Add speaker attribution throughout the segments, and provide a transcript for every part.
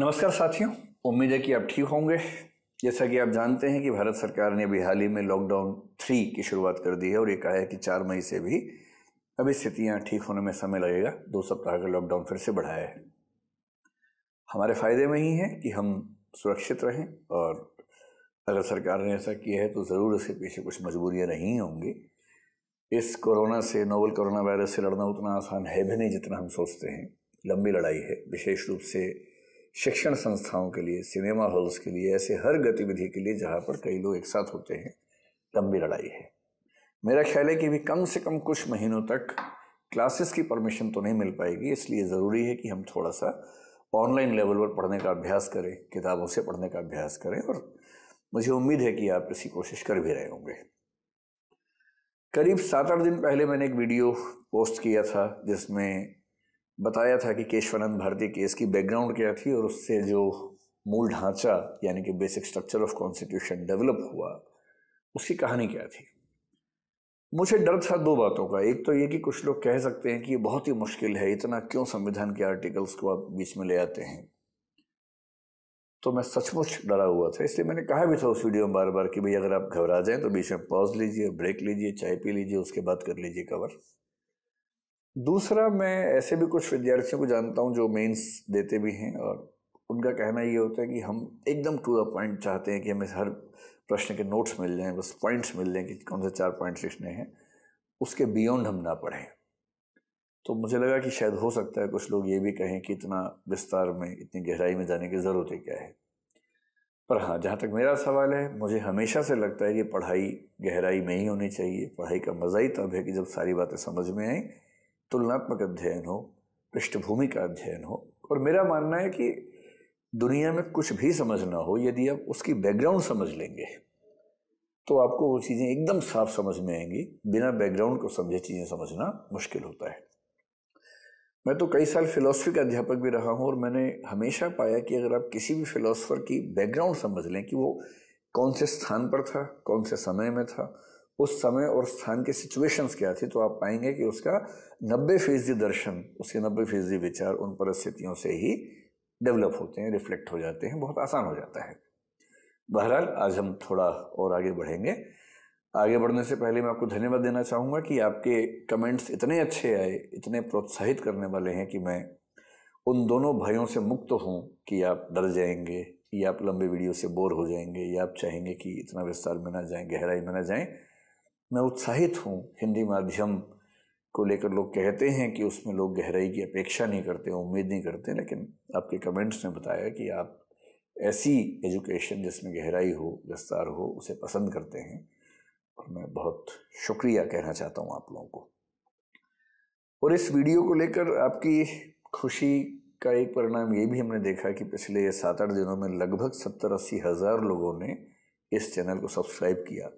Speaker 1: नमस्कार साथियों उम्मीद है कि आप ठीक होंगे जैसा कि आप जानते हैं कि भारत सरकार ने अभी हाल ही में लॉकडाउन थ्री की शुरुआत कर दी है और ये कहा है कि चार मई से भी अभी स्थितियाँ ठीक होने में समय लगेगा दो सप्ताह का लॉकडाउन फिर से बढ़ाया है हमारे फायदे में ही है कि हम सुरक्षित रहें और अगर सरकार ने ऐसा किया है तो ज़रूर इसके पीछे कुछ मजबूरियाँ नहीं होंगी इस कोरोना से नोवल कोरोना वायरस से लड़ना उतना आसान है भी नहीं जितना हम सोचते हैं लंबी लड़ाई है विशेष रूप से शिक्षण संस्थाओं के लिए सिनेमा हॉल्स के लिए ऐसे हर गतिविधि के लिए जहाँ पर कई लोग एक साथ होते हैं लंबी लड़ाई है मेरा ख्याल है कि भी कम से कम कुछ महीनों तक क्लासेस की परमिशन तो नहीं मिल पाएगी इसलिए ज़रूरी है कि हम थोड़ा सा ऑनलाइन लेवल पर पढ़ने का अभ्यास करें किताबों से पढ़ने का अभ्यास करें और मुझे उम्मीद है कि आप इसी कोशिश कर भी रहे होंगे करीब सात आठ दिन पहले मैंने एक वीडियो पोस्ट किया था जिसमें बताया था कि केशवानंद भारती केस की बैकग्राउंड क्या थी और उससे जो मूल ढांचा यानी कि basic structure of constitution develop हुआ उसकी कहानी क्या थी मुझे डर था दो बातों का एक तो ये कि कुछ लोग कह सकते हैं कि ये बहुत ही मुश्किल है इतना क्यों संविधान के आर्टिकल्स को आप बीच में ले आते हैं तो मैं सचमुच डरा हुआ था इसलिए मैंने कहा भी था उस वीडियो में बार बार कि भाई अगर आप घबरा जाएं तो बीच में पॉज लीजिए ब्रेक लीजिए चाय पी लीजिए उसके बाद कर लीजिए कवर दूसरा मैं ऐसे भी कुछ विद्यार्थियों को जानता हूँ जो मेंस देते भी हैं और उनका कहना ये होता है कि हम एकदम टू द पॉइंट चाहते हैं कि हमें हर प्रश्न के नोट्स मिल जाएं बस पॉइंट्स मिल जाएं कि कौन से चार पॉइंट्स लिखने हैं उसके बियॉन्ड हम ना पढ़ें तो मुझे लगा कि शायद हो सकता है कुछ लोग ये भी कहें कि इतना विस्तार में इतनी गहराई में जाने की ज़रूरत ही क्या है पर हाँ जहाँ तक मेरा सवाल है मुझे हमेशा से लगता है कि पढ़ाई गहराई में ही होनी चाहिए पढ़ाई का मज़ा ही तब है कि जब सारी बातें समझ में आएँ तुलनात्मक अध्ययन हो पृष्ठभूमि का अध्ययन हो और मेरा मानना है कि दुनिया में कुछ भी समझना हो यदि आप उसकी बैकग्राउंड समझ लेंगे तो आपको वो चीज़ें एकदम साफ समझ में आएंगी बिना बैकग्राउंड को समझे चीज़ें समझना मुश्किल होता है मैं तो कई साल फिलोसफी का अध्यापक भी रहा हूँ और मैंने हमेशा पाया कि अगर आप किसी भी फिलोसफर की बैकग्राउंड समझ लें कि वो कौन से स्थान पर था कौन से समय में था उस समय और स्थान के सिचुएशंस क्या थी तो आप पाएंगे कि उसका नब्बे फीसदी दर्शन उसके नब्बे फीसदी विचार उन परिस्थितियों से ही डेवलप होते हैं रिफ्लेक्ट हो जाते हैं बहुत आसान हो जाता है बहरहाल आज हम थोड़ा और आगे बढ़ेंगे आगे बढ़ने से पहले मैं आपको धन्यवाद देना चाहूँगा कि आपके कमेंट्स इतने अच्छे आए इतने प्रोत्साहित करने वाले हैं कि मैं उन दोनों भयों से मुक्त हूँ कि आप डर जाएंगे या आप लंबे वीडियो से बोर हो जाएंगे या आप चाहेंगे कि इतना विस्तार में ना जाएं गहराई में ना जाएं मैं उत्साहित हूँ हिंदी माध्यम को लेकर लोग कहते हैं कि उसमें लोग गहराई की अपेक्षा नहीं करते उम्मीद नहीं करते लेकिन आपके कमेंट्स ने बताया कि आप ऐसी एजुकेशन जिसमें गहराई हो विस्तार हो उसे पसंद करते हैं और मैं बहुत शुक्रिया कहना चाहता हूँ आप लोगों को और इस वीडियो को लेकर आपकी खुशी का एक परिणाम ये भी हमने देखा कि पिछले सात आठ दिनों में लगभग सत्तर अस्सी हज़ार लोगों ने इस चैनल को सब्सक्राइब किया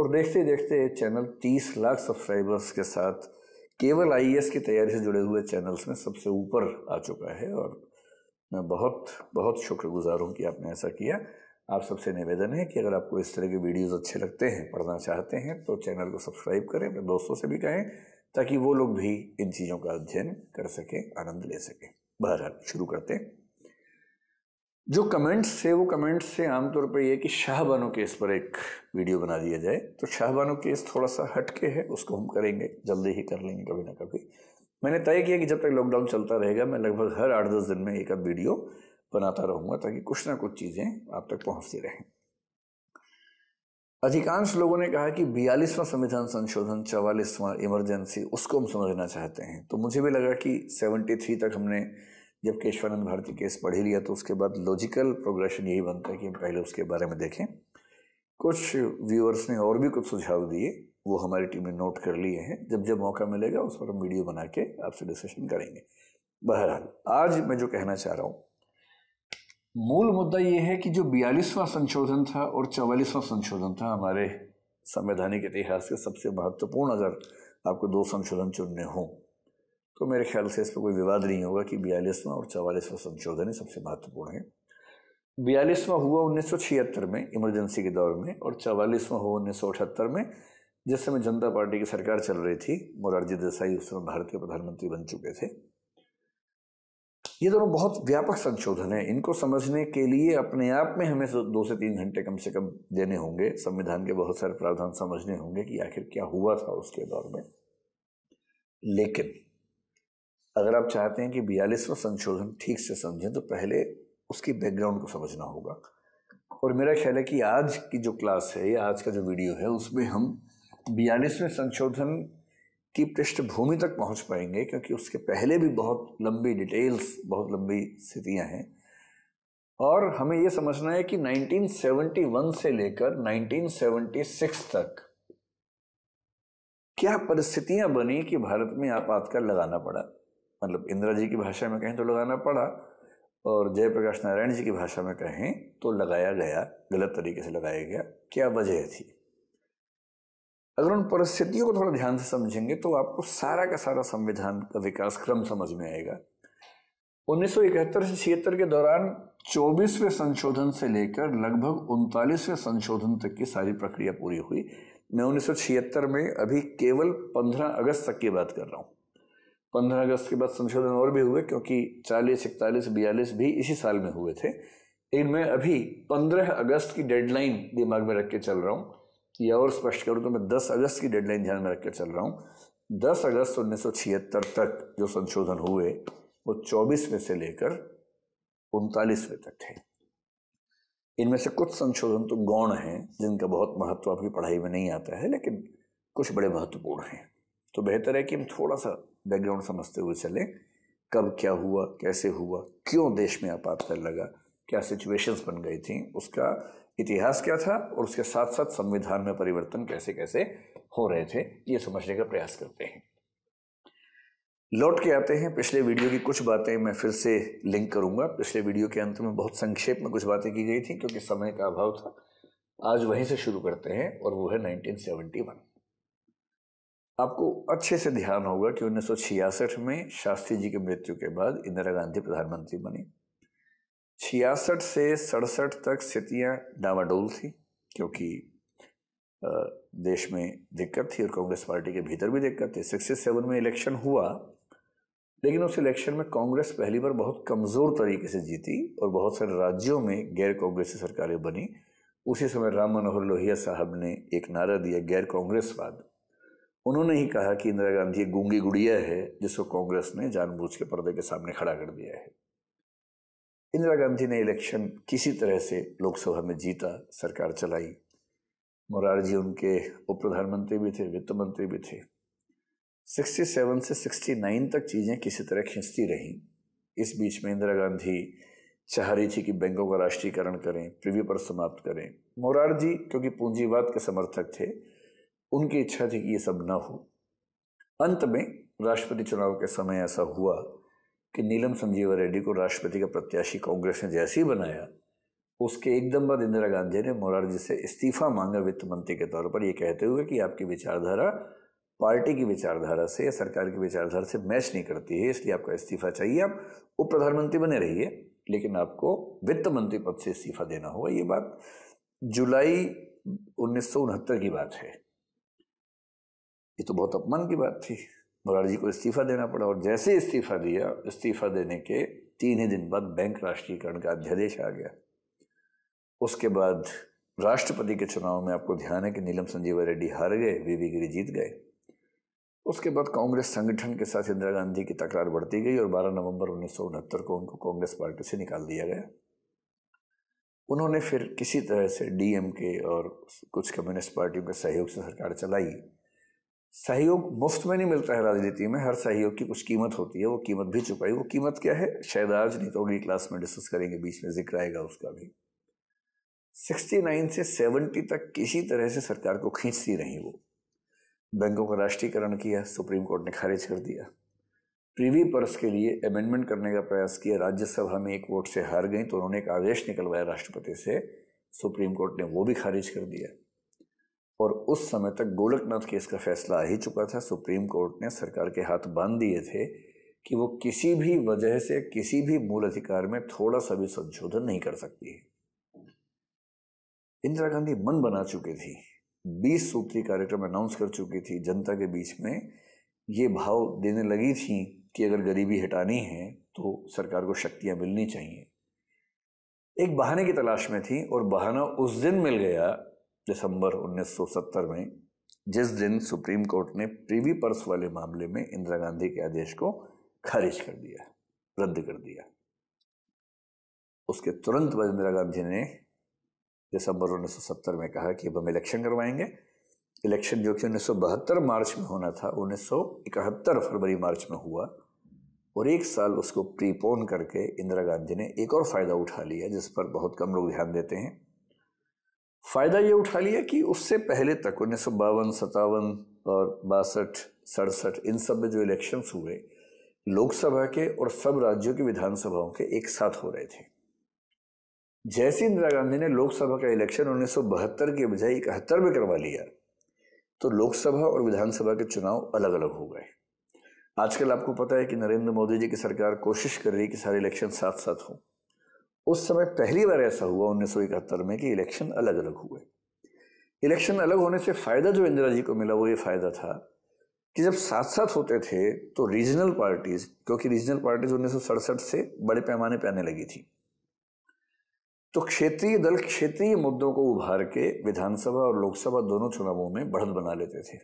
Speaker 1: और देखते देखते ये चैनल 30 लाख सब्सक्राइबर्स के साथ केवल आई e की तैयारी से जुड़े हुए चैनल्स में सबसे ऊपर आ चुका है और मैं बहुत बहुत शुक्रगुजार हूँ कि आपने ऐसा किया आप सबसे निवेदन है कि अगर आपको इस तरह के वीडियोस अच्छे लगते हैं पढ़ना चाहते हैं तो चैनल को सब्सक्राइब करें अपने दोस्तों से भी कहें ताकि वो लोग भी इन चीज़ों का अध्ययन कर सकें आनंद ले सकें बहरहाल शुरू करते हैं जो कमेंट्स थे वो कमेंट्स थे आमतौर पर यह कि शाहबानो केस पर एक वीडियो बना दिया जाए तो शाहबानो केस थोड़ा सा हटके है उसको हम करेंगे जल्दी ही कर लेंगे कभी ना कभी मैंने तय किया कि जब तक लॉकडाउन चलता रहेगा मैं लगभग हर आठ दस दिन में एक आध वीडियो बनाता रहूँगा ताकि कुछ ना कुछ चीज़ें आप तक पहुँचती रहें अधिकांश लोगों ने कहा कि बयालीसवां संविधान संशोधन चवालीसवां इमरजेंसी उसको हम समझना चाहते हैं तो मुझे भी लगा कि सेवेंटी थ्री तक हमने जब केशवानंद भारती केस पढ़ ही लिया तो उसके बाद लॉजिकल प्रोग्रेशन यही बनता है कि हम पहले उसके बारे में देखें कुछ व्यूअर्स ने और भी कुछ सुझाव दिए वो हमारी टीम ने नोट कर लिए हैं जब जब मौका मिलेगा उस पर हम वीडियो बना के आपसे डिस्कशन करेंगे बहरहाल आज मैं जो कहना चाह रहा हूँ मूल मुद्दा यह है कि जो बयालीसवां संशोधन था और चौवालीसवां संशोधन था हमारे संवैधानिक इतिहास के सबसे महत्वपूर्ण अगर आपको दो संशोधन चुनने हों तो मेरे ख्याल से इस पर कोई विवाद नहीं होगा कि बयालीसवां और चवालीसवां संशोधन सबसे महत्वपूर्ण है बयालीसवां हुआ उन्नीस में इमरजेंसी के दौर में और चवालीसवां हुआ उन्नीस में जिस समय जनता पार्टी की सरकार चल रही थी मोरारजी देसाई उस समय भारतीय प्रधानमंत्री बन चुके थे ये दोनों बहुत व्यापक संशोधन है इनको समझने के लिए अपने आप में हमें दो से तीन घंटे कम से कम देने होंगे संविधान के बहुत सारे प्रावधान समझने होंगे कि आखिर क्या हुआ था उसके दौर में लेकिन अगर आप चाहते हैं कि बयालीसवा संशोधन ठीक से समझें तो पहले उसकी बैकग्राउंड को समझना होगा और मेरा ख्याल है कि आज की जो क्लास है या आज का जो वीडियो है उसमें हम बयालीसवें संशोधन की पृष्ठभूमि तक पहुंच पाएंगे क्योंकि उसके पहले भी बहुत लंबी डिटेल्स बहुत लंबी स्थितियां हैं और हमें यह समझना है कि 1971 से लेकर 1976 तक क्या परिस्थितियां बनी कि भारत में आपातकाल लगाना पड़ा मतलब इंदिरा जी की भाषा में कहें तो लगाना पड़ा और जयप्रकाश नारायण जी की भाषा में कहें तो लगाया गया गलत तरीके से लगाया गया क्या वजह थी अगर उन परिस्थितियों को थोड़ा ध्यान से समझेंगे तो आपको सारा का सारा संविधान का विकास क्रम समझ में आएगा 1971 से छिहत्तर के दौरान 24वें संशोधन से लेकर लगभग उनतालीसवें संशोधन तक की सारी प्रक्रिया पूरी हुई मैं उन्नीस में अभी केवल 15 अगस्त तक की बात कर रहा हूँ पंद्रह अगस्त के बाद संशोधन और भी हुए क्योंकि चालीस इकतालीस बयालीस भी इसी साल में हुए थे लेकिन मैं अभी पंद्रह अगस्त की डेडलाइन दिमाग में रख के चल रहा हूँ या और स्पष्ट करूँ तो मैं दस अगस्त की डेडलाइन ध्यान में रख के चल रहा हूँ दस अगस्त उन्नीस सौ छिहत्तर तक जो संशोधन हुए वो चौबीस में से लेकर उनतालीसवें तक थे इनमें से कुछ संशोधन तो गौण हैं जिनका बहुत महत्व आपकी पढ़ाई में नहीं आता है लेकिन कुछ बड़े महत्वपूर्ण हैं तो बेहतर है कि हम थोड़ा सा बैकग्राउंड समझते हुए चले कब क्या हुआ कैसे हुआ क्यों देश में आपात लगा क्या सिचुएशंस बन गई थी उसका इतिहास क्या था और उसके साथ साथ संविधान में परिवर्तन कैसे कैसे हो रहे थे ये समझने का प्रयास करते हैं लौट के आते हैं पिछले वीडियो की कुछ बातें मैं फिर से लिंक करूंगा पिछले वीडियो के अंत में बहुत संक्षेप में कुछ बातें की गई थी क्योंकि समय का अभाव था आज वहीं से शुरू करते हैं और वो है नाइनटीन आपको अच्छे से ध्यान होगा कि उन्नीस में शास्त्री जी की मृत्यु के बाद इंदिरा गांधी प्रधानमंत्री बनी छियासठ से सड़सठ तक स्थितियाँ डावाडोल थी क्योंकि देश में दिक्कत थी और कांग्रेस पार्टी के भीतर भी दिक्कत थी सिक्सटी सेवन में इलेक्शन हुआ लेकिन उस इलेक्शन में कांग्रेस पहली बार बहुत कमज़ोर तरीके से जीती और बहुत सारे राज्यों में गैर कांग्रेसी सरकारें बनी उसी समय राम मनोहर लोहिया साहब ने एक नारा दिया गैर कांग्रेसवाद उन्होंने ही कहा कि इंदिरा गांधी एक गूंगी गुड़िया है जिसको कांग्रेस ने जानबूझ के पर्दे के सामने खड़ा कर दिया है इंदिरा गांधी ने इलेक्शन किसी तरह से लोकसभा में जीता सरकार चलाई मुरारजी उनके उप प्रधानमंत्री भी थे वित्त मंत्री भी थे 67 से 69 तक चीज़ें किसी तरह खींचती रहीं इस बीच में इंदिरा गांधी चाह रही थी कि बैंकों का राष्ट्रीयकरण करें प्रीव्यू पर समाप्त करें मोरारजी क्योंकि पूंजीवाद के समर्थक थे उनकी इच्छा थी कि ये सब ना हो अंत में राष्ट्रपति चुनाव के समय ऐसा हुआ कि नीलम संजीव रेड्डी को राष्ट्रपति का प्रत्याशी कांग्रेस ने जैसे ही बनाया उसके एकदम बाद इंदिरा गांधी ने मोरारजी से इस्तीफा मांगा वित्त मंत्री के तौर पर यह कहते हुए कि आपकी विचारधारा पार्टी की विचारधारा से या सरकार की विचारधारा से मैच नहीं करती है इसलिए आपका इस्तीफा चाहिए आप उप प्रधानमंत्री बने रहिए लेकिन आपको वित्त मंत्री पद से इस्तीफा देना होगा ये बात जुलाई उन्नीस की बात है ये तो बहुत अपमान की बात थी मुरारी जी को इस्तीफा देना पड़ा और जैसे इस्तीफा दिया इस्तीफा देने के तीन ही दिन बाद बैंक राष्ट्रीयकरण का अध्यादेश आ गया उसके बाद राष्ट्रपति के चुनाव में आपको ध्यान है कि नीलम संजीव रेड्डी हार गए वीवी गिरी जीत गए उसके बाद कांग्रेस संगठन के साथ इंदिरा गांधी की तकरार बढ़ती गई और 12 नवंबर उन्नीस को उनको कांग्रेस पार्टी से निकाल दिया गया उन्होंने फिर किसी तरह से डीएम के और कुछ कम्युनिस्ट पार्टियों के सहयोग से सरकार चलाई सहयोग मुफ्त में नहीं मिलता है राजनीति में हर सहयोग की कुछ कीमत होती है वो कीमत भी चुकाई वो कीमत क्या है शायद आज नहीं तो अगली क्लास में डिस्कस करेंगे बीच में जिक्र आएगा उसका भी 69 से 70 तक किसी तरह से सरकार को खींचती रही वो बैंकों का राष्ट्रीयकरण किया सुप्रीम कोर्ट ने खारिज कर दिया प्रीवी पर्स के लिए अमेंडमेंट करने का प्रयास किया राज्यसभा में एक वोट से हार गई तो उन्होंने एक आदेश निकलवाया राष्ट्रपति से सुप्रीम कोर्ट ने वो भी खारिज कर दिया और उस समय तक गोलकनाथ केस का फैसला आ ही चुका था सुप्रीम कोर्ट ने सरकार के हाथ बांध दिए थे कि वो किसी भी वजह से किसी भी मूल अधिकार में थोड़ा सा भी संशोधन नहीं कर सकती है इंदिरा गांधी मन बना चुकी थी बीस सूत्री कार्यक्रम अनाउंस कर चुकी थी जनता के बीच में ये भाव देने लगी थी कि अगर गरीबी हटानी है तो सरकार को शक्तियां मिलनी चाहिए एक बहाने की तलाश में थी और बहाना उस दिन मिल गया दिसंबर 1970 में जिस दिन सुप्रीम कोर्ट ने प्रीवी पर्स वाले मामले में इंदिरा गांधी के आदेश को खारिज कर दिया रद्द कर दिया उसके तुरंत बाद इंदिरा गांधी ने दिसंबर 1970 में कहा कि अब हम इलेक्शन करवाएंगे इलेक्शन जो कि उन्नीस मार्च में होना था उन्नीस फरवरी मार्च में हुआ और एक साल उसको प्रीपोन करके इंदिरा गांधी ने एक और फ़ायदा उठा लिया जिस पर बहुत कम लोग ध्यान देते हैं फ़ायदा ये उठा लिया कि उससे पहले तक उन्नीस सौ बावन सतावन और बासठ सड़सठ इन सब में जो इलेक्शंस हुए लोकसभा के और सब राज्यों की विधानसभाओं के एक साथ हो रहे थे जैसे इंदिरा गांधी ने लोकसभा का इलेक्शन उन्नीस सौ बहत्तर के बजाय इकहत्तर में करवा लिया तो लोकसभा और विधानसभा के चुनाव अलग अलग हो गए आजकल आपको पता है कि नरेंद्र मोदी जी की सरकार कोशिश कर रही है कि सारे इलेक्शन साथ साथ हों उस समय पहली बार ऐसा हुआ उन्नीस में कि इलेक्शन अलग अलग हुए इलेक्शन अलग होने से फ़ायदा जो इंदिरा जी को मिला वो ये फ़ायदा था कि जब साथ साथ होते थे तो रीजनल पार्टीज क्योंकि रीजनल पार्टीज उन्नीस सौ सड़सठ से बड़े पैमाने पर आने लगी थी तो क्षेत्रीय दल क्षेत्रीय मुद्दों को उभार के विधानसभा और लोकसभा दोनों चुनावों में बढ़त बना लेते थे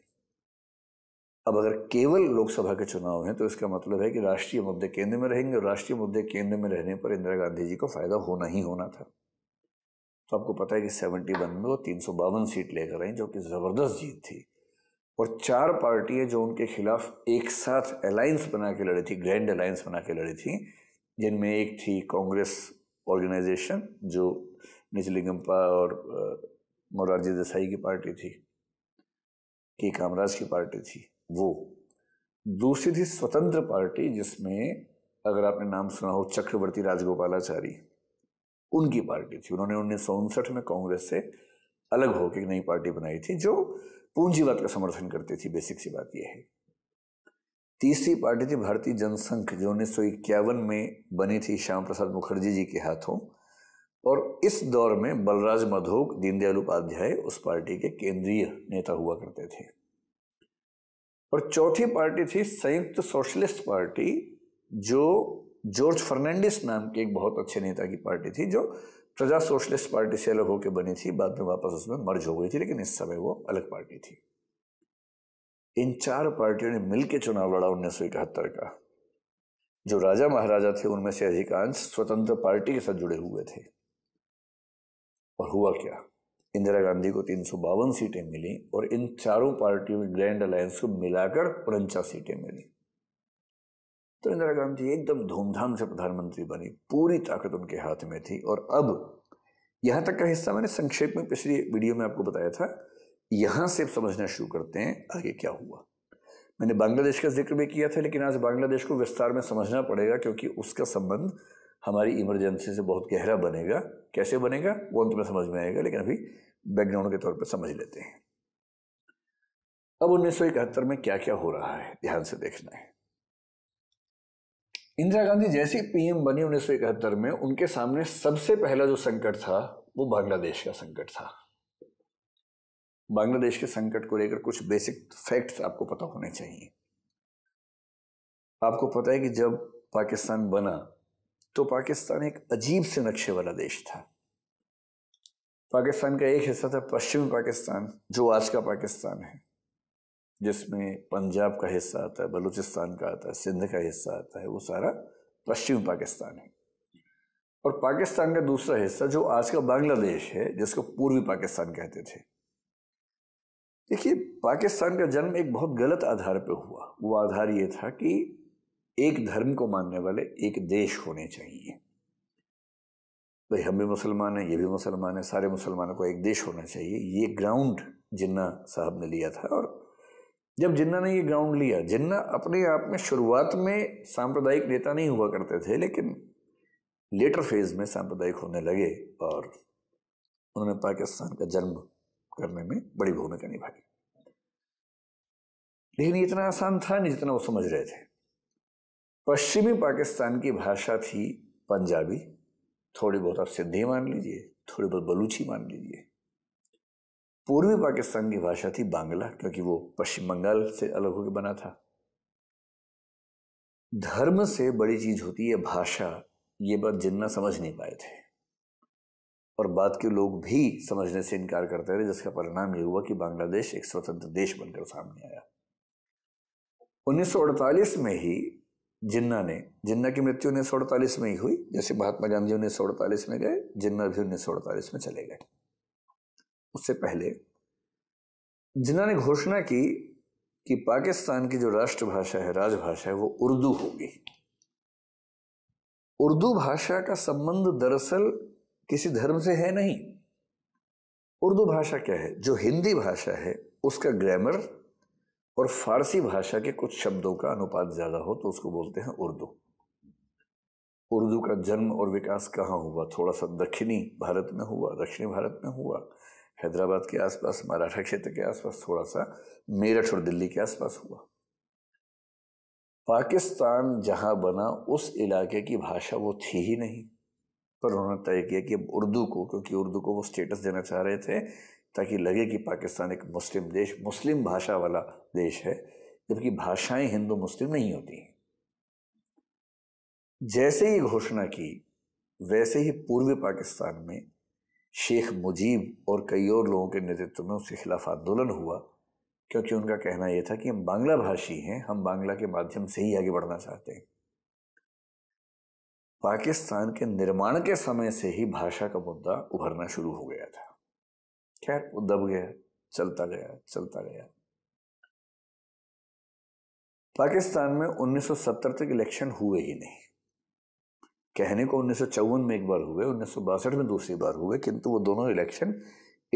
Speaker 1: अब अगर केवल लोकसभा के चुनाव हैं तो इसका मतलब है कि राष्ट्रीय मुद्दे केंद्र में रहेंगे और राष्ट्रीय मुद्दे केंद्र में रहने पर इंदिरा गांधी जी को फायदा होना ही होना था तो आपको पता है कि सेवेंटी वन में वो तीन सौ बावन सीट लेकर आई जो कि ज़बरदस्त जीत थी और चार पार्टियां जो उनके खिलाफ एक साथ अलायंस बना के लड़ी थी ग्रैंड अलायंस बना के लड़ी थी जिनमें एक थी कांग्रेस ऑर्गेनाइजेशन जो गंपा और मोरारजी देसाई की पार्टी थी के कामराज की पार्टी थी वो दूसरी थी स्वतंत्र पार्टी जिसमें अगर आपने नाम सुना हो चक्रवर्ती राजगोपालाचारी उनकी पार्टी थी उन्होंने उन्नीस सौ उनसठ में कांग्रेस से अलग होकर एक नई पार्टी बनाई थी जो पूंजीवाद का समर्थन करती थी बेसिक सी बात यह है तीसरी पार्टी थी भारतीय जनसंघ जो उन्नीस में बनी थी श्याम प्रसाद मुखर्जी जी के हाथों और इस दौर में बलराज मधोक दीनदयाल उपाध्याय उस पार्टी के केंद्रीय नेता हुआ करते थे और चौथी पार्टी थी संयुक्त सोशलिस्ट पार्टी जो जॉर्ज फर्नांडिस नाम के एक बहुत अच्छे नेता की पार्टी थी जो प्रजा सोशलिस्ट पार्टी से अलग होकर बनी थी बाद में वापस उसमें मर्ज हो गई थी लेकिन इस समय वो अलग पार्टी थी इन चार पार्टियों ने मिलकर चुनाव लड़ा उन्नीस का जो राजा महाराजा थे उनमें से अधिकांश स्वतंत्र पार्टी के साथ जुड़े हुए थे और हुआ क्या इंदिरा गांधी को तीन सीटें मिली और इन चारों पार्टियों में ग्रैंड अलायंस को मिलाकर उनचास सीटें मिली तो इंदिरा गांधी एकदम धूमधाम से प्रधानमंत्री बनी पूरी ताकत उनके हाथ में थी और अब यहां तक का हिस्सा मैंने संक्षेप में पिछली वीडियो में आपको बताया था यहां से समझना शुरू करते हैं आगे क्या हुआ मैंने बांग्लादेश का जिक्र भी किया था लेकिन आज बांग्लादेश को विस्तार में समझना पड़ेगा क्योंकि उसका संबंध हमारी इमरजेंसी से बहुत गहरा बनेगा कैसे बनेगा वो अंत में समझ में आएगा लेकिन अभी बैकग्राउंड के तौर पर समझ लेते हैं अब उन्नीस में क्या क्या हो रहा है ध्यान से देखना है इंदिरा गांधी जैसी पीएम बनी उन्नीस में उनके सामने सबसे पहला जो संकट था वो बांग्लादेश का संकट था बांग्लादेश के संकट को लेकर कुछ बेसिक फैक्ट्स आपको पता होने चाहिए आपको पता है कि जब पाकिस्तान बना तो पाकिस्तान एक अजीब से नक्शे वाला देश था पाकिस्तान का एक हिस्सा था पश्चिमी पाकिस्तान जो आज का पाकिस्तान है जिसमें पंजाब का हिस्सा आता है बलूचिस्तान का आता है सिंध का हिस्सा आता है वो सारा पश्चिमी पाकिस्तान है और पाकिस्तान का दूसरा हिस्सा जो आज का बांग्लादेश है जिसको पूर्वी पाकिस्तान कहते थे देखिए पाकिस्तान का जन्म एक बहुत गलत आधार पर हुआ वो आधार ये था कि एक धर्म को मानने वाले एक देश होने चाहिए भाई हम भी मुसलमान हैं ये भी मुसलमान हैं सारे मुसलमानों को एक देश होना चाहिए ये ग्राउंड जिन्ना साहब ने लिया था और जब जिन्ना ने ये ग्राउंड लिया जिन्ना अपने आप में शुरुआत में सांप्रदायिक नेता नहीं हुआ करते थे लेकिन लेटर फेज में सांप्रदायिक होने लगे और उन्होंने पाकिस्तान का जन्म करने में बड़ी भूमिका निभाई लेकिन इतना आसान था नहीं जितना वो समझ रहे थे पश्चिमी पाकिस्तान की भाषा थी पंजाबी थोड़ी बहुत आप सिंधी मान लीजिए थोड़ी बहुत बलूची मान लीजिए पूर्वी पाकिस्तान की भाषा थी बांग्ला क्योंकि वो पश्चिम बंगाल से अलग होकर बना था धर्म से बड़ी चीज होती है भाषा ये बात जिन्ना समझ नहीं पाए थे और बाद के लोग भी समझने से इनकार करते रहे जिसका परिणाम ये हुआ कि बांग्लादेश एक स्वतंत्र देश बनकर सामने आया 1948 में ही जिन्ना ने जिन्ना की मृत्यु उन्नीस सौ अड़तालीस में ही हुई जैसे महात्मा गांधी उन्नीस सौ अड़तालीस में गए जिन्ना भी उन्नीस सौ अड़तालीस में चले गए उससे पहले जिन्ना ने घोषणा की कि पाकिस्तान की जो राष्ट्रभाषा है राजभाषा है वो उर्दू होगी उर्दू भाषा का संबंध दरअसल किसी धर्म से है नहीं उर्दू भाषा क्या है जो हिंदी भाषा है उसका ग्रामर और फारसी भाषा के कुछ शब्दों का अनुपात ज़्यादा हो तो उसको बोलते हैं उर्दू उर्दू का जन्म और विकास कहाँ हुआ थोड़ा सा दक्षिणी भारत में हुआ दक्षिणी भारत में हुआ हैदराबाद के आसपास मराठा क्षेत्र के आसपास थोड़ा सा मेरठ और दिल्ली के आसपास हुआ पाकिस्तान जहाँ बना उस इलाके की भाषा वो थी ही नहीं पर उन्होंने तय किया कि अब उर्दू को क्योंकि उर्दू को वो स्टेटस देना चाह रहे थे ताकि लगे कि पाकिस्तान एक मुस्लिम देश मुस्लिम भाषा वाला देश है जबकि भाषाएं हिंदू मुस्लिम नहीं होती हैं जैसे ही घोषणा की वैसे ही पूर्वी पाकिस्तान में शेख मुजीब और कई और लोगों के नेतृत्व में उसके खिलाफ आंदोलन हुआ क्योंकि उनका कहना यह था कि हम बांग्ला भाषी हैं हम बांग्ला के माध्यम से ही आगे बढ़ना चाहते हैं पाकिस्तान के निर्माण के समय से ही भाषा का मुद्दा उभरना शुरू हो गया था खैर वो दब गया चलता गया चलता गया पाकिस्तान में 1970 तक इलेक्शन हुए ही नहीं कहने को उन्नीस में एक बार हुए उन्नीस में दूसरी बार हुए किंतु वो दोनों इलेक्शन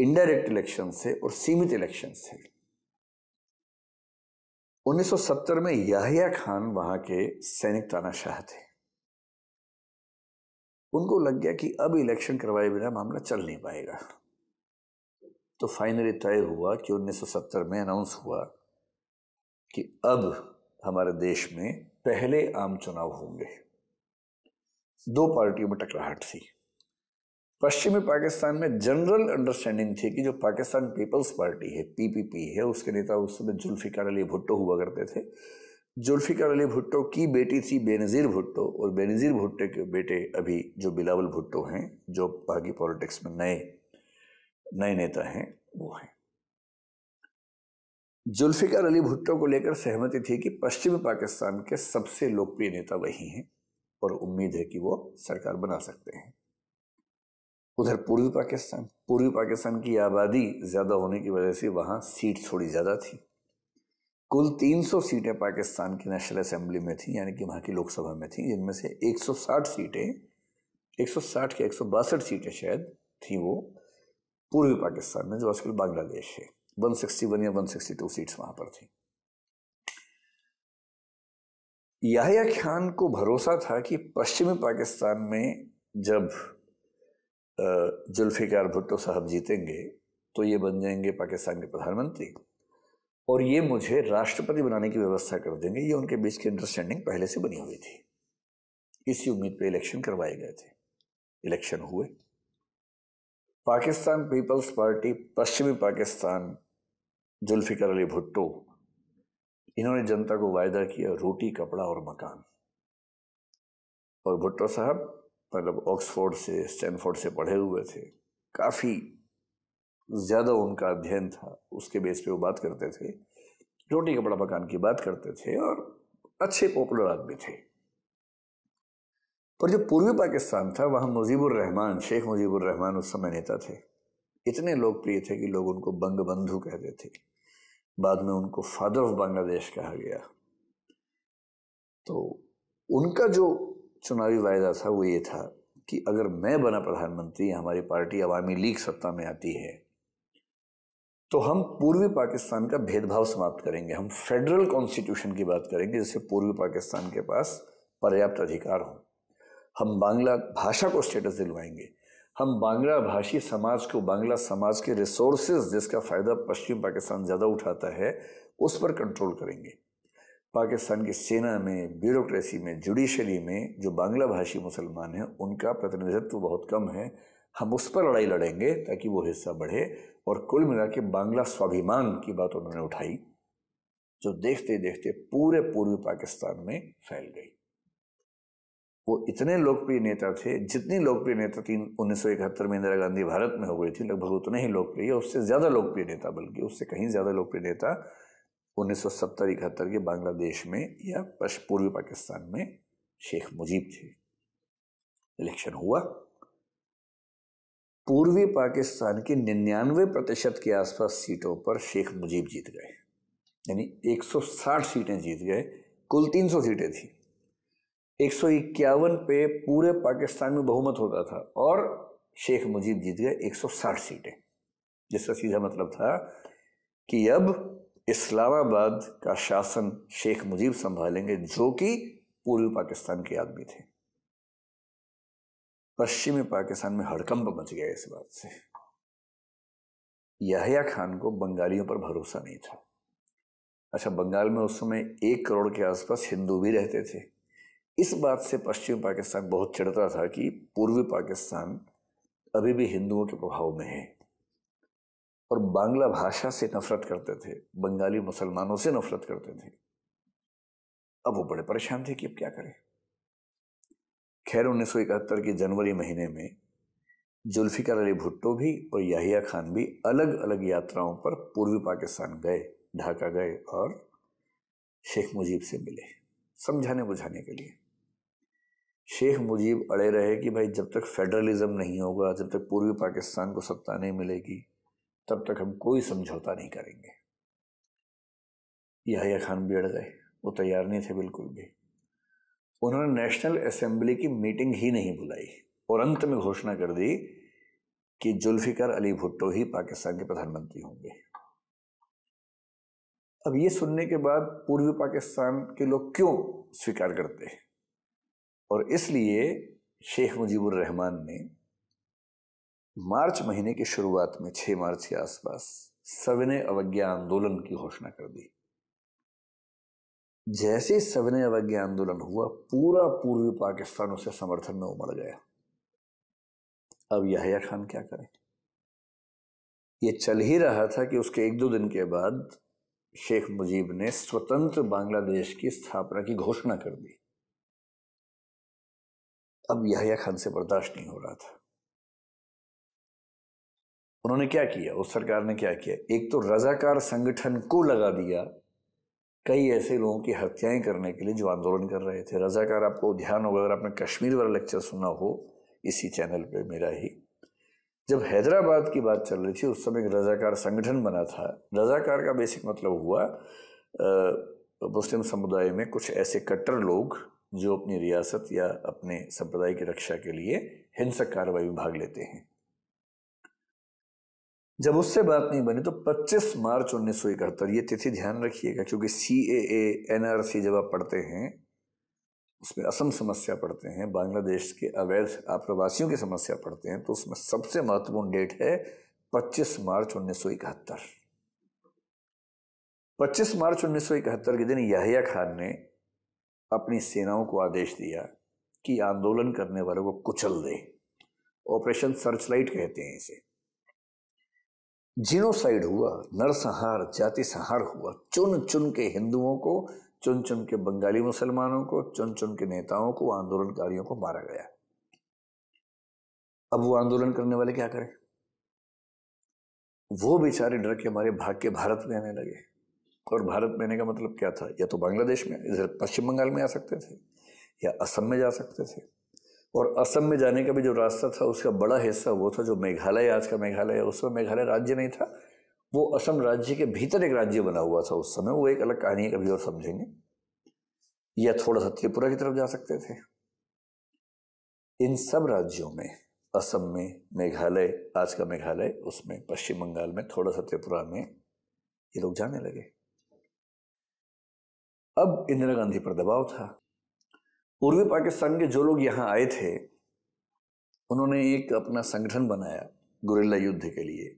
Speaker 1: इनडायरेक्ट इलेक्शन से और सीमित इलेक्शन थे 1970 में याहिया खान वहां के सैनिक तानाशाह थे उनको लग गया कि अब इलेक्शन करवाए बिना मामला चल नहीं पाएगा तो फाइनली तय हुआ कि 1970 में अनाउंस हुआ कि अब हमारे देश में पहले आम चुनाव होंगे दो पार्टियों में टकराहट थी पश्चिमी पाकिस्तान में जनरल अंडरस्टैंडिंग थी कि जो पाकिस्तान पीपल्स पार्टी है पीपीपी है उसके नेता उस समय जुल्फिकार अली भुट्टो हुआ करते थे जुल्फिकार अली भुट्टो की बेटी थी बेनज़ीर भुट्टो और बेनज़ीर भुट्टो के बेटे अभी जो बिलावल भुट्टो हैं जो बाकी पॉलिटिक्स में नए नए नेता हैं वो हैं जुल्फिकार अली भुट्टो को लेकर सहमति थी कि पश्चिमी पाकिस्तान के सबसे लोकप्रिय नेता वही हैं और उम्मीद है कि वो सरकार बना सकते हैं उधर पूर्वी पाकिस्तान पूर्वी पाकिस्तान की आबादी ज़्यादा होने की वजह से वहां सीट थोड़ी ज़्यादा थी कुल 300 सीटें पाकिस्तान की नेशनल असेंबली में थी यानी कि वहां की लोकसभा में थी जिनमें से 160 सीटें 160 के एक सीटें शायद थी वो पूर्वी पाकिस्तान में जो आजकल बांग्लादेश है 161 या 162 सीट्स वहां पर थी याहिया खान को भरोसा था कि पश्चिमी पाकिस्तान में जब जुल्फ़िकार भुट्टो साहब जीतेंगे तो ये बन जाएंगे पाकिस्तान के प्रधानमंत्री और ये मुझे राष्ट्रपति बनाने की व्यवस्था कर देंगे ये उनके बीच की अंडरस्टैंडिंग पहले से बनी हुई थी इसी उम्मीद पे इलेक्शन करवाए गए थे इलेक्शन हुए पाकिस्तान पीपल्स पार्टी पश्चिमी पाकिस्तान जुल्फिकर अली भुट्टो इन्होंने जनता को वायदा किया रोटी कपड़ा और मकान और भुट्टो साहब मतलब ऑक्सफोर्ड से स्टैनफोर्ड से पढ़े हुए थे काफ़ी ज़्यादा उनका अध्ययन था उसके बेस पे वो बात करते थे रोटी कपड़ा मकान की बात करते थे और अच्छे पॉपुलर आदमी थे पर जो पूर्वी पाकिस्तान था वहाँ मुजीबुर रहमान शेख मुजीबुर रहमान उस समय नेता थे इतने लोकप्रिय थे कि लोग उनको बंग बंधु कहते थे बाद में उनको फादर ऑफ बांग्लादेश कहा गया तो उनका जो चुनावी वायदा था वो ये था कि अगर मैं बना प्रधानमंत्री हमारी पार्टी अवामी लीग सत्ता में आती है तो हम पूर्वी पाकिस्तान का भेदभाव समाप्त करेंगे हम फेडरल कॉन्स्टिट्यूशन की बात करेंगे जिससे पूर्वी पाकिस्तान के पास पर्याप्त अधिकार हों हम बांग्ला भाषा को स्टेटस दिलवाएंगे हम बांग्ला भाषी समाज को बांग्ला समाज के रिसोर्सेज जिसका फ़ायदा पश्चिम पाकिस्तान ज़्यादा उठाता है उस पर कंट्रोल करेंगे पाकिस्तान की सेना में ब्यूरोक्रेसी में जुडिशरी में जो बांग्ला भाषी मुसलमान हैं उनका प्रतिनिधित्व बहुत कम है हम उस पर लड़ाई लड़ेंगे ताकि वो हिस्सा बढ़े और कुल मिला के बांग्ला स्वाभिमान की बात उन्होंने उठाई जो देखते देखते पूरे पूर्वी पाकिस्तान में फैल गई वो इतने लोकप्रिय नेता थे जितनी लोकप्रिय नेता तीन उन्नीस में इंदिरा गांधी भारत में हो गई थी लगभग उतने ही लोकप्रिय उससे ज़्यादा लोकप्रिय नेता बल्कि उससे कहीं ज़्यादा लोकप्रिय नेता उन्नीस सौ के बांग्लादेश में या पूर्वी पाकिस्तान में शेख मुजीब थे इलेक्शन हुआ पूर्वी पाकिस्तान की निन्यानवे प्रतिशत के आसपास सीटों पर शेख मुजीब जीत गए यानी 160 सीटें जीत गए कुल 300 सीटें थी एक पे पूरे पाकिस्तान में बहुमत होता था और शेख मुजीब जीत गए 160 सीटें जिसका सीधा मतलब था कि अब इस्लामाबाद का शासन शेख मुजीब संभालेंगे जो कि पूर्वी पाकिस्तान के आदमी थे पश्चिमी पाकिस्तान में हड़कंप मच गया इस बात से याहिया खान को बंगालियों पर भरोसा नहीं था अच्छा बंगाल में उस समय एक करोड़ के आसपास हिंदू भी रहते थे इस बात से पश्चिम पाकिस्तान बहुत चढ़ता था कि पूर्वी पाकिस्तान अभी भी हिंदुओं के प्रभाव में है और बांग्ला भाषा से नफरत करते थे बंगाली मुसलमानों से नफरत करते थे अब वो बड़े परेशान थे कि अब क्या करें खैर इकहत्तर के जनवरी महीने में जुल्फिकार अली भुट्टो भी और याहिया खान भी अलग अलग यात्राओं पर पूर्वी पाकिस्तान गए ढाका गए और शेख मुजीब से मिले समझाने बुझाने के लिए शेख मुजीब अड़े रहे कि भाई जब तक फेडरलिज्म नहीं होगा जब तक पूर्वी पाकिस्तान को सत्ता नहीं मिलेगी तब तक हम कोई समझौता नहीं करेंगे यह खान भी अड़ गए वो तैयार नहीं थे बिल्कुल भी उन्होंने नेशनल असेंबली की मीटिंग ही नहीं बुलाई और अंत में घोषणा कर दी कि जुल्फिकर अली भुट्टो ही पाकिस्तान के प्रधानमंत्री होंगे अब ये सुनने के बाद पूर्वी पाकिस्तान के लोग क्यों स्वीकार करते हैं और इसलिए शेख मुजीबुर रहमान ने मार्च महीने की शुरुआत में 6 मार्च के आसपास सविनय अवज्ञा आंदोलन की घोषणा कर दी जैसे ही सविनय अवज्ञा आंदोलन हुआ पूरा पूर्वी पाकिस्तान उसे समर्थन में उमड़ गया अब यहिया खान क्या करें ये चल ही रहा था कि उसके एक दो दिन के बाद शेख मुजीब ने स्वतंत्र बांग्लादेश की स्थापना की घोषणा कर दी अब याहिया खान से बर्दाश्त नहीं हो रहा था उन्होंने क्या किया उस सरकार ने क्या किया एक तो रजाकार संगठन को लगा दिया कई ऐसे लोगों की हत्याएं करने के लिए जो आंदोलन कर रहे थे रजाकार आपको ध्यान होगा अगर आपने कश्मीर वाला लेक्चर सुना हो इसी चैनल पे मेरा ही जब हैदराबाद की बात चल रही थी उस समय एक रजाकार संगठन बना था रजाकार का बेसिक मतलब हुआ मुस्लिम समुदाय में कुछ ऐसे कट्टर लोग जो अपनी रियासत या अपने संप्रदाय की रक्षा के लिए हिंसक कार्रवाई में भाग लेते हैं जब उससे बात नहीं बनी तो 25 मार्च उन्नीस ये तिथि ध्यान रखिएगा क्योंकि सी ए एन आर सी जब आप पढ़ते हैं उसमें असम समस्या पढ़ते हैं बांग्लादेश के अवैध आप्रवासियों की समस्या पढ़ते हैं तो उसमें सबसे महत्वपूर्ण डेट है 25 मार्च उन्नीस 25 मार्च उन्नीस के दिन याहिया खान ने अपनी सेनाओं को आदेश दिया कि आंदोलन करने वालों को कुचल दे ऑपरेशन सर्चलाइट कहते हैं इसे जिनोसाइड हुआ नरसंहार जाति संहार हुआ चुन चुन के हिंदुओं को चुन चुन के बंगाली मुसलमानों को चुन चुन के नेताओं को आंदोलनकारियों को मारा गया अब वो आंदोलन करने वाले क्या करें वो बेचारे डर के हमारे भाग के भारत में आने लगे और भारत में आने का मतलब क्या था या तो बांग्लादेश में इधर पश्चिम बंगाल में आ सकते थे या असम में जा सकते थे और असम में जाने का भी जो रास्ता था उसका बड़ा हिस्सा वो था जो मेघालय आज का मेघालय है उसमें मेघालय राज्य नहीं था वो असम राज्य के भीतर एक राज्य बना हुआ था उस समय वो एक अलग कहानी है कभी और समझेंगे या थोड़ा सा त्रिपुरा की तरफ जा सकते थे इन सब राज्यों में असम में मेघालय आज का मेघालय उसमें पश्चिम बंगाल में थोड़ा सा त्रिपुरा में ये लोग जाने लगे अब इंदिरा गांधी पर दबाव था पूर्वी पाकिस्तान के जो लोग यहां आए थे उन्होंने एक अपना संगठन बनाया गुरिल्ला युद्ध के लिए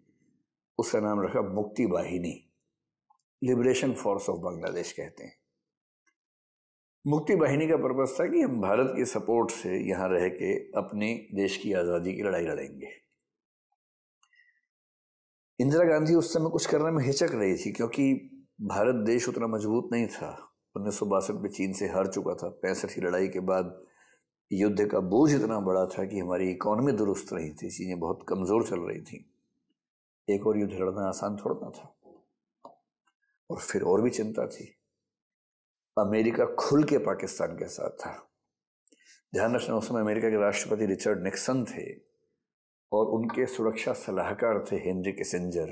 Speaker 1: उसका नाम रखा मुक्ति वाहिनी लिबरेशन फोर्स ऑफ बांग्लादेश कहते हैं मुक्ति वाहिनी का पर्पज़ था कि हम भारत के सपोर्ट से यहां रह के अपने देश की आज़ादी की लड़ाई लड़ेंगे इंदिरा गांधी उस समय कुछ करने में हिचक रही थी क्योंकि भारत देश उतना मजबूत नहीं था उन्नीस सौ बासठ में चीन से हार चुका था पैंसठ की लड़ाई के बाद युद्ध का बोझ इतना बड़ा था कि हमारी इकोनॉमी दुरुस्त रही थी चीज़ें बहुत कमज़ोर चल रही थी एक और युद्ध लड़ना आसान थोड़ा था और फिर और भी चिंता थी अमेरिका खुल के पाकिस्तान के साथ था ध्यान रखना उस समय अमेरिका के राष्ट्रपति रिचर्ड निक्सन थे और उनके सुरक्षा सलाहकार थे Henry Kissinger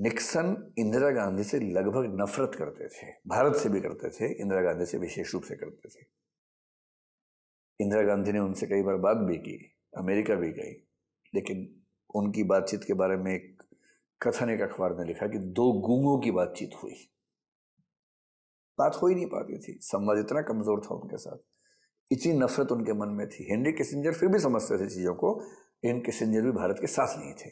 Speaker 1: Nixon Indira Gandhi से लगभग नफरत करते थे भारत से भी करते थे इंदिरा गांधी से विशेष रूप से करते थे इंदिरा गांधी ने उनसे कई बार बात भी की अमेरिका भी गई लेकिन उनकी बातचीत के बारे में एक कथन एक अखबार ने लिखा कि दो गूंगों की बातचीत हुई बात हो ही नहीं पाती थी संवाद इतना कमजोर था उनके साथ इतनी नफरत उनके मन में थी हेनरी किसिंजर फिर भी समझते थे चीज़ों को लेकिन किसिंजर भी भारत के साथ नहीं थे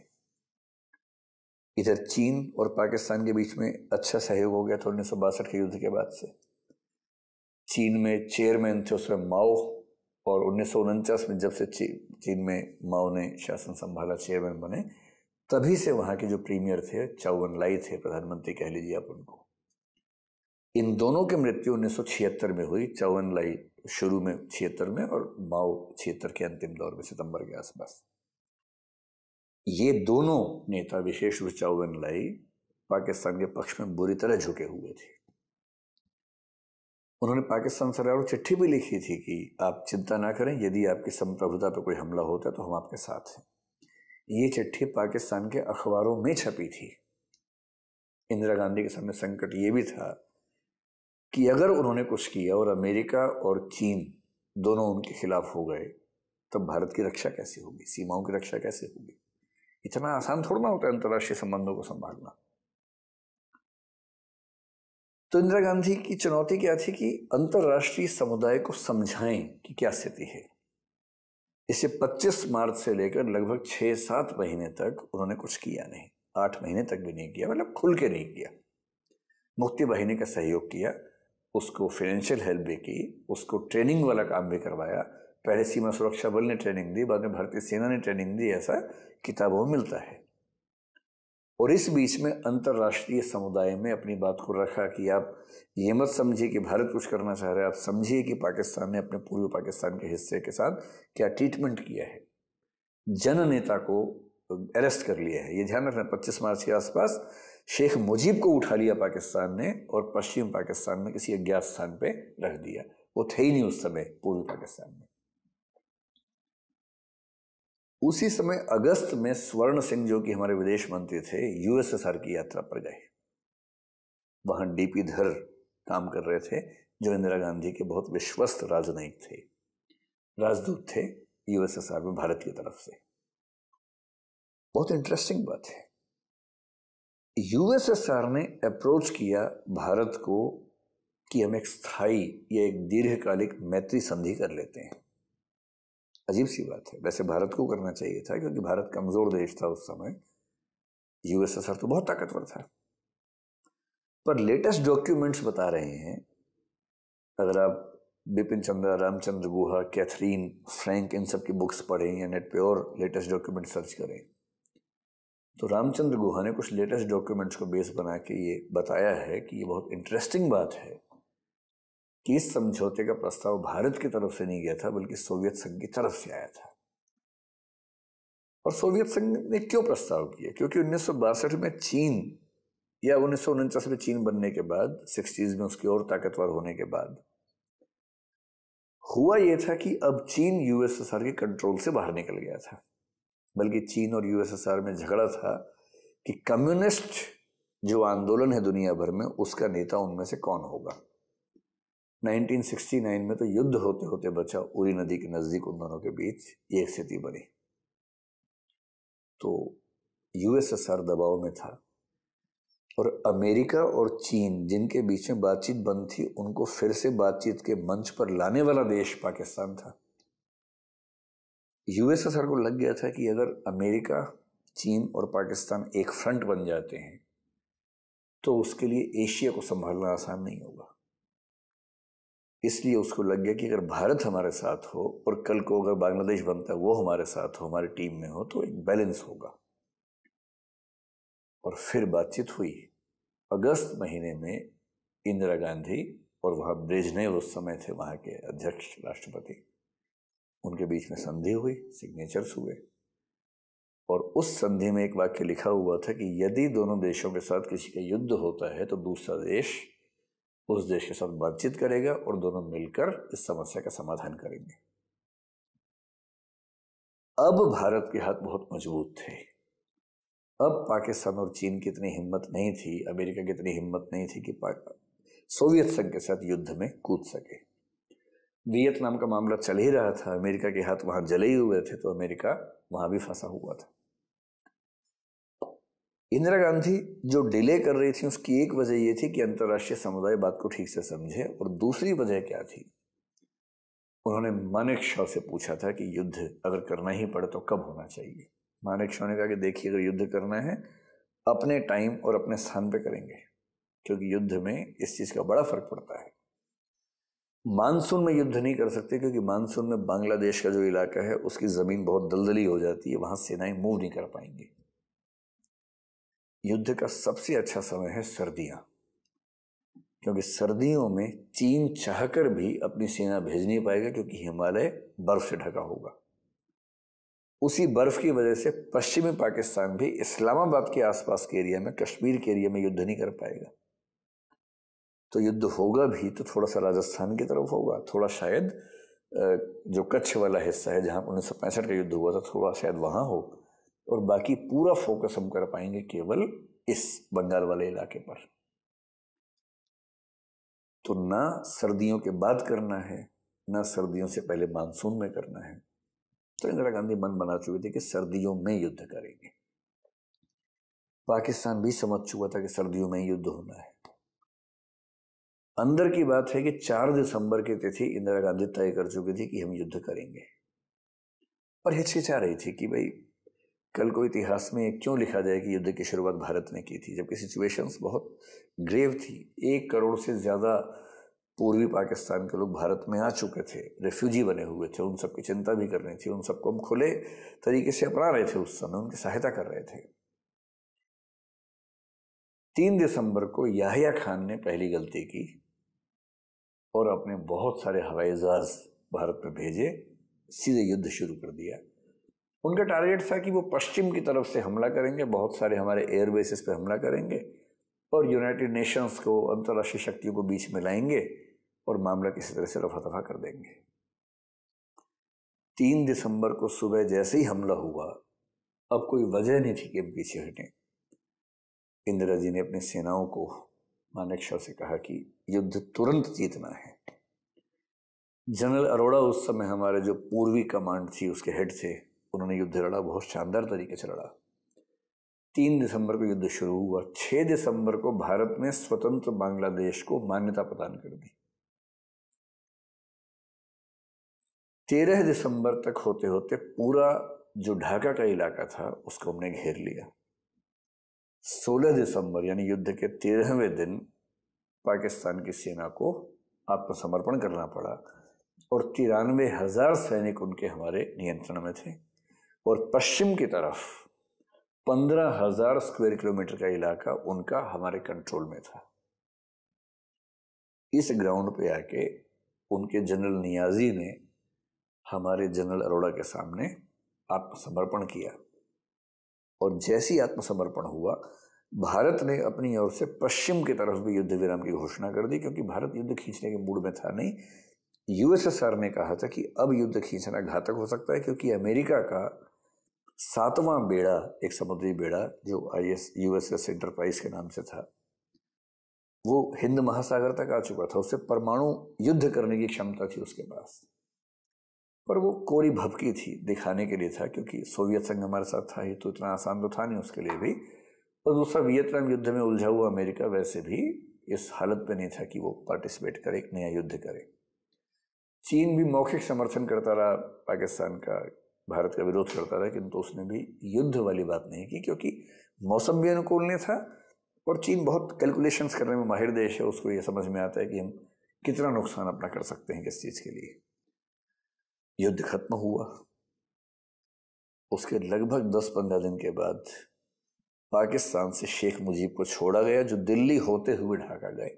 Speaker 1: इधर चीन और पाकिस्तान के बीच में अच्छा सहयोग हो गया था उन्नीस के युद्ध के बाद से चीन में चेयरमैन थे उसमें माओ और उन्नीस में जब से चीन में माओ ने शासन संभाला चेयरमैन बने तभी से वहाँ के जो प्रीमियर थे चाउवन लाई थे प्रधानमंत्री कह लीजिए आप उनको इन दोनों की मृत्यु छिहत्तर में हुई चौवन लाई शुरू में छिहत्तर में और माओ छिहत्तर के अंतिम दौर में सितंबर के आसपास ये दोनों नेता विशेष रूप चौवन लाई पाकिस्तान के पक्ष में बुरी तरह झुके हुए थे उन्होंने पाकिस्तान सरकार को चिट्ठी भी लिखी थी कि आप चिंता ना करें यदि आपकी संप्रभुता पर कोई हमला होता है तो हम आपके साथ हैं ये चिट्ठी पाकिस्तान के अखबारों में छपी थी इंदिरा गांधी के सामने संकट ये भी था कि अगर उन्होंने कुछ किया और अमेरिका और चीन दोनों उनके खिलाफ हो गए तब भारत की रक्षा कैसे होगी सीमाओं की रक्षा कैसे होगी इतना आसान थोड़ा ना होता है अंतर्राष्ट्रीय संबंधों को संभालना तो इंदिरा गांधी की चुनौती क्या थी कि अंतर्राष्ट्रीय समुदाय को समझाएं कि क्या स्थिति है इसे 25 मार्च से लेकर लगभग छह सात महीने तक उन्होंने कुछ किया नहीं आठ महीने तक भी नहीं किया मतलब खुल के नहीं किया मुक्ति वाहिनी का सहयोग किया उसको फाइनेंशियल हेल्प भी की उसको ट्रेनिंग वाला काम भी करवाया पहले सीमा सुरक्षा बल ने ट्रेनिंग दी बाद में भारतीय सेना ने ट्रेनिंग दी ऐसा किताबों में मिलता है और इस बीच में अंतर्राष्ट्रीय समुदाय में अपनी बात को रखा कि आप ये मत समझिए कि भारत कुछ करना चाह रहे हैं आप समझिए कि पाकिस्तान ने अपने पूर्व पाकिस्तान के हिस्से के साथ क्या ट्रीटमेंट किया है जन नेता को अरेस्ट कर लिया है ये ध्यान रखना पच्चीस मार्च के आसपास शेख मुजीब को उठा लिया पाकिस्तान ने और पश्चिम पाकिस्तान में किसी अज्ञात स्थान पर रख दिया वो थे ही नहीं उस समय पूर्वी पाकिस्तान में उसी समय अगस्त में स्वर्ण सिंह जो कि हमारे विदेश मंत्री थे यूएसएसआर की यात्रा पर गए वहां डीपी धर काम कर रहे थे जो इंदिरा गांधी के बहुत विश्वस्त राजनयिक थे राजदूत थे यूएसएसआर में भारत की तरफ से बहुत इंटरेस्टिंग बात है यूएसएसआर ने अप्रोच किया भारत को कि हम एक स्थायी या एक दीर्घकालिक मैत्री संधि कर लेते हैं अजीब सी बात है वैसे भारत को करना चाहिए था क्योंकि भारत कमज़ोर देश था उस समय यूएसएसआर तो बहुत ताकतवर था पर लेटेस्ट डॉक्यूमेंट्स बता रहे हैं अगर आप बिपिन चंद्र रामचंद्र गुहा कैथरीन फ्रैंक इन सब की बुक्स पढ़ें या नेट पे और लेटेस्ट डॉक्यूमेंट सर्च करें तो रामचंद्र गुहा ने कुछ लेटेस्ट डॉक्यूमेंट्स को बेस बना के ये बताया है कि ये बहुत इंटरेस्टिंग बात है कि इस समझौते का प्रस्ताव भारत की तरफ से नहीं गया था बल्कि सोवियत संघ की तरफ से आया था और सोवियत संघ ने क्यों प्रस्ताव किया क्योंकि उन्नीस में चीन या उन्नीस में चीन बनने के बाद सिक्सटीज में उसकी और ताकतवर होने के बाद हुआ यह था कि अब चीन यूएसएसआर के कंट्रोल से बाहर निकल गया था बल्कि चीन और यूएसएसआर में झगड़ा था कि कम्युनिस्ट जो आंदोलन है दुनिया भर में उसका नेता उनमें से कौन होगा 1969 में तो युद्ध होते होते बचा उरी नदी के नज़दीक उन दोनों के बीच ये स्थिति बनी तो यूएसएसआर दबाव में था और अमेरिका और चीन जिनके बीच में बातचीत बंद थी उनको फिर से बातचीत के मंच पर लाने वाला देश पाकिस्तान था यूएसएसआर को लग गया था कि अगर अमेरिका चीन और पाकिस्तान एक फ्रंट बन जाते हैं तो उसके लिए एशिया को संभालना आसान नहीं होगा इसलिए उसको लग गया कि अगर भारत हमारे साथ हो और कल को अगर बांग्लादेश बनता है वो हमारे साथ हो हमारी टीम में हो तो एक बैलेंस होगा और फिर बातचीत हुई अगस्त महीने में इंदिरा गांधी और वहाँ ब्रेजनेव उस समय थे वहाँ के अध्यक्ष राष्ट्रपति उनके बीच में संधि हुई सिग्नेचर्स हुए और उस संधि में एक वाक्य लिखा हुआ था कि यदि दोनों देशों के साथ किसी का युद्ध होता है तो दूसरा देश उस देश के साथ बातचीत करेगा और दोनों मिलकर इस समस्या का समाधान करेंगे अब भारत के हाथ बहुत मजबूत थे अब पाकिस्तान और चीन की इतनी हिम्मत नहीं थी अमेरिका की इतनी हिम्मत नहीं थी कि सोवियत संघ के साथ युद्ध में कूद सके वियतनाम का मामला चल ही रहा था अमेरिका के हाथ वहां जले ही हुए थे तो अमेरिका वहां भी फंसा हुआ था इंदिरा गांधी जो डिले कर रही थी उसकी एक वजह यह थी कि अंतर्राष्ट्रीय समुदाय बात को ठीक से समझे और दूसरी वजह क्या थी उन्होंने मानिक शाह से पूछा था कि युद्ध अगर करना ही पड़े तो कब होना चाहिए मानिक शाह ने कहा कि देखिए अगर युद्ध करना है अपने टाइम और अपने स्थान पर करेंगे क्योंकि युद्ध में इस चीज़ का बड़ा फर्क पड़ता है मानसून में युद्ध नहीं कर सकते क्योंकि मानसून में बांग्लादेश का जो इलाका है उसकी ज़मीन बहुत दलदली हो जाती है वहाँ सेनाएं मूव नहीं कर पाएंगी युद्ध का सबसे अच्छा समय है सर्दियां क्योंकि सर्दियों में चीन चाहकर भी अपनी सेना भेज नहीं पाएगा क्योंकि हिमालय बर्फ से ढका होगा उसी बर्फ की वजह से पश्चिमी पाकिस्तान भी इस्लामाबाद के आसपास के एरिया में कश्मीर के एरिया में युद्ध नहीं कर पाएगा तो युद्ध होगा भी तो थोड़ा सा राजस्थान की तरफ होगा थोड़ा शायद जो कच्छ वाला हिस्सा है जहां उन्नीस का युद्ध हुआ था थोड़ा शायद वहां हो और बाकी पूरा फोकस हम कर पाएंगे केवल इस बंगाल वाले इलाके पर तो ना सर्दियों के बाद करना है ना सर्दियों से पहले मानसून में करना है तो इंदिरा गांधी मन बना चुके थे कि सर्दियों में युद्ध करेंगे पाकिस्तान भी समझ चुका था कि सर्दियों में युद्ध होना है अंदर की बात है कि चार दिसंबर की तिथि इंदिरा गांधी तय कर चुकी थी कि हम युद्ध करेंगे और हिचकिचा रही थी कि भाई कल को इतिहास में क्यों लिखा जाए कि युद्ध की शुरुआत भारत ने की थी जबकि सिचुएशंस बहुत ग्रेव थी एक करोड़ से ज़्यादा पूर्वी पाकिस्तान के लोग भारत में आ चुके थे रेफ्यूजी बने हुए थे उन सब की चिंता भी करनी थी उन सबको हम खुले तरीके से अपना रहे थे उस समय उनकी सहायता कर रहे थे तीन दिसंबर को याहिया खान ने पहली गलती की और अपने बहुत सारे हवाई जहाज भारत में भेजे सीधे युद्ध शुरू कर दिया उनका टारगेट था कि वो पश्चिम की तरफ से हमला करेंगे बहुत सारे हमारे एयर बेसिस पर हमला करेंगे और यूनाइटेड नेशंस को अंतर्राष्ट्रीय शक्तियों को बीच में लाएंगे और मामला किसी तरह से रफा दफा कर देंगे तीन दिसंबर को सुबह जैसे ही हमला हुआ अब कोई वजह नहीं थी कि हम पीछे हटें इंदिरा जी ने अपनी सेनाओं को शाह से कहा कि युद्ध तुरंत जीतना है जनरल अरोड़ा उस समय हमारे जो पूर्वी कमांड थी उसके हेड थे उन्होंने युद्ध लड़ा बहुत शानदार तरीके से लड़ा तीन दिसंबर को युद्ध शुरू हुआ छः दिसंबर को भारत में स्वतंत्र बांग्लादेश को मान्यता प्रदान कर दी तेरह दिसंबर तक होते होते पूरा जो ढाका का इलाका था उसको हमने घेर लिया सोलह दिसंबर यानी युद्ध के तेरहवें दिन पाकिस्तान की सेना को आत्मसमर्पण करना पड़ा और तिरानवे हजार सैनिक उनके हमारे नियंत्रण में थे और पश्चिम की तरफ पंद्रह हजार स्क्वायर किलोमीटर का इलाका उनका हमारे कंट्रोल में था इस ग्राउंड पे आके उनके जनरल नियाजी ने हमारे जनरल अरोड़ा के सामने आत्मसमर्पण किया और जैसी आत्मसमर्पण हुआ भारत ने अपनी ओर से पश्चिम की तरफ भी युद्ध विराम की घोषणा कर दी क्योंकि भारत युद्ध खींचने के मूड में था नहीं यूएसएसआर ने कहा था कि अब युद्ध खींचना घातक हो सकता है क्योंकि अमेरिका का सातवां बेड़ा एक समुद्री बेड़ा जो आई एस यूएसएस इंटरप्राइज के नाम से था वो हिंद महासागर तक आ चुका था उससे परमाणु युद्ध करने की क्षमता थी उसके पास पर वो कोरी भपकी थी दिखाने के लिए था क्योंकि सोवियत संघ हमारे साथ था ही तो इतना आसान तो था नहीं उसके लिए भी और दूसरा वियतनाम युद्ध में उलझा हुआ अमेरिका वैसे भी इस हालत में नहीं था कि वो पार्टिसिपेट करे एक नया युद्ध करे चीन भी मौखिक समर्थन करता रहा पाकिस्तान का भारत का विरोध करता रहा किंतु उसने भी युद्ध वाली बात नहीं की क्योंकि मौसम भी अनुकूल नहीं था और चीन बहुत कैलकुलेशंस करने में माहिर देश है उसको ये समझ में आता है कि हम कितना नुकसान अपना कर सकते हैं किस चीज़ के लिए युद्ध खत्म हुआ उसके लगभग दस पंद्रह दिन के बाद पाकिस्तान से शेख मुजीब को छोड़ा गया जो दिल्ली होते हुए ढाका गए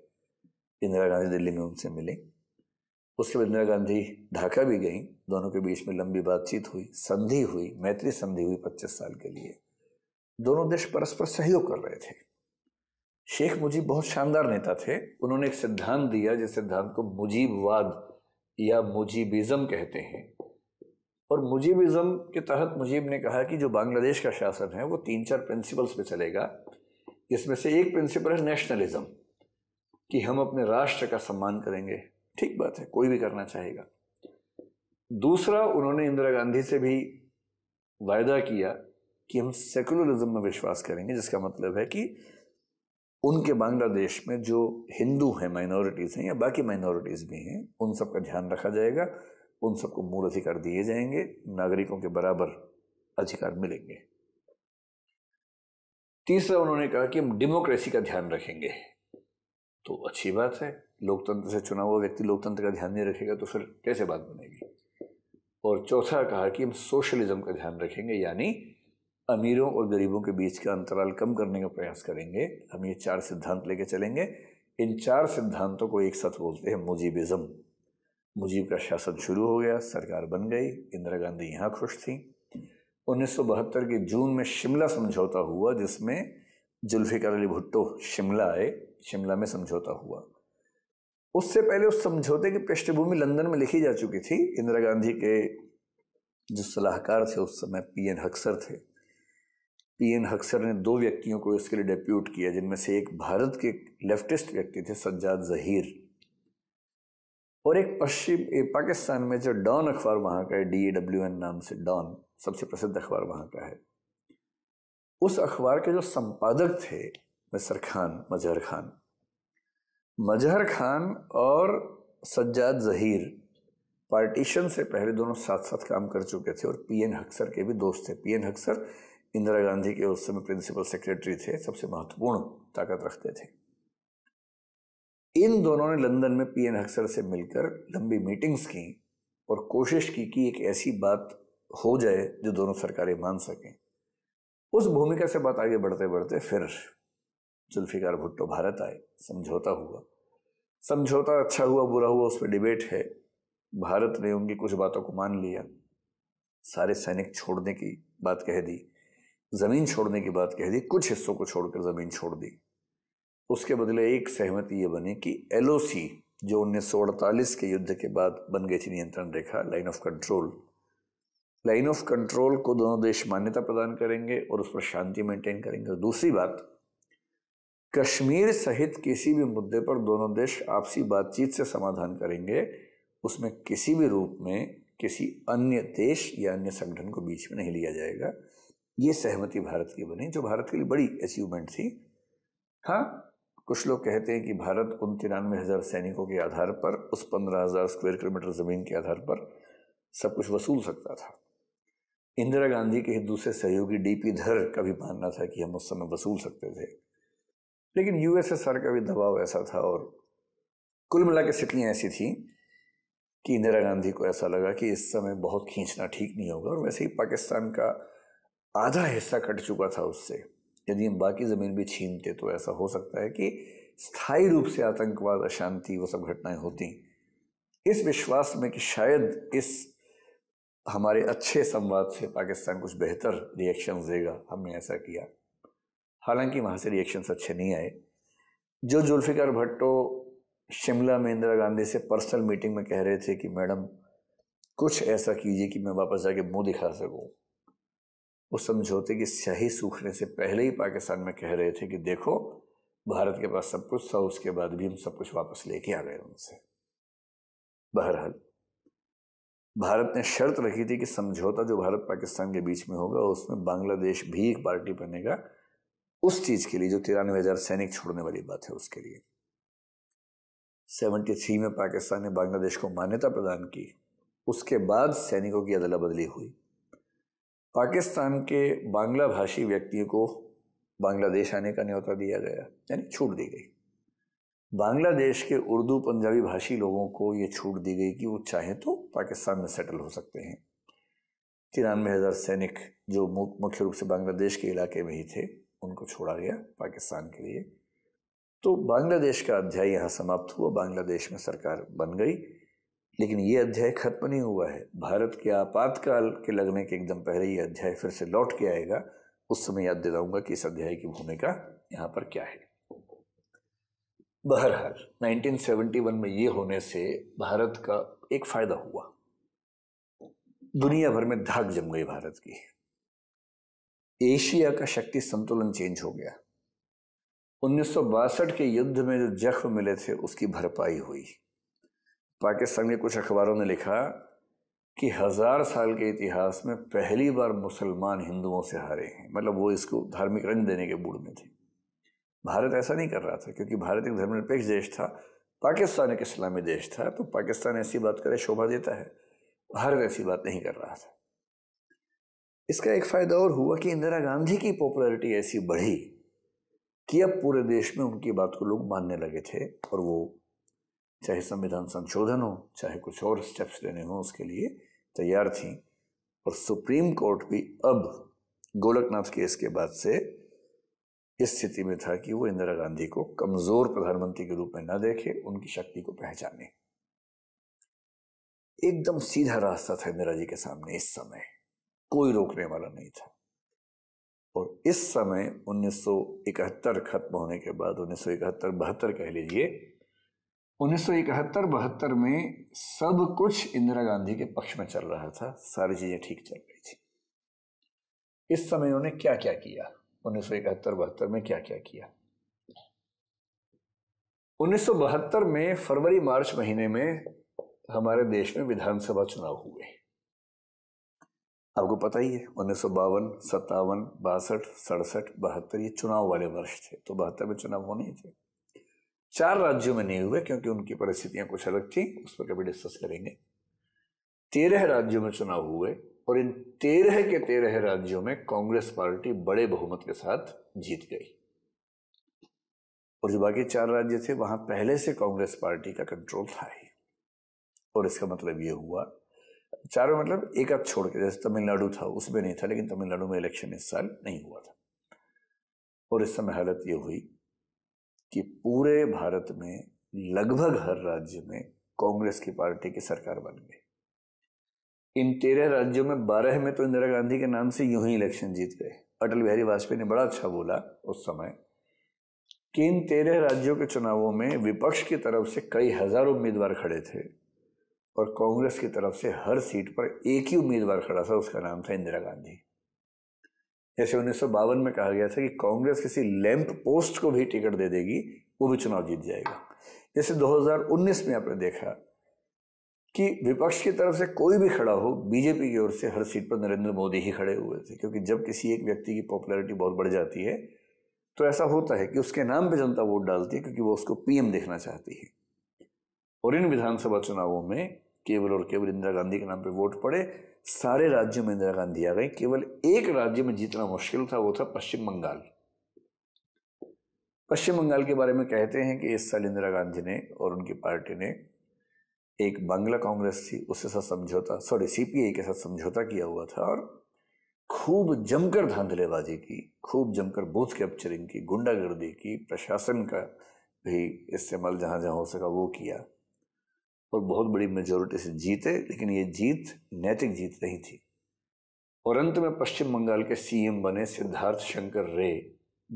Speaker 1: इंदिरा गांधी दिल्ली में उनसे मिले उसके बाद इंदिरा गांधी ढाका भी गई दोनों के बीच में लंबी बातचीत हुई संधि हुई मैत्री संधि हुई पच्चीस साल के लिए दोनों देश परस्पर सहयोग कर रहे थे शेख मुजीब बहुत शानदार नेता थे उन्होंने एक सिद्धांत दिया जिस सिद्धांत को मुजीबवाद या मुजीबिज्म कहते हैं और मुजीबिज्म के तहत मुजीब ने कहा कि जो बांग्लादेश का शासन है वो तीन चार प्रिंसिपल्स पे चलेगा इसमें से एक प्रिंसिपल है नेशनलिज्म कि हम अपने राष्ट्र का सम्मान करेंगे ठीक बात है कोई भी करना चाहेगा दूसरा उन्होंने इंदिरा गांधी से भी वायदा किया कि हम सेकुलरिज्म में विश्वास करेंगे जिसका मतलब है कि उनके बांग्लादेश में जो हिंदू हैं माइनॉरिटीज़ हैं या बाकी माइनॉरिटीज़ भी हैं उन सब का ध्यान रखा जाएगा उन सबको मूल अधिकार दिए जाएंगे नागरिकों के बराबर अधिकार मिलेंगे तीसरा उन्होंने कहा कि हम डेमोक्रेसी का ध्यान रखेंगे तो अच्छी बात है लोकतंत्र से चुना हुआ व्यक्ति लोकतंत्र का ध्यान नहीं रखेगा तो फिर कैसे बात बनेगी और चौथा कहा कि हम सोशलिज्म का ध्यान रखेंगे यानी अमीरों और गरीबों के बीच का अंतराल कम करने का प्रयास करेंगे हम ये चार सिद्धांत लेके चलेंगे इन चार सिद्धांतों को एक साथ बोलते हैं मुजीबिज़्म मुजीब का शासन शुरू हो गया सरकार बन गई इंदिरा गांधी यहाँ खुश थी उन्नीस के जून में शिमला समझौता हुआ जिसमें जुल्फ़िकार अली भुट्टो शिमला आए शिमला में समझौता हुआ उससे पहले उस समझौते की पृष्ठभूमि लंदन में लिखी जा चुकी थी इंदिरा गांधी के जो सलाहकार थे उस समय पी एन हक्सर थे पी एन हक्सर ने दो व्यक्तियों को इसके लिए डेप्यूट किया जिनमें से एक भारत के लेफ्टिस्ट व्यक्ति थे सज्जाद जहीर और एक पश्चिम पाकिस्तान में जो डॉन अखबार वहाँ का है डी ए डब्ल्यू एन नाम से डॉन सबसे प्रसिद्ध अखबार वहाँ का है उस अखबार के जो संपादक थे मिसर खान मजहर खान मजहर खान और सज्जाद जहीर पार्टीशन से पहले दोनों साथ साथ काम कर चुके थे और पीएन हक्सर के भी दोस्त थे पीएन हक्सर इंदिरा गांधी के उस समय प्रिंसिपल सेक्रेटरी थे सबसे महत्वपूर्ण ताकत रखते थे इन दोनों ने लंदन में पीएन हक्सर से मिलकर लंबी मीटिंग्स की और कोशिश की कि एक ऐसी बात हो जाए जो दोनों सरकारें मान सकें उस भूमिका से बात आगे बढ़ते बढ़ते फिर जुल्फिकार भुट्टो भारत आए समझौता हुआ समझौता अच्छा हुआ बुरा हुआ उस पर डिबेट है भारत ने उनकी कुछ बातों को मान लिया सारे सैनिक छोड़ने की बात कह दी ज़मीन छोड़ने की बात कह दी कुछ हिस्सों को छोड़कर ज़मीन छोड़ दी उसके बदले एक सहमति ये बनी कि एलओसी जो उन्नीस के युद्ध के बाद बन गई थी नियंत्रण रेखा line of control line of control को दोनों देश मान्यता प्रदान करेंगे और उस पर शांति मेंटेन करेंगे और दूसरी बात कश्मीर सहित किसी भी मुद्दे पर दोनों देश आपसी बातचीत से समाधान करेंगे उसमें किसी भी रूप में किसी अन्य देश या अन्य संगठन को बीच में नहीं लिया जाएगा ये सहमति भारत की बनी जो भारत के लिए बड़ी अचीवमेंट थी हाँ कुछ लोग कहते हैं कि भारत उन तिरानवे हज़ार सैनिकों के आधार पर उस पंद्रह हज़ार स्क्वायर किलोमीटर ज़मीन के आधार पर सब कुछ वसूल सकता था इंदिरा गांधी के दूसरे सहयोगी डी पी धर का भी मानना था कि हम उस समय वसूल सकते थे लेकिन यूएसएसआर का भी दबाव ऐसा था और कुल मिला के स्थितियाँ ऐसी थी कि इंदिरा गांधी को ऐसा लगा कि इस समय बहुत खींचना ठीक नहीं होगा और वैसे ही पाकिस्तान का आधा हिस्सा कट चुका था उससे यदि हम बाकी ज़मीन भी छीनते तो ऐसा हो सकता है कि स्थायी रूप से आतंकवाद अशांति वो सब घटनाएं होती इस विश्वास में कि शायद इस हमारे अच्छे संवाद से पाकिस्तान कुछ बेहतर रिएक्शन देगा हमने ऐसा किया हालांकि वहाँ से रिएक्शन अच्छे नहीं आए जो जुल्फ़िकार भट्टो शिमला में इंदिरा गांधी से पर्सनल मीटिंग में कह रहे थे कि मैडम कुछ ऐसा कीजिए कि मैं वापस जाके मुंह दिखा सकूं वो समझौते की स्याही सूखने से पहले ही पाकिस्तान में कह रहे थे कि देखो भारत के पास सब कुछ था उसके बाद भी हम सब कुछ वापस लेके आ गए उनसे बहरहाल भारत ने शर्त रखी थी कि समझौता जो भारत पाकिस्तान के बीच में होगा उसमें बांग्लादेश भी एक पार्टी बनेगा उस चीज के लिए जो तिरानवे हजार सैनिक छोड़ने वाली बात है उसके लिए सेवेंटी थ्री में पाकिस्तान ने बांग्लादेश को मान्यता प्रदान की उसके बाद सैनिकों की अदला बदली हुई पाकिस्तान के बांग्ला भाषी व्यक्तियों को बांग्लादेश आने का न्योता दिया गया यानी छूट दी गई बांग्लादेश के उर्दू पंजाबी भाषी लोगों को ये छूट दी गई कि वो चाहें तो पाकिस्तान में सेटल हो सकते हैं तिरानवे हज़ार सैनिक जो मुख्य रूप से बांग्लादेश के इलाके में ही थे उनको छोड़ा गया पाकिस्तान के लिए तो बांग्लादेश का अध्याय यहाँ समाप्त हुआ बांग्लादेश में सरकार बन गई लेकिन ये अध्याय खत्म नहीं हुआ है भारत के आपातकाल के लगने के एकदम पहले ये अध्याय फिर से लौट के आएगा उस समय याद दिलाऊंगा कि इस अध्याय की भूमिका यहाँ पर क्या है बहरहाल 1971 में ये होने से भारत का एक फायदा हुआ दुनिया भर में धाक जम गई भारत की एशिया का शक्ति संतुलन चेंज हो गया उन्नीस के युद्ध में जो जख्म मिले थे उसकी भरपाई हुई पाकिस्तान के कुछ अखबारों ने लिखा कि हजार साल के इतिहास में पहली बार मुसलमान हिंदुओं से हारे हैं मतलब वो इसको धार्मिक रंग देने के मूड में थे भारत ऐसा नहीं कर रहा था क्योंकि भारत एक धर्मनिरपेक्ष देश था पाकिस्तान एक इस्लामी देश था तो पाकिस्तान ऐसी बात करे शोभा देता है भारत ऐसी बात नहीं कर रहा था इसका एक फ़ायदा और हुआ कि इंदिरा गांधी की पॉपुलैरिटी ऐसी बढ़ी कि अब पूरे देश में उनकी बात को लोग मानने लगे थे और वो चाहे संविधान संशोधन हो चाहे कुछ और स्टेप्स लेने हों उसके लिए तैयार थी और सुप्रीम कोर्ट भी अब गोलकनाथ केस के बाद से इस स्थिति में था कि वो इंदिरा गांधी को कमजोर प्रधानमंत्री के रूप में न देखे उनकी शक्ति को पहचाने एकदम सीधा रास्ता था इंदिरा जी के सामने इस समय कोई रोकने वाला नहीं था और इस समय 1971 खत्म होने के बाद 1971 बहत्तर कह लीजिए 1971 बहत्तर में सब कुछ इंदिरा गांधी के पक्ष में चल रहा था सारी चीजें ठीक चल रही थी इस समय उन्होंने क्या क्या किया उन्नीस सौ इकहत्तर बहत्तर में क्या क्या किया उन्नीस सौ बहत्तर में फरवरी मार्च महीने में हमारे देश में विधानसभा चुनाव हुए आपको पता ही है उन्नीस सौ बावन सत्तावन बासठ सड़सठ बहत्तर ये चुनाव वाले वर्ष थे तो बहत्तर में चुनाव होने ही थे चार राज्यों में नहीं हुए क्योंकि उनकी परिस्थितियां कुछ अलग थी उस पर कभी डिस्कस करेंगे तेरह राज्यों में चुनाव हुए और इन तेरह के तेरह राज्यों में कांग्रेस पार्टी बड़े बहुमत के साथ जीत गई और जो बाकी चार राज्य थे वहां पहले से कांग्रेस पार्टी का कंट्रोल था ही और इसका मतलब यह हुआ चारों मतलब एक आध छोड़ के जैसे तमिलनाडु था उसमें नहीं था लेकिन तमिलनाडु में इलेक्शन इस साल नहीं हुआ था और इस समय हालत यह हुई कि पूरे भारत में लगभग हर राज्य में कांग्रेस की पार्टी की सरकार बन गई इन तेरह राज्यों में बारह में तो इंदिरा गांधी के नाम से यूं ही इलेक्शन जीत गए अटल बिहारी वाजपेयी ने बड़ा अच्छा बोला उस समय कि इन तेरह राज्यों के चुनावों में विपक्ष की तरफ से कई हजार उम्मीदवार खड़े थे और कांग्रेस की तरफ से हर सीट पर एक ही उम्मीदवार खड़ा था उसका नाम था इंदिरा गांधी जैसे उन्नीस में कहा गया था कि कांग्रेस किसी लैंप पोस्ट को भी टिकट दे देगी वो भी चुनाव जीत जाएगा जैसे 2019 में आपने देखा कि विपक्ष की तरफ से कोई भी खड़ा हो बीजेपी की ओर से हर सीट पर नरेंद्र मोदी ही खड़े हुए थे क्योंकि जब किसी एक व्यक्ति की पॉपुलैरिटी बहुत बढ़ जाती है तो ऐसा होता है कि उसके नाम पे जनता वोट डालती है क्योंकि वो उसको पीएम देखना चाहती है और इन विधानसभा चुनावों में केवल और केवल इंदिरा गांधी के नाम पर वोट पड़े सारे राज्यों में इंदिरा गांधी आ गए केवल एक राज्य में जीतना मुश्किल था वो था पश्चिम बंगाल पश्चिम बंगाल के बारे में कहते हैं कि इस साल इंदिरा गांधी ने और उनकी पार्टी ने एक बांग्ला कांग्रेस थी उसके साथ समझौता सॉरी सीपीआई के साथ समझौता किया हुआ था और खूब जमकर धांधलेबाजी की खूब जमकर बूथ कैप्चरिंग की गुंडागर्दी की प्रशासन का भी इस्तेमाल जहाँ जहाँ हो सका वो किया और बहुत बड़ी मेजोरिटी से जीते लेकिन ये जीत नैतिक जीत नहीं थी और अंत में पश्चिम बंगाल के सीएम बने सिद्धार्थ शंकर रे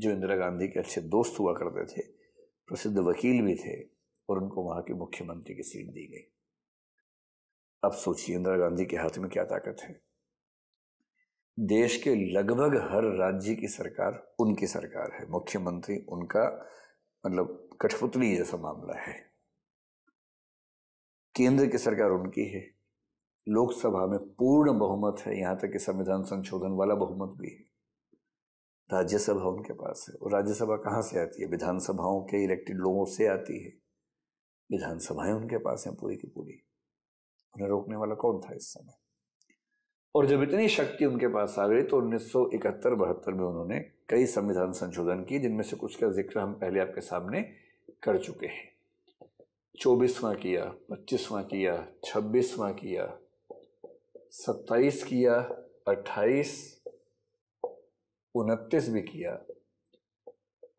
Speaker 1: जो इंदिरा गांधी के अच्छे दोस्त हुआ करते थे प्रसिद्ध वकील भी थे और उनको वहाँ के मुख्यमंत्री की सीट दी गई अब सोचिए इंदिरा गांधी के हाथ में क्या ताकत है देश के लगभग हर राज्य की सरकार उनकी सरकार है मुख्यमंत्री उनका मतलब कठपुतली जैसा मामला है केंद्र की सरकार उनकी है लोकसभा में पूर्ण बहुमत है यहां तक कि संविधान संशोधन वाला बहुमत भी है राज्यसभा उनके पास है और राज्यसभा कहाँ से आती है विधानसभाओं के इलेक्टेड लोगों से आती है विधानसभाएं उनके पास हैं पूरी की पूरी उन्हें रोकने वाला कौन था इस समय और जब इतनी शक्ति उनके पास आ गई तो उन्नीस सौ इकहत्तर बहत्तर में उन्होंने कई संविधान संशोधन किए जिनमें से कुछ का जिक्र हम पहले आपके सामने कर चुके हैं चौबीसवां किया पच्चीसवां किया छब्बीसवां किया सत्ताईस किया अट्ठाईस उनतीस भी किया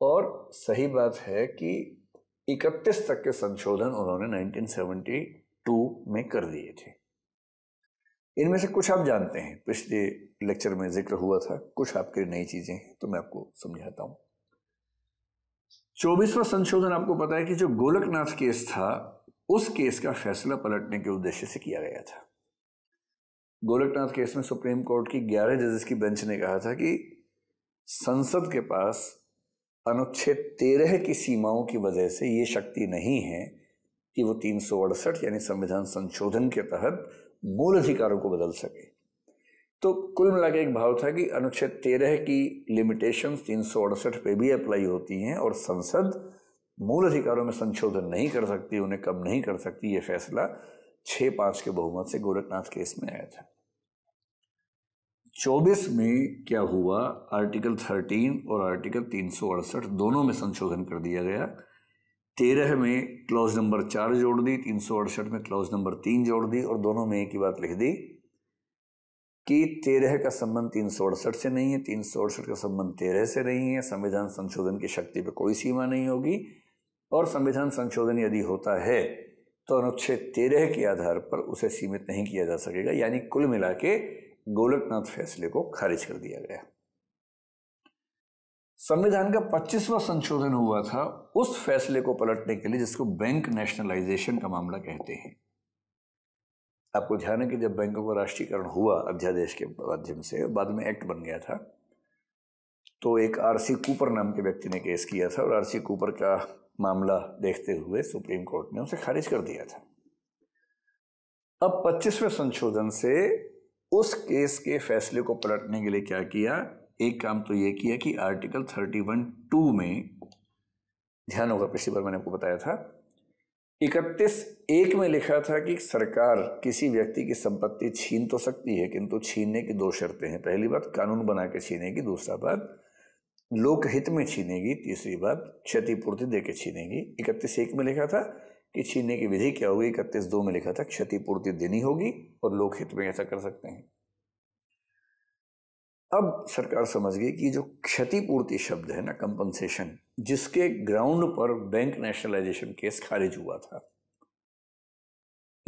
Speaker 1: और सही बात है कि इकतीस तक के संशोधन उन्होंने टू में कर दिए थे इनमें से कुछ आप जानते हैं पिछले लेक्चर में जिक्र हुआ था कुछ आपके नई चीजें हैं तो मैं आपको समझाता हूं चौबीसवा संशोधन आपको पता है कि जो गोलकनाथ केस था उस केस का फैसला पलटने के उद्देश्य से किया गया था गोलकनाथ केस में सुप्रीम कोर्ट की 11 जजेस की बेंच ने कहा था कि संसद के पास अनुच्छेद तेरह की सीमाओं की वजह से ये शक्ति नहीं है कि वो तीन सौ अड़सठ यानी संविधान संशोधन के तहत मूल अधिकारों को बदल सके तो कुल मिला एक भाव था कि अनुच्छेद तेरह की लिमिटेशन तीन सौ अड़सठ पे भी अप्लाई होती हैं और संसद मूल अधिकारों में संशोधन नहीं कर सकती उन्हें कम नहीं कर सकती ये फैसला छः पाँच के बहुमत से गोरखनाथ केस में आया था चौबीस में क्या हुआ आर्टिकल थर्टीन और आर्टिकल तीन सौ अड़सठ दोनों में संशोधन कर दिया गया तेरह में क्लॉज नंबर चार जोड़ दी तीन सौ अड़सठ में क्लॉज नंबर तीन जोड़ दी और दोनों में एक ही बात लिख दी कि तेरह का संबंध तीन सौ अड़सठ से नहीं है तीन सौ अड़सठ का संबंध तेरह से नहीं है संविधान संशोधन की शक्ति पर कोई सीमा नहीं होगी और संविधान संशोधन यदि होता है तो अनुच्छेद तेरह के आधार पर उसे सीमित नहीं किया जा सकेगा यानी कुल मिला के गोलकनाथ फैसले को खारिज कर दिया गया संविधान का पच्चीसवा संशोधन हुआ था उस फैसले को पलटने के लिए जिसको बैंक नेशनलाइजेशन का मामला कहते हैं आपको ध्यान है कि जब बैंकों का राष्ट्रीयकरण हुआ अध्यादेश के माध्यम से बाद में एक्ट बन गया था तो एक आरसी कूपर नाम के व्यक्ति ने केस किया था और आरसी कूपर का मामला देखते हुए सुप्रीम कोर्ट ने उसे खारिज कर दिया था अब पच्चीसवें संशोधन से उस केस के फैसले को पलटने के लिए क्या किया एक काम तो ये किया कि आर्टिकल थर्टी वन टू में ध्यान होगा पिछली बार मैंने आपको बताया था इकतीस एक में लिखा था कि सरकार किसी व्यक्ति की संपत्ति छीन तो सकती है किंतु छीनने की दो शर्तें हैं पहली बात कानून बना के छीनेगी दूसरा बात लोकहित में छीनेगी तीसरी बात क्षतिपूर्ति दे के छीनेगी इकतीस एक में लिखा था कि छीनने की विधि क्या होगी इकतीस दो में लिखा था क्षतिपूर्ति देनी होगी और लोकहित में ऐसा कर सकते हैं अब सरकार समझ गई कि जो क्षतिपूर्ति शब्द है ना कंपनसेशन जिसके ग्राउंड पर बैंक नेशनलाइजेशन केस खारिज हुआ था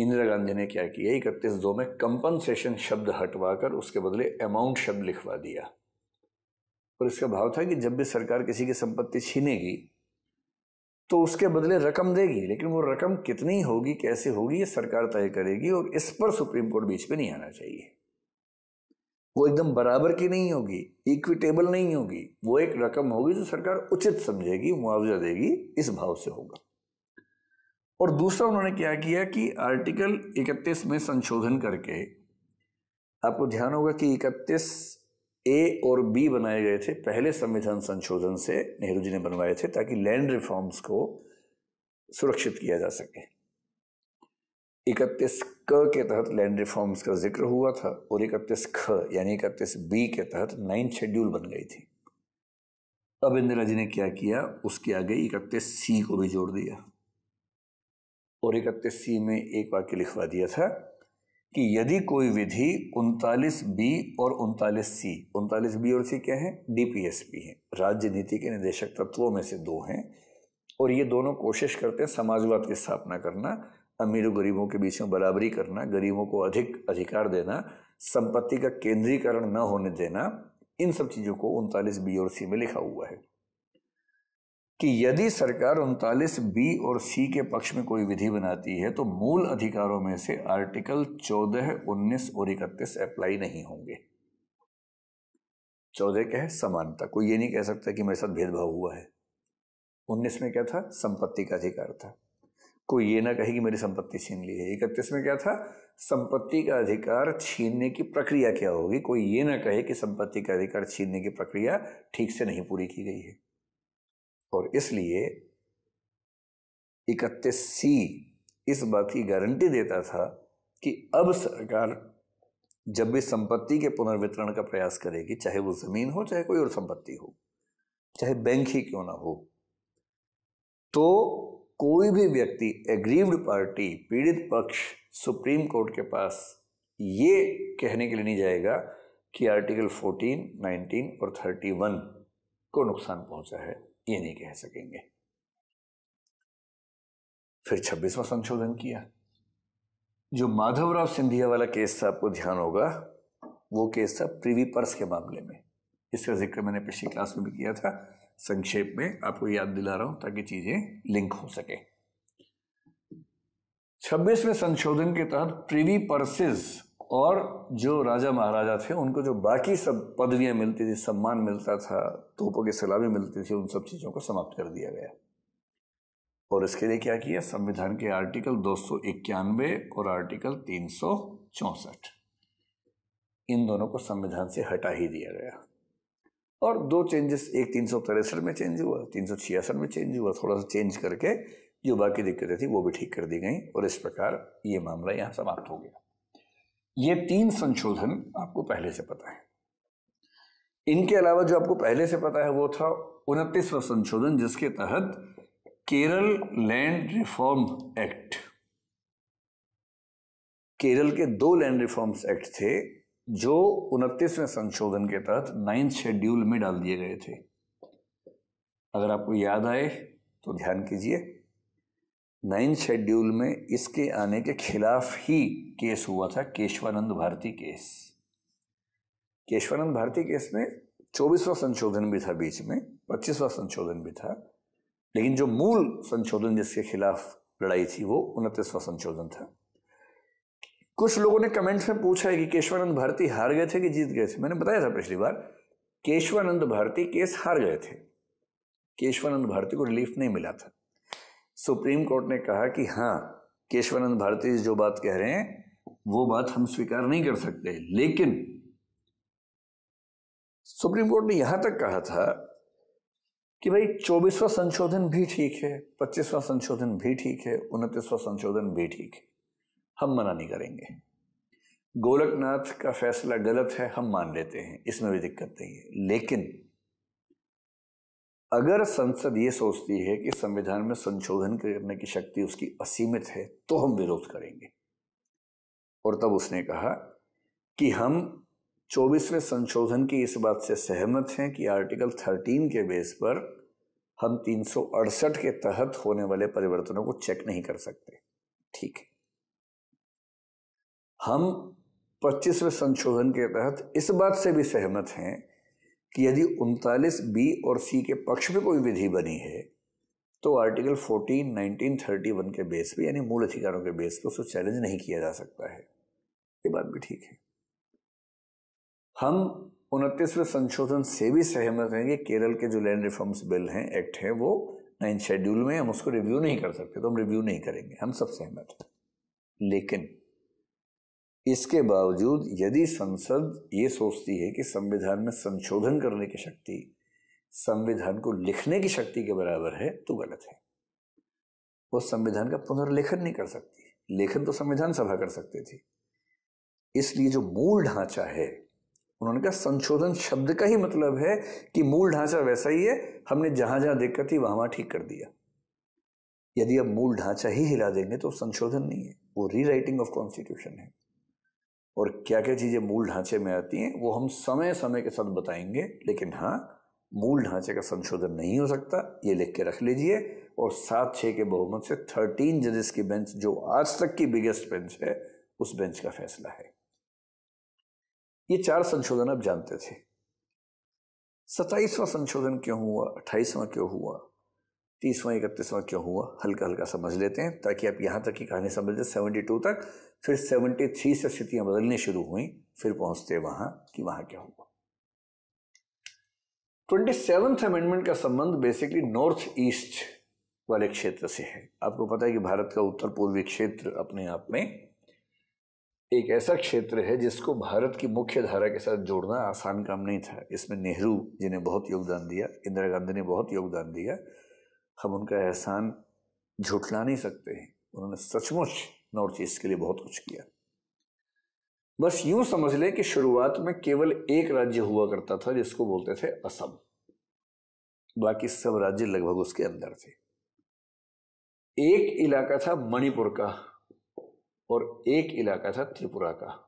Speaker 1: इंदिरा गांधी ने क्या किया इकतीस दो में कंपनसेशन शब्द हटवाकर उसके बदले अमाउंट शब्द लिखवा दिया और इसका भाव था कि जब भी सरकार किसी की संपत्ति छीनेगी तो उसके बदले रकम देगी लेकिन वो रकम कितनी होगी कैसे होगी ये सरकार तय करेगी और इस पर सुप्रीम कोर्ट बीच में नहीं आना चाहिए वो एकदम बराबर की नहीं होगी इक्विटेबल नहीं होगी वो एक रकम होगी जो सरकार उचित समझेगी मुआवजा देगी इस भाव से होगा और दूसरा उन्होंने क्या किया कि आर्टिकल 31 में संशोधन करके आपको ध्यान होगा कि 31 ए और बी बनाए गए थे पहले संविधान संशोधन से नेहरू जी ने बनवाए थे ताकि लैंड रिफॉर्म्स को सुरक्षित किया जा सके इकतीस क के तहत लैंड रिफॉर्म्स का जिक्र हुआ था और इकतीस ख यानी इकतीस बी के तहत नाइन शेड्यूल बन गई थी अब इंदिरा जी ने क्या किया उसके आगे इकतीस सी को भी जोड़ दिया और इकतीस सी में एक वाक्य लिखवा दिया था कि यदि कोई विधि उनतालीस बी और उनतालीस सी उनतालीस बी और सी क्या है डीपीएसपी है राज्य नीति के निदेशक तत्वों में से दो हैं और ये दोनों कोशिश करते हैं समाजवाद की स्थापना करना अमीरों गरीबों के बीच में बराबरी करना गरीबों को अधिक अधिकार देना संपत्ति का केंद्रीकरण न होने देना इन सब चीज़ों को उनतालीस बी और सी में लिखा हुआ है कि यदि सरकार उनतालीस बी और सी के पक्ष में कोई विधि बनाती है तो मूल अधिकारों में से आर्टिकल चौदह उन्नीस और इकतीस अप्लाई नहीं होंगे चौदह क्या है समानता कोई ये नहीं कह सकता कि मेरे साथ भेदभाव हुआ है उन्नीस में क्या था संपत्ति का अधिकार था कोई ये ना कहे कि मेरी संपत्ति छीन ली है इकतीस में क्या था संपत्ति का अधिकार छीनने की प्रक्रिया क्या होगी कोई ये ना कहे कि संपत्ति का अधिकार छीनने की प्रक्रिया ठीक से नहीं पूरी की गई है और इसलिए इकतीस सी इस बात की गारंटी देता था कि अब सरकार जब भी संपत्ति के पुनर्वितरण का प्रयास करेगी चाहे वो जमीन हो चाहे कोई और संपत्ति हो चाहे बैंक ही क्यों ना हो तो कोई भी व्यक्ति एग्रीव्ड पार्टी पीड़ित पक्ष सुप्रीम कोर्ट के पास ये कहने के लिए नहीं जाएगा कि आर्टिकल 14, 19 और 31 को नुकसान पहुंचा है ये नहीं कह सकेंगे फिर छब्बीसवा संशोधन किया जो माधवराव सिंधिया वाला केस था आपको ध्यान होगा वो केस था प्रीवी पर्स के मामले में इसका जिक्र मैंने पिछली क्लास में भी किया था संक्षेप में आपको याद दिला रहा हूं ताकि चीजें लिंक हो सके छब्बीसवें संशोधन के तहत प्रीवी पर्सिस और जो राजा महाराजा थे उनको जो बाकी सब पदवियां मिलती थी सम्मान मिलता था तोपों की सलामी मिलती थी उन सब चीज़ों को समाप्त कर दिया गया और इसके लिए क्या किया संविधान के आर्टिकल दो और आर्टिकल तीन इन दोनों को संविधान से हटा ही दिया गया और दो चेंजेस एक तीन सौ तिरसठ में चेंज हुआ तीन सौ छियासठ में चेंज हुआ थोड़ा सा चेंज करके जो बाकी दिक्कतें थी वो भी ठीक कर दी गई और इस प्रकार ये मामला यहाँ समाप्त हो गया ये तीन संशोधन आपको पहले से पता है इनके अलावा जो आपको पहले से पता है वो था उनतीसवा संशोधन जिसके तहत Kerala land reform act Kerala के दो लैंड रिफॉर्म्स एक्ट थे जो उनतीसवें संशोधन के तहत नाइन्थ शेड्यूल में डाल दिए गए थे अगर आपको याद आए तो ध्यान कीजिए नाइन्थ शेड्यूल में इसके आने के खिलाफ ही केस हुआ था केशवानंद भारती केस केशवानंद भारती केस में चौबीसवां संशोधन भी था बीच में पच्चीसवां संशोधन भी था लेकिन जो मूल संशोधन जिसके खिलाफ लड़ाई थी वो उनतीसवां संशोधन था कुछ लोगों ने कमेंट्स में पूछा है कि केशवानंद भारती हार गए थे कि जीत गए थे मैंने बताया था पिछली बार केशवानंद भारती केस हार गए थे केशवानंद भारती को रिलीफ नहीं मिला था सुप्रीम कोर्ट ने कहा कि हाँ केशवानंद भारती जो बात कह रहे हैं वो बात हम स्वीकार नहीं कर सकते लेकिन सुप्रीम कोर्ट ने यहां तक कहा था कि भाई चौबीसवां संशोधन भी ठीक है पच्चीसवां संशोधन भी ठीक है उनतीसवां संशोधन भी ठीक है हम मना नहीं करेंगे गोलकनाथ का फैसला गलत है हम मान लेते हैं इसमें भी दिक्कत नहीं है लेकिन अगर संसद ये सोचती है कि संविधान में संशोधन करने की शक्ति उसकी असीमित है तो हम विरोध करेंगे और तब उसने कहा कि हम चौबीसवें संशोधन की इस बात से सहमत हैं कि आर्टिकल 13 के बेस पर हम तीन के तहत होने वाले परिवर्तनों को चेक नहीं कर सकते ठीक है हम पच्चीसवें संशोधन के तहत इस बात से भी सहमत हैं कि यदि उनतालीस बी और सी के पक्ष में कोई विधि बनी है तो आर्टिकल 14, 1931 के बेस पे यानी मूल अधिकारों के बेस पे उसको चैलेंज नहीं किया जा सकता है ये बात भी ठीक है हम उनतीसवें संशोधन से भी सहमत हैं कि केरल के जो लैंड रिफॉर्म्स बिल हैं एक्ट हैं वो नाइन शेड्यूल में हम उसको रिव्यू नहीं कर सकते तो हम रिव्यू नहीं करेंगे हम सब सहमत हैं लेकिन इसके बावजूद यदि संसद ये सोचती है कि संविधान में संशोधन करने की शक्ति संविधान को लिखने की शक्ति के बराबर है तो गलत है वो संविधान का पुनर्लेखन नहीं कर सकती लेखन तो संविधान सभा कर सकती थी इसलिए जो मूल ढांचा है उन्होंने कहा संशोधन शब्द का ही मतलब है कि मूल ढांचा वैसा ही है हमने जहां जहां दिक्कत थी वहां वहां ठीक कर दिया यदि अब मूल ढांचा ही हिला देंगे तो संशोधन नहीं है वो रीराइटिंग ऑफ कॉन्स्टिट्यूशन है और क्या क्या चीज़ें मूल ढांचे में आती हैं वो हम समय समय के साथ बताएंगे लेकिन हाँ मूल ढांचे का संशोधन नहीं हो सकता ये लिख के रख लीजिए और सात छः के बहुमत से थर्टीन जजेस की बेंच जो आज तक की बिगेस्ट बेंच है उस बेंच का फैसला है ये चार संशोधन आप जानते थे सत्ताईसवां संशोधन क्यों हुआ अट्ठाईसवां क्यों हुआ तीसवां इकतीसवां क्यों हुआ हल्का हल्का समझ लेते हैं ताकि आप यहां तक की कहानी समझ लें सेवेंटी टू तक फिर 73 से स्थितियां बदलनी शुरू हुई फिर पहुंचते वहां कि वहां क्या हुआ ट्वेंटी सेवेंथ अमेंडमेंट का संबंध बेसिकली नॉर्थ ईस्ट वाले क्षेत्र से है आपको पता है कि भारत का उत्तर पूर्वी क्षेत्र अपने आप में एक ऐसा क्षेत्र है जिसको भारत की मुख्य धारा के साथ जोड़ना आसान काम नहीं था इसमें नेहरू जी ने बहुत योगदान दिया इंदिरा गांधी ने बहुत योगदान दिया हम उनका एहसान झुठला नहीं सकते हैं उन्होंने सचमुच नॉर्थ ईस्ट के लिए बहुत कुछ किया बस यूं समझ लें कि शुरुआत में केवल एक राज्य हुआ करता था जिसको बोलते थे असम बाकी सब राज्य लगभग उसके अंदर थे एक इलाका था मणिपुर का और एक इलाका था त्रिपुरा का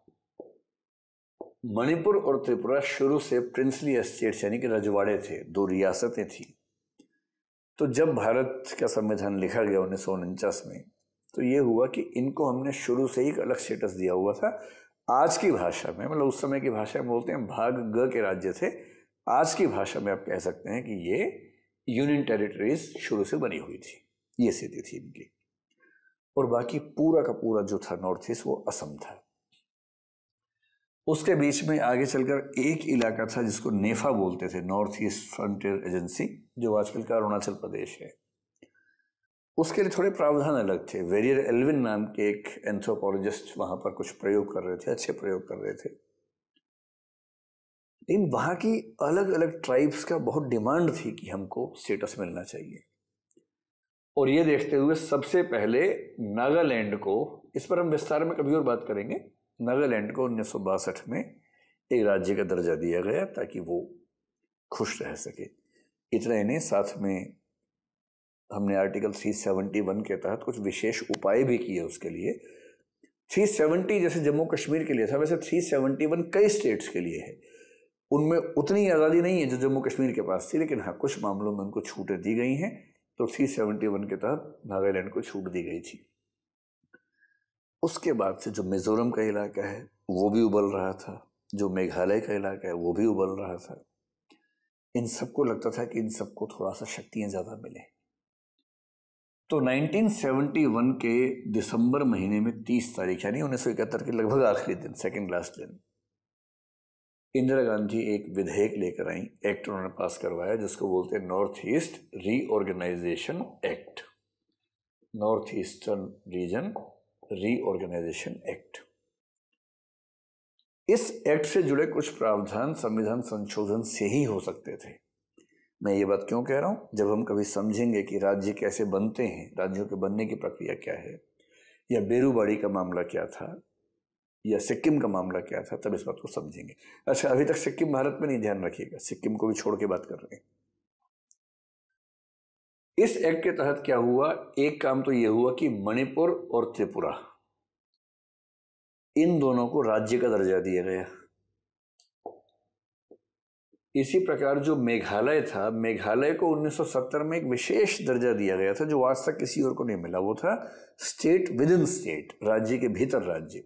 Speaker 1: मणिपुर और त्रिपुरा शुरू से प्रिंसली एस्टेट्स यानी कि रजवाड़े थे दो रियासतें थीं तो जब भारत का संविधान लिखा गया उन्नीस में तो ये हुआ कि इनको हमने शुरू से ही एक अलग स्टेटस दिया हुआ था आज की भाषा में मतलब उस समय की भाषा में बोलते हैं भाग ग के राज्य थे आज की भाषा में आप कह सकते हैं कि ये यूनियन टेरिटरीज शुरू से बनी हुई थी ये स्थिति थी इनकी और बाकी पूरा का पूरा जो था नॉर्थ ईस्ट वो असम था उसके बीच में आगे चलकर एक इलाका था जिसको नेफा बोलते थे नॉर्थ ईस्ट फ्रंटियर एजेंसी जो आजकल का अरुणाचल प्रदेश है उसके लिए थोड़े प्रावधान अलग थे वेरियर एल्विन नाम के एक एंथ्रोपोलॉजिस्ट वहाँ पर कुछ प्रयोग कर रहे थे अच्छे प्रयोग कर रहे थे लेकिन वहाँ की अलग अलग ट्राइब्स का बहुत डिमांड थी कि हमको स्टेटस मिलना चाहिए और ये देखते हुए सबसे पहले नागालैंड को इस पर हम विस्तार में कभी और बात करेंगे नागालैंड को उन्नीस में एक राज्य का दर्जा दिया गया ताकि वो खुश रह सके इतना ही नहीं साथ में हमने आर्टिकल 371 के तहत कुछ विशेष उपाय भी किए उसके लिए 370 जैसे जम्मू कश्मीर के लिए था वैसे 371 कई स्टेट्स के लिए है उनमें उतनी आज़ादी नहीं है जो जम्मू कश्मीर के पास थी लेकिन हाँ कुछ मामलों में उनको छूटें दी गई हैं तो 371 के तहत नागालैंड को छूट दी गई थी उसके बाद से जो मिज़ोरम का इलाका है वो भी उबल रहा था जो मेघालय का इलाका है वो भी उबल रहा था इन सबको लगता था कि इन सबको थोड़ा सा शक्तियाँ ज़्यादा मिलें तो 1971 के दिसंबर महीने में 30 तारीख यानी उन्नीस के लगभग आखिरी दिन सेकंड लास्ट दिन इंदिरा गांधी एक विधेयक लेकर आई एक्ट उन्होंने पास करवाया जिसको बोलते हैं north east reorganisation act north eastern region reorganisation act इस एक्ट से जुड़े कुछ प्रावधान संविधान संशोधन से ही हो सकते थे मैं ये बात क्यों कह रहा हूँ जब हम कभी समझेंगे कि राज्य कैसे बनते हैं राज्यों के बनने की प्रक्रिया क्या है या बेरूबाड़ी का मामला क्या था या सिक्किम का मामला क्या था तब इस बात को समझेंगे अच्छा अभी तक सिक्किम भारत में नहीं ध्यान रखिएगा सिक्किम को भी छोड़ के बात कर रहे हैं इस एक्ट के तहत क्या हुआ एक काम तो ये हुआ कि मणिपुर और त्रिपुरा इन दोनों को राज्य का दर्जा दिया गया इसी प्रकार जो मेघालय था मेघालय को 1970 में एक विशेष दर्जा दिया गया था जो आज तक किसी और को नहीं मिला वो था स्टेट विद इन स्टेट राज्य के भीतर राज्य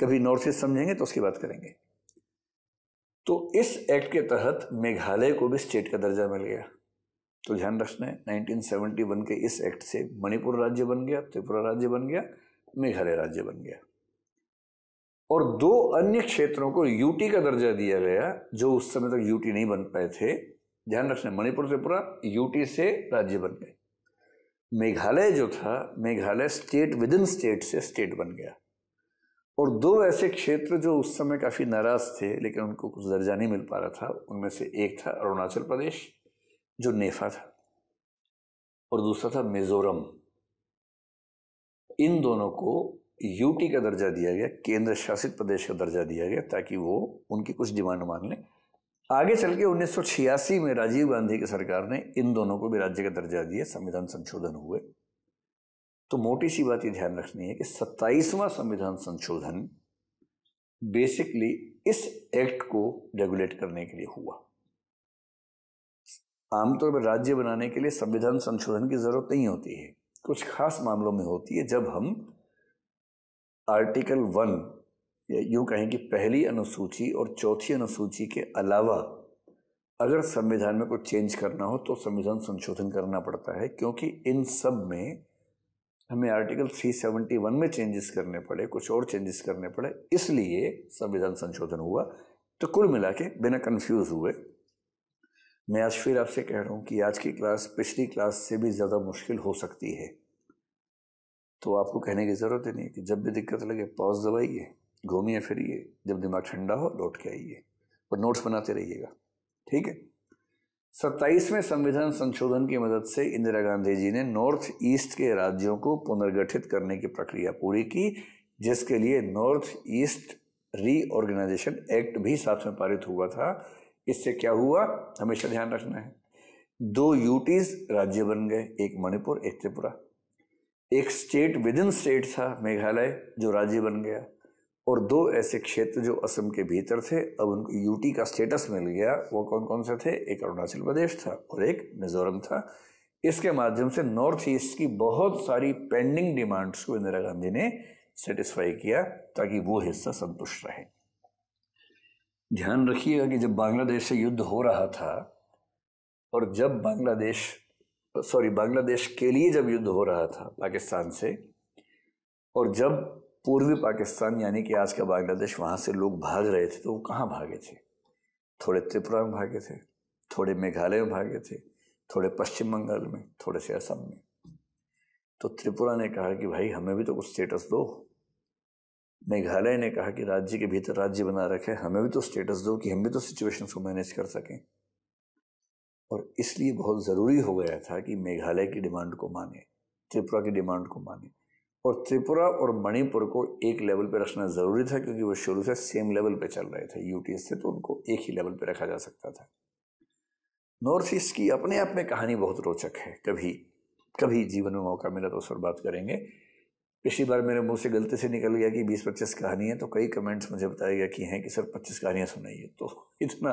Speaker 1: कभी नॉर्थ ईस्ट समझेंगे तो उसकी बात करेंगे तो इस एक्ट के तहत मेघालय को भी स्टेट का दर्जा मिल गया तो ध्यान रखना है 1971 के इस एक्ट से मणिपुर राज्य बन गया त्रिपुरा राज्य बन गया मेघालय राज्य बन गया और दो अन्य क्षेत्रों को यूटी का दर्जा दिया गया जो उस समय तक यूटी नहीं बन पाए थे ध्यान रखना मणिपुर त्रिपुरा यूटी से राज्य बन गए मेघालय जो था Meghalaya state within state से स्टेट बन गया और दो ऐसे क्षेत्र जो उस समय काफ़ी नाराज थे लेकिन उनको कुछ दर्जा नहीं मिल पा रहा था उनमें से एक था अरुणाचल प्रदेश जो नेफा था और दूसरा था मिजोरम इन दोनों को यूटी का दर्जा दिया गया केंद्र शासित प्रदेश का दर्जा दिया गया ताकि वो उनकी कुछ डिमांड मान लें आगे चल के उन्नीस में राजीव गांधी की सरकार ने इन दोनों को भी राज्य का दर्जा दिया संविधान संशोधन हुए तो मोटी सी बात ये ध्यान रखनी है कि सत्ताईसवां संविधान संशोधन बेसिकली इस एक्ट को रेगुलेट करने के लिए हुआ आमतौर पर राज्य बनाने के लिए संविधान संशोधन की जरूरत नहीं होती है कुछ खास मामलों में होती है जब हम आर्टिकल वन यूँ कहें कि पहली अनुसूची और चौथी अनुसूची के अलावा अगर संविधान में कुछ चेंज करना हो तो संविधान संशोधन करना पड़ता है क्योंकि इन सब में हमें आर्टिकल 371 में चेंजेस करने पड़े कुछ और चेंजेस करने पड़े इसलिए संविधान संशोधन हुआ तो कुल मिला के बिना कन्फ्यूज़ हुए मैं आज फिर आपसे कह रहा हूँ कि आज की क्लास पिछली क्लास से भी ज़्यादा मुश्किल हो सकती है तो आपको कहने की ज़रूरत ही नहीं कि जब भी दिक्कत लगे पॉज दबाइए घूमिए फिरिए जब दिमाग ठंडा हो लौट के आइए और नोट्स बनाते रहिएगा ठीक है सत्ताईसवें संविधान संशोधन की मदद से इंदिरा गांधी जी ने नॉर्थ ईस्ट के राज्यों को पुनर्गठित करने की प्रक्रिया पूरी की जिसके लिए नॉर्थ ईस्ट रीऑर्गेनाइजेशन एक्ट भी साथ में पारित हुआ था इससे क्या हुआ हमेशा ध्यान रखना है दो यूटीज राज्य बन गए एक मणिपुर एक त्रिपुरा एक स्टेट विद इन स्टेट था मेघालय जो राज्य बन गया और दो ऐसे क्षेत्र जो असम के भीतर थे अब उनको यूटी का स्टेटस मिल गया वो कौन कौन से थे एक अरुणाचल प्रदेश था और एक मिजोरम था इसके माध्यम से नॉर्थ ईस्ट की बहुत सारी पेंडिंग डिमांड्स को इंदिरा गांधी ने सेटिस्फाई किया ताकि वो हिस्सा संतुष्ट रहे ध्यान रखिएगा कि जब बांग्लादेश से युद्ध हो रहा था और जब बांग्लादेश सॉरी बांग्लादेश के लिए जब युद्ध हो रहा था पाकिस्तान से और जब पूर्वी पाकिस्तान यानी कि आज का बांग्लादेश वहाँ से लोग भाग रहे थे तो वो कहाँ भागे थे थोड़े त्रिपुरा में भागे थे थोड़े मेघालय में भागे थे थोड़े पश्चिम बंगाल में थोड़े से असम में तो त्रिपुरा ने कहा कि भाई हमें भी तो कुछ स्टेटस दो मेघालय ने कहा कि राज्य के भीतर राज्य बना रखे हमें भी तो स्टेटस दो कि हम भी तो सिचुएशन को मैनेज कर सकें और इसलिए बहुत ज़रूरी हो गया था कि मेघालय की डिमांड को माने त्रिपुरा की डिमांड को माने और त्रिपुरा और मणिपुर को एक लेवल पर रखना ज़रूरी था क्योंकि वो शुरू से सेम लेवल पर चल रहे थे यूटीएस से तो उनको एक ही लेवल पर रखा जा सकता था नॉर्थ ईस्ट की अपने आप में कहानी बहुत रोचक है कभी कभी जीवन में मौका मिला तो उस पर बात करेंगे पिछली बार मेरे मुंह से गलती से निकल गया कि बीस पच्चीस कहानी है तो कई कमेंट्स मुझे बताया गया कि हैं कि सर पच्चीस कहानियाँ सुनाइए तो इतना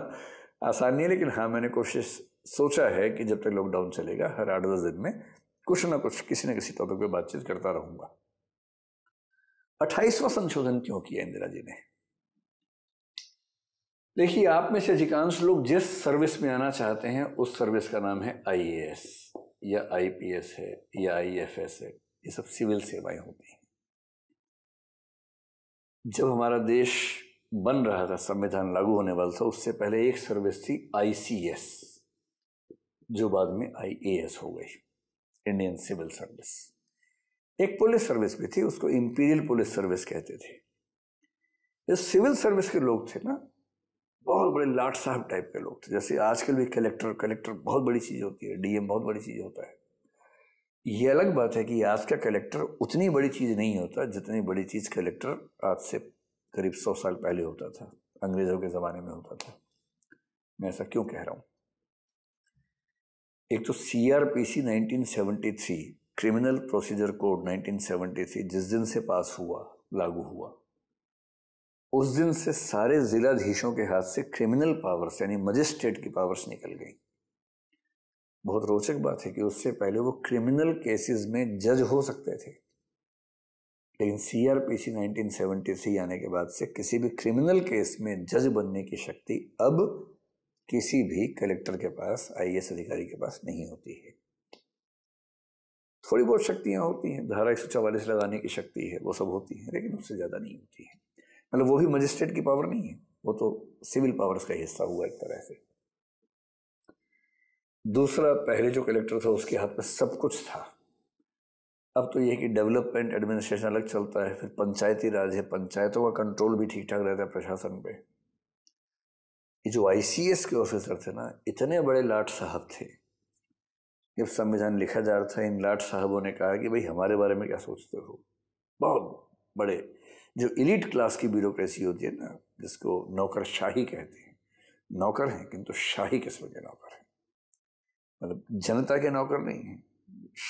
Speaker 1: आसान नहीं है लेकिन हाँ मैंने कोशिश सोचा है कि जब तक लॉकडाउन चलेगा हर आठ दस दिन में कुछ ना कुछ किसी न किसी टॉपिक पे बातचीत करता रहूंगा अट्ठाईसवां संशोधन क्यों किया इंदिरा जी ने देखिए आप में से अधिकांश लोग जिस सर्विस में आना चाहते हैं उस सर्विस का नाम है आई या आईपीएस है या आई है ये सब सिविल सेवाएं होती हैं जब हमारा देश बन रहा था संविधान लागू होने वाला था उससे पहले एक सर्विस थी आईसीएस जो बाद में आईएएस हो गई इंडियन सिविल सर्विस एक पुलिस सर्विस भी थी उसको इंपीरियल पुलिस सर्विस कहते थे जो सिविल सर्विस के लोग थे ना बहुत बड़े लाट साहब टाइप के लोग थे जैसे आजकल भी कलेक्टर कलेक्टर बहुत बड़ी चीज़ होती है डीएम बहुत बड़ी चीज़ होता है ये अलग बात है कि आज का कलेक्टर उतनी बड़ी चीज़ नहीं होता जितनी बड़ी चीज़ कलेक्टर आज से करीब सौ साल पहले होता था अंग्रेज़ों के ज़माने में होता था मैं ऐसा क्यों कह रहा हूँ एक तो C R P C nineteen seventy three criminal procedure code three जिस दिन से पास हुआ लागू हुआ उस दिन से सारे जिलाधीशों के हाथ से क्रिमिनल पावर्स यानी मजिस्ट्रेट की पावर्स निकल गई बहुत रोचक बात है कि उससे पहले वो क्रिमिनल केसेस में जज हो सकते थे लेकिन C R P C nineteen three आने के बाद से किसी भी क्रिमिनल केस में जज बनने की शक्ति अब किसी भी कलेक्टर के पास आई अधिकारी के पास नहीं होती है थोड़ी बहुत शक्तियाँ होती हैं धारा एक लगाने की शक्ति है वो सब होती है लेकिन उससे ज़्यादा नहीं होती है मतलब वो भी मजिस्ट्रेट की पावर नहीं है वो तो सिविल पावर्स का हिस्सा हुआ एक तरह से दूसरा पहले जो कलेक्टर था उसके हाथ में सब कुछ था अब तो यह कि डेवलपमेंट एडमिनिस्ट्रेशन अलग चलता है फिर पंचायती राज है पंचायतों का कंट्रोल भी ठीक ठाक रहता है प्रशासन पे ये जो आईसीएस के ऑफिसर थे ना इतने बड़े लाट साहब थे जब संविधान लिखा जा रहा था इन लाट साहबों ने कहा कि भाई हमारे बारे में क्या सोचते हो बहुत बड़े जो इलीट क्लास की ब्यूरोक्रेसी होती है ना जिसको नौकर शाही कहते हैं नौकर हैं किंतु शाही किस्म के नौकर हैं मतलब जनता के नौकर नहीं हैं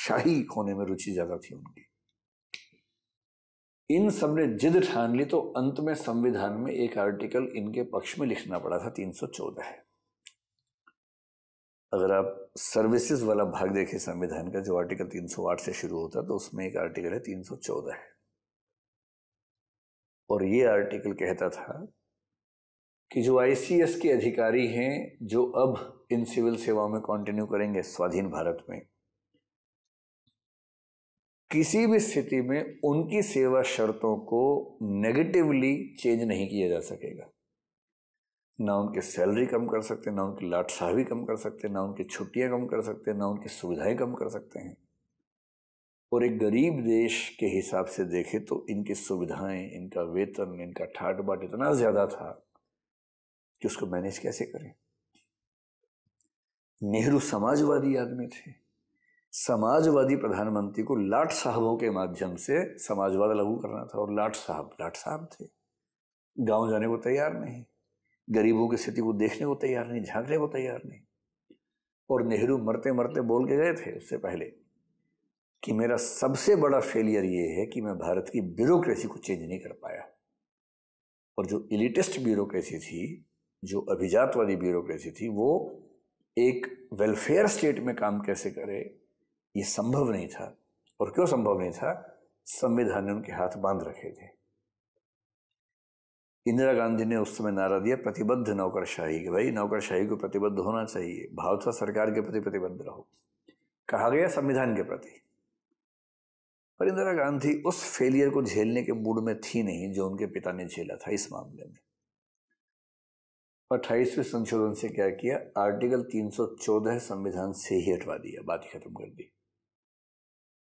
Speaker 1: शाही होने में रुचि ज़्यादा थी उनकी इन सब ने जिद ठान ली तो अंत में संविधान में एक आर्टिकल इनके पक्ष में लिखना पड़ा था 314 है अगर आप सर्विसेज वाला भाग देखें संविधान का जो आर्टिकल 308 से शुरू होता है तो उसमें एक आर्टिकल है 314 है और ये आर्टिकल कहता था कि जो आईसीएस के अधिकारी हैं जो अब इन सिविल सेवाओं में कंटिन्यू करेंगे स्वाधीन भारत में किसी भी स्थिति में उनकी सेवा शर्तों को नेगेटिवली चेंज नहीं किया जा सकेगा ना उनकी सैलरी कम कर सकते ना उनकी लाटसाही कम कर सकते ना उनकी छुट्टियां कम कर सकते ना उनकी सुविधाएं कम कर सकते हैं और एक गरीब देश के हिसाब से देखें तो इनकी सुविधाएं इनका वेतन इनका ठाट बाट इतना ज़्यादा था कि उसको मैनेज कैसे करें नेहरू समाजवादी आदमी थे समाजवादी प्रधानमंत्री को लाट साहबों के माध्यम से समाजवाद लागू करना था और लाट साहब लाट साहब थे गांव जाने को तैयार नहीं गरीबों की स्थिति को देखने को तैयार नहीं झांकने को तैयार नहीं और नेहरू मरते मरते बोल के गए थे उससे पहले कि मेरा सबसे बड़ा फेलियर ये है कि मैं भारत की ब्यूरोक्रेसी को चेंज नहीं कर पाया और जो इलिटेस्ट ब्यूरोक्रेसी थी जो अभिजातवादी ब्यूरोक्रेसी थी वो एक वेलफेयर स्टेट में काम कैसे करे ये संभव नहीं था और क्यों संभव नहीं था संविधान ने उनके हाथ बांध रखे थे इंदिरा गांधी ने उस समय नारा दिया प्रतिबद्ध नौकरशाही कि भाई नौकरशाही को प्रतिबद्ध होना चाहिए भाव था सरकार के प्रति प्रतिबद्ध रहो कहा गया संविधान के प्रति पर इंदिरा गांधी उस फेलियर को झेलने के मूड में थी नहीं जो उनके पिता ने झेला था इस मामले में अट्ठाईसवें संशोधन से क्या किया आर्टिकल 314 संविधान से ही हटवा दिया बात खत्म कर दी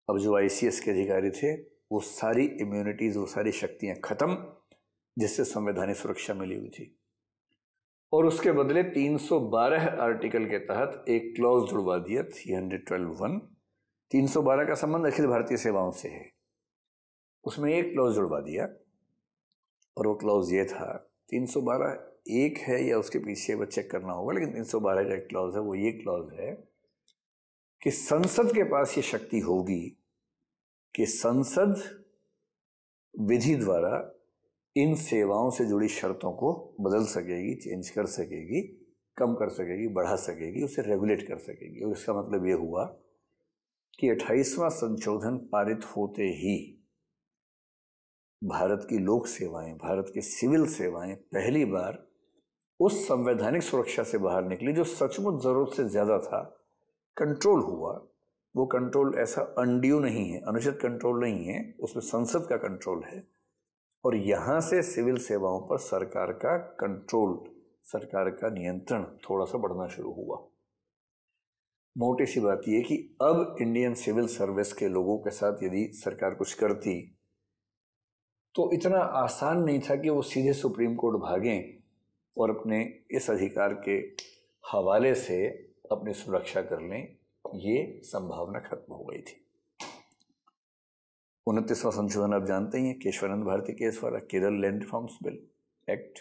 Speaker 1: अब जो आई के अधिकारी थे वो सारी इम्यूनिटीज़ वो सारी शक्तियां ख़त्म जिससे संवैधानिक सुरक्षा मिली हुई थी और उसके बदले 312 आर्टिकल के तहत एक क्लॉज जुड़वा दिया थ्री हंड्रेड ट्वेल्व वन तीन का संबंध अखिल भारतीय सेवाओं से है उसमें एक क्लॉज जुड़वा दिया और वो क्लॉज ये था 312 एक है या उसके पीछे वह चेक करना होगा लेकिन 312 का एक क्लॉज है वो ये क्लॉज है कि संसद के पास ये शक्ति होगी कि संसद विधि द्वारा इन सेवाओं से जुड़ी शर्तों को बदल सकेगी चेंज कर सकेगी कम कर सकेगी बढ़ा सकेगी उसे रेगुलेट कर सकेगी और इसका मतलब ये हुआ कि अट्ठाईसवां संशोधन पारित होते ही भारत की लोक सेवाएं भारत की सिविल सेवाएं पहली बार उस संवैधानिक सुरक्षा से बाहर निकली जो सचमुच ज़रूरत से ज़्यादा था कंट्रोल हुआ वो कंट्रोल ऐसा अनड्यू नहीं है अनुचित कंट्रोल नहीं है उसमें संसद का कंट्रोल है और यहाँ से सिविल सेवाओं पर सरकार का कंट्रोल सरकार का नियंत्रण थोड़ा सा बढ़ना शुरू हुआ मोटी सी बात यह कि अब इंडियन सिविल सर्विस के लोगों के साथ यदि सरकार कुछ करती तो इतना आसान नहीं था कि वो सीधे सुप्रीम कोर्ट भागें और अपने इस अधिकार के हवाले से अपनी सुरक्षा कर लें ये संभावना खत्म हो गई थी उनतीसवां संशोधन आप जानते ही हैं केशवानंद भारती केस वाला Kerala land forms bill act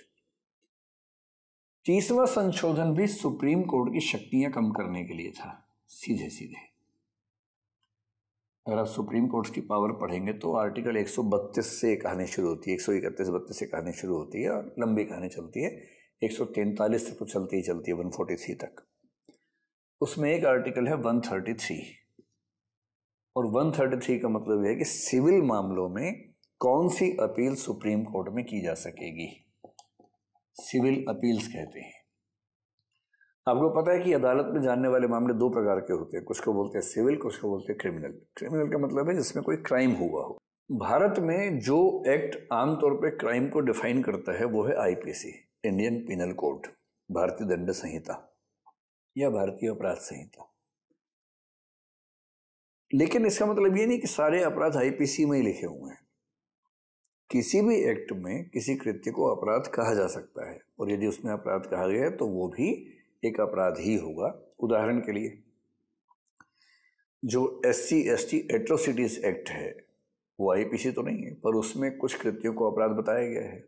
Speaker 1: तीसवा संशोधन भी सुप्रीम कोर्ट की शक्तियां कम करने के लिए था सीधे सीधे अगर आप सुप्रीम कोर्ट की पावर पढ़ेंगे तो आर्टिकल 132 से कहानी शुरू होती है एक सौ इकतीस बत्तीस से कहानी शुरू होती है और लंबी कहानी चलती है एक सौ तैंतालीस तक तो चलती ही चलती है वन तक उसमें एक आर्टिकल है 133 और 133 का मतलब यह है कि सिविल मामलों में कौन सी अपील सुप्रीम कोर्ट में की जा सकेगी सिविल अपील्स कहते हैं आपको पता है कि अदालत में जानने वाले मामले दो प्रकार के होते हैं कुछ को बोलते हैं सिविल कुछ को बोलते हैं क्रिमिनल क्रिमिनल का मतलब है जिसमें कोई क्राइम हुआ हो भारत में जो एक्ट आमतौर पर क्राइम को डिफाइन करता है वो है आईपीसी इंडियन पिनल कोड भारतीय दंड संहिता या भारतीय अपराध संहिता लेकिन इसका मतलब ये नहीं कि सारे अपराध आईपीसी में ही लिखे हुए हैं किसी भी एक्ट में किसी कृत्य को अपराध कहा जा सकता है और यदि उसमें अपराध कहा गया है तो वो भी एक अपराध ही होगा उदाहरण के लिए जो S C S T atrocities act है वो आईपीसी तो नहीं है पर उसमें कुछ कृत्यों को अपराध बताया गया है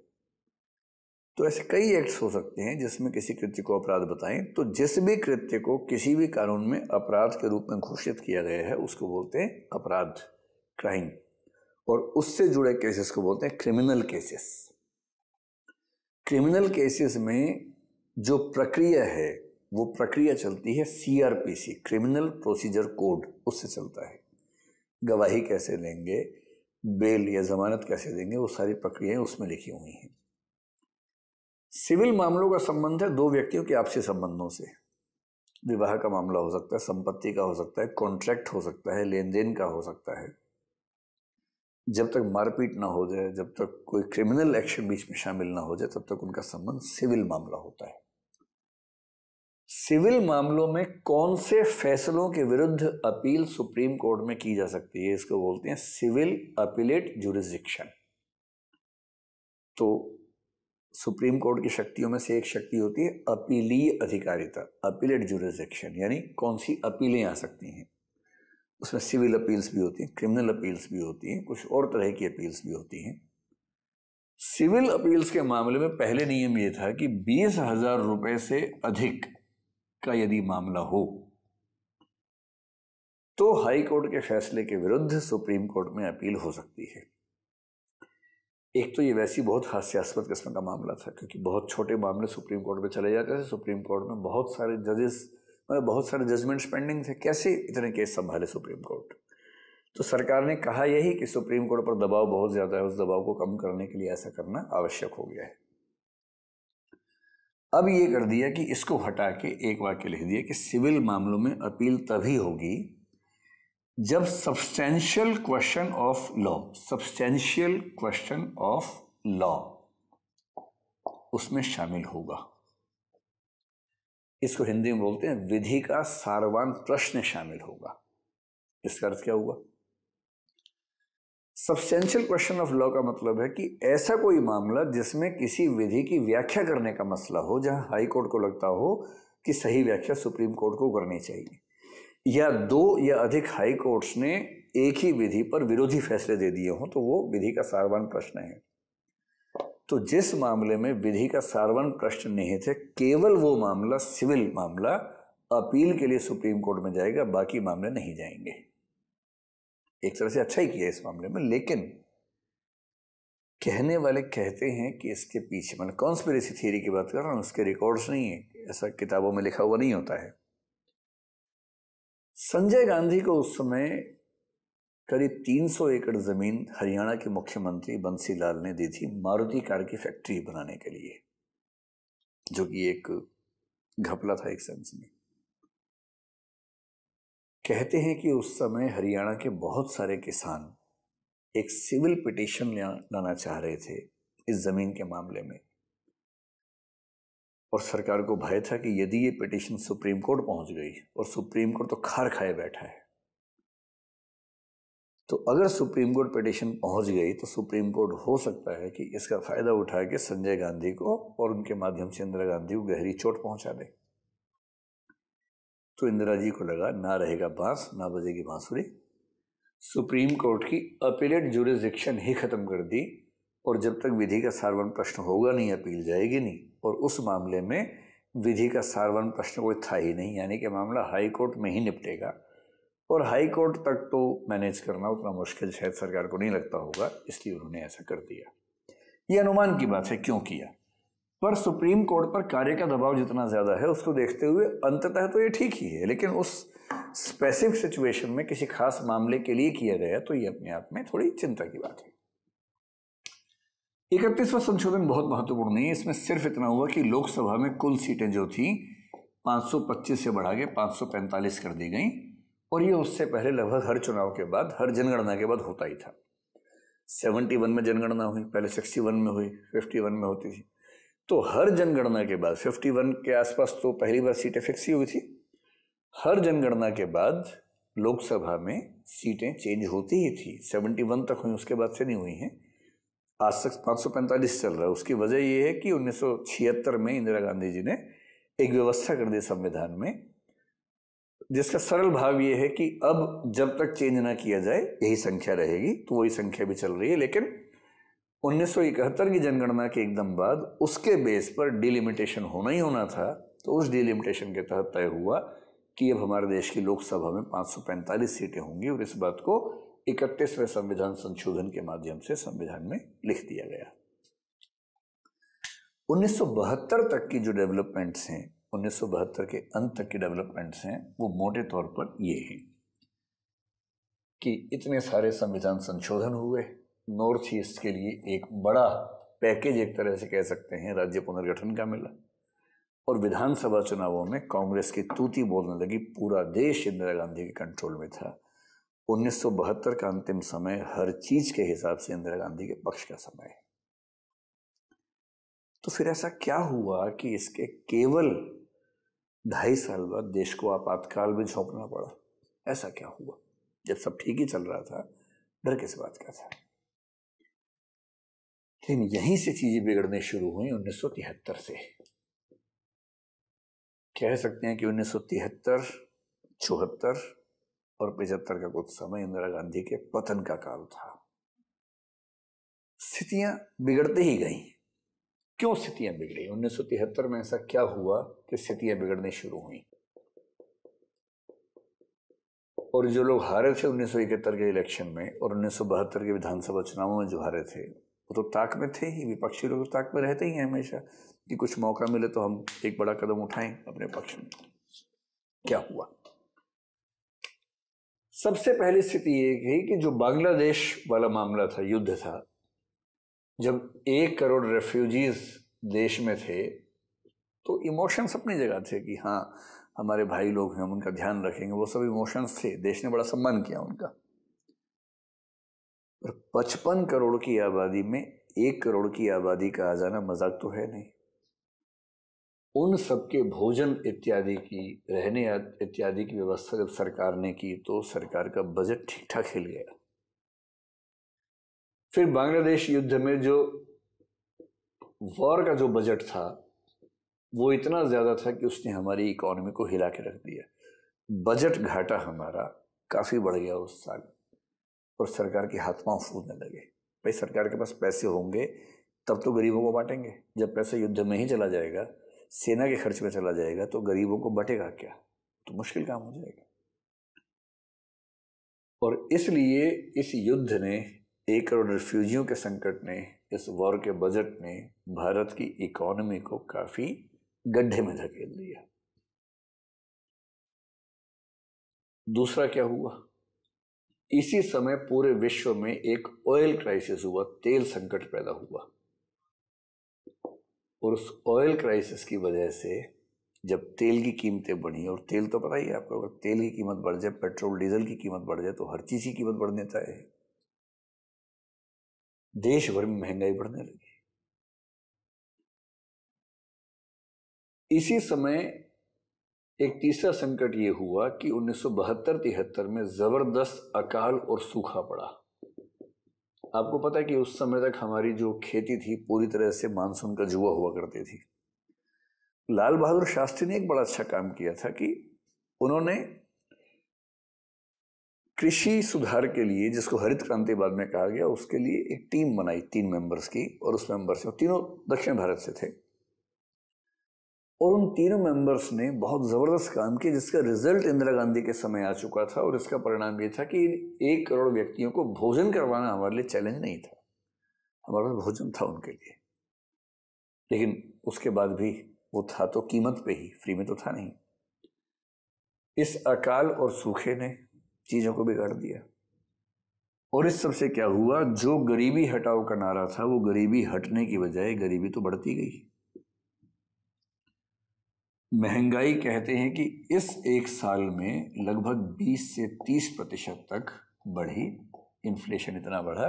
Speaker 1: तो ऐसे कई एक्ट्स हो सकते हैं जिसमें किसी कृत्य को अपराध बताएं तो जिस भी कृत्य को किसी भी कानून में अपराध के रूप में घोषित किया गया है उसको बोलते हैं अपराध क्राइम और उससे जुड़े केसेस को बोलते हैं क्रिमिनल केसेस क्रिमिनल केसेस में जो प्रक्रिया है वो प्रक्रिया चलती है सीआरपीसी क्रिमिनल प्रोसीजर कोड उससे चलता है गवाही कैसे लेंगे बेल या जमानत कैसे देंगे वो सारी प्रक्रियाएं उसमें लिखी हुई हैं सिविल मामलों का संबंध है दो व्यक्तियों के आपसी संबंधों से विवाह का मामला हो सकता है संपत्ति का हो सकता है कॉन्ट्रैक्ट हो सकता है लेन देन का हो सकता है जब तक मारपीट ना हो जाए जब तक कोई क्रिमिनल एक्शन बीच में शामिल ना हो जाए तब तक उनका संबंध सिविल मामला होता है सिविल मामलों में कौन से फैसलों के विरुद्ध अपील सुप्रीम कोर्ट में की जा सकती है इसको बोलते हैं सिविल अपीलेट जुरिस्डिक्शन तो सुप्रीम कोर्ट की शक्तियों में से एक शक्ति होती है अपीलीय अधिकारिता अपीलेट जुरिस्डिक्शन यानी कौन सी अपीलें आ सकती हैं उसमें सिविल अपील्स भी होती हैं क्रिमिनल अपील्स भी होती हैं कुछ और तरह की अपील्स भी होती हैं सिविल अपील्स के मामले में पहले नियम ये था कि बीस हजार रुपये से अधिक का यदि मामला हो तो हाई कोर्ट के फैसले के विरुद्ध सुप्रीम कोर्ट में अपील हो सकती है एक तो ये वैसी बहुत हास्यास्पद किस्म का मामला था क्योंकि बहुत छोटे मामले सुप्रीम कोर्ट में चले जाते थे सुप्रीम कोर्ट में बहुत सारे जजेस मतलब बहुत सारे जजमेंट्स पेंडिंग थे कैसे इतने केस संभाले सुप्रीम कोर्ट तो सरकार ने कहा यही कि सुप्रीम कोर्ट पर दबाव बहुत ज़्यादा है उस दबाव को कम करने के लिए ऐसा करना आवश्यक हो गया है अब ये कर दिया कि इसको हटा के एक वाक्य लिख दिया कि सिविल मामलों में अपील तभी होगी जब substantial question of law substantial question of law उसमें शामिल होगा इसको हिंदी में बोलते हैं विधि का सारवान प्रश्न शामिल होगा इसका अर्थ क्या हुआ सब्सटेंशियल क्वेश्चन ऑफ लॉ का मतलब है कि ऐसा कोई मामला जिसमें किसी विधि की व्याख्या करने का मसला हो जहां हाई कोर्ट को लगता हो कि सही व्याख्या सुप्रीम कोर्ट को करनी चाहिए या दो या अधिक हाई कोर्ट्स ने एक ही विधि पर विरोधी फैसले दे दिए हों तो वो विधि का सारवान प्रश्न है तो जिस मामले में विधि का सारवान प्रश्न निहित है केवल वो मामला सिविल मामला अपील के लिए सुप्रीम कोर्ट में जाएगा बाकी मामले नहीं जाएंगे एक तरह से अच्छा ही किया इस मामले में लेकिन कहने वाले कहते हैं कि इसके पीछे मैंने कॉन्स्पिरेसी थ्योरी की बात कर रहा हूं उसके रिकॉर्ड्स नहीं है ऐसा किताबों में लिखा हुआ नहीं होता है संजय गांधी को उस समय करीब 300 एकड़ ज़मीन हरियाणा के मुख्यमंत्री बंसी लाल ने दी थी मारुति कार की फैक्ट्री बनाने के लिए जो कि एक घपला था एक सेंस में कहते हैं कि उस समय हरियाणा के बहुत सारे किसान एक सिविल पिटिशन लाना चाह रहे थे इस ज़मीन के मामले में और सरकार को भय था कि यदि ये पिटिशन सुप्रीम कोर्ट पहुंच गई और सुप्रीम कोर्ट तो खार खाए बैठा है तो अगर सुप्रीम कोर्ट पिटिशन पहुंच गई तो सुप्रीम कोर्ट हो सकता है कि इसका फायदा उठा के संजय गांधी को और उनके माध्यम से इंदिरा गांधी को गहरी चोट पहुंचा दे तो इंदिरा जी को लगा ना रहेगा बांस ना बजेगी बांसुरी सुप्रीम कोर्ट की अपीलेट जुरिस्डिक्शन ही खत्म कर दी और जब तक विधि का सारवन प्रश्न होगा नहीं अपील जाएगी नहीं और उस मामले में विधि का सारवन प्रश्न कोई था ही नहीं यानी कि मामला हाई कोर्ट में ही निपटेगा और हाई कोर्ट तक तो मैनेज करना उतना मुश्किल शायद सरकार को नहीं लगता होगा इसलिए उन्होंने ऐसा कर दिया ये अनुमान की बात है क्यों किया पर सुप्रीम कोर्ट पर कार्य का दबाव जितना ज़्यादा है उसको देखते हुए अंततः तो ये ठीक ही है लेकिन उस स्पेसिफिक सिचुएशन में किसी खास मामले के लिए किया गया तो ये अपने आप में थोड़ी चिंता की बात है इकतीसवां संशोधन बहुत महत्वपूर्ण नहीं है इसमें सिर्फ इतना हुआ कि लोकसभा में कुल सीटें जो थी 525 से बढ़ा के 545 कर दी गई और ये उससे पहले लगभग हर चुनाव के बाद हर जनगणना के बाद होता ही था 71 में जनगणना हुई पहले 61 में हुई 51 में होती थी तो हर जनगणना के बाद 51 के आसपास तो पहली बार सीटें फिक्स ही हुई थी हर जनगणना के बाद लोकसभा में सीटें चेंज होती ही थी 71 तक हुई उसके बाद से नहीं हुई हैं आज तक पाँच चल रहा है उसकी वजह यह है कि उन्नीस में इंदिरा गांधी जी ने एक व्यवस्था कर दी संविधान में जिसका सरल भाव यह है कि अब जब तक चेंज ना किया जाए यही संख्या रहेगी तो वही संख्या भी चल रही है लेकिन 1971 की जनगणना के एकदम बाद उसके बेस पर डिलिमिटेशन होना ही होना था तो उस डिलिमिटेशन के तहत तय हुआ कि अब हमारे देश की लोकसभा में 545 सीटें होंगी और इस बात को इकतीसवें संविधान संशोधन के माध्यम से संविधान में लिख दिया गया 1972 तक की जो डेवलपमेंट्स हैं 1972 के अंत तक की डेवलपमेंट्स हैं वो मोटे तौर पर ये हैं कि इतने सारे संविधान संशोधन हुए नॉर्थ ईस्ट के लिए एक बड़ा पैकेज एक तरह से कह सकते हैं राज्य पुनर्गठन का मिला और विधानसभा चुनावों में कांग्रेस की तूती बोलने लगी पूरा देश इंदिरा गांधी के कंट्रोल में था 1972 का अंतिम समय हर चीज के हिसाब से इंदिरा गांधी के पक्ष का समय है तो फिर ऐसा क्या हुआ कि इसके केवल ढाई साल बाद देश को आपातकाल में झोंकना पड़ा ऐसा क्या हुआ जब सब ठीक ही चल रहा था डर किस बात का था लेकिन यहीं से चीजें बिगड़ने शुरू हुई उन्नीस से कह सकते हैं कि उन्नीस सौ तिहत्तर चौहत्तर और पिछहत्तर का कुछ समय इंदिरा गांधी के पतन का काल था स्थितियां बिगड़ती ही गई क्यों स्थितियां बिगड़ी 1973 में ऐसा क्या हुआ कि स्थितियां बिगड़ने शुरू हुई और जो लोग हारे थे उन्नीस के इलेक्शन में और उन्नीस के विधानसभा चुनावों में जो हारे थे वो तो ताक में थे ही विपक्षी लोग तो ताक में रहते ही हैं हमेशा कि कुछ मौका मिले तो हम एक बड़ा कदम उठाएं अपने पक्ष में क्या हुआ सबसे पहली स्थिति ये थी कि जो बांग्लादेश वाला मामला था युद्ध था जब एक करोड़ रेफ्यूजीज देश में थे तो इमोशंस अपनी जगह थे कि हाँ हमारे भाई लोग हैं हम उनका ध्यान रखेंगे वो सब इमोशंस थे देश ने बड़ा सम्मान किया उनका पर पचपन करोड़ की आबादी में एक करोड़ की आबादी का आ जाना मजाक तो है नहीं उन सबके भोजन इत्यादि की रहने इत्यादि की व्यवस्था जब सरकार ने की तो सरकार का बजट ठीक ठाक हिल गया फिर बांग्लादेश युद्ध में जो वॉर का जो बजट था वो इतना ज़्यादा था कि उसने हमारी इकोनॉमी को हिला के रख दिया बजट घाटा हमारा काफ़ी बढ़ गया उस साल और सरकार के हाथ पांव फूलने लगे भाई सरकार के पास पैसे होंगे तब तो गरीबों को बांटेंगे जब पैसा युद्ध में ही चला जाएगा सेना के खर्च में चला जाएगा तो गरीबों को बटेगा क्या तो मुश्किल काम हो जाएगा और इसलिए इस युद्ध ने एक करोड़ रिफ्यूजियों के संकट ने इस वॉर के बजट ने भारत की इकोनॉमी को काफी गड्ढे में धकेल दिया दूसरा क्या हुआ इसी समय पूरे विश्व में एक ऑयल क्राइसिस हुआ तेल संकट पैदा हुआ और उस ऑयल क्राइसिस की वजह से जब तेल की कीमतें बढ़ी और तेल तो पता ही है आपको अगर तेल की कीमत बढ़ जाए पेट्रोल डीजल की कीमत बढ़ जाए तो हर चीज़ की कीमत बढ़ने तय है देश भर में महंगाई बढ़ने लगी इसी समय एक तीसरा संकट ये हुआ कि 1972-73 में ज़बरदस्त अकाल और सूखा पड़ा आपको पता है कि उस समय तक हमारी जो खेती थी पूरी तरह से मानसून का जुआ हुआ करती थी लाल बहादुर शास्त्री ने एक बड़ा अच्छा काम किया था कि उन्होंने कृषि सुधार के लिए जिसको हरित क्रांति बाद में कहा गया उसके लिए एक टीम बनाई तीन मेंबर्स की और उस मेंबर से तीनों दक्षिण भारत से थे और उन तीनों मेंबर्स ने बहुत ज़बरदस्त काम किया जिसका रिजल्ट इंदिरा गांधी के समय आ चुका था और इसका परिणाम ये था कि एक करोड़ व्यक्तियों को भोजन करवाना हमारे लिए चैलेंज नहीं था हमारे पास भोजन था उनके लिए लेकिन उसके बाद भी वो था तो कीमत पे ही फ्री में तो था नहीं इस अकाल और सूखे ने चीज़ों को बिगाड़ दिया और इस सबसे क्या हुआ जो गरीबी हटाओ का नारा था वो गरीबी हटने की बजाय गरीबी तो बढ़ती गई महंगाई कहते हैं कि इस एक साल में लगभग 20 से 30 प्रतिशत तक बढ़ी इन्फ्लेशन इतना बढ़ा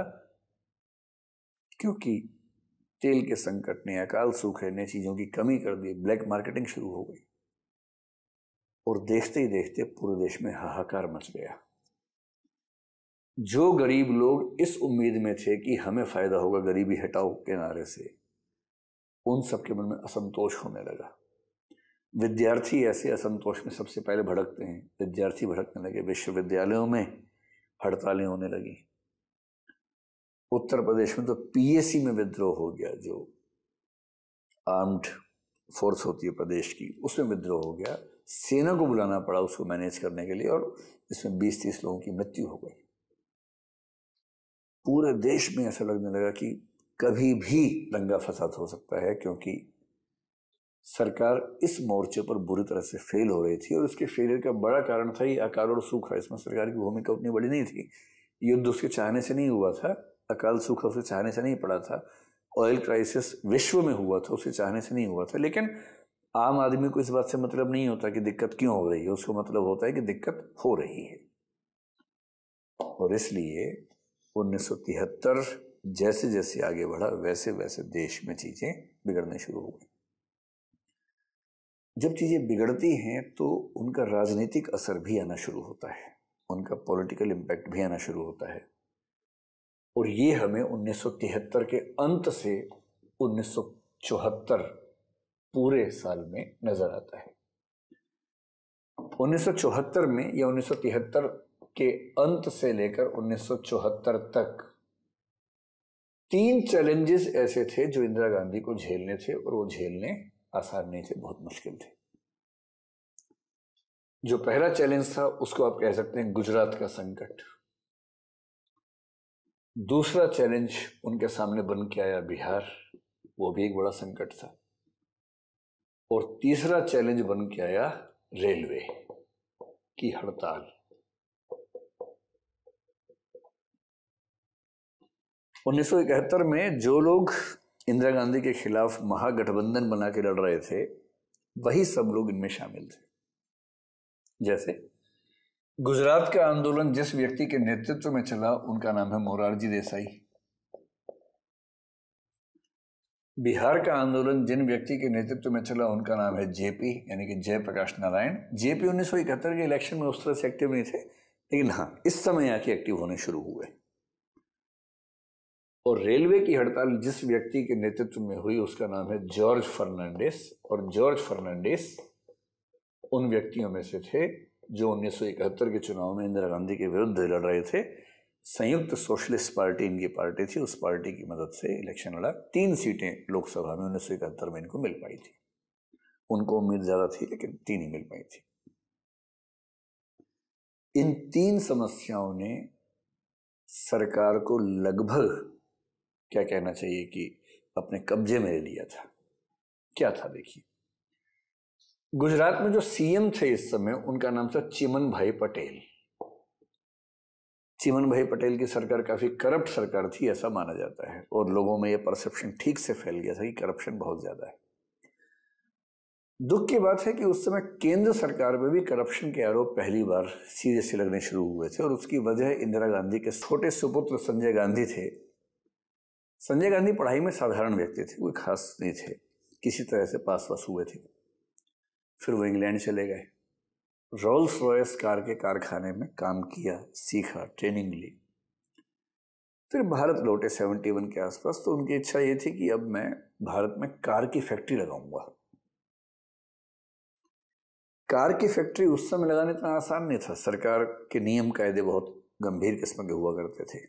Speaker 1: क्योंकि तेल के संकट ने अकाल सूखे ने चीज़ों की कमी कर दी ब्लैक मार्केटिंग शुरू हो गई और देखते ही देखते पूरे देश में हाहाकार मच गया जो गरीब लोग इस उम्मीद में थे कि हमें फ़ायदा होगा गरीबी हटाओ के नारे से उन सबके मन में असंतोष होने लगा विद्यार्थी ऐसे असंतोष में सबसे पहले भड़कते हैं विद्यार्थी भड़कने लगे विश्वविद्यालयों में हड़तालें होने लगी उत्तर प्रदेश में तो पीएसी में विद्रोह हो गया जो आर्म्ड फोर्स होती है प्रदेश की उसमें विद्रोह हो गया सेना को बुलाना पड़ा उसको मैनेज करने के लिए और इसमें बीस तीस लोगों की मृत्यु हो गई पूरे देश में ऐसा लगने लगा कि कभी भी दंगा फसाद हो सकता है क्योंकि सरकार इस मोर्चे पर बुरी तरह से फेल हो रही थी और उसके फेलियर का बड़ा कारण था ये अकाल और सूखा इसमें सरकार की भूमिका उतनी बड़ी नहीं थी युद्ध उसके चाहने से नहीं हुआ था अकाल सूखा उसे चाहने से नहीं पड़ा था ऑयल क्राइसिस विश्व में हुआ था उसे चाहने से नहीं हुआ था लेकिन आम आदमी को इस बात से मतलब नहीं होता कि दिक्कत क्यों हो रही है उसको मतलब होता है कि दिक्कत हो रही है और इसलिए उन्नीस जैसे जैसे आगे बढ़ा वैसे वैसे देश में चीज़ें बिगड़ने शुरू हो गई जब चीज़ें बिगड़ती हैं तो उनका राजनीतिक असर भी आना शुरू होता है उनका पॉलिटिकल इम्पैक्ट भी आना शुरू होता है और ये हमें 1973 के अंत से 1974 पूरे साल में नज़र आता है 1974 में या 1973 के अंत से लेकर 1974 तक तीन चैलेंजेस ऐसे थे जो इंदिरा गांधी को झेलने थे और वो झेलने आसान नहीं थे बहुत मुश्किल थे जो पहला चैलेंज था उसको आप कह सकते हैं गुजरात का संकट दूसरा चैलेंज उनके सामने बन के आया बिहार वो भी एक बड़ा संकट था और तीसरा चैलेंज बन के आया रेलवे की हड़ताल उन्नीस में जो लोग इंदिरा गांधी के खिलाफ महागठबंधन बना के लड़ रहे थे वही सब लोग इनमें शामिल थे जैसे गुजरात का आंदोलन जिस व्यक्ति के नेतृत्व में चला उनका नाम है मोरारजी देसाई बिहार का आंदोलन जिन व्यक्ति के नेतृत्व में चला उनका नाम है जेपी यानी कि जयप्रकाश नारायण जेपी उन्नीस के इलेक्शन में उस तरह से एक्टिव नहीं थे लेकिन हाँ इस समय आके एक्टिव होने शुरू हुए और रेलवे की हड़ताल जिस व्यक्ति के नेतृत्व में हुई उसका नाम है जॉर्ज फर्नांडिस और जॉर्ज फर्नांडिस उन व्यक्तियों में से थे जो 1971 के चुनाव में इंदिरा गांधी के विरुद्ध लड़ रहे थे संयुक्त सोशलिस्ट पार्टी इनकी पार्टी थी उस पार्टी की मदद से इलेक्शन लड़ा तीन सीटें लोकसभा में उन्नीस में इनको मिल पाई थी उनको उम्मीद ज़्यादा थी लेकिन तीन ही मिल पाई थी इन तीन समस्याओं ने सरकार को लगभग क्या कहना चाहिए कि अपने कब्जे में ले लिया था क्या था देखिए गुजरात में जो सीएम थे इस समय उनका नाम था चिमन भाई पटेल चिमन भाई पटेल की सरकार काफ़ी करप्ट सरकार थी ऐसा माना जाता है और लोगों में यह परसेप्शन ठीक से फैल गया था कि करप्शन बहुत ज़्यादा है दुख की बात है कि उस समय केंद्र सरकार में भी करप्शन के आरोप पहली बार सीरियसली लगने शुरू हुए थे और उसकी वजह इंदिरा गांधी के छोटे सुपुत्र संजय गांधी थे संजय गांधी पढ़ाई में साधारण व्यक्ति थे कोई खास नहीं थे किसी तरह से पास वास हुए थे फिर वो इंग्लैंड चले गए रोल्स रॉयस कार के कारखाने में काम किया सीखा ट्रेनिंग ली फिर भारत लौटे 71 के आसपास तो उनकी इच्छा ये थी कि अब मैं भारत में कार की फैक्ट्री लगाऊंगा कार की फैक्ट्री उस समय लगाना इतना आसान नहीं था सरकार के नियम कायदे बहुत गंभीर किस्म के हुआ करते थे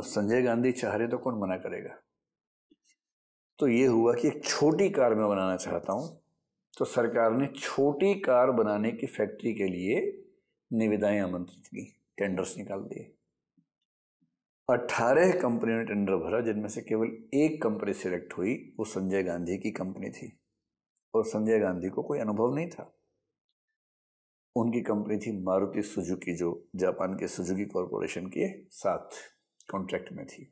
Speaker 1: अब संजय गांधी चाह रहे तो कौन मना करेगा तो ये हुआ कि एक छोटी कार में बनाना चाहता हूं तो सरकार ने छोटी कार बनाने की फैक्ट्री के लिए निविदाएं आमंत्रित की टेंडर्स निकाल दिए अट्ठारह कंपनियों ने टेंडर भरा जिनमें से केवल एक कंपनी सिलेक्ट हुई वो संजय गांधी की कंपनी थी और संजय गांधी को कोई अनुभव नहीं था उनकी कंपनी थी मारुति सुजुकी जो जापान के सुजुकी कॉरपोरेशन के साथ कॉन्ट्रैक्ट में थी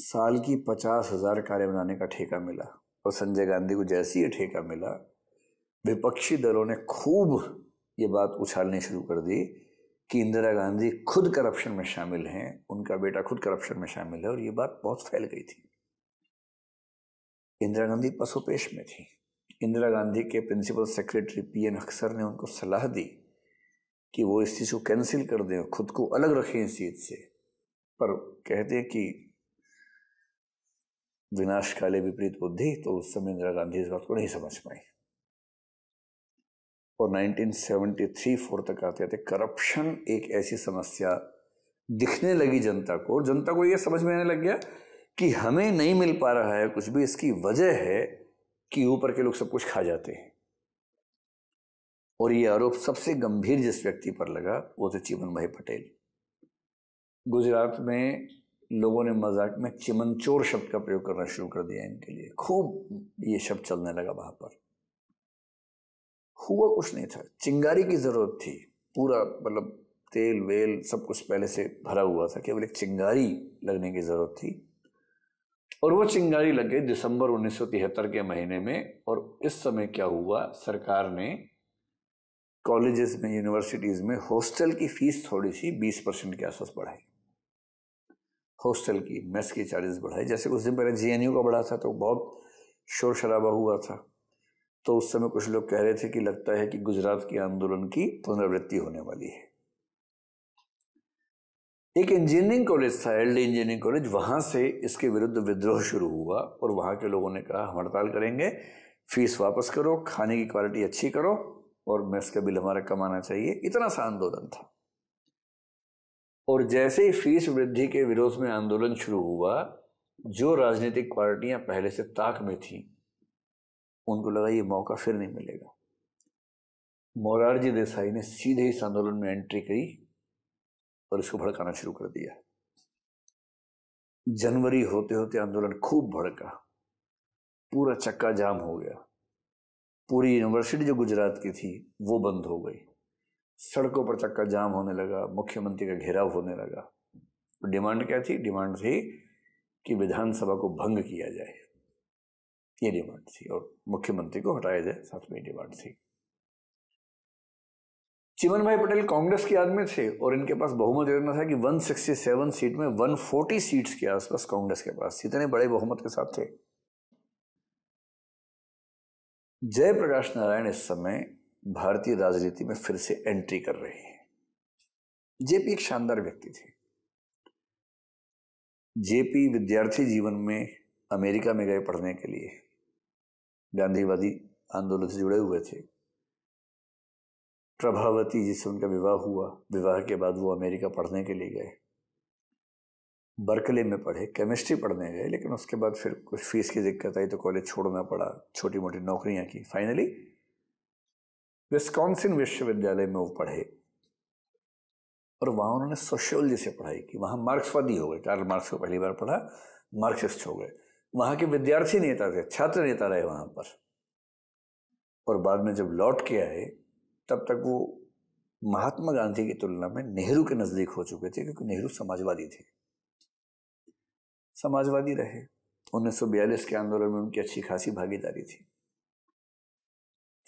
Speaker 1: साल की पचास हजार कारें बनाने का ठेका मिला और संजय गांधी को जैसे ही ठेका मिला विपक्षी दलों ने खूब ये बात उछालनी शुरू कर दी कि इंदिरा गांधी खुद करप्शन में शामिल हैं उनका बेटा खुद करप्शन में शामिल है और ये बात बहुत फैल गई थी इंदिरा गांधी पसोपेश में थी इंदिरा गांधी के प्रिंसिपल सेक्रेटरी पी एन अक्सर ने उनको सलाह दी कि वो इस चीज़ को कैंसिल कर दें खुद को अलग रखें इस चीज़ से पर कहते हैं कि विनाश काले विपरीत बुद्धि तो उस समय इंदिरा गांधी इस बात को नहीं समझ पाई और 1973 फोर तक आते थे करप्शन एक ऐसी समस्या दिखने लगी जनता को और जनता को यह समझ में आने लग गया कि हमें नहीं मिल पा रहा है कुछ भी इसकी वजह है कि ऊपर के लोग सब कुछ खा जाते हैं और ये आरोप सबसे गंभीर जिस व्यक्ति पर लगा वो थे चीमन भाई पटेल गुजरात में लोगों ने मजाक में चिमनचोर शब्द का प्रयोग करना शुरू कर दिया इनके लिए खूब ये शब्द चलने लगा वहां पर हुआ कुछ नहीं था चिंगारी की जरूरत थी पूरा मतलब तेल वेल सब कुछ पहले से भरा हुआ था केवल एक चिंगारी लगने की जरूरत थी और वो चिंगारी लग गई दिसंबर उन्नीस के महीने में और इस समय क्या हुआ सरकार ने कॉलेजेस में यूनिवर्सिटीज़ में हॉस्टल की फीस थोड़ी सी 20 परसेंट के आसपास बढ़ाई हॉस्टल की मेस की चार्जेस बढ़ाई जैसे कुछ दिन पहले जे का बढ़ा था तो बहुत शोर शराबा हुआ था तो उस समय कुछ लोग कह रहे थे कि लगता है कि गुजरात के आंदोलन की पुनरावृत्ति होने वाली है एक इंजीनियरिंग कॉलेज था एल इंजीनियरिंग कॉलेज वहां से इसके विरुद्ध विद्रोह शुरू हुआ और वहाँ के लोगों ने कहा हम हड़ताल करेंगे फीस वापस करो खाने की क्वालिटी अच्छी करो और मैं का बिल हमारा कमाना चाहिए इतना सा आंदोलन था और जैसे ही फीस वृद्धि के विरोध में आंदोलन शुरू हुआ जो राजनीतिक पार्टियां पहले से ताक में थी उनको लगा ये मौका फिर नहीं मिलेगा मोरारजी देसाई ने सीधे इस आंदोलन में एंट्री करी और इसको भड़काना शुरू कर दिया जनवरी होते होते आंदोलन खूब भड़का पूरा चक्का जाम हो गया पूरी यूनिवर्सिटी जो गुजरात की थी वो बंद हो गई सड़कों पर चक्का जाम होने लगा मुख्यमंत्री का घेराव होने लगा डिमांड क्या थी डिमांड थी कि विधानसभा को भंग किया जाए ये डिमांड थी और मुख्यमंत्री को हटाया जाए साथ में डिमांड थी चिमन भाई पटेल कांग्रेस के आदमी थे और इनके पास बहुमत इतना था कि 167 सीट में 140 सीट्स के आसपास कांग्रेस के पास इतने बड़े बहुमत के साथ थे जयप्रकाश नारायण इस समय भारतीय राजनीति में फिर से एंट्री कर रहे हैं जेपी एक शानदार व्यक्ति थे जेपी विद्यार्थी जीवन में अमेरिका में गए पढ़ने के लिए गांधीवादी आंदोलन से जुड़े हुए थे प्रभावती जिससे उनका विवाह हुआ विवाह के बाद वो अमेरिका पढ़ने के लिए गए बर्कले में पढ़े केमिस्ट्री पढ़ने गए लेकिन उसके बाद फिर कुछ फीस की दिक्कत आई तो कॉलेज छोड़ना पड़ा छोटी मोटी नौकरियां की फाइनली विस्कॉन्सिन विश्वविद्यालय में वो पढ़े और वहाँ उन्होंने सोशियोलॉजी से पढ़ाई की वहाँ मार्क्सवादी हो गए चार्ल मार्क्स को पहली बार पढ़ा मार्क्सिस्ट हो गए वहाँ के विद्यार्थी नेता थे छात्र नेता रहे वहाँ पर और बाद में जब लौट के आए तब तक वो महात्मा गांधी की तुलना में नेहरू के नज़दीक हो चुके थे क्योंकि नेहरू समाजवादी थे समाजवादी रहे 1942 के आंदोलन में उनकी अच्छी खासी भागीदारी थी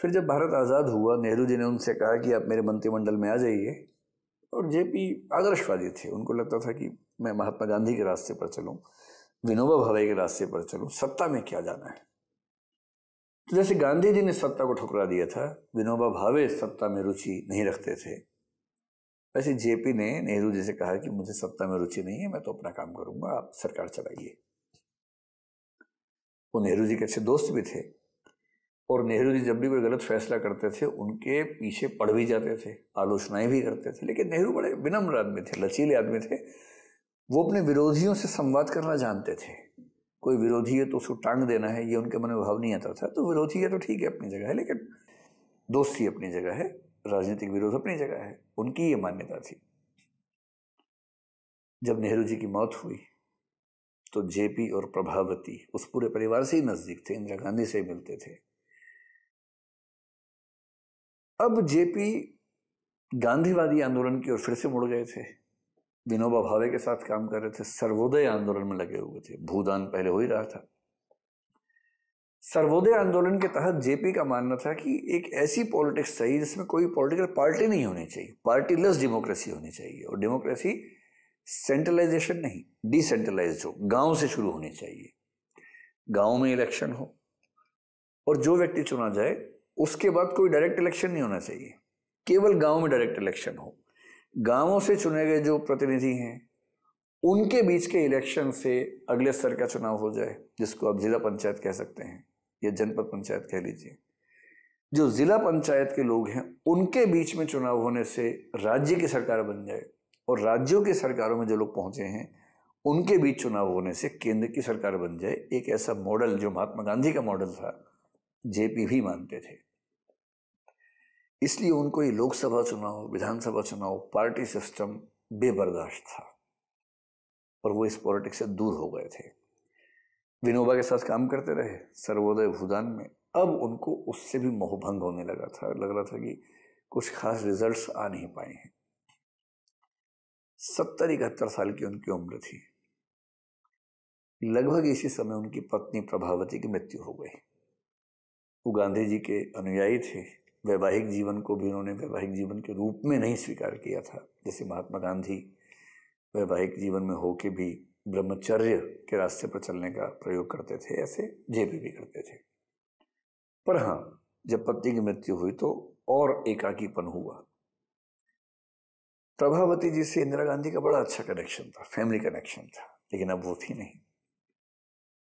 Speaker 1: फिर जब भारत आज़ाद हुआ नेहरू जी ने उनसे कहा कि आप मेरे मंत्रिमंडल में आ जाइए और जेपी आदर्शवादी थे उनको लगता था कि मैं महात्मा गांधी के रास्ते पर चलूँ विनोबा भावे के रास्ते पर चलूँ सत्ता में क्या जाना है तो जैसे गांधी जी ने सत्ता को ठुकरा दिया था विनोबा भावे सत्ता में रुचि नहीं रखते थे वैसे जेपी ने नेहरू जी से कहा कि मुझे सत्ता में रुचि नहीं है मैं तो अपना काम करूंगा आप सरकार चलाइए वो नेहरू जी के अच्छे दोस्त भी थे और नेहरू जी जब भी कोई गलत फैसला करते थे उनके पीछे पढ़ भी जाते थे आलोचनाएं भी करते थे लेकिन नेहरू बड़े विनम्र आदमी थे लचीले आदमी थे वो अपने विरोधियों से संवाद करना जानते थे कोई विरोधी है तो उसको टांग देना है ये उनके मन में भाव नहीं आता था तो विरोधी है तो ठीक है अपनी जगह है लेकिन दोस्ती अपनी जगह है राजनीतिक विरोध अपनी जगह है उनकी ये मान्यता थी जब नेहरू जी की मौत हुई तो जेपी और प्रभावती उस पूरे परिवार से ही नज़दीक थे इंदिरा गांधी से ही मिलते थे अब जेपी गांधीवादी आंदोलन की ओर फिर से मुड़ गए थे विनोबा भावे के साथ काम कर रहे थे सर्वोदय आंदोलन में लगे हुए थे भूदान पहले हो ही रहा था सर्वोदय आंदोलन के तहत जेपी का मानना था कि एक ऐसी पॉलिटिक्स चाहिए जिसमें कोई पॉलिटिकल पार्टी नहीं होनी चाहिए पार्टीलेस डेमोक्रेसी होनी चाहिए और डेमोक्रेसी सेंट्रलाइजेशन नहीं डिसेंट्रलाइज हो गांव से शुरू होनी चाहिए गांव में इलेक्शन हो और जो व्यक्ति चुना जाए उसके बाद कोई डायरेक्ट इलेक्शन नहीं होना चाहिए केवल गांव में डायरेक्ट इलेक्शन हो गांवों से चुने गए जो प्रतिनिधि हैं उनके बीच के इलेक्शन से अगले स्तर का चुनाव हो जाए जिसको आप जिला पंचायत कह सकते हैं या जनपद पंचायत कह लीजिए जो जिला पंचायत के लोग हैं उनके बीच में चुनाव होने से राज्य की सरकार बन जाए और राज्यों की सरकारों में जो लोग पहुंचे हैं उनके बीच चुनाव होने से केंद्र की सरकार बन जाए एक ऐसा मॉडल जो महात्मा गांधी का मॉडल था जेपी भी मानते थे इसलिए उनको ये लोकसभा चुनाव विधानसभा चुनाव पार्टी सिस्टम बेबर्दाश्त था और वो इस पॉलिटिक्स से दूर हो गए थे विनोबा के साथ काम करते रहे सर्वोदय भूदान में अब उनको उससे भी मोहभंग होने लगा था लग रहा था कि कुछ खास रिजल्ट्स आ नहीं पाए हैं सत्तर इकहत्तर साल की उनकी उम्र थी लगभग इसी समय उनकी पत्नी प्रभावती की मृत्यु हो गई वो गांधी जी के अनुयायी थे वैवाहिक जीवन को भी उन्होंने वैवाहिक जीवन के रूप में नहीं स्वीकार किया था जैसे महात्मा गांधी वैवाहिक जीवन में होके भी ब्रह्मचर्य के रास्ते पर चलने का प्रयोग करते थे ऐसे जेपी भी करते थे पर हाँ जब पत्नी की मृत्यु हुई तो और एकाकीपन हुआ प्रभावती जी से इंदिरा गांधी का बड़ा अच्छा कनेक्शन था फैमिली कनेक्शन था लेकिन अब वो थी नहीं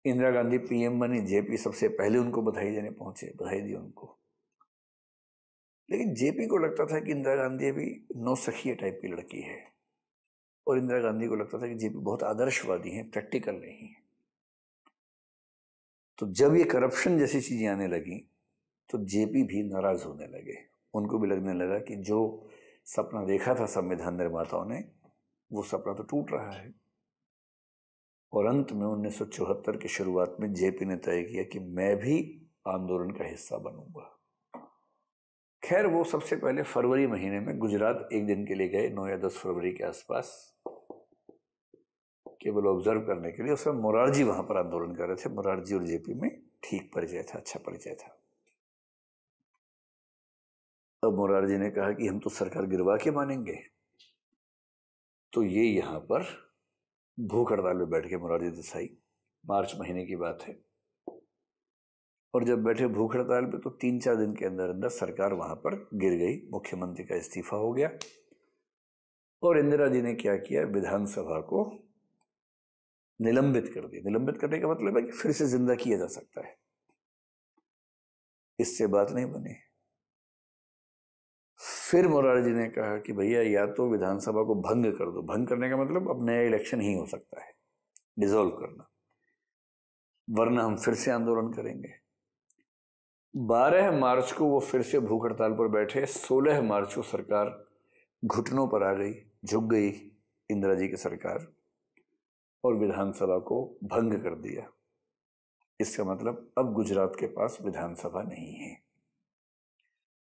Speaker 1: इंदिरा गांधी पीएम बनी जेपी सबसे पहले उनको बधाई देने पहुंचे बधाई दी उनको लेकिन जेपी को लगता था कि इंदिरा गांधी अभी नौ सखी टाइप की लड़की है और इंदिरा गांधी को लगता था कि जेपी बहुत आदर्शवादी हैं प्रैक्टिकल नहीं है तो जब ये करप्शन जैसी चीज़ें आने लगी तो जेपी भी नाराज़ होने लगे उनको भी लगने लगा कि जो सपना देखा था संविधान निर्माताओं ने वो सपना तो टूट रहा है और अंत में उन्नीस की शुरुआत में जेपी ने तय किया कि मैं भी आंदोलन का हिस्सा बनूंगा खैर वो सबसे पहले फरवरी महीने में गुजरात एक दिन के लिए गए नौ या दस फरवरी के आसपास केवल ऑब्जर्व करने के लिए उस समय मोरारजी वहां पर आंदोलन कर रहे थे मोरारजी और जेपी में ठीक परिचय था अच्छा परिचय था अब मोरारजी ने कहा कि हम तो सरकार गिरवा के मानेंगे तो ये यहां पर भूख हड़ताल में बैठ के मुरारजी देसाई मार्च महीने की बात है और जब बैठे भूख हड़ताल पे तो तीन चार दिन के अंदर अंदर सरकार वहां पर गिर गई मुख्यमंत्री का इस्तीफा हो गया और इंदिरा जी ने क्या किया विधानसभा को निलंबित कर दिया निलंबित करने का मतलब है कि फिर से जिंदा किया जा सकता है इससे बात नहीं बनी फिर जी ने कहा कि भैया या तो विधानसभा को भंग कर दो भंग करने का मतलब अब नया इलेक्शन ही हो सकता है डिजोल्व करना वरना हम फिर से आंदोलन करेंगे 12 मार्च को वो फिर से भूख हड़ताल पर बैठे 16 मार्च को सरकार घुटनों पर आ गई झुक गई इंदिरा जी की सरकार और विधानसभा को भंग कर दिया इसका मतलब अब गुजरात के पास विधानसभा नहीं है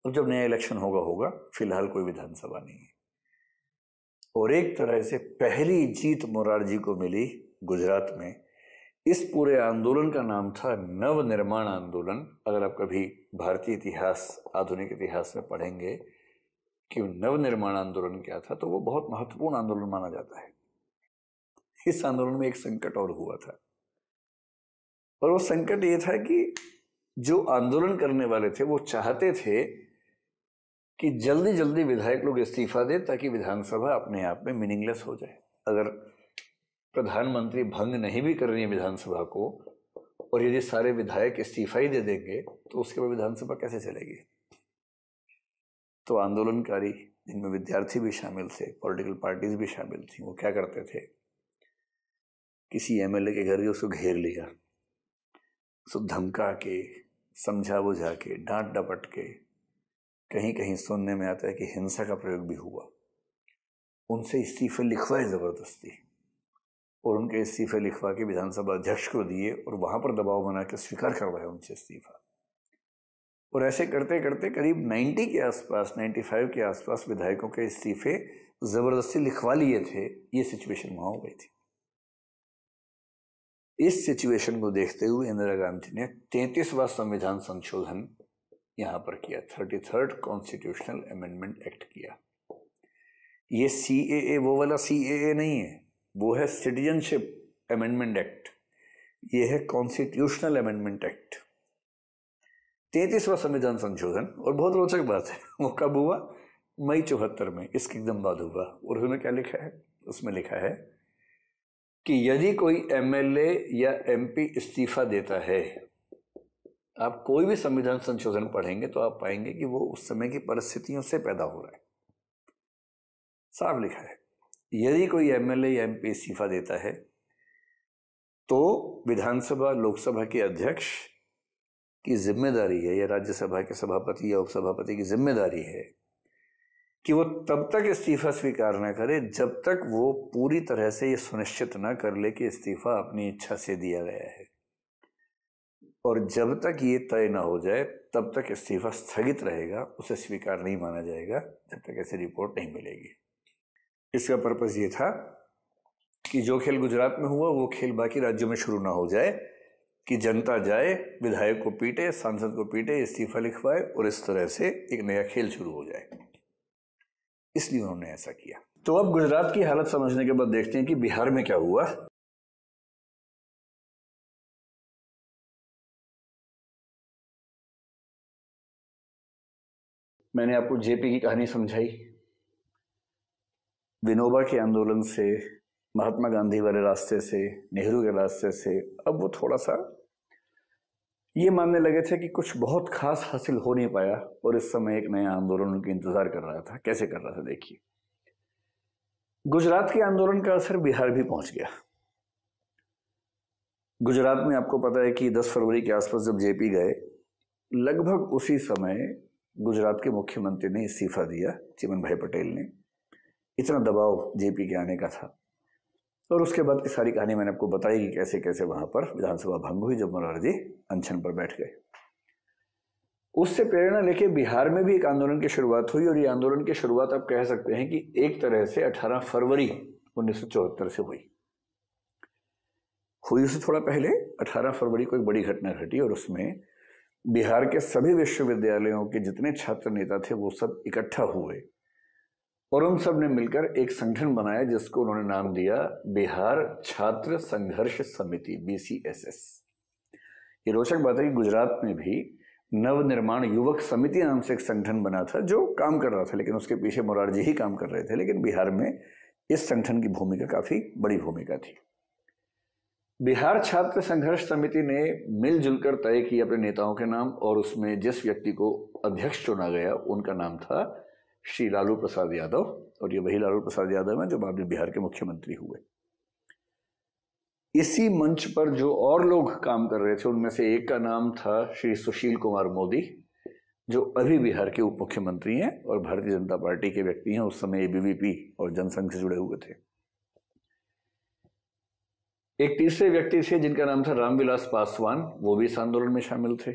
Speaker 1: तो जब नया इलेक्शन होगा होगा फिलहाल कोई विधानसभा नहीं है और एक तरह से पहली जीत मोरारजी को मिली गुजरात में इस पूरे आंदोलन का नाम था नव निर्माण आंदोलन अगर आप कभी भारतीय इतिहास आधुनिक इतिहास में पढ़ेंगे कि नव निर्माण आंदोलन क्या था तो वो बहुत महत्वपूर्ण आंदोलन माना जाता है इस आंदोलन में एक संकट और हुआ था और वो संकट ये था कि जो आंदोलन करने वाले थे वो चाहते थे कि जल्दी जल्दी विधायक लोग इस्तीफा दें ताकि विधानसभा अपने आप में मीनिंगलेस हो जाए अगर प्रधानमंत्री भंग नहीं भी कर रही है विधानसभा को और यदि सारे विधायक इस्तीफा ही दे देंगे तो उसके बाद विधानसभा कैसे चलेगी तो आंदोलनकारी जिनमें विद्यार्थी भी शामिल थे पॉलिटिकल पार्टीज भी शामिल थी वो क्या करते थे किसी एमएलए के घर के उसको घेर लिया उसको धमका के समझा बुझा के डांट डपट के कहीं कहीं सुनने में आता है कि हिंसा का प्रयोग भी हुआ उनसे इस्तीफे लिखवाए ज़बरदस्ती और उनके इस्तीफे लिखवा के विधानसभा अध्यक्ष को दिए और वहाँ पर दबाव बना के स्वीकार करवाया उनसे इस्तीफा और ऐसे करते करते करीब 90 के आसपास 95 के आसपास विधायकों के इस्तीफे ज़बरदस्ती लिखवा लिए थे ये सिचुएशन वहाँ हो गई थी इस सिचुएशन को देखते हुए इंदिरा गांधी ने तैंतीसवा संविधान संशोधन यहाँ पर किया thirty third constitutional amendment act किया ये सी ए ए वो वाला सी ए ए नहीं है वो है सिटीजनशिप अमेंडमेंट एक्ट ये है कॉन्स्टिट्यूशनल अमेंडमेंट एक्ट तैतीसवा संविधान संशोधन और बहुत रोचक बात है वो कब हुआ मई चौहत्तर में इसके एकदम बाद हुआ और उसमें क्या लिखा है उसमें लिखा है कि यदि कोई एमएलए या एमपी इस्तीफा देता है आप कोई भी संविधान संशोधन पढ़ेंगे तो आप पाएंगे कि वो उस समय की परिस्थितियों से पैदा हो रहा है साफ लिखा है यदि कोई एमएलए या एम पी इस्तीफा देता है तो विधानसभा लोकसभा के अध्यक्ष की जिम्मेदारी है या राज्यसभा के सभापति या उपसभापति की जिम्मेदारी है कि वो तब तक इस्तीफा स्वीकार न करे जब तक वो पूरी तरह से ये सुनिश्चित न कर ले कि इस्तीफा अपनी इच्छा से दिया गया है और जब तक ये तय ना हो जाए तब तक इस्तीफा स्थगित रहेगा उसे स्वीकार नहीं माना जाएगा जब तक ऐसी रिपोर्ट नहीं मिलेगी इसका पर्पज़ ये था कि जो खेल गुजरात में हुआ वो खेल बाकी राज्यों में शुरू ना हो जाए कि जनता जाए विधायक को पीटे सांसद को पीटे इस्तीफा लिखवाए और इस तरह से एक नया खेल शुरू हो जाए इसलिए उन्होंने ऐसा किया तो अब गुजरात की हालत समझने के बाद देखते हैं कि बिहार में क्या हुआ मैंने आपको जेपी की कहानी समझाई विनोबा के आंदोलन से महात्मा गांधी वाले रास्ते से नेहरू के रास्ते से अब वो थोड़ा सा ये मानने लगे थे कि कुछ बहुत खास हासिल हो नहीं पाया और इस समय एक नया आंदोलन उनके इंतजार कर रहा था कैसे कर रहा था देखिए गुजरात के आंदोलन का असर बिहार भी पहुंच गया गुजरात में आपको पता है कि 10 फरवरी के आसपास जब जेपी गए लगभग उसी समय गुजरात के मुख्यमंत्री ने इस्तीफा दिया चिमन भाई पटेल ने इतना दबाव जेपी के आने का था और उसके बाद सारी कहानी मैंने आपको बताई कि कैसे कैसे वहां पर विधानसभा भंग हुई जब मुरारजी अनशन पर बैठ गए उससे प्रेरणा लेके बिहार में भी एक आंदोलन की शुरुआत हुई और ये आंदोलन की शुरुआत आप कह सकते हैं कि एक तरह से 18 फरवरी उन्नीस से हुई हुई उससे थोड़ा पहले 18 फरवरी को एक बड़ी घटना घटी और उसमें बिहार के सभी विश्वविद्यालयों के जितने छात्र नेता थे वो सब इकट्ठा हुए और उन सब ने मिलकर एक संगठन बनाया जिसको उन्होंने नाम दिया बिहार छात्र संघर्ष समिति बी ये रोचक बात है कि गुजरात में भी नवनिर्माण युवक समिति नाम से एक संगठन बना था जो काम कर रहा था लेकिन उसके पीछे मोरारजी ही काम कर रहे थे लेकिन बिहार में इस संगठन की भूमिका काफी बड़ी भूमिका थी बिहार छात्र संघर्ष समिति ने मिलजुल कर तय की अपने नेताओं के नाम और उसमें जिस व्यक्ति को अध्यक्ष चुना गया उनका नाम था श्री लालू प्रसाद यादव और ये वही लालू प्रसाद यादव हैं जो बाद में बिहार के मुख्यमंत्री हुए इसी मंच पर जो और लोग काम कर रहे थे उनमें से एक का नाम था श्री सुशील कुमार मोदी जो अभी बिहार के उप मुख्यमंत्री हैं और भारतीय जनता पार्टी के व्यक्ति हैं उस समय एबीवीपी और जनसंघ से जुड़े हुए थे एक तीसरे व्यक्ति थे जिनका नाम था रामविलास पासवान वो भी इस आंदोलन में शामिल थे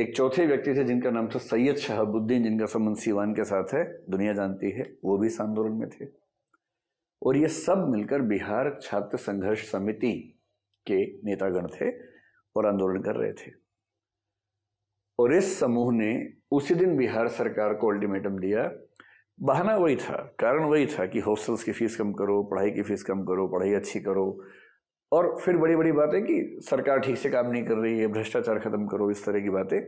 Speaker 1: एक चौथे व्यक्ति थे जिनका नाम था सैयद शहाबुद्दीन जिनका संबंध सीवान के साथ है दुनिया जानती है वो भी इस आंदोलन में थे और ये सब मिलकर बिहार छात्र संघर्ष समिति के नेतागण थे और आंदोलन कर रहे थे और इस समूह ने उसी दिन बिहार सरकार को अल्टीमेटम दिया बहाना वही था कारण वही था कि हॉस्टल्स की फीस कम करो पढ़ाई की फीस कम करो पढ़ाई अच्छी करो और फिर बड़ी बड़ी बातें कि सरकार ठीक से काम नहीं कर रही है भ्रष्टाचार खत्म करो इस तरह की बातें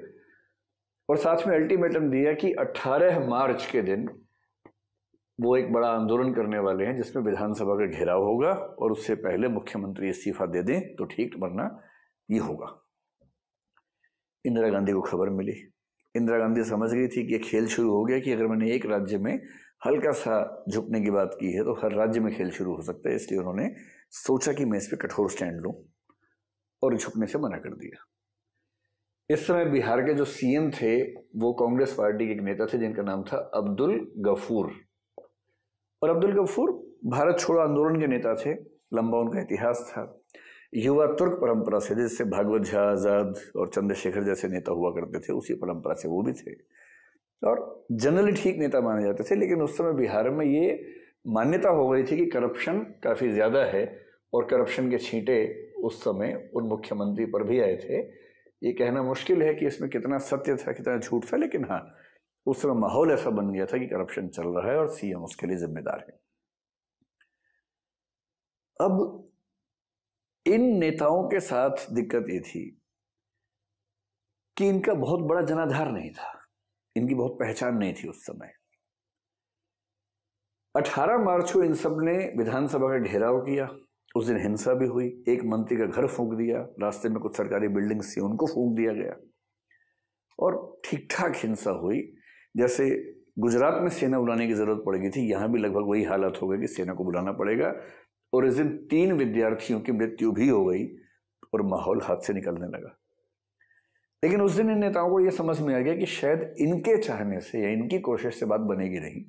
Speaker 1: और साथ में अल्टीमेटम दिया कि 18 मार्च के दिन वो एक बड़ा आंदोलन करने वाले हैं जिसमें विधानसभा का घेराव होगा और उससे पहले मुख्यमंत्री इस्तीफा दे दें तो ठीक वरना ये होगा इंदिरा गांधी को खबर मिली इंदिरा गांधी समझ गई थी कि खेल शुरू हो गया कि अगर मैंने एक राज्य में हल्का सा झुकने की बात की है तो हर राज्य में खेल शुरू हो सकता है इसलिए उन्होंने सोचा कि मैं इस पर कठोर स्टैंड लूं और झुकने से मना कर दिया इस समय बिहार के जो सीएम थे वो कांग्रेस पार्टी के एक नेता थे जिनका नाम था अब्दुल गफूर और अब्दुल गफूर भारत छोड़ो आंदोलन के नेता थे लंबा उनका इतिहास था युवा तुर्क परंपरा से जिससे भागवत झा आज़ाद और चंद्रशेखर जैसे नेता हुआ करते थे उसी परंपरा से वो भी थे और जनरली ठीक नेता माने जाते थे लेकिन उस समय बिहार में ये मान्यता हो गई थी कि करप्शन काफ़ी ज़्यादा है और करप्शन के छींटे उस समय उन मुख्यमंत्री पर भी आए थे ये कहना मुश्किल है कि इसमें कितना सत्य था कितना झूठ था लेकिन हाँ उस समय माहौल ऐसा बन गया था कि करप्शन चल रहा है और सीएम उसके लिए जिम्मेदार है अब इन नेताओं के साथ दिक्कत ये थी कि इनका बहुत बड़ा जनाधार नहीं था इनकी बहुत पहचान नहीं थी उस समय 18 मार्च को इन सब ने विधानसभा का घेराव किया उस दिन हिंसा भी हुई एक मंत्री का घर फूंक दिया रास्ते में कुछ सरकारी बिल्डिंग्स थी उनको फूंक दिया गया और ठीक ठाक हिंसा हुई जैसे गुजरात में सेना बुलाने की जरूरत पड़ गई थी यहाँ भी लगभग वही हालत हो गई कि सेना को बुलाना पड़ेगा और इस दिन तीन विद्यार्थियों की मृत्यु भी हो गई और माहौल हाथ से निकलने लगा लेकिन उस दिन इन नेताओं को यह समझ में आ गया कि शायद इनके चाहने से या इनकी कोशिश से बात बनेगी नहीं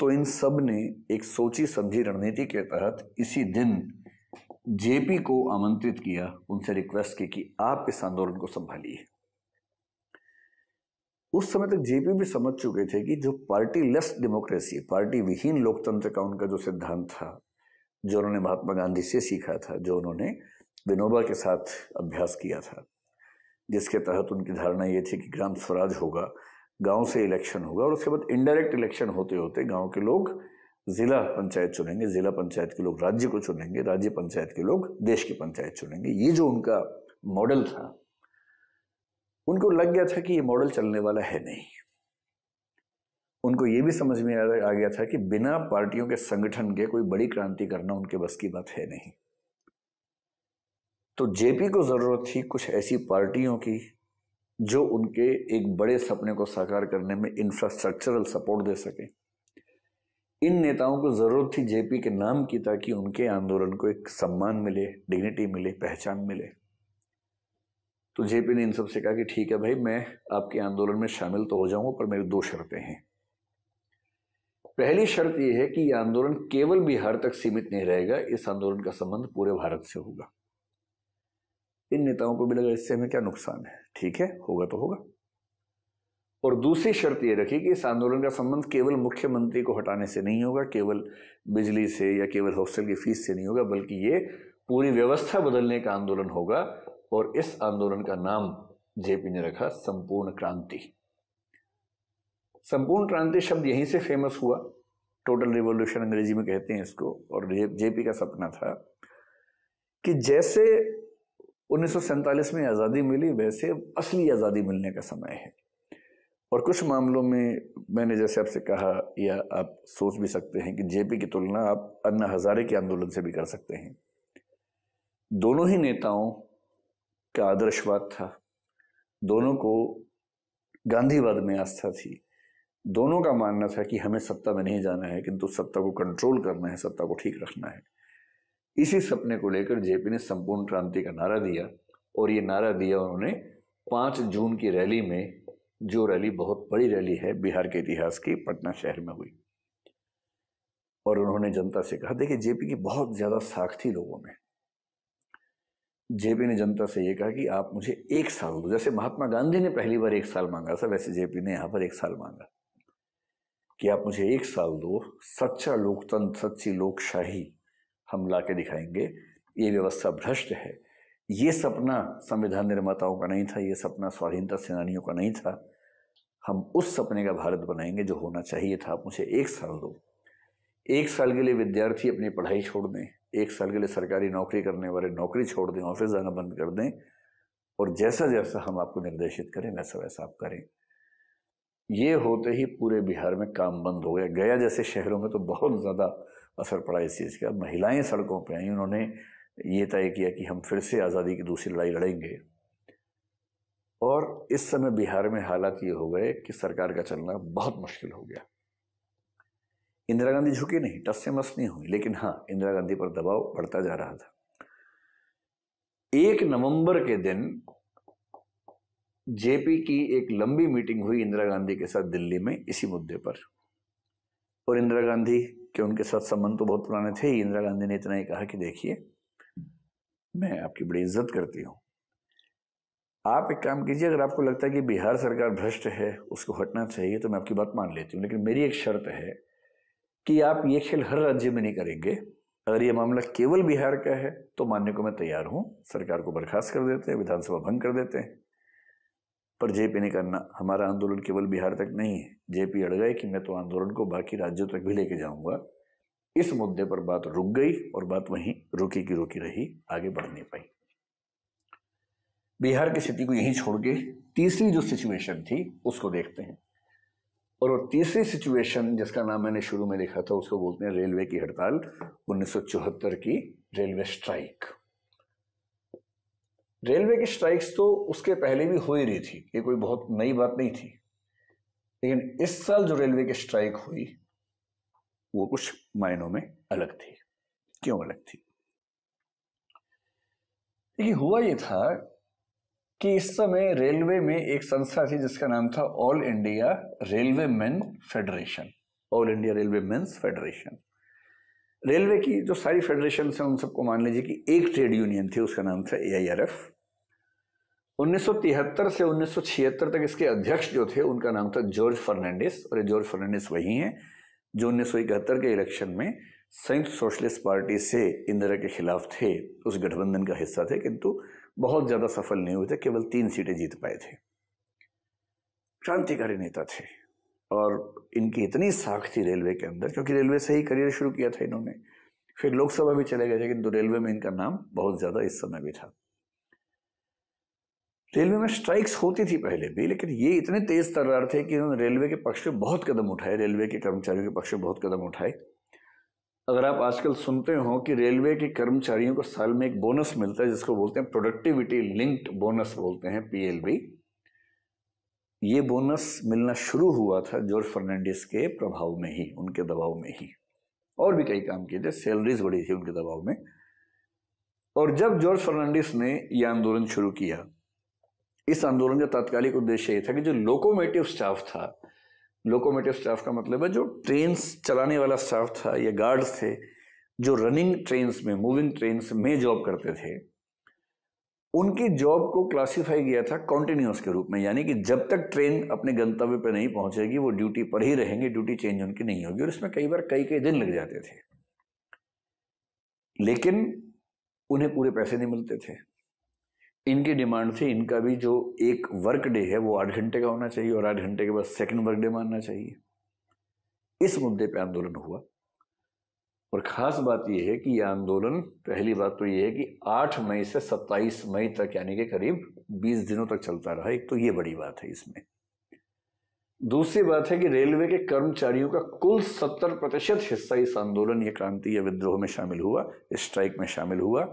Speaker 1: तो इन सब ने एक सोची समझी रणनीति के तहत इसी दिन जेपी को आमंत्रित किया उनसे रिक्वेस्ट की कि आप इस आंदोलन को संभालिए उस समय तक जेपी भी समझ चुके थे कि जो पार्टी लेस डेमोक्रेसी पार्टी विहीन लोकतंत्र का उनका जो सिद्धांत था जो उन्होंने महात्मा गांधी से सीखा था जो उन्होंने विनोबा के साथ अभ्यास किया था जिसके तहत उनकी धारणा ये थी कि ग्राम स्वराज होगा गांव से इलेक्शन होगा और उसके बाद इनडायरेक्ट इलेक्शन होते होते गांव के लोग जिला पंचायत चुनेंगे जिला पंचायत के लोग राज्य को चुनेंगे राज्य पंचायत के लोग देश की पंचायत चुनेंगे ये जो उनका मॉडल था उनको लग गया था कि ये मॉडल चलने वाला है नहीं उनको ये भी समझ में आ गया था कि बिना पार्टियों के संगठन के कोई बड़ी क्रांति करना उनके बस की बात है नहीं तो जेपी को जरूरत थी कुछ ऐसी पार्टियों की जो उनके एक बड़े सपने को साकार करने में इंफ्रास्ट्रक्चरल सपोर्ट दे सके इन नेताओं को ज़रूरत थी जेपी के नाम की ताकि उनके आंदोलन को एक सम्मान मिले डिग्निटी मिले पहचान मिले तो जेपी ने इन सबसे कहा कि ठीक है भाई मैं आपके आंदोलन में शामिल तो हो जाऊंगा पर मेरी दो शर्तें हैं पहली शर्त यह है कि यह आंदोलन केवल बिहार तक सीमित नहीं रहेगा इस आंदोलन का संबंध पूरे भारत से होगा इन नेताओं को भी लगा इससे हमें क्या नुकसान है ठीक है होगा तो होगा और दूसरी शर्त यह रखी कि इस आंदोलन का संबंध केवल मुख्यमंत्री को हटाने से नहीं होगा केवल बिजली से या केवल हॉस्टल की फीस से नहीं होगा बल्कि ये पूरी व्यवस्था बदलने का आंदोलन होगा और इस आंदोलन का नाम जेपी ने रखा संपूर्ण क्रांति संपूर्ण क्रांति शब्द यहीं से फेमस हुआ टोटल रिवोल्यूशन अंग्रेजी में कहते हैं इसको और जेपी का सपना था कि जैसे उन्नीस में आज़ादी मिली वैसे असली आज़ादी मिलने का समय है और कुछ मामलों में मैंने जैसे आपसे कहा या आप सोच भी सकते हैं कि जेपी की तुलना आप अन्ना हज़ारे के आंदोलन से भी कर सकते हैं दोनों ही नेताओं का आदर्शवाद था दोनों को गांधीवाद में आस्था थी दोनों का मानना था कि हमें सत्ता में नहीं जाना है किंतु सत्ता को कंट्रोल करना है सत्ता को ठीक रखना है इसी सपने को लेकर जेपी ने संपूर्ण क्रांति का नारा दिया और ये नारा दिया उन्होंने पाँच जून की रैली में जो रैली बहुत बड़ी रैली है बिहार के इतिहास की पटना शहर में हुई और उन्होंने जनता से कहा देखिए जेपी की बहुत ज़्यादा साख थी लोगों में जेपी ने जनता से ये कहा कि आप मुझे एक साल दो जैसे महात्मा गांधी ने पहली बार एक साल मांगा था वैसे जेपी ने यहाँ पर एक साल मांगा कि आप मुझे एक साल दो सच्चा लोकतंत्र सच्ची लोकशाही हम ला के दिखाएंगे ये व्यवस्था भ्रष्ट है ये सपना संविधान निर्माताओं का नहीं था ये सपना स्वाधीनता सेनानियों का नहीं था हम उस सपने का भारत बनाएंगे जो होना चाहिए था आप मुझे एक साल दो एक साल के लिए विद्यार्थी अपनी पढ़ाई छोड़ दें एक साल के लिए सरकारी नौकरी करने वाले नौकरी छोड़ दें ऑफिस जाना बंद कर दें और जैसा जैसा हम आपको निर्देशित करें वैसा वैसा आप करें ये होते ही पूरे बिहार में काम बंद हो गया गया जैसे शहरों में तो बहुत ज़्यादा असर पड़ा इस चीज़ का महिलाएं सड़कों पर आई उन्होंने ये तय किया कि हम फिर से आज़ादी की दूसरी लड़ाई लड़ेंगे और इस समय बिहार में हालात ये हो गए कि सरकार का चलना बहुत मुश्किल हो गया इंदिरा गांधी झुकी नहीं टस से मस नहीं हुई लेकिन हाँ इंदिरा गांधी पर दबाव बढ़ता जा रहा था एक नवंबर के दिन जेपी की एक लंबी मीटिंग हुई इंदिरा गांधी के साथ दिल्ली में इसी मुद्दे पर और इंदिरा गांधी कि उनके साथ संबंध तो बहुत पुराने थे ही इंदिरा गांधी ने इतना ही कहा कि देखिए मैं आपकी बड़ी इज्जत करती हूँ आप एक काम कीजिए अगर आपको लगता है कि बिहार सरकार भ्रष्ट है उसको हटना चाहिए तो मैं आपकी बात मान लेती हूँ लेकिन मेरी एक शर्त है कि आप ये खेल हर राज्य में नहीं करेंगे अगर ये मामला केवल बिहार का है तो मानने को मैं तैयार हूँ सरकार को बर्खास्त कर देते हैं विधानसभा भंग कर देते हैं पर जेपी ने करना हमारा आंदोलन केवल बिहार तक नहीं है जेपी अड़ गए कि मैं तो आंदोलन को बाकी राज्यों तक भी लेके जाऊंगा इस मुद्दे पर बात रुक गई और बात वहीं रुकी की रुकी रही आगे बढ़ नहीं पाई बिहार की स्थिति को यहीं छोड़ के तीसरी जो सिचुएशन थी उसको देखते हैं और वो तीसरी सिचुएशन जिसका नाम मैंने शुरू में लिखा था उसको बोलते हैं रेलवे की हड़ताल उन्नीस की रेलवे स्ट्राइक रेलवे की स्ट्राइक्स तो उसके पहले भी हो ही रही थी ये कोई बहुत नई बात नहीं थी लेकिन इस साल जो रेलवे की स्ट्राइक हुई वो कुछ मायनों में अलग थी क्यों अलग थी देखिए हुआ ये था कि इस समय रेलवे में एक संस्था थी जिसका नाम था all India railway man federation all India railway men's federation railway की जो सारी फेडरेशन है उन सबको मान लीजिए कि एक ट्रेड यूनियन थी उसका नाम था ए आई आर एफ 1973 से 1976 तक इसके अध्यक्ष जो थे उनका नाम था जॉर्ज फर्नांडिस और ये जॉर्ज फर्नांडिस वही हैं जो उन्नीस के इलेक्शन में संयुक्त सोशलिस्ट पार्टी से इंदिरा के खिलाफ थे उस गठबंधन का हिस्सा थे किंतु बहुत ज़्यादा सफल नहीं हुए थे केवल तीन सीटें जीत पाए थे क्रांतिकारी नेता थे और इनकी इतनी साख थी रेलवे के अंदर क्योंकि रेलवे से ही करियर शुरू किया था इन्होंने फिर लोकसभा भी चले गए थे किंतु रेलवे में इनका नाम बहुत ज़्यादा इस समय भी था रेलवे में स्ट्राइक्स होती थी पहले भी लेकिन ये इतने तेज तर्रार थे कि उन्होंने रेलवे के पक्ष में बहुत कदम उठाए रेलवे के कर्मचारियों के पक्ष में बहुत कदम उठाए अगर आप आजकल सुनते हो कि रेलवे के कर्मचारियों को साल में एक बोनस मिलता है जिसको बोलते हैं प्रोडक्टिविटी लिंक्ड बोनस बोलते हैं पीएलबी ये बोनस मिलना शुरू हुआ था जॉर्ज फर्नांडिस के प्रभाव में ही उनके दबाव में ही और भी कई काम किए थे सैलरीज बढ़ी थी उनके दबाव में और जब जॉर्ज फर्नांडिस ने यह आंदोलन शुरू किया इस आंदोलन का तात्कालिक उद्देश्य ये था कि जो लोकोमेटिव स्टाफ था लोकोमेटिव स्टाफ का मतलब है जो ट्रेन चलाने वाला स्टाफ था या गार्ड्स थे जो रनिंग ट्रेन में मूविंग ट्रेन में जॉब करते थे उनकी जॉब को क्लासिफाई किया था कॉन्टिन्यूस के रूप में यानी कि जब तक ट्रेन अपने गंतव्य पर नहीं पहुंचेगी वो ड्यूटी पर ही रहेंगे ड्यूटी चेंज उनकी नहीं होगी और इसमें कई बार कई कई दिन लग जाते थे लेकिन उन्हें पूरे पैसे नहीं मिलते थे इनकी डिमांड थी इनका भी जो एक वर्क डे है वो आठ घंटे का होना चाहिए और आठ घंटे के बाद सेकंड वर्क डे मानना चाहिए इस मुद्दे पे आंदोलन हुआ और ख़ास बात यह है कि यह आंदोलन पहली बात तो यह है कि 8 मई से 27 मई तक यानी कि करीब 20 दिनों तक चलता रहा एक तो ये बड़ी बात है इसमें दूसरी बात है कि रेलवे के कर्मचारियों का कुल 70 प्रतिशत हिस्सा इस आंदोलन या क्रांति या विद्रोह में शामिल हुआ स्ट्राइक में शामिल हुआ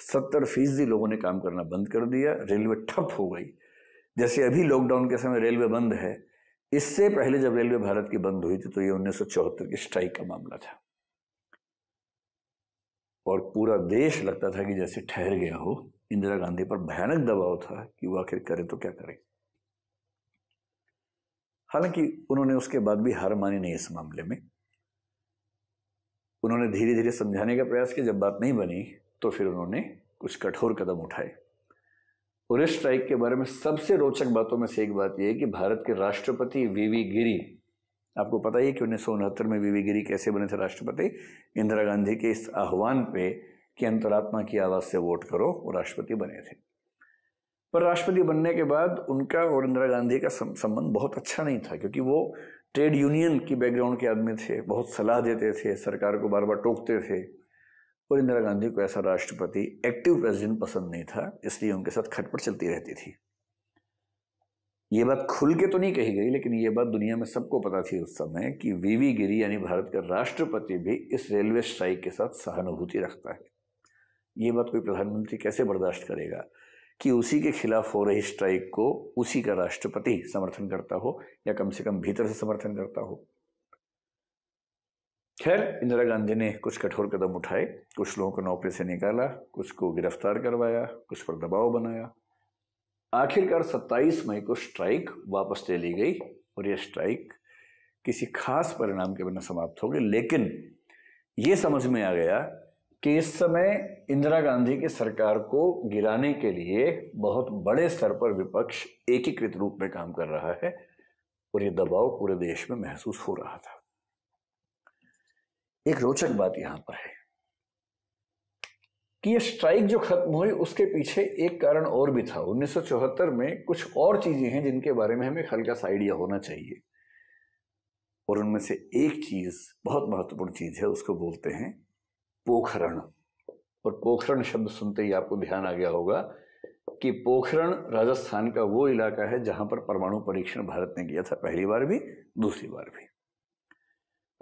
Speaker 1: सत्तर फीसदी लोगों ने काम करना बंद कर दिया रेलवे ठप हो गई जैसे अभी लॉकडाउन के समय रेलवे बंद है इससे पहले जब रेलवे भारत की बंद हुई थी तो ये उन्नीस की स्ट्राइक का मामला था और पूरा देश लगता था कि जैसे ठहर गया हो इंदिरा गांधी पर भयानक दबाव था कि वो आखिर करे तो क्या करे हालांकि उन्होंने उसके बाद भी हार मानी नहीं इस मामले में उन्होंने धीरे धीरे समझाने का प्रयास किया जब बात नहीं बनी तो फिर उन्होंने कुछ कठोर कदम उठाए उरेश स्ट्राइक के बारे में सबसे रोचक बातों में से एक बात यह है कि भारत के राष्ट्रपति वीवी गिरी आपको पता ही है कि उन्नीस में वीवी गिरी कैसे बने थे राष्ट्रपति इंदिरा गांधी के इस आह्वान पे कि अंतरात्मा की आवाज़ से वोट करो वो राष्ट्रपति बने थे पर राष्ट्रपति बनने के बाद उनका और इंदिरा गांधी का संबंध बहुत अच्छा नहीं था क्योंकि वो ट्रेड यूनियन की बैकग्राउंड के आदमी थे बहुत सलाह देते थे सरकार को बार बार टोकते थे और इंदिरा गांधी को ऐसा राष्ट्रपति एक्टिव प्रेसिडेंट पसंद नहीं था इसलिए उनके साथ खटपट चलती रहती थी ये बात खुल के तो नहीं कही गई लेकिन ये बात दुनिया में सबको पता थी उस समय कि वीवी गिरी यानी भारत का राष्ट्रपति भी इस रेलवे स्ट्राइक के साथ सहानुभूति रखता है ये बात कोई प्रधानमंत्री कैसे बर्दाश्त करेगा कि उसी के खिलाफ हो रही स्ट्राइक को उसी का राष्ट्रपति समर्थन करता हो या कम से कम भीतर से समर्थन करता हो खैर इंदिरा गांधी ने कुछ कठोर कदम उठाए कुछ लोगों को नौकरी से निकाला कुछ को गिरफ्तार करवाया कुछ पर दबाव बनाया आखिरकार 27 मई को स्ट्राइक वापस ले ली गई और यह स्ट्राइक किसी खास परिणाम के बिना समाप्त हो गई लेकिन ये समझ में आ गया कि इस समय इंदिरा गांधी की सरकार को गिराने के लिए बहुत बड़े स्तर पर विपक्ष एकीकृत रूप में काम कर रहा है और ये दबाव पूरे देश में महसूस हो रहा था एक रोचक बात यहां पर है कि ये स्ट्राइक जो खत्म हुई उसके पीछे एक कारण और भी था 1974 में कुछ और चीजें हैं जिनके बारे में हमें हल्का सा आइडिया होना चाहिए और उनमें से एक चीज बहुत महत्वपूर्ण चीज है उसको बोलते हैं पोखरण और पोखरण शब्द सुनते ही आपको ध्यान आ गया होगा कि पोखरण राजस्थान का वो इलाका है जहां पर परमाणु परीक्षण भारत ने किया था पहली बार भी दूसरी बार भी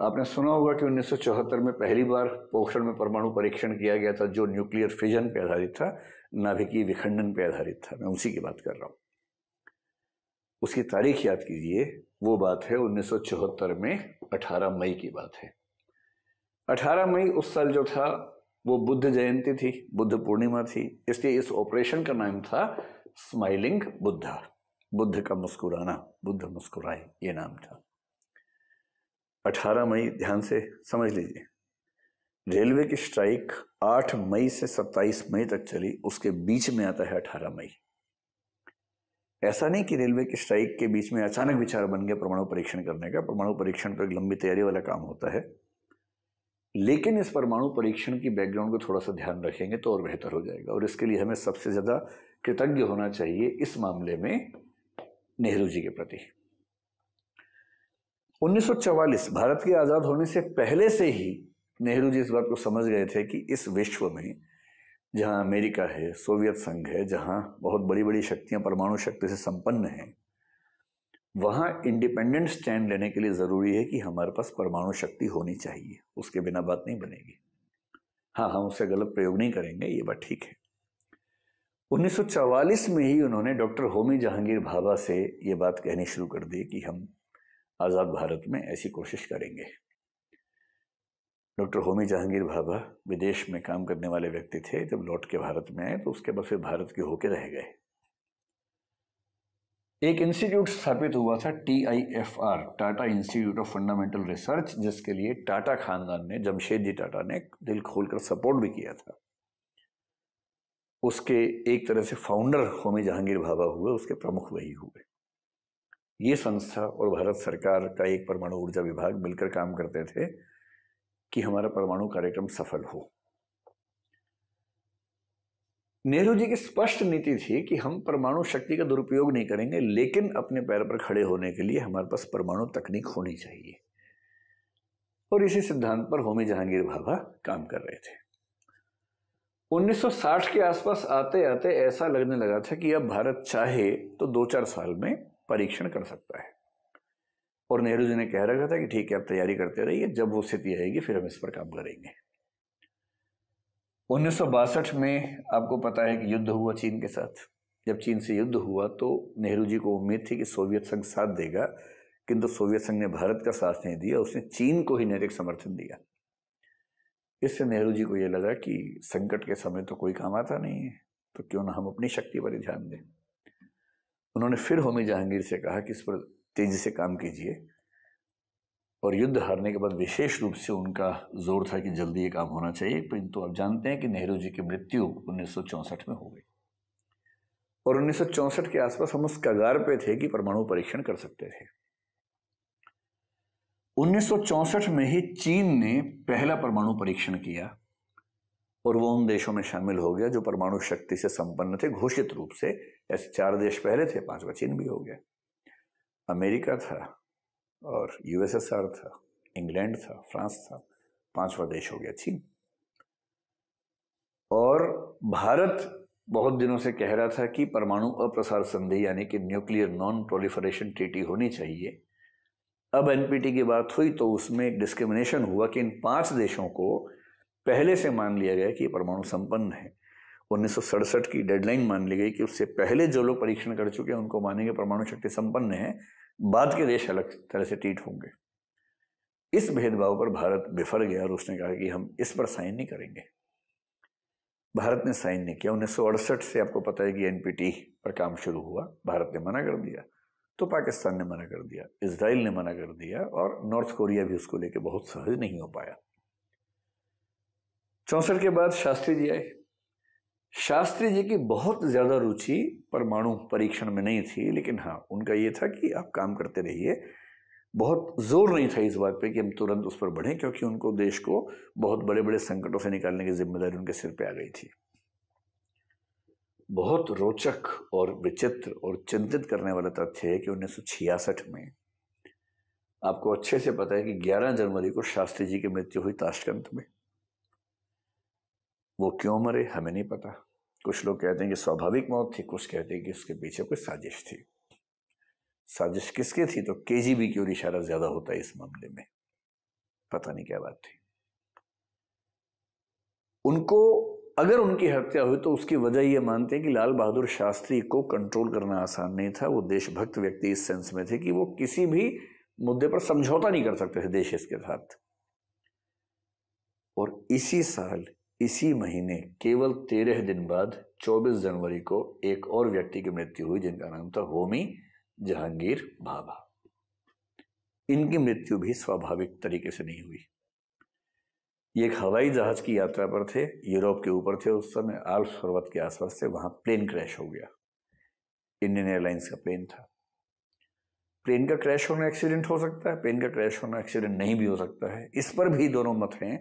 Speaker 1: आपने सुना होगा कि 1974 में पहली बार पोखरण में परमाणु परीक्षण किया गया था जो न्यूक्लियर फिजन पर आधारित था नाभिकीय विखंडन पर आधारित था मैं उसी की बात कर रहा हूं उसकी तारीख याद कीजिए वो बात है 1974 में 18 मई की बात है 18 मई उस साल जो था वो बुद्ध जयंती थी बुद्ध पूर्णिमा थी इसलिए इस ऑपरेशन का नाम था स्माइलिंग बुद्धा बुद्ध का मुस्कुराना बुद्ध मुस्कुराए ये नाम था 18 मई ध्यान से समझ लीजिए रेलवे की स्ट्राइक 8 मई से 27 मई तक चली उसके बीच में आता है 18 मई ऐसा नहीं कि रेलवे की स्ट्राइक के बीच में अचानक विचार बन गया परमाणु परीक्षण करने का परमाणु परीक्षण तो एक लंबी तैयारी वाला काम होता है लेकिन इस परमाणु परीक्षण की बैकग्राउंड को थोड़ा सा ध्यान रखेंगे तो और बेहतर हो जाएगा और इसके लिए हमें सबसे ज़्यादा कृतज्ञ होना चाहिए इस मामले में नेहरू जी के प्रति 1944 भारत के आज़ाद होने से पहले से ही नेहरू जी इस बात को समझ गए थे कि इस विश्व में जहाँ अमेरिका है सोवियत संघ है जहाँ बहुत बड़ी बड़ी शक्तियाँ परमाणु शक्ति से संपन्न हैं वहाँ इंडिपेंडेंट स्टैंड लेने के लिए ज़रूरी है कि हमारे पास परमाणु शक्ति होनी चाहिए उसके बिना बात नहीं बनेगी हाँ हम उससे गलत प्रयोग नहीं करेंगे ये बात ठीक है 1944 में ही उन्होंने डॉक्टर होमी जहांगीर भाभा से ये बात कहनी शुरू कर दी कि हम आज़ाद भारत में ऐसी कोशिश करेंगे डॉक्टर होमी जहांगीर भाभा विदेश में काम करने वाले व्यक्ति थे जब लौट के भारत में आए तो उसके बाद फिर भारत के होके रह गए एक इंस्टीट्यूट स्थापित हुआ था T I F R Tata institute of fundamental research जिसके लिए टाटा खानदान ने जमशेद जी टाटा ने दिल खोलकर सपोर्ट भी किया था उसके एक तरह से फाउंडर होमी जहांगीर भाभा हुए उसके प्रमुख वही हुए ये संस्था और भारत सरकार का एक परमाणु ऊर्जा विभाग मिलकर काम करते थे कि हमारा परमाणु कार्यक्रम सफल हो नेहरू जी की स्पष्ट नीति थी कि हम परमाणु शक्ति का दुरुपयोग नहीं करेंगे लेकिन अपने पैर पर खड़े होने के लिए हमारे पास परमाणु तकनीक होनी चाहिए और इसी सिद्धांत पर होमी जहांगीर भाभा काम कर रहे थे 1960 के आसपास आते आते ऐसा लगने लगा था कि अब भारत चाहे तो दो चार साल में परीक्षण कर सकता है और नेहरू जी ने कह रखा था कि ठीक है आप तैयारी करते रहिए जब वो स्थिति आएगी फिर हम इस पर काम करेंगे उन्नीस में आपको पता है कि युद्ध हुआ चीन के साथ जब चीन से युद्ध हुआ तो नेहरू जी को उम्मीद थी कि सोवियत संघ साथ देगा किंतु सोवियत संघ ने भारत का साथ नहीं दिया उसने चीन को ही नैतिक समर्थन दिया इससे नेहरू जी को यह लगा कि संकट के समय तो कोई काम आता नहीं है तो क्यों ना हम अपनी शक्ति पर ध्यान दें उन्होंने फिर होमी जहांगीर से कहा कि इस पर तेज़ी से काम कीजिए और युद्ध हारने के बाद विशेष रूप से उनका जोर था कि जल्दी ये काम होना चाहिए परंतु तो आप जानते हैं कि नेहरू जी की मृत्यु उन्नीस में हो गई और उन्नीस के आसपास हम उस कगार पे थे कि परमाणु परीक्षण कर सकते थे 1964 में ही चीन ने पहला परमाणु परीक्षण किया और वो उन देशों में शामिल हो गया जो परमाणु शक्ति से संपन्न थे घोषित रूप से ऐसे चार देश पहले थे पांचवा चीन भी हो गया अमेरिका था और यूएसएसआर था इंग्लैंड था फ्रांस था पांचवा देश हो गया चीन और भारत बहुत दिनों से कह रहा था कि परमाणु अप्रसार संधि यानी कि न्यूक्लियर नॉन प्रोलिफरेशन ट्रीटी होनी चाहिए अब एनपीटी की बात हुई तो उसमें डिस्क्रिमिनेशन हुआ कि इन पांच देशों को पहले से मान लिया गया कि ये परमाणु संपन्न है उन्नीस की डेडलाइन मान ली गई कि उससे पहले जो लोग परीक्षण कर चुके हैं उनको मानेंगे परमाणु शक्ति संपन्न है बाद के देश अलग तरह से ट्रीट होंगे इस भेदभाव पर भारत बिफर गया और उसने कहा कि हम इस पर साइन नहीं करेंगे भारत ने साइन नहीं किया उन्नीस से आपको पता है कि एनपीटी पर काम शुरू हुआ भारत ने मना कर दिया तो पाकिस्तान ने मना कर दिया इसराइल ने मना कर दिया और नॉर्थ कोरिया भी उसको लेकर बहुत सहज नहीं हो पाया चौसठ के बाद शास्त्री जी आए शास्त्री जी की बहुत ज़्यादा रुचि परमाणु परीक्षण में नहीं थी लेकिन हाँ उनका यह था कि आप काम करते रहिए बहुत जोर नहीं था इस बात पे कि हम तुरंत उस पर बढ़ें क्योंकि उनको देश को बहुत बड़े बड़े संकटों से निकालने की जिम्मेदारी उनके सिर पे आ गई थी बहुत रोचक और विचित्र और चिंतित करने वाला तथ्य है कि उन्नीस में आपको अच्छे से पता है कि 11 जनवरी को शास्त्री जी की मृत्यु हुई ताशकंत में वो क्यों मरे हमें नहीं पता कुछ लोग कहते हैं कि स्वाभाविक मौत थी कुछ कहते हैं कि उसके पीछे कोई साजिश थी साजिश किसकी थी तो के जी बी की ओर इशारा ज्यादा होता है इस मामले में पता नहीं क्या बात थी उनको अगर उनकी हत्या हुई तो उसकी वजह यह मानते हैं कि लाल बहादुर शास्त्री को कंट्रोल करना आसान नहीं था वो देशभक्त व्यक्ति इस सेंस में थे कि वो किसी भी मुद्दे पर समझौता नहीं कर सकते थे देश इसके साथ और इसी साल इसी महीने केवल तेरह दिन बाद 24 जनवरी को एक और व्यक्ति की मृत्यु हुई जिनका नाम था होमी जहांगीर भाभा इनकी मृत्यु भी स्वाभाविक तरीके से नहीं हुई ये एक हवाई जहाज की यात्रा पर थे यूरोप के ऊपर थे उस समय आल्प्स पर्वत के आसपास से वहां प्लेन क्रैश हो गया इंडियन एयरलाइंस का प्लेन था प्लेन का क्रैश होना एक्सीडेंट हो सकता है प्लेन का क्रैश होना एक्सीडेंट नहीं भी हो सकता है इस पर भी दोनों मत हैं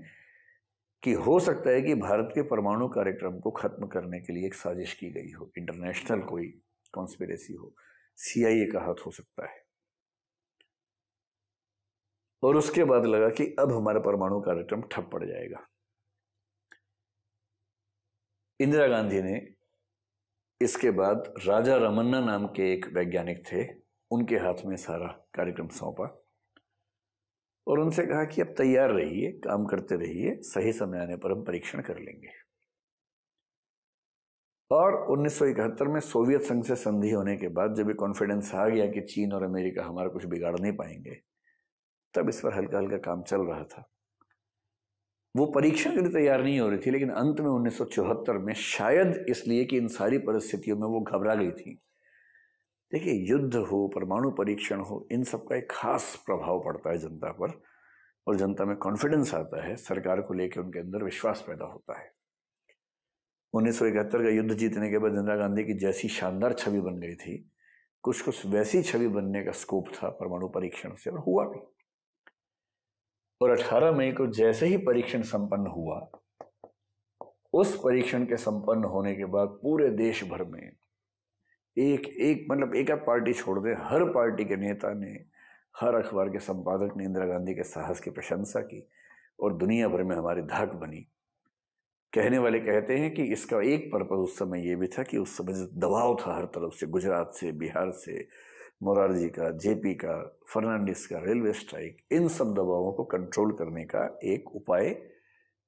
Speaker 1: कि हो सकता है कि भारत के परमाणु कार्यक्रम को ख़त्म करने के लिए एक साजिश की गई हो इंटरनेशनल कोई कॉन्स्पिरेसी हो सीआईए का हाथ हो सकता है और उसके बाद लगा कि अब हमारा परमाणु कार्यक्रम ठप पड़ जाएगा इंदिरा गांधी ने इसके बाद राजा रमन्ना नाम के एक वैज्ञानिक थे उनके हाथ में सारा कार्यक्रम सौंपा और उनसे कहा कि अब तैयार रहिए काम करते रहिए सही समय आने पर हम परीक्षण कर लेंगे और 1971 में सोवियत संघ से संधि होने के बाद जब ये कॉन्फिडेंस आ गया कि चीन और अमेरिका हमारा कुछ बिगाड़ नहीं पाएंगे तब इस पर हल्का हल्का काम चल रहा था वो परीक्षण के लिए तैयार नहीं हो रही थी लेकिन अंत में 1974 में शायद इसलिए कि इन सारी परिस्थितियों में वो घबरा गई थी देखिए युद्ध हो परमाणु परीक्षण हो इन सब का एक खास प्रभाव पड़ता है जनता पर और जनता में कॉन्फिडेंस आता है सरकार को लेकर उनके अंदर विश्वास पैदा होता है उन्नीस का युद्ध जीतने के बाद इंदिरा गांधी की जैसी शानदार छवि बन गई थी कुछ कुछ वैसी छवि बनने का स्कोप था परमाणु परीक्षण से और हुआ भी और 18 मई को जैसे ही परीक्षण संपन्न हुआ उस परीक्षण के संपन्न होने के बाद पूरे देश भर में एक एक मतलब एक आप पार्टी छोड़ दें हर पार्टी के नेता ने हर अखबार के संपादक ने इंदिरा गांधी के साहस की प्रशंसा की और दुनिया भर में हमारी धाक बनी कहने वाले कहते हैं कि इसका एक पर्पज़ उस समय ये भी था कि उस समय दबाव था हर तरफ से गुजरात से बिहार से मोरारजी का जेपी का फर्नांडिस का रेलवे स्ट्राइक इन सब दबावों को कंट्रोल करने का एक उपाय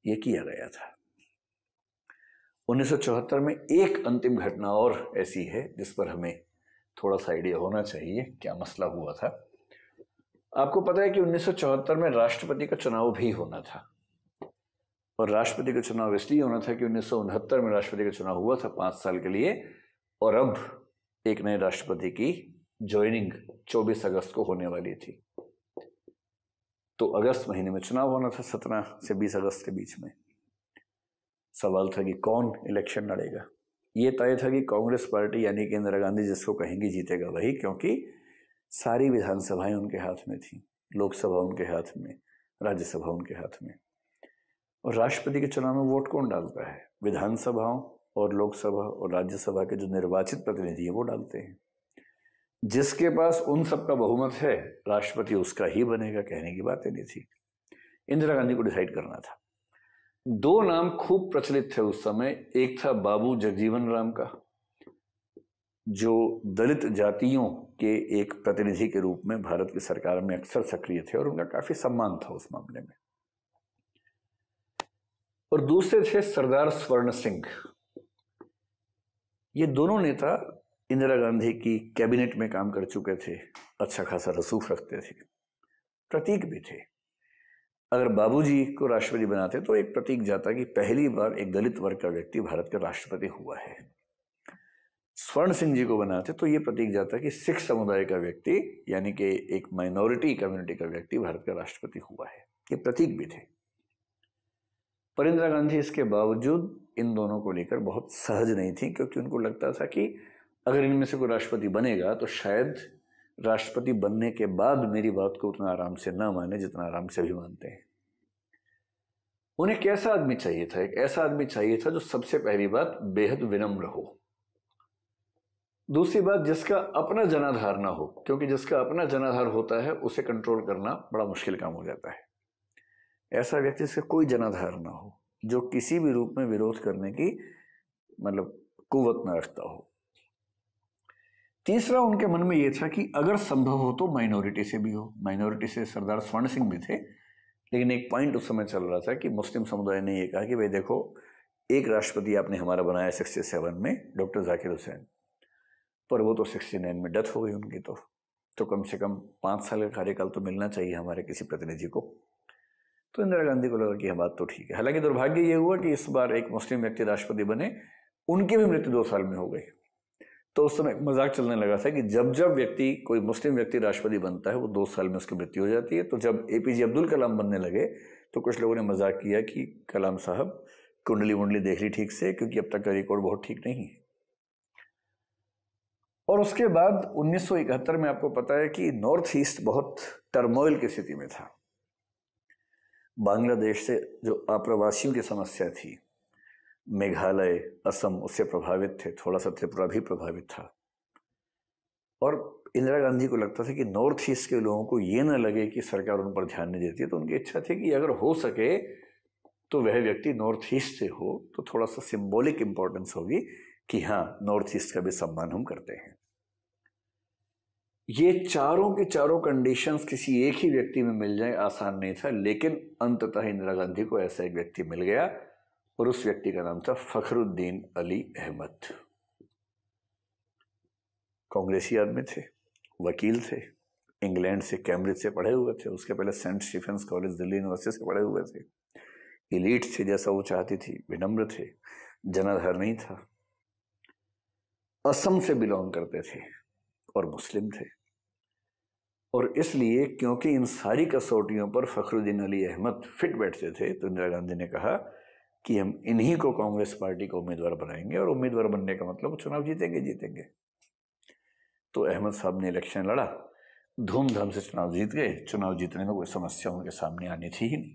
Speaker 1: ये किया गया था 1974 में एक अंतिम घटना और ऐसी है जिस पर हमें थोड़ा सा आइडिया होना चाहिए क्या मसला हुआ था आपको पता है कि 1974 में राष्ट्रपति का चुनाव भी होना था और राष्ट्रपति का चुनाव इसलिए होना था कि उन्नीस में राष्ट्रपति का चुनाव हुआ था पांच साल के लिए और अब एक नए राष्ट्रपति की ज्वाइनिंग 24 अगस्त को होने वाली थी तो अगस्त महीने में चुनाव होना था 17 से 20 अगस्त के बीच में सवाल था कि कौन इलेक्शन लड़ेगा ये तय था कि कांग्रेस पार्टी यानी कि इंदिरा गांधी जिसको कहेंगी जीतेगा वही क्योंकि सारी विधानसभाएं उनके हाथ में थी लोकसभा उनके हाथ में राज्यसभा उनके हाथ में और राष्ट्रपति के चुनाव में वोट कौन डालता है विधानसभाओं और लोकसभा और राज्यसभा के जो निर्वाचित प्रतिनिधि है वो डालते हैं जिसके पास उन सबका बहुमत है राष्ट्रपति उसका ही बनेगा कहने की बातें नहीं थी इंदिरा गांधी को डिसाइड करना था दो नाम खूब प्रचलित थे उस समय एक था बाबू जगजीवन राम का जो दलित जातियों के एक प्रतिनिधि के रूप में भारत की सरकार में अक्सर सक्रिय थे और उनका काफी सम्मान था उस मामले में और दूसरे थे सरदार स्वर्ण सिंह ये दोनों नेता इंदिरा गांधी की कैबिनेट में काम कर चुके थे अच्छा खासा रसूख रखते थे प्रतीक भी थे अगर बाबूजी को राष्ट्रपति बनाते तो एक प्रतीक जाता कि पहली बार एक दलित वर्ग का व्यक्ति भारत का राष्ट्रपति हुआ है स्वर्ण सिंह जी को बनाते तो ये प्रतीक जाता कि सिख समुदाय का व्यक्ति यानी कि एक माइनॉरिटी कम्युनिटी का व्यक्ति भारत का राष्ट्रपति हुआ है ये प्रतीक भी थे पर इंदिरा गांधी इसके बावजूद इन दोनों को लेकर बहुत सहज नहीं थी क्योंकि उनको लगता था कि अगर इनमें से कोई राष्ट्रपति बनेगा तो शायद राष्ट्रपति बनने के बाद मेरी बात को उतना आराम से ना माने जितना आराम से अभी मानते हैं उन्हें कैसा आदमी चाहिए था एक ऐसा आदमी चाहिए था जो सबसे पहली बात बेहद विनम्र हो दूसरी बात जिसका अपना जनाधार ना हो क्योंकि जिसका अपना जनाधार होता है उसे कंट्रोल करना बड़ा मुश्किल काम हो जाता है ऐसा व्यक्ति जिसका कोई जनाधार ना हो जो किसी भी रूप में विरोध करने की मतलब कुवत ना रखता हो तीसरा उनके मन में ये था कि अगर संभव हो तो माइनॉरिटी से भी हो माइनॉरिटी से सरदार स्वर्ण सिंह भी थे लेकिन एक पॉइंट उस समय चल रहा था कि मुस्लिम समुदाय ने यह कहा कि भाई देखो एक राष्ट्रपति आपने हमारा बनाया सिक्सटी सेवन में डॉक्टर जाकिर हुसैन पर वो तो सिक्सटी नाइन में डेथ हो गई उनकी तो तो कम से कम पाँच साल का कार्यकाल तो मिलना चाहिए हमारे किसी प्रतिनिधि को तो इंदिरा गांधी को लगा कि यह हाँ, बात तो ठीक है हालांकि दुर्भाग्य ये हुआ कि इस बार एक मुस्लिम व्यक्ति राष्ट्रपति बने उनकी भी मृत्यु दो साल में हो गई तो उस समय मजाक चलने लगा था कि जब जब व्यक्ति कोई मुस्लिम व्यक्ति राष्ट्रपति बनता है वो दो साल में उसकी मृत्यु हो जाती है तो जब ए पी जे अब्दुल कलाम बनने लगे तो कुछ लोगों ने मजाक किया कि कलाम साहब कुंडली वुंडली देख ली ठीक से क्योंकि अब तक का रिकॉर्ड बहुत ठीक नहीं है और उसके बाद 1971 में आपको पता है कि नॉर्थ ईस्ट बहुत टर्मोइल की स्थिति में था बांग्लादेश से जो आप्रवासियों की समस्या थी मेघालय असम उससे प्रभावित थे थोड़ा सा त्रिपुरा भी प्रभावित था और इंदिरा गांधी को लगता था कि नॉर्थ ईस्ट के लोगों को ये ना लगे कि सरकार उन पर ध्यान नहीं देती है तो उनकी इच्छा थी कि अगर हो सके तो वह व्यक्ति नॉर्थ ईस्ट से हो तो थोड़ा सा सिंबॉलिक इम्पोर्टेंस होगी कि हाँ नॉर्थ ईस्ट का भी सम्मान हम करते हैं ये चारों के चारों कंडीशंस किसी एक ही व्यक्ति में मिल जाए आसान नहीं था लेकिन अंततः इंदिरा गांधी को ऐसा एक व्यक्ति मिल गया और उस व्यक्ति का नाम था फखरुद्दीन अली अहमद कांग्रेसी आदमी थे वकील थे इंग्लैंड से कैम्ब्रिज से पढ़े हुए थे उसके पहले Saint Stephen's college Delhi university से पढ़े हुए थे इलीट थे जैसा वो चाहती थी विनम्र थे जनाधार नहीं था असम से बिलोंग करते थे और मुस्लिम थे और इसलिए क्योंकि इन सारी कसौटियों पर फखरुद्दीन अली अहमद फिट बैठते थे तो इंदिरा गांधी ने कहा कि हम इन्हीं को कांग्रेस पार्टी का उम्मीदवार बनाएंगे और उम्मीदवार बनने का मतलब चुनाव जीतेंगे जीतेंगे तो अहमद साहब ने इलेक्शन लड़ा धूमधाम से चुनाव जीत गए चुनाव जीतने में कोई समस्या उनके सामने आनी थी ही नहीं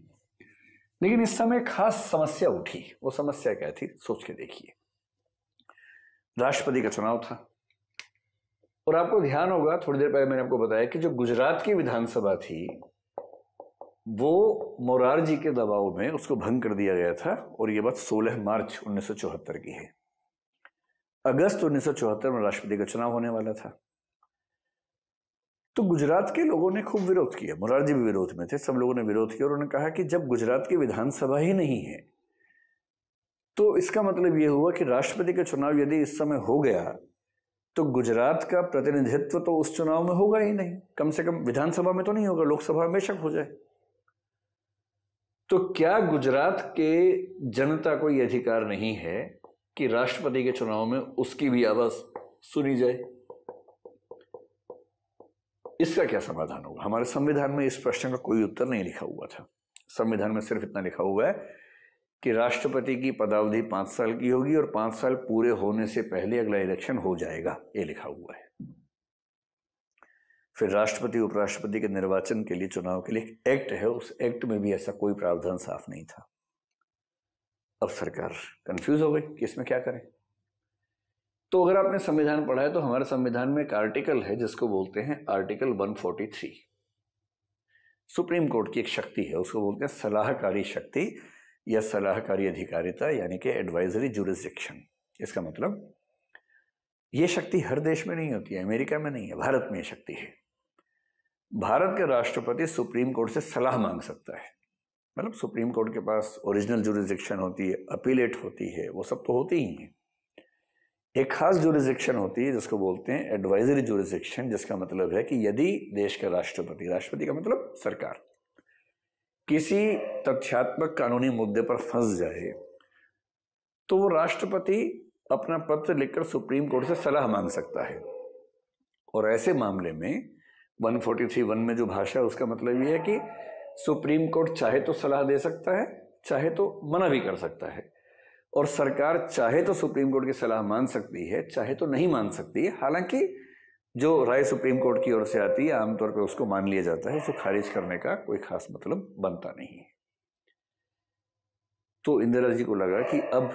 Speaker 1: लेकिन इस समय खास समस्या उठी वो समस्या क्या थी सोच के देखिए राष्ट्रपति का चुनाव था और आपको ध्यान होगा थोड़ी देर पहले मैंने आपको बताया कि जो गुजरात की विधानसभा थी वो मोरारजी के दबाव में उसको भंग कर दिया गया था और ये बात 16 मार्च 1974 की है अगस्त 1974 में राष्ट्रपति का चुनाव होने वाला था तो गुजरात के लोगों ने खूब विरोध किया मोरारजी भी विरोध में थे सब लोगों ने विरोध किया और उन्होंने कहा कि जब गुजरात की विधानसभा ही नहीं है तो इसका मतलब यह हुआ कि राष्ट्रपति का चुनाव यदि इस समय हो गया तो गुजरात का प्रतिनिधित्व तो उस चुनाव में होगा ही नहीं कम से कम विधानसभा में तो नहीं होगा लोकसभा में शक हो जाए तो क्या गुजरात के जनता को ये अधिकार नहीं है कि राष्ट्रपति के चुनाव में उसकी भी आवाज सुनी जाए इसका क्या समाधान होगा हमारे संविधान में इस प्रश्न का कोई उत्तर नहीं लिखा हुआ था संविधान में सिर्फ इतना लिखा हुआ है कि राष्ट्रपति की पदावधि पांच साल की होगी और पांच साल पूरे होने से पहले अगला इलेक्शन हो जाएगा ये लिखा हुआ है फिर राष्ट्रपति उपराष्ट्रपति के निर्वाचन के लिए चुनाव के लिए एक एक्ट है उस एक्ट में भी ऐसा कोई प्रावधान साफ नहीं था अब सरकार कंफ्यूज हो गई कि इसमें क्या करें तो अगर आपने संविधान पढ़ा है तो हमारे संविधान में एक आर्टिकल है जिसको बोलते हैं आर्टिकल 143 सुप्रीम कोर्ट की एक शक्ति है उसको बोलते हैं सलाहकारी शक्ति या सलाहकारी अधिकारिता यानी कि एडवाइजरी जुरिस्डिक्शन इसका मतलब ये शक्ति हर देश में नहीं होती है अमेरिका में नहीं है भारत में ये शक्ति है भारत के राष्ट्रपति सुप्रीम कोर्ट से सलाह मांग सकता है मतलब सुप्रीम कोर्ट के पास ओरिजिनल जुरिस्डिक्शन होती है अपीलेट होती है वो सब तो होती ही हैं एक खास जुरिस्डिक्शन होती है जिसको बोलते हैं एडवाइजरी जुरिस्डिक्शन जिसका मतलब है कि यदि देश के राष्ट्रपति राष्ट्रपति का मतलब सरकार किसी तथ्यात्मक कानूनी मुद्दे पर फंस जाए तो वो राष्ट्रपति अपना पत्र लिखकर सुप्रीम कोर्ट से सलाह मांग सकता है और ऐसे मामले में 143 वन में जो भाषा है उसका मतलब ये है कि सुप्रीम कोर्ट चाहे तो सलाह दे सकता है चाहे तो मना भी कर सकता है और सरकार चाहे तो सुप्रीम कोर्ट की सलाह मान सकती है चाहे तो नहीं मान सकती है हालांकि जो राय सुप्रीम कोर्ट की ओर से आती है आमतौर पर उसको मान लिया जाता है उसको खारिज करने का कोई खास मतलब बनता नहीं है तो इंदिरा जी को लगा कि अब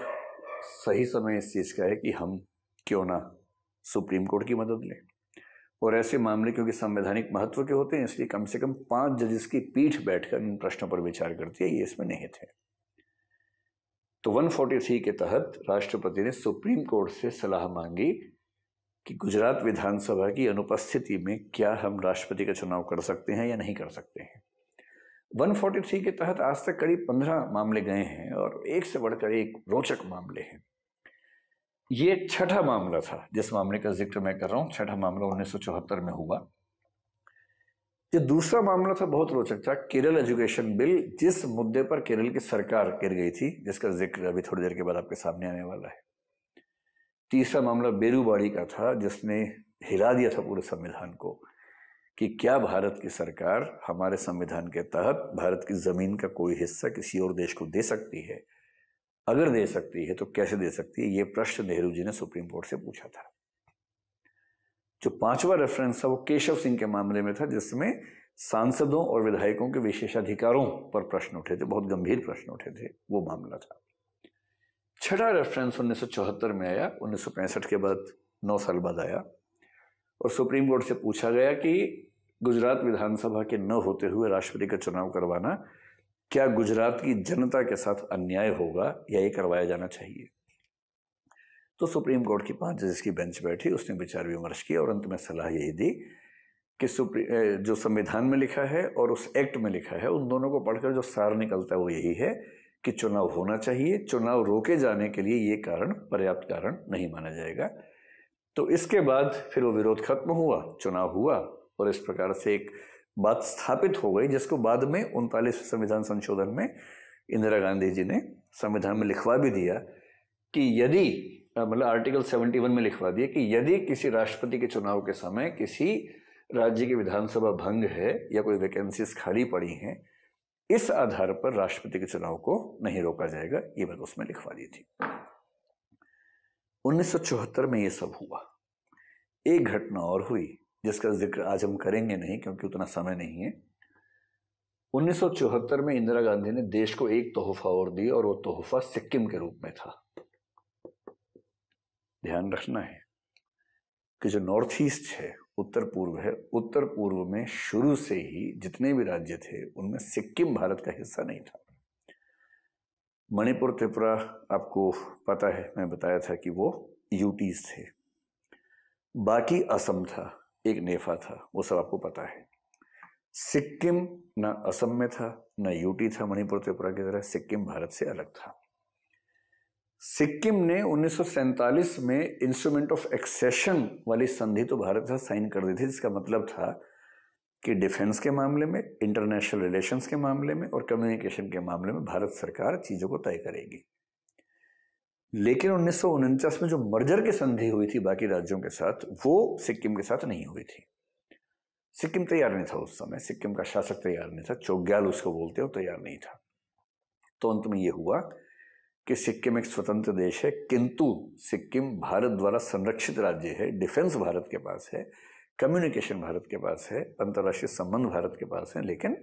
Speaker 1: सही समय इस चीज़ का है कि हम क्यों ना सुप्रीम कोर्ट की मदद लें और ऐसे मामले क्योंकि संवैधानिक महत्व के होते हैं इसलिए कम से कम पांच जजेस की पीठ बैठकर इन प्रश्नों पर विचार करती है ये इसमें निहित है तो 143 के तहत राष्ट्रपति ने सुप्रीम कोर्ट से सलाह मांगी कि गुजरात विधानसभा की अनुपस्थिति में क्या हम राष्ट्रपति का चुनाव कर सकते हैं या नहीं कर सकते हैं 143 के तहत आज तक करीब 15 मामले गए हैं और एक से बढ़कर एक रोचक मामले हैं ये छठा मामला था जिस मामले का जिक्र मैं कर रहा हूं छठा मामला उन्नीस में हुआ ये दूसरा मामला था बहुत रोचक था केरल एजुकेशन बिल जिस मुद्दे पर केरल की सरकार गिर गई थी जिसका जिक्र अभी थोड़ी देर के बाद आपके सामने आने वाला है तीसरा मामला बेरूबाड़ी का था जिसने हिला दिया था पूरे संविधान को कि क्या भारत की सरकार हमारे संविधान के तहत भारत की ज़मीन का कोई हिस्सा किसी और देश को दे सकती है अगर दे सकती है तो कैसे दे सकती है यह प्रश्न नेहरू जी ने सुप्रीम कोर्ट से पूछा था जो पांचवा रेफरेंस था वो केशव सिंह के मामले में था जिसमें सांसदों और विधायकों के विशेषाधिकारों पर प्रश्न उठे थे बहुत गंभीर प्रश्न उठे थे वो मामला था छठा रेफरेंस उन्नीस में आया उन्नीस के बाद नौ साल बाद आया और सुप्रीम कोर्ट से पूछा गया कि गुजरात विधानसभा के न होते हुए राष्ट्रपति का चुनाव करवाना क्या गुजरात की जनता के साथ अन्याय होगा या ये करवाया जाना चाहिए तो सुप्रीम कोर्ट की पांच जजेस की बेंच बैठी उसने विचार विमर्श किया और अंत में सलाह यही दी कि जो संविधान में लिखा है और उस एक्ट में लिखा है उन दोनों को पढ़कर जो सार निकलता है वो यही है कि चुनाव होना चाहिए चुनाव रोके जाने के लिए ये कारण पर्याप्त कारण नहीं माना जाएगा तो इसके बाद फिर वो विरोध खत्म हुआ चुनाव हुआ और इस प्रकार से एक बात स्थापित हो गई जिसको बाद में उनतालीस संविधान संशोधन में इंदिरा गांधी जी ने संविधान में लिखवा भी दिया कि यदि मतलब आर्टिकल 71 में लिखवा दिया कि यदि किसी राष्ट्रपति के चुनाव के समय किसी राज्य की विधानसभा भंग है या कोई वैकेंसीज खाली पड़ी हैं इस आधार पर राष्ट्रपति के चुनाव को नहीं रोका जाएगा ये बात उसमें लिखवा दी थी 1974 में ये सब हुआ एक घटना और हुई जिसका जिक्र आज हम करेंगे नहीं क्योंकि उतना समय नहीं है 1974 में इंदिरा गांधी ने देश को एक तोहफा और दिया और वो तोहफा सिक्किम के रूप में था ध्यान रखना है कि जो नॉर्थ ईस्ट है उत्तर पूर्व है उत्तर पूर्व में शुरू से ही जितने भी राज्य थे उनमें सिक्किम भारत का हिस्सा नहीं था मणिपुर त्रिपुरा आपको पता है मैं बताया था कि वो यूटीज थे बाकी असम था एक नेफा था वो सब आपको पता है सिक्किम न असम में था न यूटी था मणिपुर त्रिपुरा की तरह सिक्किम भारत से अलग था सिक्किम ने उन्नीस में इंस्ट्रूमेंट ऑफ एक्सेशन वाली संधि तो भारत से साइन कर दी थी जिसका मतलब था कि डिफेंस के मामले में इंटरनेशनल रिलेशंस के मामले में और कम्युनिकेशन के मामले में भारत सरकार चीज़ों को तय करेगी लेकिन उन्नीस में जो मर्जर की संधि हुई थी बाकी राज्यों के साथ वो सिक्किम के साथ नहीं हुई थी सिक्किम तैयार नहीं था उस समय सिक्किम का शासक तैयार नहीं था चौग्याल उसको बोलते हो तैयार नहीं था तो अंत में ये हुआ कि सिक्किम एक स्वतंत्र देश है किंतु सिक्किम भारत द्वारा संरक्षित राज्य है डिफेंस भारत के पास है कम्युनिकेशन भारत के पास है अंतर्राष्ट्रीय संबंध भारत के पास है लेकिन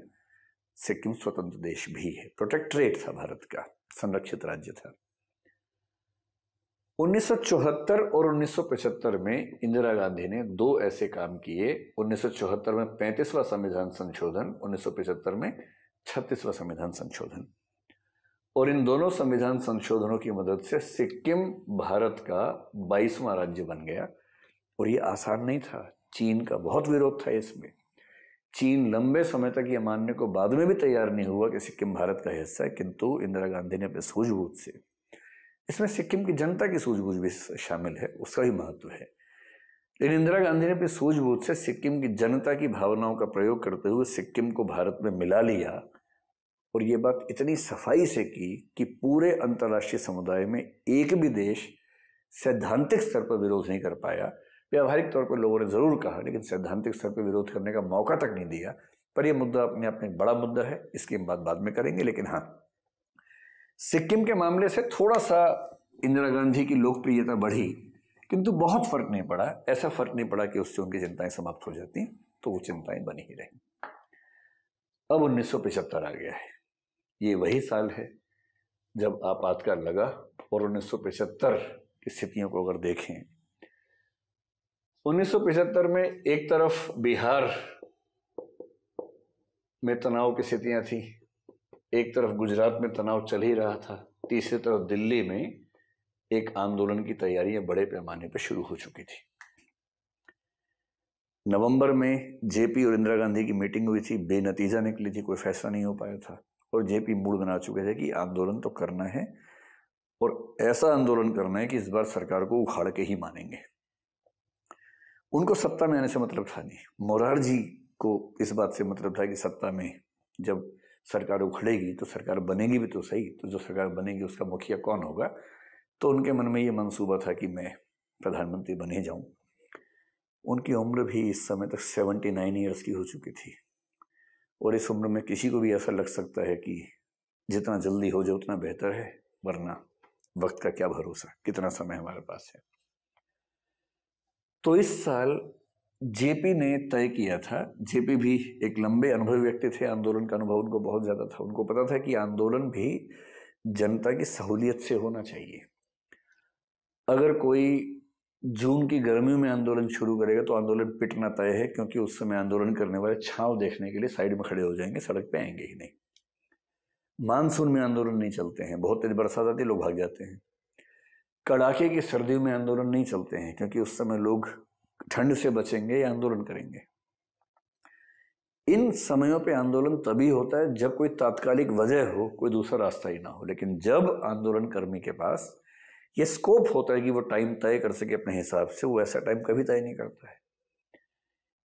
Speaker 1: सिक्किम स्वतंत्र देश भी है प्रोटेक्टरेट था भारत का संरक्षित राज्य था 1974 और 1975 में इंदिरा गांधी ने दो ऐसे काम किए 1974 में 35वां संविधान संशोधन 1975 में 36वां संविधान संशोधन और इन दोनों संविधान संशोधनों की मदद से सिक्किम भारत का 22वां राज्य बन गया और ये आसान नहीं था चीन का बहुत विरोध था इसमें चीन लंबे समय तक ये मानने को बाद में भी तैयार नहीं हुआ कि सिक्किम भारत का हिस्सा है किंतु इंदिरा गांधी ने अपने सूझबूझ से इसमें सिक्किम की जनता की सूझबूझ भी शामिल है उसका भी महत्व है लेकिन इंदिरा गांधी ने अपनी सूझबूझ से सिक्किम की जनता की भावनाओं का प्रयोग करते हुए सिक्किम को भारत में मिला लिया और ये बात इतनी सफाई से की कि पूरे अंतर्राष्ट्रीय समुदाय में एक भी देश सैद्धांतिक स्तर पर विरोध नहीं कर पाया व्यावहारिक तौर पर लोगों ने ज़रूर कहा लेकिन सैद्धांतिक स्तर पर विरोध करने का मौका तक नहीं दिया पर यह मुद्दा अपने आप में एक बड़ा मुद्दा है इसकी हम बात बाद में करेंगे लेकिन हाँ सिक्किम के मामले से थोड़ा सा इंदिरा गांधी की लोकप्रियता बढ़ी किंतु बहुत फर्क नहीं पड़ा ऐसा फर्क नहीं पड़ा कि उससे उनकी चिंताएं समाप्त हो जाती तो वो चिंताएं बनी ही रहीं अब उन्नीस आ गया है ये वही साल है जब आपातकाल लगा और उन्नीस की स्थितियों को अगर देखें उन्नीस में एक तरफ बिहार में तनाव की स्थितियां थी एक तरफ गुजरात में तनाव चल ही रहा था तीसरी तरफ दिल्ली में एक आंदोलन की तैयारियां बड़े पैमाने पर शुरू हो चुकी थी नवंबर में जेपी और इंदिरा गांधी की मीटिंग हुई थी बेनतीजा निकली थी कोई फैसला नहीं हो पाया था और जेपी मूड बना चुके थे कि आंदोलन तो करना है और ऐसा आंदोलन करना है कि इस बार सरकार को उखाड़ के ही मानेंगे उनको सत्ता में आने से मतलब था नहीं मोरारजी को इस बात से मतलब था कि सत्ता में जब सरकार उखड़ेगी तो सरकार बनेगी भी तो सही तो जो सरकार बनेगी उसका मुखिया कौन होगा तो उनके मन में ये मंसूबा था कि मैं प्रधानमंत्री बने जाऊं उनकी उम्र भी इस समय तक सेवेंटी नाइन ईयर्स की हो चुकी थी और इस उम्र में किसी को भी ऐसा लग सकता है कि जितना जल्दी हो जाए उतना बेहतर है वरना वक्त का क्या भरोसा कितना समय हमारे पास है तो इस साल जेपी ने तय किया था जेपी भी एक लंबे अनुभवी व्यक्ति थे आंदोलन का अनुभव उनको बहुत ज़्यादा था उनको पता था कि आंदोलन भी जनता की सहूलियत से होना चाहिए अगर कोई जून की गर्मियों में आंदोलन शुरू करेगा तो आंदोलन पिटना तय है क्योंकि उस समय आंदोलन करने वाले छाव देखने के लिए साइड में खड़े हो जाएंगे सड़क पे आएंगे ही नहीं मानसून में आंदोलन नहीं चलते हैं बहुत तेज बरसात आती है लोग भाग जाते हैं कड़ाके की सर्दियों में आंदोलन नहीं चलते हैं क्योंकि उस समय लोग ठंड से बचेंगे या आंदोलन करेंगे इन समयों पे आंदोलन तभी होता है जब कोई तात्कालिक वजह हो कोई दूसरा रास्ता ही ना हो लेकिन जब आंदोलन कर्मी के पास ये स्कोप होता है कि वो टाइम तय कर सके अपने हिसाब से वो ऐसा टाइम कभी तय नहीं करता है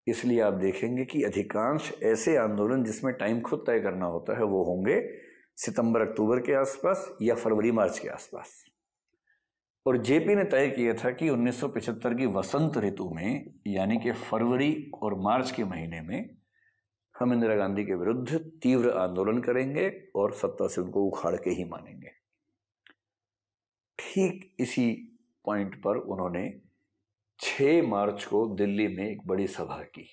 Speaker 1: इसलिए आप देखेंगे कि अधिकांश ऐसे आंदोलन जिसमें टाइम खुद तय करना होता है वो होंगे सितंबर अक्टूबर के आसपास या फरवरी मार्च के आसपास और जेपी ने तय किया था कि 1975 की वसंत ऋतु में यानी कि फरवरी और मार्च के महीने में हम इंदिरा गांधी के विरुद्ध तीव्र आंदोलन करेंगे और सत्ता से उनको उखाड़ के ही मानेंगे ठीक इसी पॉइंट पर उन्होंने 6 मार्च को दिल्ली में एक बड़ी सभा की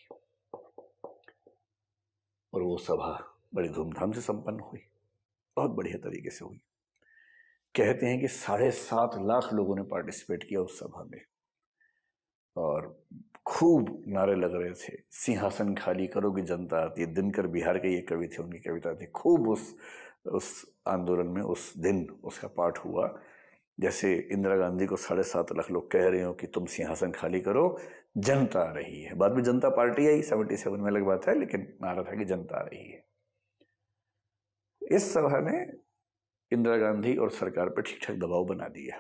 Speaker 1: और वो सभा बड़ी धूमधाम से संपन्न हुई बहुत बढ़िया तरीके से हुई कहते हैं कि साढ़े सात लाख लोगों ने पार्टिसिपेट किया उस सभा में और खूब नारे लग रहे थे सिंहासन खाली करोगी जनता आती है दिनकर बिहार के ये कवि थे उनकी कविता थी खूब उस उस आंदोलन में उस दिन उसका पाठ हुआ जैसे इंदिरा गांधी को साढ़े सात लाख लोग कह रहे हो कि तुम सिंहासन खाली करो जनता आ रही है बाद में जनता पार्टी आई सेवेंटी सेवन में अलग बात है लेकिन नारा था कि जनता आ रही है इस सभा में इंदिरा गांधी और सरकार पर ठीक ठाक दबाव बना दिया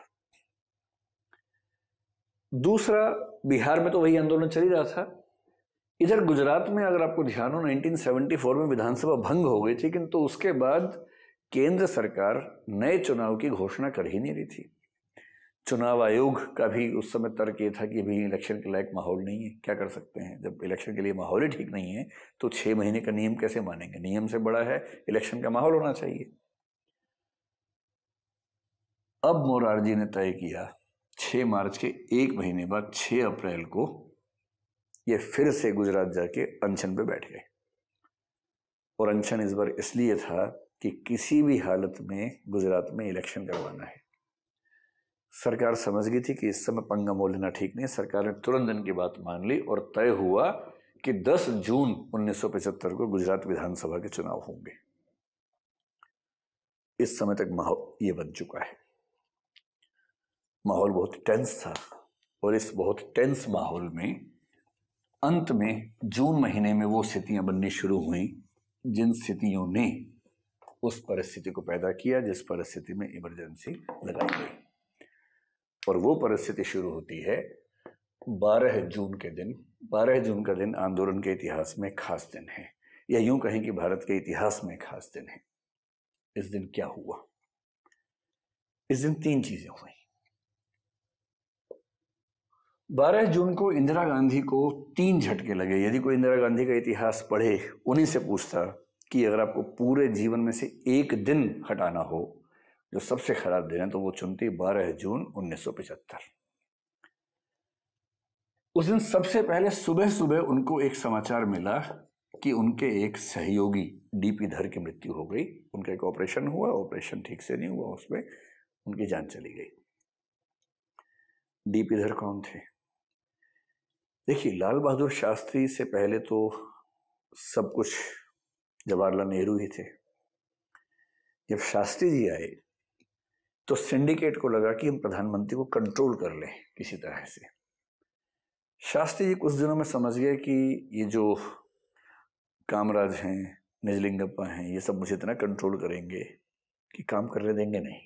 Speaker 1: दूसरा बिहार में तो वही आंदोलन चल ही रहा था इधर गुजरात में अगर आपको ध्यान हो 1974 में विधानसभा भंग हो गई थी किंतु तो उसके बाद केंद्र सरकार नए चुनाव की घोषणा कर ही नहीं रही थी चुनाव आयोग का भी उस समय तर्क ये था कि भी इलेक्शन के लायक माहौल नहीं है क्या कर सकते हैं जब इलेक्शन के लिए माहौल ही ठीक नहीं है तो छः महीने का नियम कैसे मानेंगे नियम से बड़ा है इलेक्शन का माहौल होना चाहिए अब मोरारजी ने तय किया 6 मार्च के एक महीने बाद 6 अप्रैल को ये फिर से गुजरात जाके अनशन पे बैठ गए और अनशन इस बार इसलिए था कि किसी भी हालत में गुजरात में इलेक्शन करवाना है सरकार समझ गई थी कि इस समय पंगा मोल लेना ठीक नहीं सरकार ने तुरंत दिन की बात मान ली और तय हुआ कि 10 जून 1975 को गुजरात विधानसभा के चुनाव होंगे इस समय तक माहौल ये बन चुका है माहौल बहुत टेंस था और इस बहुत टेंस माहौल में अंत में जून महीने में वो स्थितियां बननी शुरू हुई जिन स्थितियों ने उस परिस्थिति को पैदा किया जिस परिस्थिति में इमरजेंसी लगाई गई और वो परिस्थिति शुरू होती है 12 जून के दिन 12 जून का दिन आंदोलन के इतिहास में खास दिन है या यूं कहें कि भारत के इतिहास में खास दिन है इस दिन क्या हुआ इस दिन तीन चीजें हुई बारह जून को इंदिरा गांधी को तीन झटके लगे यदि कोई इंदिरा गांधी का इतिहास पढ़े उन्हीं से पूछता कि अगर आपको पूरे जीवन में से एक दिन हटाना हो जो सबसे खराब दिन है तो वो चुनती बारह जून उन्नीस उस दिन सबसे पहले सुबह सुबह उनको एक समाचार मिला कि उनके एक सहयोगी डीपी धर की मृत्यु हो गई उनका एक ऑपरेशन हुआ ऑपरेशन ठीक से नहीं हुआ उसमें उनकी जान चली गई डीपी धर कौन थे देखिए लाल बहादुर शास्त्री से पहले तो सब कुछ जवाहरलाल नेहरू ही थे जब शास्त्री जी आए तो सिंडिकेट को लगा कि हम प्रधानमंत्री को कंट्रोल कर लें किसी तरह से शास्त्री जी कुछ दिनों में समझ गए कि ये जो कामराज हैं निजलिंगप्पा हैं ये सब मुझे इतना कंट्रोल करेंगे कि काम करने देंगे नहीं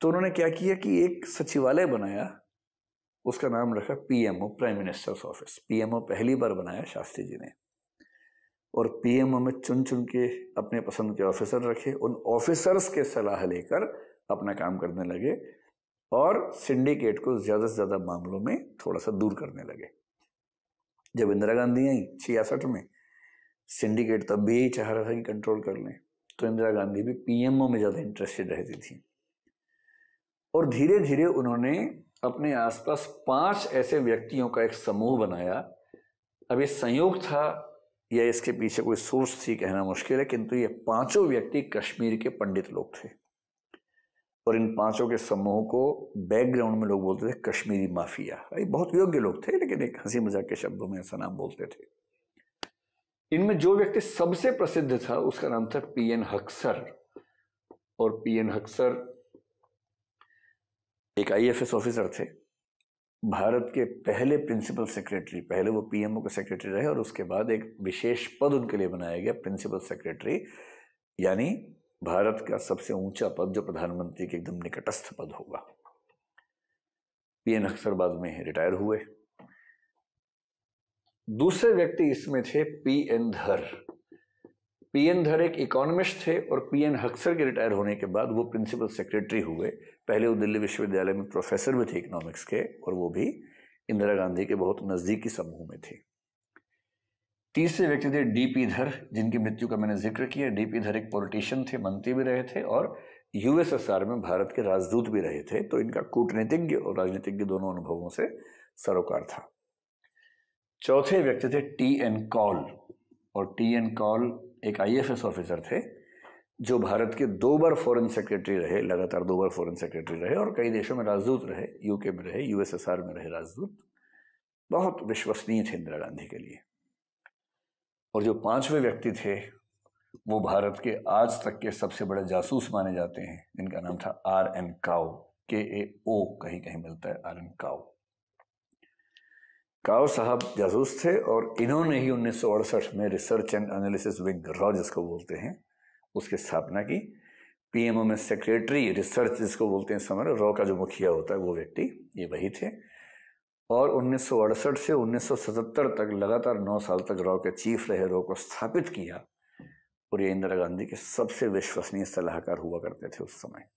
Speaker 1: तो उन्होंने क्या किया कि एक सचिवालय बनाया उसका नाम रखा PMO prime minister's office PMO पहली बार बनाया शास्त्री जी ने और पीएमओ में चुन चुन के अपने पसंद के ऑफिसर रखे उन ऑफिसर्स के सलाह लेकर अपना काम करने लगे और सिंडिकेट को ज़्यादा से ज़्यादा मामलों में थोड़ा सा दूर करने लगे जब इंदिरा गांधी आई छियासठ में सिंडिकेट तब भी यही चाह रहा था कि कंट्रोल कर लें तो इंदिरा गांधी भी पीएमओ में ज़्यादा इंटरेस्टेड रहती थी और धीरे धीरे उन्होंने अपने आसपास पांच ऐसे व्यक्तियों का एक समूह बनाया अब ये संयोग था या इसके पीछे कोई सोच थी कहना मुश्किल है किंतु ये पांचों व्यक्ति कश्मीर के पंडित लोग थे और इन पांचों के समूह को बैकग्राउंड में लोग बोलते थे कश्मीरी माफिया ये बहुत योग्य लोग थे लेकिन एक हंसी मजाक के शब्दों में ऐसा नाम बोलते थे इनमें जो व्यक्ति सबसे प्रसिद्ध था उसका नाम था पी एन हक्सर और पी एन हक्सर एक आईएफएस ऑफिसर थे भारत के पहले प्रिंसिपल सेक्रेटरी पहले वो पीएमओ के सेक्रेटरी रहे और उसके बाद एक विशेष पद उनके लिए बनाया गया प्रिंसिपल सेक्रेटरी यानी भारत का सबसे ऊंचा पद जो प्रधानमंत्री के एकदम निकटस्थ पद होगा पी एन अक्सर बाद में रिटायर हुए दूसरे व्यक्ति इसमें थे P N Dhar P N Dhar एक इकोनॉमिस्ट थे और पी एन हक्सर के रिटायर होने के बाद वो प्रिंसिपल सेक्रेटरी हुए पहले वो दिल्ली विश्वविद्यालय में प्रोफेसर भी थे इकोनॉमिक्स के और वो भी इंदिरा गांधी के बहुत नज़दीकी समूह में थे तीसरे व्यक्ति थे डी पी धर जिनकी मृत्यु का मैंने जिक्र किया डी पी धर एक पॉलिटिशियन थे मंत्री भी रहे थे और यूएसएसआर में भारत के राजदूत भी रहे थे तो इनका कूटनीतिज्ञ और राजनीतिज्ञ दोनों अनुभवों से सरोकार था चौथे व्यक्ति थे टी एन कॉल और टी एन कॉल एक आईएफएस ऑफिसर थे जो भारत के दो बार फॉरेन सेक्रेटरी रहे लगातार दो बार फॉरेन सेक्रेटरी रहे और कई देशों में राजदूत रहे यूके में रहे यूएसएसआर में रहे राजदूत बहुत विश्वसनीय थे इंदिरा गांधी के लिए और जो पांचवें व्यक्ति थे वो भारत के आज तक के सबसे बड़े जासूस माने जाते हैं जिनका नाम था आर एन काओ के ए ओ कहीं कहीं मिलता है आर एन काओ काव साहब जासूस थे और इन्होंने ही उन्नीस में रिसर्च एंड एनालिसिस विंग रॉ जिसको बोलते हैं उसकी स्थापना की पीएमओ में सेक्रेटरी रिसर्च जिसको बोलते हैं समय रॉ का जो मुखिया होता है वो व्यक्ति ये वही थे और उन्नीस से 1977 तक लगातार नौ साल तक रॉ के चीफ रहे रॉ को स्थापित किया और ये इंदिरा गांधी के सबसे विश्वसनीय सलाहकार हुआ करते थे उस समय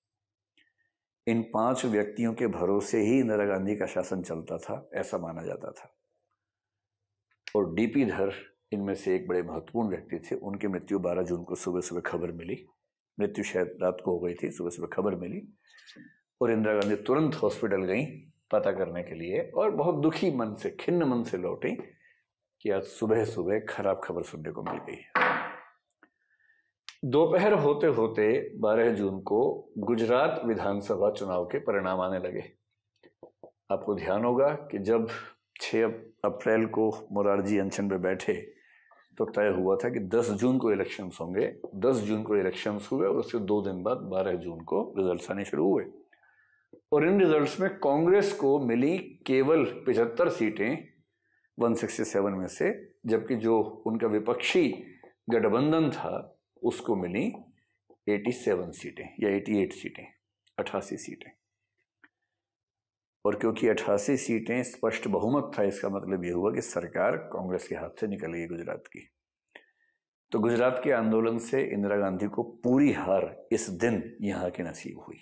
Speaker 1: इन पांच व्यक्तियों के भरोसे ही इंदिरा गांधी का शासन चलता था ऐसा माना जाता था और डीपी धर इनमें से एक बड़े महत्वपूर्ण व्यक्ति थे उनकी मृत्यु 12 जून को सुबह सुबह खबर मिली मृत्यु शायद रात को हो गई थी सुबह सुबह खबर मिली और इंदिरा गांधी तुरंत हॉस्पिटल गई पता करने के लिए और बहुत दुखी मन से खिन्न मन से लौटी कि आज सुबह सुबह खराब खबर सुनने को मिल गई है दोपहर होते होते 12 जून को गुजरात विधानसभा चुनाव के परिणाम आने लगे आपको ध्यान होगा कि जब 6 अप्रैल को मोरारजी अनशन पर बैठे तो तय हुआ था कि 10 जून को इलेक्शंस होंगे 10 जून को इलेक्शंस हुए और उसके दो दिन बाद 12 जून को रिजल्ट्स आने शुरू हुए और इन रिजल्ट्स में कांग्रेस को मिली केवल पिछहत्तर सीटें 167 में से जबकि जो उनका विपक्षी गठबंधन था उसको मिली 87 सीटें या 88 सीटें 88 सीटें और क्योंकि 88 सीटें स्पष्ट बहुमत था इसका मतलब यह हुआ कि सरकार कांग्रेस के हाथ से निकल गई गुजरात की तो गुजरात के आंदोलन से इंदिरा गांधी को पूरी हार इस दिन यहां की नसीब हुई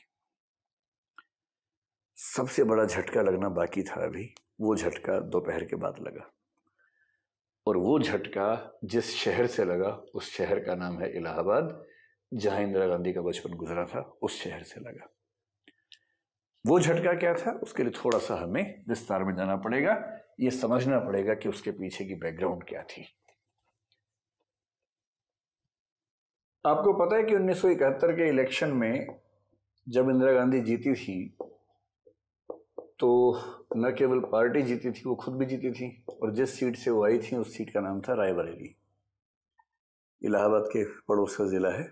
Speaker 1: सबसे बड़ा झटका लगना बाकी था अभी वो झटका दोपहर के बाद लगा और वो झटका जिस शहर से लगा उस शहर का नाम है इलाहाबाद जहां इंदिरा गांधी का बचपन गुजरा था उस शहर से लगा वो झटका क्या था उसके लिए थोड़ा सा हमें विस्तार में जाना पड़ेगा ये समझना पड़ेगा कि उसके पीछे की बैकग्राउंड क्या थी आपको पता है कि 1971 के इलेक्शन में जब इंदिरा गांधी जीती थी तो न केवल पार्टी जीती थी वो खुद भी जीती थी और जिस सीट से वो आई थी उस सीट का नाम था रायबरेली इलाहाबाद के पड़ोस का ज़िला है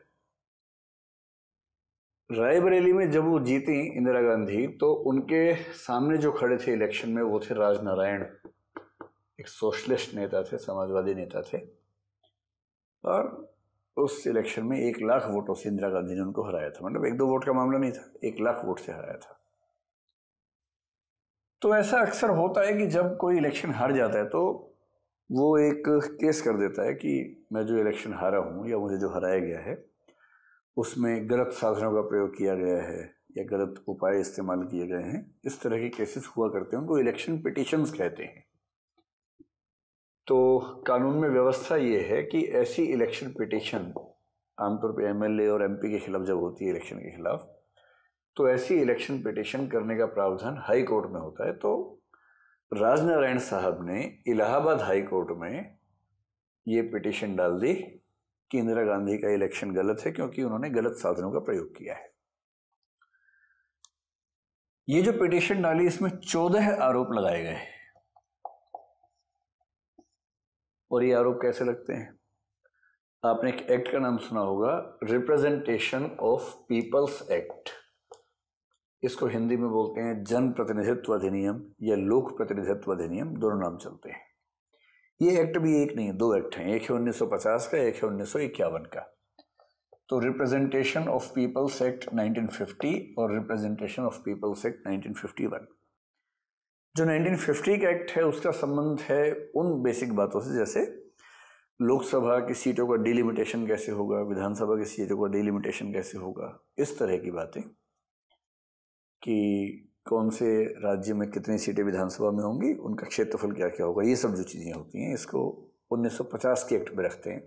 Speaker 1: रायबरेली में जब वो जीती इंदिरा गांधी तो उनके सामने जो खड़े थे इलेक्शन में वो थे राज नारायण एक सोशलिस्ट नेता थे समाजवादी नेता थे और उस इलेक्शन में एक लाख वोटों से इंदिरा गांधी ने उनको हराया था मतलब एक दो वोट का मामला नहीं था एक लाख वोट से हराया था तो ऐसा अक्सर होता है कि जब कोई इलेक्शन हार जाता है तो वो एक केस कर देता है कि मैं जो इलेक्शन हारा हूँ या मुझे जो हराया गया है उसमें गलत साधनों का प्रयोग किया गया है या गलत उपाय इस्तेमाल किए गए हैं इस तरह के केसेस हुआ करते हैं उनको इलेक्शन पिटिशंस कहते हैं तो कानून में व्यवस्था ये है कि ऐसी इलेक्शन पिटिशन आमतौर पर एमएलए और एमपी के खिलाफ जब होती है इलेक्शन के खिलाफ तो ऐसी इलेक्शन पिटिशन करने का प्रावधान हाई कोर्ट में होता है तो राजनारायण साहब ने इलाहाबाद हाई कोर्ट में ये पिटिशन डाल दी कि इंदिरा गांधी का इलेक्शन गलत है क्योंकि उन्होंने गलत साधनों का प्रयोग किया है ये जो पिटिशन डाली इसमें चौदह आरोप लगाए गए और ये आरोप कैसे लगते हैं आपने एक एक्ट का नाम सुना होगा रिप्रेजेंटेशन ऑफ पीपल्स एक्ट इसको हिंदी में बोलते हैं जन प्रतिनिधित्व अधिनियम या लोक प्रतिनिधित्व अधिनियम दोनों नाम चलते हैं ये एक्ट भी एक नहीं दो एक्ट हैं एक है उन्नीस का एक है उन्नीस का तो रिप्रेजेंटेशन ऑफ पीपल्स एक्ट 1950 और रिप्रेजेंटेशन ऑफ पीपल्स एक्ट 1951 जो 1950 का एक्ट है उसका संबंध है उन बेसिक बातों से जैसे लोकसभा की सीटों का डिलिमिटेशन कैसे होगा विधानसभा की सीटों का डिलिमिटेशन कैसे होगा इस तरह की बातें कि कौन से राज्य में कितनी सीटें विधानसभा में होंगी उनका क्षेत्रफल क्या क्या होगा ये सब जो चीज़ें होती हैं इसको 1950 के एक्ट में रखते हैं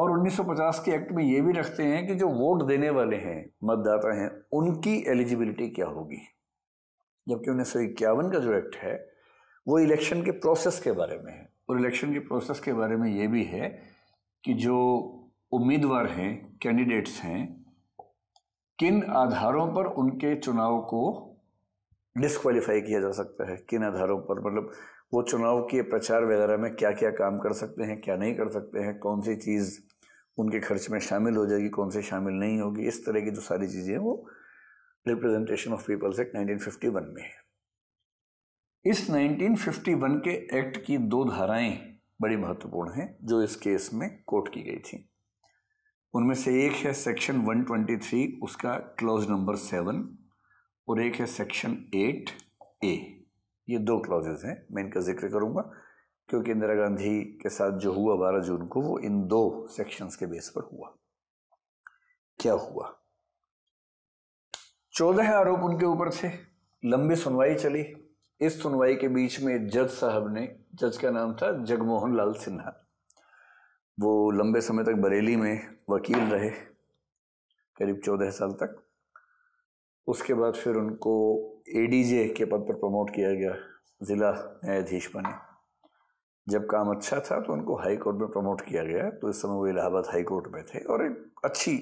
Speaker 1: और 1950 के एक्ट में ये भी रखते हैं कि जो वोट देने वाले हैं मतदाता हैं उनकी एलिजिबिलिटी क्या होगी जबकि उन्नीस का जो एक्ट है वो इलेक्शन के प्रोसेस के बारे में है और इलेक्शन के प्रोसेस के बारे में ये भी है कि जो उम्मीदवार हैं कैंडिडेट्स हैं किन आधारों पर उनके चुनाव को डिस्कालीफाई किया जा सकता है किन आधारों पर मतलब वो चुनाव के प्रचार वगैरह में क्या क्या काम कर सकते हैं क्या नहीं कर सकते हैं कौन सी चीज़ उनके खर्च में शामिल हो जाएगी कौन सी शामिल नहीं होगी इस तरह की जो सारी चीज़ें हैं वो representation of people's act nineteen में है इस 1951 के एक्ट की दो धाराएं बड़ी महत्वपूर्ण हैं जो इस केस में कोट की गई थी उनमें से एक है सेक्शन 123 उसका क्लॉज नंबर सेवन और एक है सेक्शन एट ए ये दो क्लॉजेज हैं मैं इनका जिक्र करूंगा क्योंकि इंदिरा गांधी के साथ जो हुआ बारह जून को वो इन दो सेक्शंस के बेस पर हुआ क्या हुआ चौदह आरोप उनके ऊपर थे लंबी सुनवाई चली इस सुनवाई के बीच में जज साहब ने जज का नाम था जगमोहन लाल सिन्हा वो लंबे समय तक बरेली में वकील रहे करीब चौदह साल तक उसके बाद फिर उनको एडीजे के पद पर प्रमोट किया गया ज़िला न्यायाधीश बने जब काम अच्छा था तो उनको हाई कोर्ट में प्रमोट किया गया तो इस समय वो इलाहाबाद हाई कोर्ट में थे और एक अच्छी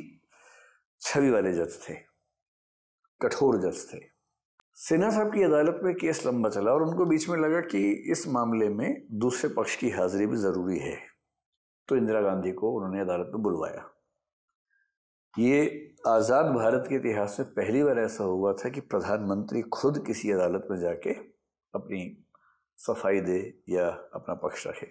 Speaker 1: छवि वाले जज थे कठोर जज थे सिन्हा साहब की अदालत में केस लंबा चला और उनको बीच में लगा कि इस मामले में दूसरे पक्ष की हाजिरी भी ज़रूरी है तो इंदिरा गांधी को उन्होंने अदालत में बुलवाया ये आज़ाद भारत के इतिहास में पहली बार ऐसा हुआ था कि प्रधानमंत्री खुद किसी अदालत में जाके अपनी सफाई दे या अपना पक्ष रखे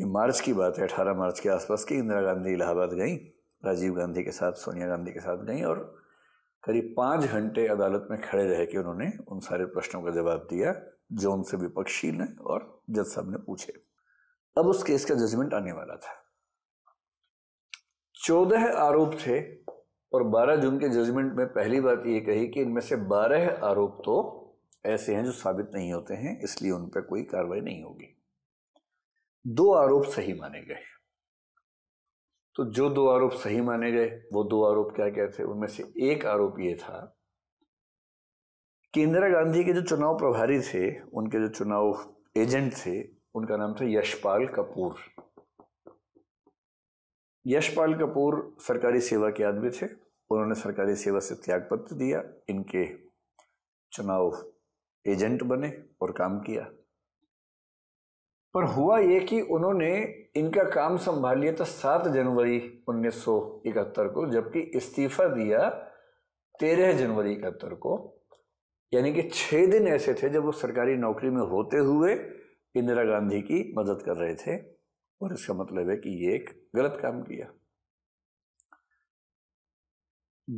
Speaker 1: ये मार्च की बात है अठारह मार्च के आसपास की इंदिरा गांधी इलाहाबाद गई राजीव गांधी के साथ सोनिया गांधी के साथ गई और करीब पाँच घंटे अदालत में खड़े रह के उन्होंने उन सारे प्रश्नों का जवाब दिया जो उनसे विपक्षी ने और जज साहब ने पूछे अब उस केस का जजमेंट आने वाला था चौदह आरोप थे और बारह जून के जजमेंट में पहली बात ये कही कि इनमें से बारह आरोप तो ऐसे हैं जो साबित नहीं होते हैं इसलिए उन पर कोई कार्रवाई नहीं होगी दो आरोप सही माने गए तो जो दो आरोप सही माने गए वो दो आरोप क्या क्या थे उनमें से एक आरोप ये था कि इंदिरा गांधी के जो चुनाव प्रभारी थे उनके जो चुनाव एजेंट थे उनका नाम था यशपाल कपूर यशपाल कपूर सरकारी सेवा के आदमी थे उन्होंने सरकारी सेवा से त्यागपत्र दिया इनके चुनाव एजेंट बने और काम किया पर हुआ ये कि उन्होंने इनका काम संभाल लिया तो था सात जनवरी 1971 को जबकि इस्तीफा दिया तेरह जनवरी इकहत्तर को यानी कि छह दिन ऐसे थे जब वो सरकारी नौकरी में होते हुए इंदिरा गांधी की मदद कर रहे थे और इसका मतलब है कि ये एक गलत काम किया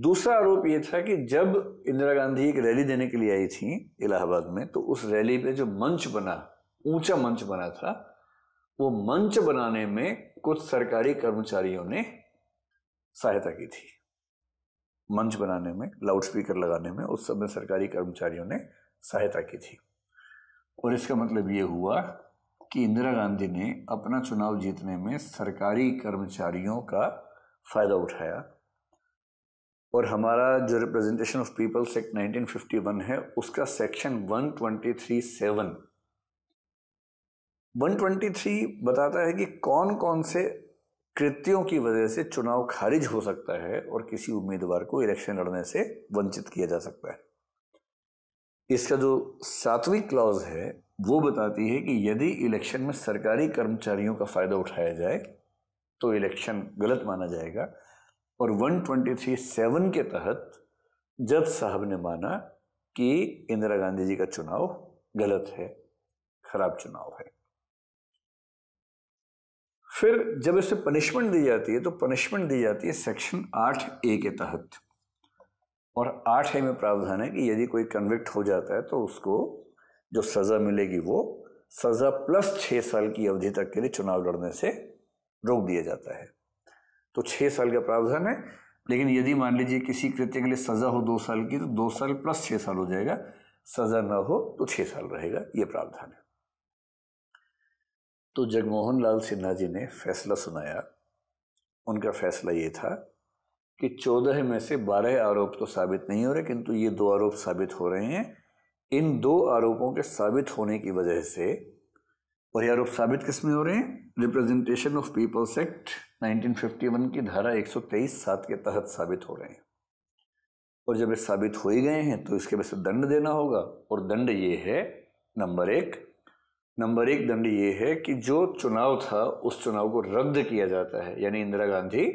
Speaker 1: दूसरा आरोप ये था कि जब इंदिरा गांधी एक रैली देने के लिए आई थी इलाहाबाद में तो उस रैली पे जो मंच बना ऊंचा मंच बना था वो मंच बनाने में कुछ सरकारी कर्मचारियों ने सहायता की थी मंच बनाने में लाउडस्पीकर लगाने में उस समय सरकारी कर्मचारियों ने सहायता की थी और इसका मतलब ये हुआ कि इंदिरा गांधी ने अपना चुनाव जीतने में सरकारी कर्मचारियों का फ़ायदा उठाया और हमारा जो रिप्रेजेंटेशन ऑफ पीपल्स एक्ट 1951 है उसका सेक्शन 123 सेवन 123 बताता है कि कौन कौन से कृत्यों की वजह से चुनाव खारिज हो सकता है और किसी उम्मीदवार को इलेक्शन लड़ने से वंचित किया जा सकता है इसका जो सातवीं क्लॉज है वो बताती है कि यदि इलेक्शन में सरकारी कर्मचारियों का फ़ायदा उठाया जाए तो इलेक्शन गलत माना जाएगा और वन ट्वेंटी थ्री सेवन के तहत जज साहब ने माना कि इंदिरा गांधी जी का चुनाव गलत है खराब चुनाव है फिर जब इसे पनिशमेंट दी जाती है तो पनिशमेंट दी जाती है सेक्शन आठ ए के तहत और आठ में प्रावधान है कि यदि कोई कन्विक्ट हो जाता है तो उसको जो सज़ा मिलेगी वो सज़ा प्लस छः साल की अवधि तक के लिए चुनाव लड़ने से रोक दिया जाता है तो छः साल का प्रावधान है लेकिन यदि मान लीजिए किसी कृत्य के लिए सज़ा हो दो साल की तो दो साल प्लस छः साल हो जाएगा सज़ा ना हो तो छः साल रहेगा ये प्रावधान है तो जगमोहन लाल सिन्हा जी ने फैसला सुनाया उनका फैसला ये था कि चौदह में से बारह आरोप तो साबित नहीं हो रहे किंतु ये दो आरोप साबित हो रहे हैं इन दो आरोपों के साबित होने की वजह से और ये आरोप साबित किस में हो रहे हैं रिप्रेजेंटेशन ऑफ पीपल्स एक्ट 1951 की धारा 123 सात के तहत साबित हो रहे हैं और जब ये साबित हो ही गए हैं तो इसके वजह से दंड देना होगा और दंड ये है नंबर एक नंबर एक दंड ये है कि जो चुनाव था उस चुनाव को रद्द किया जाता है यानी इंदिरा गांधी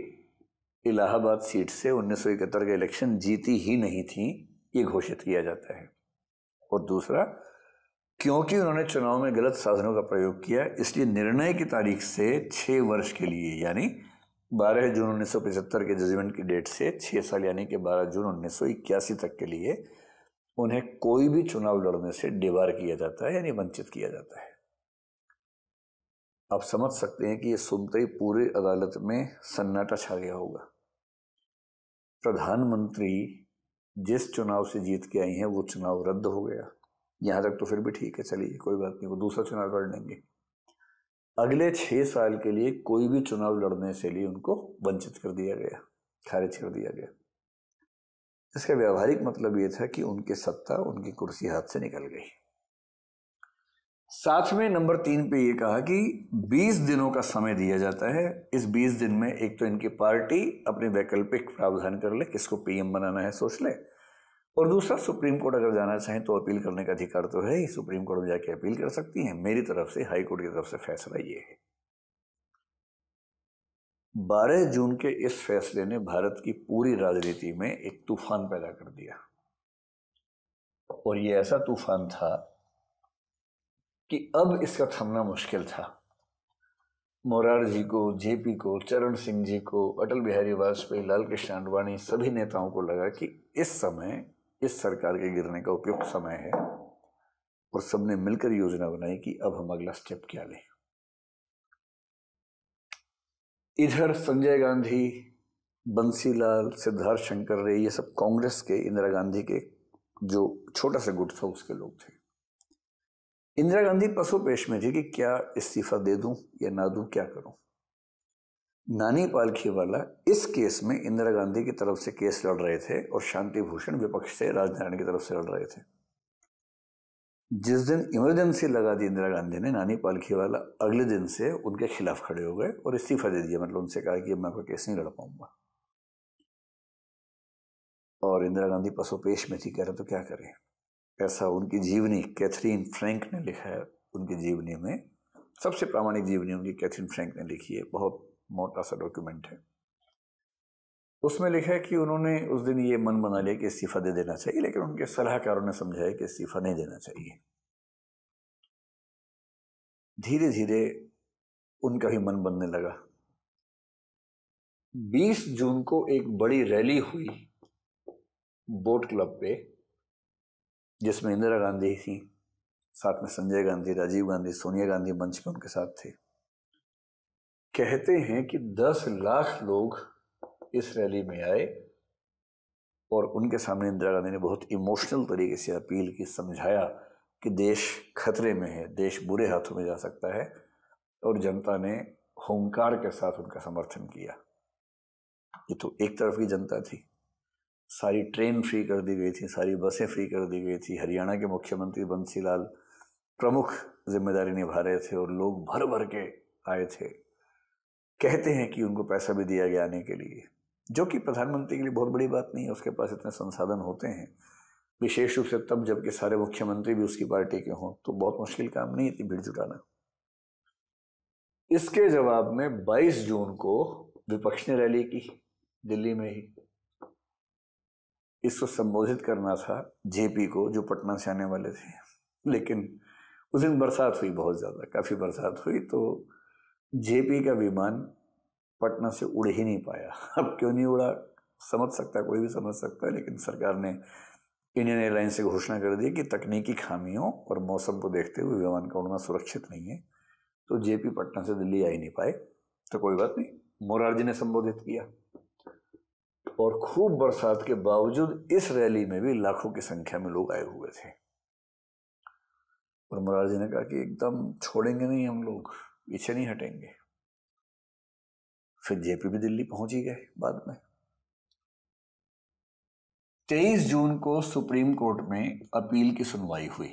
Speaker 1: इलाहाबाद सीट से उन्नीस के इलेक्शन जीती ही नहीं थी ये घोषित किया जाता है और दूसरा क्योंकि उन्होंने चुनाव में गलत साधनों का प्रयोग किया इसलिए निर्णय की तारीख से छः वर्ष के लिए यानी 12 जून उन्नीस के जजमेंट की डेट से छः साल यानी कि 12 जून उन्नीस तक के लिए उन्हें कोई भी चुनाव लड़ने से डिवार किया जाता है यानी वंचित किया जाता है आप समझ सकते हैं कि ये सुनते ही पूरे अदालत में सन्नाटा छा गया होगा प्रधानमंत्री जिस चुनाव से जीत के आई हैं वो चुनाव रद्द हो गया यहाँ तक तो फिर भी ठीक है चलिए कोई बात नहीं वो दूसरा चुनाव लड़ लेंगे अगले छः साल के लिए कोई भी चुनाव लड़ने से लिए उनको वंचित कर दिया गया खारिज कर दिया गया इसका व्यावहारिक मतलब ये था कि उनकी सत्ता उनकी कुर्सी हाथ से निकल गई साथ में नंबर तीन पे ये कहा कि 20 दिनों का समय दिया जाता है इस 20 दिन में एक तो इनकी पार्टी अपने वैकल्पिक प्रावधान कर ले किसको पीएम बनाना है सोच ले और दूसरा सुप्रीम कोर्ट अगर जाना चाहें तो अपील करने का अधिकार तो है ही सुप्रीम कोर्ट में जाके अपील कर सकती हैं मेरी तरफ से हाई कोर्ट की तरफ से फैसला ये है 12 जून के इस फैसले ने भारत की पूरी राजनीति में एक तूफान पैदा कर दिया और ये ऐसा तूफान था कि अब इसका थमना मुश्किल था मोरार जी को जेपी को चरण सिंह जी को अटल बिहारी वाजपेयी लाल कृष्ण आडवाणी सभी नेताओं को लगा कि इस समय इस सरकार के गिरने का उपयुक्त समय है और सबने मिलकर योजना बनाई कि अब हम अगला स्टेप क्या लें इधर संजय गांधी बंसीलाल सिद्धार्थ शंकर रे ये सब कांग्रेस के इंदिरा गांधी के जो छोटा सा गुट था उसके लोग थे इंदिरा गांधी पसो पेश में थी कि क्या इस्तीफा दे दूं या ना दूं क्या करूं नानी पालखी वाला इस केस में इंदिरा गांधी की तरफ से केस लड़ रहे थे और शांति भूषण विपक्ष से राजनारायण की तरफ से लड़ रहे थे जिस दिन इमरजेंसी लगा दी इंदिरा गांधी ने नानी पालखी वाला अगले दिन से उनके खिलाफ खड़े हो गए और इस्तीफा दे दिया मतलब उनसे कहा कि मैं आपका केस नहीं लड़ पाऊंगा और इंदिरा गांधी पसो पेश में थी कह रहे तो क्या करें ऐसा उनकी जीवनी कैथरीन फ्रैंक ने लिखा है उनकी जीवनी में सबसे प्रामाणिक जीवनी उनकी कैथरीन फ्रैंक ने लिखी है बहुत मोटा सा डॉक्यूमेंट है उसमें लिखा है कि उन्होंने उस दिन ये मन बना लिया कि इस्तीफ़ा दे देना चाहिए लेकिन उनके सलाहकारों ने समझाया कि इस्तीफ़ा नहीं देना चाहिए धीरे धीरे उनका भी मन बनने लगा 20 जून को एक बड़ी रैली हुई बोट क्लब पे जिसमें इंदिरा गांधी थी साथ में संजय गांधी राजीव गांधी सोनिया गांधी मंच में उनके साथ थे कहते हैं कि 10 लाख लोग इस रैली में आए और उनके सामने इंदिरा गांधी ने बहुत इमोशनल तरीके से अपील की समझाया कि देश खतरे में है देश बुरे हाथों में जा सकता है और जनता ने होंकार के साथ उनका समर्थन किया ये तो एक तरफ की जनता थी सारी ट्रेन फ्री कर दी गई थी सारी बसें फ्री कर दी गई थी हरियाणा के मुख्यमंत्री बंसीलाल प्रमुख जिम्मेदारी निभा रहे थे और लोग भर भर के आए थे कहते हैं कि उनको पैसा भी दिया गया आने के लिए जो कि प्रधानमंत्री के लिए बहुत बड़ी बात नहीं है उसके पास इतने संसाधन होते हैं विशेष रूप से तब जबकि सारे मुख्यमंत्री भी उसकी पार्टी के हों तो बहुत मुश्किल काम नहीं इतनी भीड़ जुटाना इसके जवाब में 22 जून को विपक्ष ने रैली की दिल्ली में ही इसको संबोधित करना था जेपी को जो पटना से आने वाले थे लेकिन उस दिन बरसात हुई बहुत ज़्यादा काफ़ी बरसात हुई तो जेपी का विमान पटना से उड़ ही नहीं पाया अब क्यों नहीं उड़ा समझ सकता कोई भी समझ सकता है लेकिन सरकार ने इंडियन एयरलाइंस से घोषणा कर दी कि तकनीकी खामियों और मौसम को देखते हुए विमान का उड़ना सुरक्षित नहीं है तो जेपी पटना से दिल्ली आ ही नहीं पाए तो कोई बात नहीं मोरारजी ने संबोधित किया और खूब बरसात के बावजूद इस रैली में भी लाखों की संख्या में लोग आए हुए थे और मुरार जी ने कहा कि एकदम छोड़ेंगे नहीं हम लोग पीछे नहीं हटेंगे फिर जेपी भी दिल्ली पहुंच ही गए बाद में 23 जून को सुप्रीम कोर्ट में अपील की सुनवाई हुई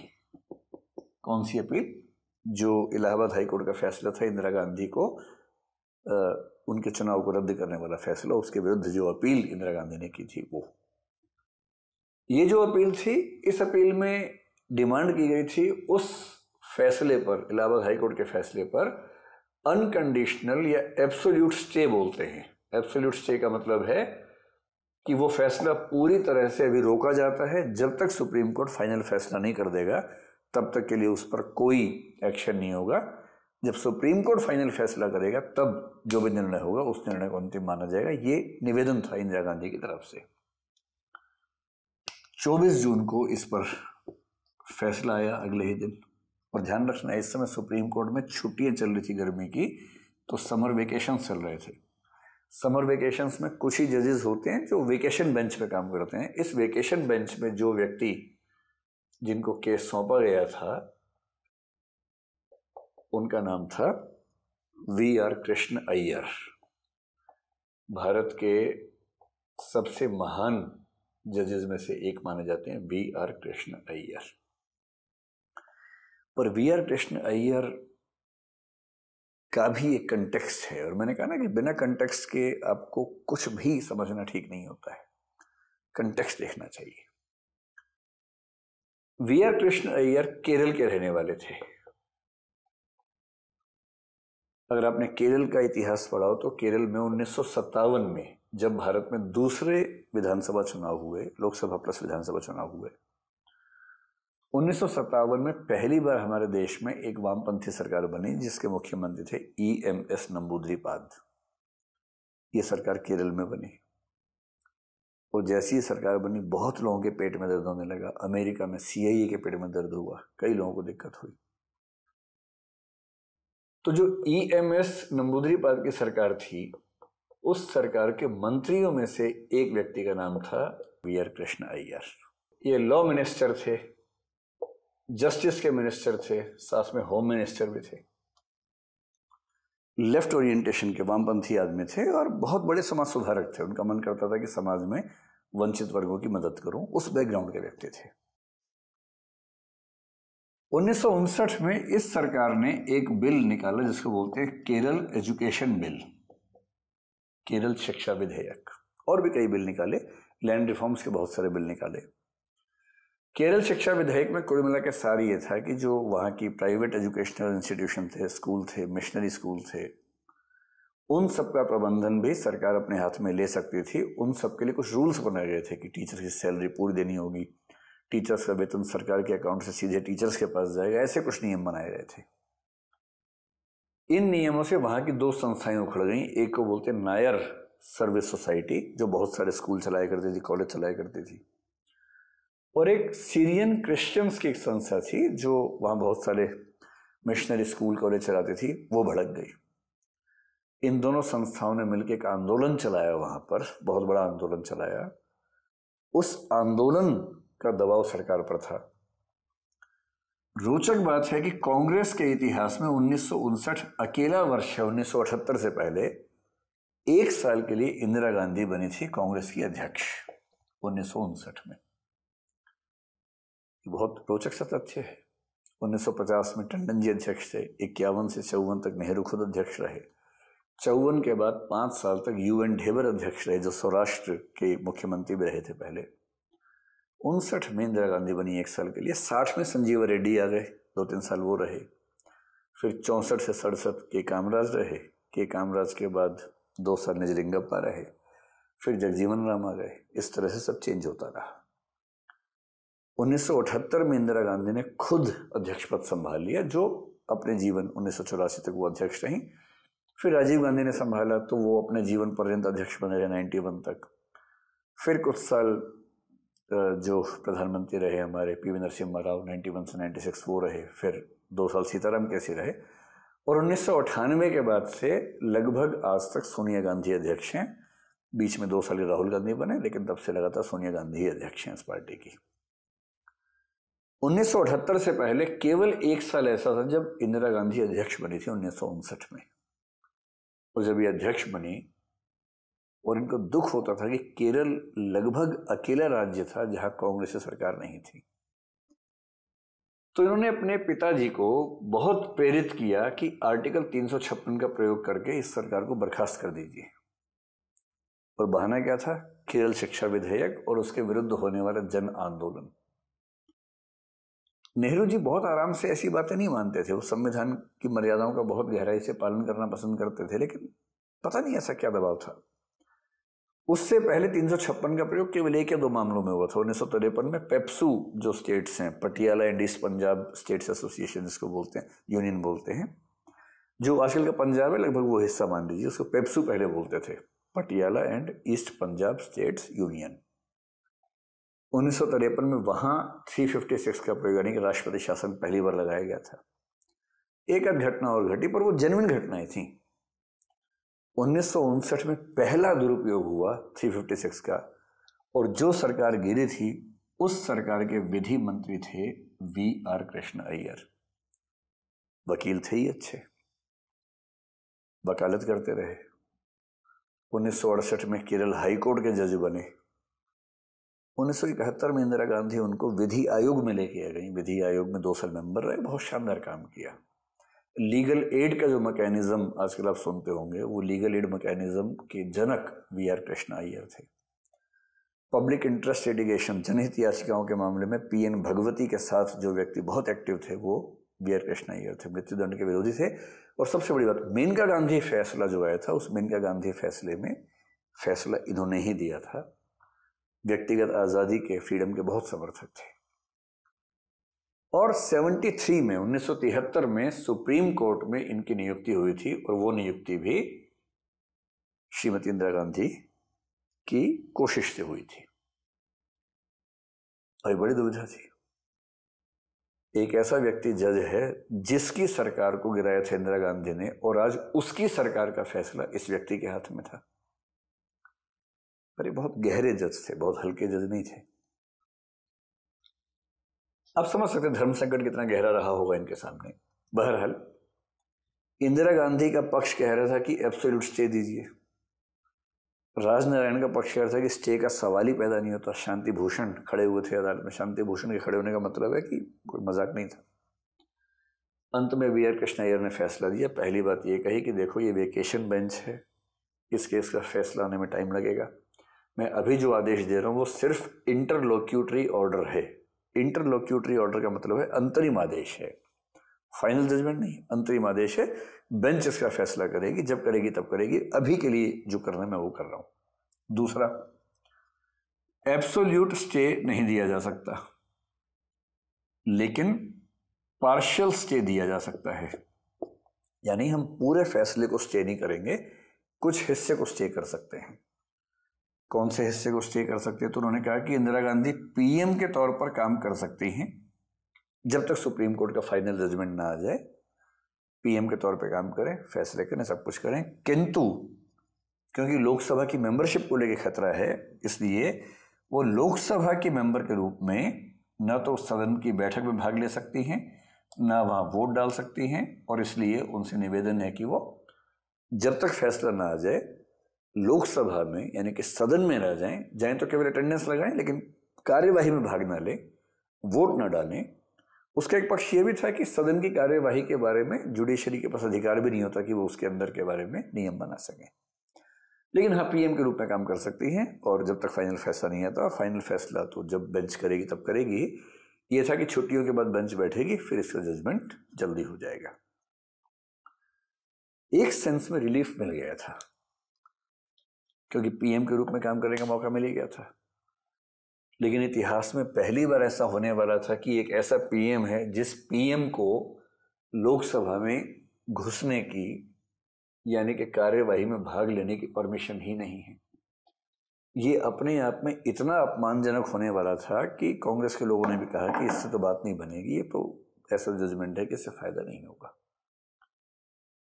Speaker 1: कौन सी अपील जो इलाहाबाद हाई कोर्ट का फैसला था इंदिरा गांधी को उनके चुनाव को रद्द करने वाला फैसला उसके विरुद्ध जो अपील इंदिरा गांधी ने की थी वो ये जो अपील थी इस अपील में डिमांड की गई थी उस फैसले पर इलाहाबाद हाईकोर्ट के फैसले पर अनकंडीशनल या एब्सोल्यूट स्टे बोलते हैं एब्सोल्यूट स्टे का मतलब है कि वो फैसला पूरी तरह से अभी रोका जाता है जब तक सुप्रीम कोर्ट फाइनल फैसला नहीं कर देगा तब तक के लिए उस पर कोई एक्शन नहीं होगा जब सुप्रीम कोर्ट फाइनल फैसला करेगा तब जो भी निर्णय होगा उस निर्णय को अंतिम माना जाएगा ये निवेदन था इंदिरा गांधी की तरफ से 24 जून को इस पर फैसला आया अगले ही दिन और ध्यान रखना इस समय सुप्रीम कोर्ट में छुट्टियां चल रही थी गर्मी की तो समर वेकेशन चल रहे थे समर वेकेशन में कुछ ही जजेस होते हैं जो वेकेशन बेंच पे काम करते हैं इस वेकेशन बेंच में जो व्यक्ति जिनको केस सौंपा गया था उनका नाम था वी आर कृष्ण अय्यर भारत के सबसे महान जजेस में से एक माने जाते हैं वी आर कृष्ण अय्यर पर वी आर कृष्ण अय्यर का भी एक कंटेक्स्ट है और मैंने कहा ना कि बिना कंटेक्स्ट के आपको कुछ भी समझना ठीक नहीं होता है कंटेक्स्ट देखना चाहिए वी आर कृष्ण अय्यर केरल के रहने वाले थे अगर आपने केरल का इतिहास पढ़ाओ तो केरल में उन्नीस में जब भारत में दूसरे विधानसभा चुनाव हुए लोकसभा प्लस विधानसभा चुनाव हुए उन्नीस में पहली बार हमारे देश में एक वामपंथी सरकार बनी जिसके मुख्यमंत्री थे E e M S Namboodiripad ये सरकार केरल में बनी और जैसी ही सरकार बनी बहुत लोगों के पेट में दर्द होने लगा अमेरिका में सीआईए के पेट में दर्द हुआ कई लोगों को दिक्कत हुई तो जो ई एम एस नम्बूदरी की सरकार थी उस सरकार के मंत्रियों में से एक व्यक्ति का नाम था वी आर कृष्ण अय्यर ये लॉ मिनिस्टर थे जस्टिस के मिनिस्टर थे साथ में होम मिनिस्टर भी थे लेफ्ट ओरिएंटेशन के वामपंथी आदमी थे और बहुत बड़े समाज सुधारक थे उनका मन करता था कि समाज में वंचित वर्गों की मदद करूं उस बैकग्राउंड के व्यक्ति थे उन्नीस में इस सरकार ने एक बिल निकाला जिसको बोलते हैं केरल एजुकेशन बिल केरल शिक्षा विधेयक और भी कई बिल निकाले लैंड रिफॉर्म्स के बहुत सारे बिल निकाले केरल शिक्षा विधेयक में कुल मिला के सार ये था कि जो वहाँ की प्राइवेट एजुकेशनल इंस्टीट्यूशन थे स्कूल थे मिशनरी स्कूल थे उन सबका प्रबंधन भी सरकार अपने हाथ में ले सकती थी उन सब के लिए कुछ रूल्स बनाए गए थे कि टीचर की सैलरी पूरी देनी होगी टीचर्स का वेतन सरकार के अकाउंट से सीधे टीचर्स के पास जाएगा ऐसे कुछ नियम बनाए गए थे इन नियमों से वहां की दो संस्थाएं उखड़ गई एक को बोलते नायर सर्विस सोसाइटी जो बहुत सारे स्कूल चलाया करती थी कॉलेज चलाया करती थी और एक सीरियन क्रिश्चियंस की एक संस्था थी जो वहां बहुत सारे मिशनरी स्कूल कॉलेज चलाती थी वो भड़क गई इन दोनों संस्थाओं ने मिलकर एक आंदोलन चलाया वहां पर बहुत बड़ा आंदोलन चलाया उस आंदोलन का दबाव सरकार पर था रोचक बात है कि कांग्रेस के इतिहास में उन्नीस अकेला वर्ष है उन्नीस से पहले एक साल के लिए इंदिरा गांधी बनी थी कांग्रेस की अध्यक्ष उन्नीस में बहुत रोचक सा तथ्य है 1950 में टंडन जी अध्यक्ष थे इक्यावन से चौवन तक नेहरू खुद अध्यक्ष रहे चौवन के बाद पांच साल तक यूएन ढेबर अध्यक्ष रहे जो सौराष्ट्र के मुख्यमंत्री भी रहे थे पहले उनसठ में इंदिरा गांधी बनी एक साल के लिए साठ में संजीव रेड्डी आ गए दो तीन साल वो रहे फिर चौंसठ से सड़सठ के कामराज रहे के कामराज के बाद दो साल निजलिंगप्पा रहे फिर जगजीवन राम आ गए इस तरह से सब चेंज होता रहा 1978 में इंदिरा गांधी ने खुद अध्यक्ष पद संभाल लिया जो अपने जीवन उन्नीस तक वो अध्यक्ष रहीं फिर राजीव गांधी ने संभाला तो वो अपने जीवन पर्यंत अध्यक्ष बने रहे नाइन्टी तक फिर कुछ साल जो प्रधानमंत्री रहे हमारे P V Narasimha Rao ninety one से नाइन्टी सिक्स वो रहे फिर दो साल सीताराम कैसे रहे और उन्नीस के बाद से लगभग आज तक सोनिया गांधी अध्यक्ष हैं बीच में दो साल राहुल गांधी बने लेकिन तब से लगातार सोनिया गांधी ही अध्यक्ष हैं इस पार्टी की 1978 से पहले केवल एक साल ऐसा था जब इंदिरा गांधी अध्यक्ष बनी थी उन्नीस में और जब ये अध्यक्ष बनी और इनको दुख होता था कि केरल लगभग अकेला राज्य था जहां कांग्रेस सरकार नहीं थी तो इन्होंने अपने पिताजी को बहुत प्रेरित किया कि आर्टिकल तीन का प्रयोग करके इस सरकार को बर्खास्त कर दीजिए और बहाना क्या था केरल शिक्षा विधेयक और उसके विरुद्ध होने वाला जन आंदोलन नेहरू जी बहुत आराम से ऐसी बातें नहीं मानते थे वो संविधान की मर्यादाओं का बहुत गहराई से पालन करना पसंद करते थे लेकिन पता नहीं ऐसा क्या दबाव था उससे पहले तीन सौ छप्पन का प्रयोग केवल एक या दो मामलों में हुआ था उन्नीस सौ तिरपन में पेप्सू जो स्टेट्स हैं Patiala and east Punjab states association जिसको बोलते हैं यूनियन बोलते हैं जो आजकल का पंजाब है लगभग वो हिस्सा मान लीजिए उसको पेप्सू पहले बोलते थे Patiala and east Punjab states union उन्नीस सौ तिरपन में वहाँ सिक्स का प्रयोग यानी कि राष्ट्रपति शासन पहली बार लगाया गया था एक आध घटना और घटी पर वो जेनविन घटनाएं थी उन्नीस में पहला दुरुपयोग हुआ 356 का और जो सरकार गिरी थी उस सरकार के विधि मंत्री थे वी आर कृष्ण अय्यर वकील थे ही अच्छे वकालत करते रहे उन्नीस में केरल हाईकोर्ट के जज बने उन्नीस में इंदिरा गांधी उनको विधि आयोग में लेके आ गई विधि आयोग में दो साल मेंबर रहे बहुत शानदार काम किया लीगल एड का जो मैकेनिज्म आजकल आप सुनते होंगे वो लीगल एड मैकेनिज्म के जनक वी आर कृष्णा अय्यर थे पब्लिक इंटरेस्ट एडिगेशन जनहित याचिकाओं के मामले में पी एन भगवती के साथ जो व्यक्ति बहुत एक्टिव थे वो वी आर कृष्णा अय्यर थे मृत्युदंड के विरोधी थे और सबसे बड़ी बात मेनका गांधी फैसला जो आया था उस मेनका गांधी फैसले में फैसला इन्होंने ही दिया था व्यक्तिगत आज़ादी के फ्रीडम के बहुत समर्थक थे और 73 में 1973 में सुप्रीम कोर्ट में इनकी नियुक्ति हुई थी और वो नियुक्ति भी श्रीमती इंदिरा गांधी की कोशिश से हुई थी और बड़ी दुविधा थी एक ऐसा व्यक्ति जज है जिसकी सरकार को गिराया था इंदिरा गांधी ने और आज उसकी सरकार का फैसला इस व्यक्ति के हाथ में था पर ये बहुत गहरे जज थे बहुत हल्के जज नहीं थे आप समझ सकते हैं धर्म संकट कितना गहरा रहा होगा इनके सामने बहरहाल इंदिरा गांधी का पक्ष कह रहा था कि एब्सोल्यूट स्टे दीजिए राजनारायण का पक्ष कह रहा था कि स्टे का सवाल ही पैदा नहीं होता शांति भूषण खड़े हुए थे अदालत में शांति भूषण के खड़े होने का मतलब है कि कोई मजाक नहीं था अंत में वी आर कृष्ण अयर ने फैसला दिया पहली बात ये कही कि देखो ये वेकेशन बेंच है इस केस का फैसला आने में टाइम लगेगा मैं अभी जो आदेश दे रहा हूँ वो सिर्फ इंटरलोक्यूटरी ऑर्डर है इंटरलोक्यूटरी ऑर्डर का मतलब है अंतरिम आदेश है फाइनल जजमेंट नहीं अंतरिम आदेश है बेंच इसका फैसला करेगी जब करेगी तब करेगी अभी के लिए जो करना मैं वो कर रहा हूं दूसरा एब्सोल्यूट स्टे नहीं दिया जा सकता लेकिन पार्शियल स्टे दिया जा सकता है यानी हम पूरे फैसले को स्टे नहीं करेंगे कुछ हिस्से को स्टे कर सकते हैं कौन से हिस्से को स्टे कर सकते हैं तो उन्होंने कहा कि इंदिरा गांधी पीएम के तौर पर काम कर सकती हैं जब तक सुप्रीम कोर्ट का फाइनल जजमेंट ना आ जाए पीएम के तौर पर काम करें फैसले करें सब कुछ करें किंतु क्योंकि लोकसभा की मेंबरशिप को लेकर खतरा है इसलिए वो लोकसभा के मेंबर के रूप में न तो सदन की बैठक में भाग ले सकती हैं ना वहाँ वोट डाल सकती हैं और इसलिए उनसे निवेदन है कि वो जब तक फैसला ना आ जाए लोकसभा में यानी कि सदन में रह जाएं जाएं तो केवल अटेंडेंस लगाएं लेकिन कार्यवाही में भाग ना लें वोट ना डालें उसका एक पक्ष यह भी था कि सदन की कार्यवाही के बारे में जुडिशरी के पास अधिकार भी नहीं होता कि वो उसके अंदर के बारे में नियम बना सकें लेकिन हाँ पीएम के रूप में काम कर सकती हैं और जब तक फाइनल फैसला नहीं आता फाइनल फैसला तो जब बेंच करेगी तब करेगी ये था कि छुट्टियों के बाद बेंच बैठेगी फिर इसका जजमेंट जल्दी हो जाएगा एक सेंस में रिलीफ मिल गया था क्योंकि पीएम के रूप में काम करने का मौका मिल ही गया था लेकिन इतिहास में पहली बार ऐसा होने वाला था कि एक ऐसा पीएम है जिस पीएम को लोकसभा में घुसने की यानी कि कार्यवाही में भाग लेने की परमिशन ही नहीं है ये अपने आप में इतना अपमानजनक होने वाला था कि कांग्रेस के लोगों ने भी कहा कि इससे तो बात नहीं बनेगी ये तो ऐसा जजमेंट है कि इससे फ़ायदा नहीं होगा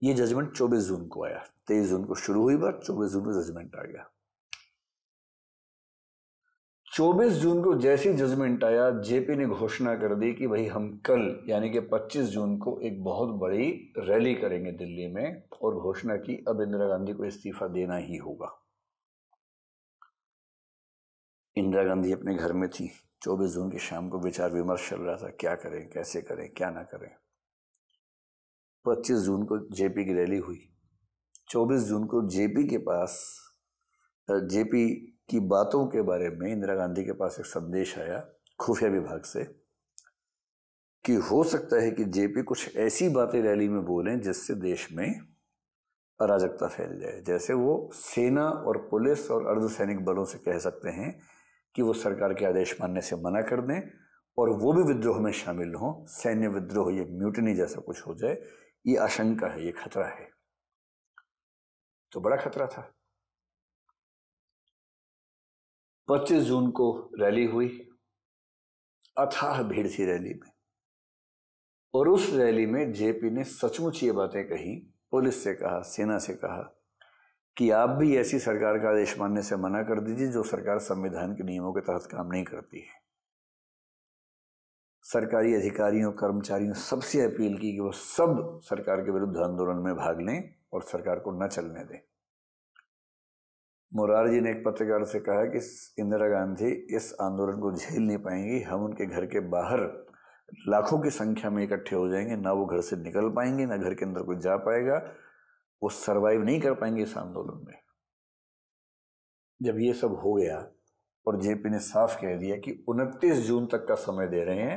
Speaker 1: ये जजमेंट 24 जून को आया 23 जून को शुरू हुई बात 24 जून को जजमेंट आ गया 24 जून को जैसी जजमेंट आया जेपी ने घोषणा कर दी कि भाई हम कल यानी कि 25 जून को एक बहुत बड़ी रैली करेंगे दिल्ली में और घोषणा की अब इंदिरा गांधी को इस्तीफा देना ही होगा इंदिरा गांधी अपने घर में थी 24 जून की शाम को विचार विमर्श चल रहा था क्या करें कैसे करें क्या ना करें पच्चीस जून को जेपी की रैली हुई चौबीस जून को जेपी के पास जेपी की बातों के बारे में इंदिरा गांधी के पास एक संदेश आया खुफिया विभाग से कि हो सकता है कि जेपी कुछ ऐसी बातें रैली में बोलें जिससे देश में अराजकता फैल जाए जैसे वो सेना और पुलिस और अर्धसैनिक बलों से कह सकते हैं कि वो सरकार के आदेश मानने से मना कर दें और वो भी विद्रोह में शामिल हों सैन्य विद्रोह या म्यूटनी जैसा कुछ हो जाए ये आशंका है ये खतरा है तो बड़ा खतरा था पच्चीस जून को रैली हुई अथाह भीड़ थी रैली में और उस रैली में जेपी ने सचमुच ये बातें कही पुलिस से कहा सेना से कहा कि आप भी ऐसी सरकार का आदेश मानने से मना कर दीजिए जो सरकार संविधान के नियमों के तहत काम नहीं करती है सरकारी अधिकारियों कर्मचारियों सबसे अपील की कि वो सब सरकार के विरुद्ध आंदोलन में भाग लें और सरकार को न चलने दें मुरार जी ने एक पत्रकार से कहा कि इंदिरा गांधी इस आंदोलन को झेल नहीं पाएंगी हम उनके घर के बाहर लाखों की संख्या में इकट्ठे हो जाएंगे ना वो घर से निकल पाएंगे ना घर के अंदर कोई जा पाएगा वो सरवाइव नहीं कर पाएंगे इस आंदोलन में जब ये सब हो गया और जेपी ने साफ कह दिया कि 29 जून तक का समय दे रहे हैं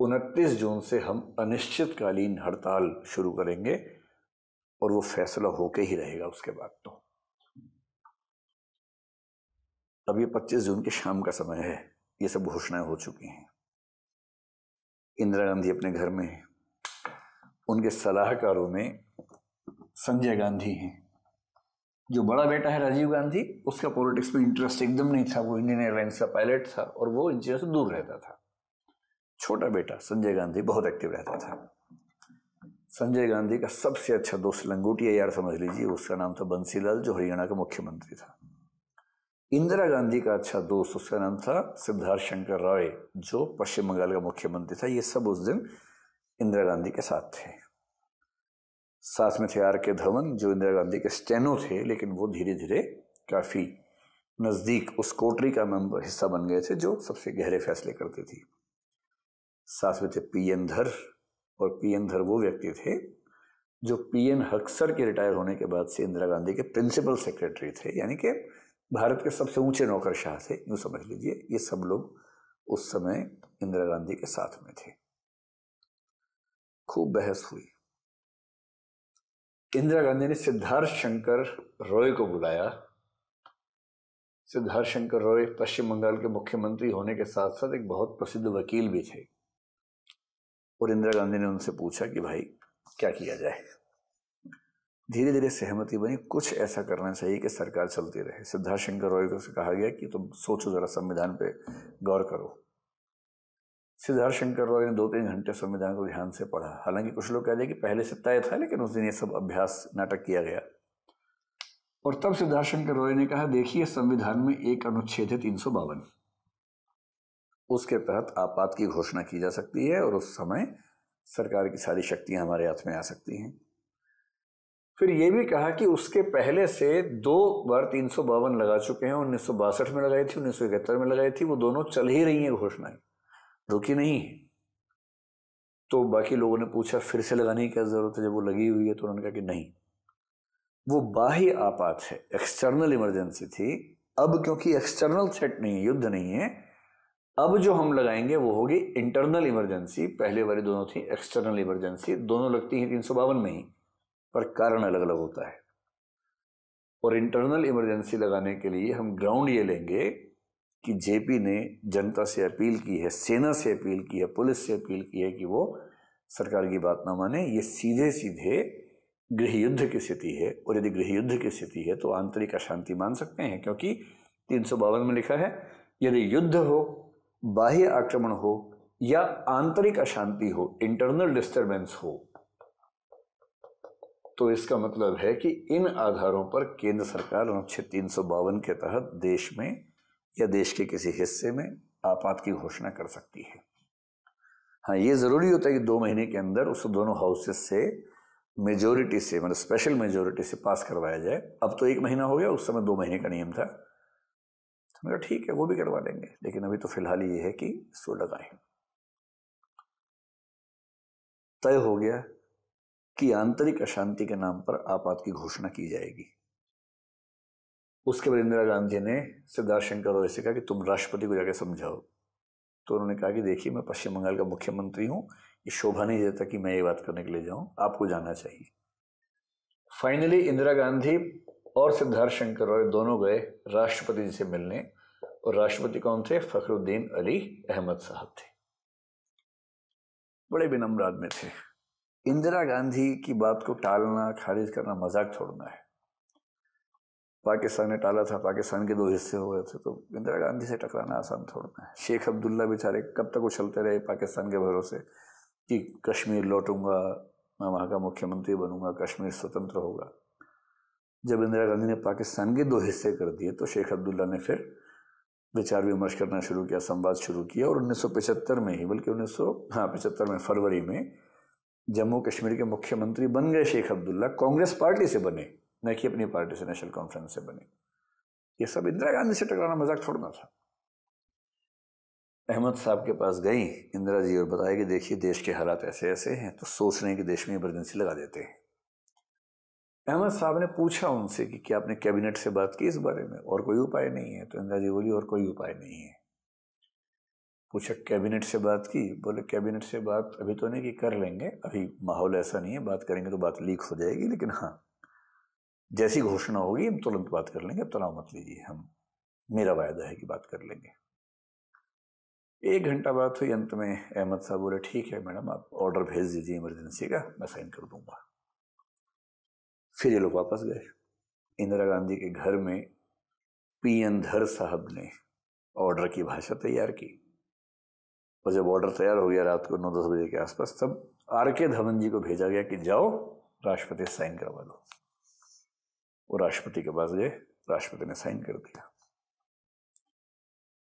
Speaker 1: उनतीस जून से हम अनिश्चितकालीन हड़ताल शुरू करेंगे और वो फैसला होके ही रहेगा उसके बाद तो अब ये 25 जून के शाम का समय है ये सब घोषणाएं हो चुकी हैं इंदिरा गांधी अपने घर में हैं उनके सलाहकारों में संजय गांधी हैं जो बड़ा बेटा है राजीव गांधी उसका पॉलिटिक्स में इंटरेस्ट एकदम नहीं था वो इंडियन एयरलाइंस का पायलट था और वो चीजों से दूर रहता था छोटा बेटा संजय गांधी बहुत एक्टिव रहता था संजय गांधी का सबसे अच्छा दोस्त लंगूटिया यार समझ लीजिए उसका नाम था बंसीलाल जो हरियाणा का मुख्यमंत्री था इंदिरा गांधी का अच्छा दोस्त उसका नाम था सिद्धार्थ शंकर रॉय जो पश्चिम बंगाल का मुख्यमंत्री था ये सब उस दिन इंदिरा गांधी के साथ थे साथ में थे आर के धवन जो इंदिरा गांधी के स्टेनो थे लेकिन वो धीरे धीरे काफ़ी नज़दीक उस कोटरी का मेंबर हिस्सा बन गए थे जो सबसे गहरे फैसले करती थी साथ में थे पी एन धर और पी एन धर वो व्यक्ति थे जो पी एन हक्सर के रिटायर होने के बाद से इंदिरा गांधी के प्रिंसिपल सेक्रेटरी थे यानी कि भारत के सबसे ऊंचे नौकरशाह थे यूँ समझ लीजिए ये सब लोग उस समय इंदिरा गांधी के साथ में थे खूब बहस हुई इंदिरा गांधी ने सिद्धार्थ शंकर रॉय को बुलाया सिद्धार्थ शंकर रॉय पश्चिम बंगाल के मुख्यमंत्री होने के साथ साथ एक बहुत प्रसिद्ध वकील भी थे और इंदिरा गांधी ने उनसे पूछा कि भाई क्या किया जाए धीरे धीरे सहमति बनी कुछ ऐसा करना चाहिए कि सरकार चलती रहे सिद्धार्थ शंकर रॉय को से कहा गया कि तुम सोचो जरा संविधान पे गौर करो सिद्धार्थ शंकर रॉय ने दो तीन घंटे संविधान को ध्यान से पढ़ा हालांकि कुछ लोग कहते हैं कि पहले तय था लेकिन उस दिन ये सब अभ्यास नाटक किया गया और तब सिद्धार्थ शंकर रॉय ने कहा देखिए संविधान में एक अनुच्छेद है तीन सौ बावन उसके तहत आपात की घोषणा की जा सकती है और उस समय सरकार की सारी शक्तियां हमारे हाथ में आ सकती हैं फिर ये भी कहा कि उसके पहले से दो बार तीन सौ बावन लगा चुके हैं उन्नीस सौ बासठ में लगाई थी उन्नीस सौ इकहत्तर में लगाई थी वो दोनों चल ही रही हैं घोषणाएं रुकी नहीं है तो बाकी लोगों ने पूछा फिर से लगाने की क्या ज़रूरत है जब वो लगी हुई है तो उन्होंने कहा कि नहीं वो बाह्य आपात है एक्सटर्नल इमरजेंसी थी अब क्योंकि एक्सटर्नल थ्रेट नहीं है युद्ध नहीं है अब जो हम लगाएंगे वो होगी इंटरनल इमरजेंसी पहले वाली दोनों थी एक्सटर्नल इमरजेंसी दोनों लगती हैं तीन में ही पर कारण अलग अलग होता है और इंटरनल इमरजेंसी लगाने के लिए हम ग्राउंड ये लेंगे कि जेपी ने जनता से अपील की है सेना से अपील की है पुलिस से अपील की है कि वो सरकार की बात ना माने ये सीधे सीधे गृह युद्ध की स्थिति है और यदि गृह युद्ध की स्थिति है तो आंतरिक अशांति मान सकते हैं क्योंकि तीन में लिखा है यदि युद्ध हो बाह्य आक्रमण हो या आंतरिक अशांति हो इंटरनल डिस्टरबेंस हो तो इसका मतलब है कि इन आधारों पर केंद्र सरकार अनुच्छेद तीन सौ के तहत देश में या देश के किसी हिस्से में आपात की घोषणा कर सकती है हाँ ये ज़रूरी होता है कि दो महीने के अंदर उस दोनों हाउसेस से मेजोरिटी से मतलब स्पेशल मेजोरिटी से पास करवाया जाए अब तो एक महीना हो गया उस समय दो महीने का नियम था मेरा ठीक है वो भी करवा लेंगे लेकिन अभी तो फिलहाल ये है कि सो लगाए तय हो गया कि आंतरिक अशांति के नाम पर आपात की घोषणा की जाएगी उसके बाद इंदिरा गांधी ने सिद्धार्थ शंकर और से कहा कि तुम राष्ट्रपति को जाकर समझाओ तो उन्होंने कहा कि देखिए मैं पश्चिम बंगाल का मुख्यमंत्री हूं ये शोभा नहीं देता कि मैं ये बात करने के लिए जाऊं आपको जाना चाहिए फाइनली इंदिरा गांधी और सिद्धार्थ शंकर रॉय दोनों गए राष्ट्रपति जी से मिलने और राष्ट्रपति कौन थे फखरुद्दीन अली अहमद साहब थे बड़े विनम्र आदमी थे इंदिरा गांधी की बात को टालना खारिज करना मजाक छोड़ना है पाकिस्तान ने टाला था पाकिस्तान के दो हिस्से हो गए थे तो इंदिरा गांधी से टकराना आसान थोड़ना है शेख अब्दुल्ला बेचारे कब तक उछलते रहे पाकिस्तान के भरोसे कि कश्मीर लौटूंगा मैं वहाँ का मुख्यमंत्री बनूंगा कश्मीर स्वतंत्र होगा जब इंदिरा गांधी ने पाकिस्तान के दो हिस्से कर दिए तो शेख अब्दुल्ला ने फिर विचार विमर्श करना शुरू किया संवाद शुरू किया और उन्नीस में ही बल्कि उन्नीस हाँ पचहत्तर में फरवरी में जम्मू कश्मीर के मुख्यमंत्री बन गए शेख अब्दुल्ला कांग्रेस पार्टी से बने न कि अपनी पार्टी से नेशनल कॉन्फ्रेंस से बने ये सब इंदिरा गांधी से टकराना मजाक छोड़ना था अहमद साहब के पास गई इंदिरा जी और बताया कि देखिए देश के हालात ऐसे ऐसे हैं तो सोच रहे हैं कि देश में इमरजेंसी लगा देते हैं अहमद साहब ने पूछा उनसे कि क्या आपने कैबिनेट से बात की इस बारे में और कोई उपाय नहीं है तो इंदिरा जी बोली और कोई उपाय नहीं है पूछा कैबिनेट से बात की बोले कैबिनेट से बात अभी तो नहीं कि कर लेंगे अभी माहौल ऐसा नहीं है बात करेंगे तो बात लीक हो जाएगी लेकिन हाँ जैसी घोषणा होगी हम तुरंत बात कर लेंगे अब तनाव मत लीजिए हम मेरा वायदा है कि बात कर लेंगे एक घंटा बात हुई अंत में अहमद साहब बोले ठीक है मैडम आप ऑर्डर भेज दीजिए इमरजेंसी का मैं साइन कर दूंगा फिर ये लोग वापस गए इंदिरा गांधी के घर में पी एन धर साहब ने ऑर्डर की भाषा तैयार की और जब ऑर्डर तैयार हो गया रात को नौ दस बजे के आसपास तब आर के धवन जी को भेजा गया कि जाओ राष्ट्रपति साइन करवा लो वो राष्ट्रपति के पास गए राष्ट्रपति ने साइन कर दिया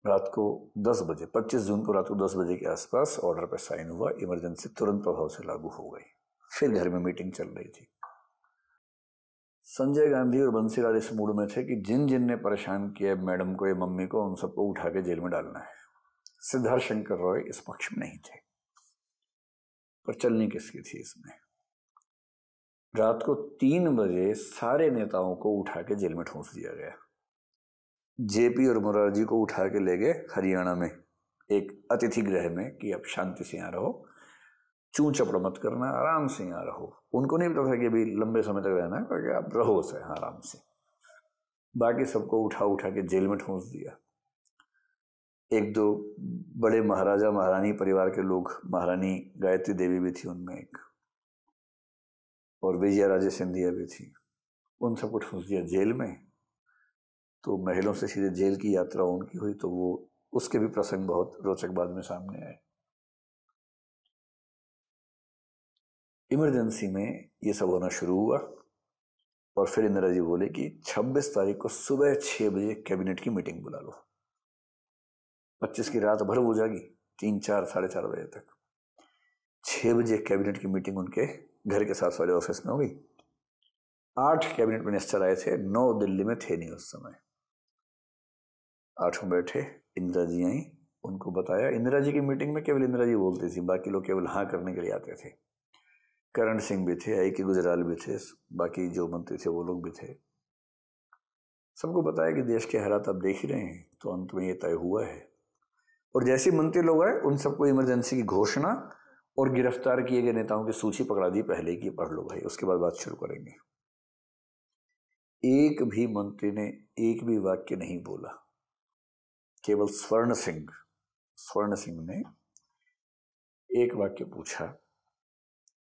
Speaker 1: रात को 10 बजे 25 जून को रात को 10 बजे के आसपास ऑर्डर पर साइन हुआ इमरजेंसी तुरंत प्रभाव से लागू हो गई फिर घर में मीटिंग चल रही थी संजय गांधी और बंसीलाल इस मूड में थे कि जिन जिन ने परेशान किया मैडम को या मम्मी को उन सबको उठा के जेल में डालना है सिद्धार्थ शंकर रॉय इस पक्ष में नहीं थे पर चलनी किसकी थी इसमें रात को तीन बजे सारे नेताओं को उठा के जेल में ठोस दिया गया जेपी और मुरारजी को उठा के ले गए हरियाणा में एक अतिथि गृह में कि अब शांति से यहां रहो चूं चपड़ मत करना आराम से यहाँ रहो उनको नहीं पता था कि अभी लंबे समय तक रहना है क्योंकि आप रहो से आराम से बाकी सबको उठा उठा के जेल में ठोंस दिया एक दो बड़े महाराजा महारानी परिवार के लोग महारानी गायत्री देवी भी थी उनमें एक और विजया राजे सिंधिया भी थी उन सबको ठोंस दिया जेल में तो महलों से सीधे जेल की यात्रा उनकी हुई तो वो उसके भी प्रसंग बहुत रोचक बाद में सामने आए इमरजेंसी में ये सब होना शुरू हुआ और फिर इंदिरा जी बोले कि 26 तारीख को सुबह छः बजे कैबिनेट की मीटिंग बुला लो 25 की रात भर हो जाएगी तीन चार साढ़े चार बजे तक छः बजे कैबिनेट की मीटिंग उनके घर के साथ वाले ऑफिस में होगी आठ कैबिनेट मिनिस्टर आए थे नौ दिल्ली में थे नहीं उस समय आठों बैठे इंदिरा जी आई उनको बताया इंदिरा जी की मीटिंग में केवल इंदिरा जी बोलती थी बाकी लोग केवल हाँ करने के लिए आते थे करण सिंह भी थे आई के गुजराल भी थे बाकी जो मंत्री थे वो लोग भी थे सबको बताया कि देश के हालात आप देख ही रहे हैं तो अंत में ये तय हुआ है और जैसे मंत्री लोग आए उन सबको इमरजेंसी की घोषणा और गिरफ्तार किए गए नेताओं की सूची पकड़ा दी पहले की पढ़ लो भाई उसके बाद बात शुरू करेंगे एक भी मंत्री ने एक भी वाक्य नहीं बोला केवल स्वर्ण सिंह स्वर्ण सिंह ने एक वाक्य पूछा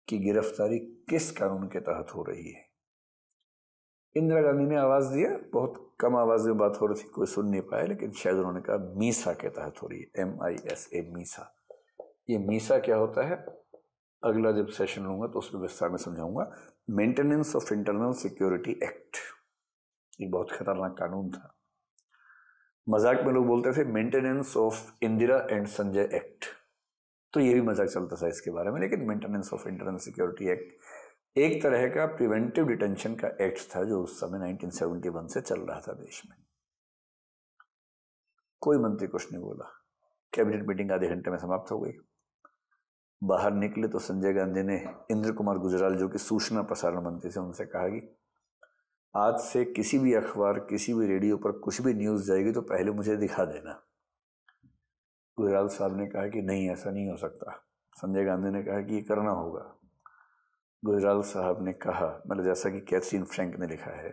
Speaker 1: की गिरफ्तारी किस कानून के तहत हो रही है इंदिरा गांधी ने आवाज़ दिया बहुत कम आवाज़ में बात हो रही थी कोई सुन नहीं पाया लेकिन शायद उन्होंने कहा मीसा के तहत हो रही है M I S A MISA ये मीसा क्या होता है अगला जब सेशन लूंगा तो उसमें विस्तार में समझाऊंगा maintenance of internal security act ये बहुत खतरनाक कानून था मजाक में लोग बोलते थे maintenance of Indira and Sanjay act तो ये भी मजाक चलता था इसके बारे में लेकिन maintenance of internal security act एक तरह का प्रिवेंटिव डिटेंशन का एक्ट था जो उस समय 1971 से चल रहा था देश में कोई मंत्री कुछ नहीं बोला कैबिनेट मीटिंग आधे घंटे में समाप्त हो गई बाहर निकले तो संजय गांधी ने इंद्र कुमार गुजराल जो कि सूचना प्रसारण मंत्री थे उनसे कहा कि आज से किसी भी अखबार किसी भी रेडियो पर कुछ भी न्यूज़ जाएगी तो पहले मुझे दिखा देना गुजराल साहब ने कहा कि नहीं ऐसा नहीं हो सकता संजय गांधी ने कहा कि ये करना होगा गुजराल साहब ने कहा मतलब जैसा कि कैथरीन फ्रैंक ने लिखा है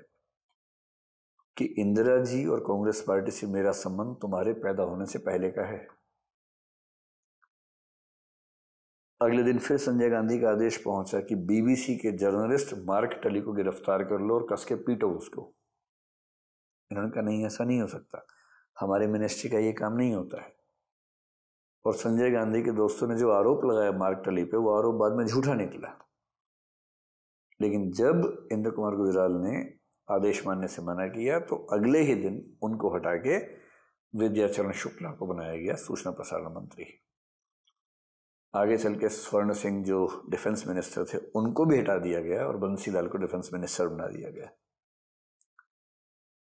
Speaker 1: कि इंदिरा जी और कांग्रेस पार्टी से मेरा संबंध तुम्हारे पैदा होने से पहले का है अगले दिन फिर संजय गांधी का आदेश पहुंचा कि बीबीसी के जर्नलिस्ट मार्क टली को गिरफ्तार कर लो और कसके पीटो उसको इन्होंने कहा नहीं ऐसा नहीं हो सकता हमारे मिनिस्ट्री का ये काम नहीं होता है और संजय गांधी के दोस्तों ने जो आरोप लगाया मार्क टली पे वो आरोप बाद में झूठा निकला लेकिन जब इंद्र कुमार गुजराल ने आदेश मानने से मना किया तो अगले ही दिन उनको हटा के विद्याचरण शुक्ला को बनाया गया सूचना प्रसारण मंत्री आगे चल के स्वर्ण सिंह जो डिफेंस मिनिस्टर थे उनको भी हटा दिया गया और बंसीलाल को डिफेंस मिनिस्टर बना दिया गया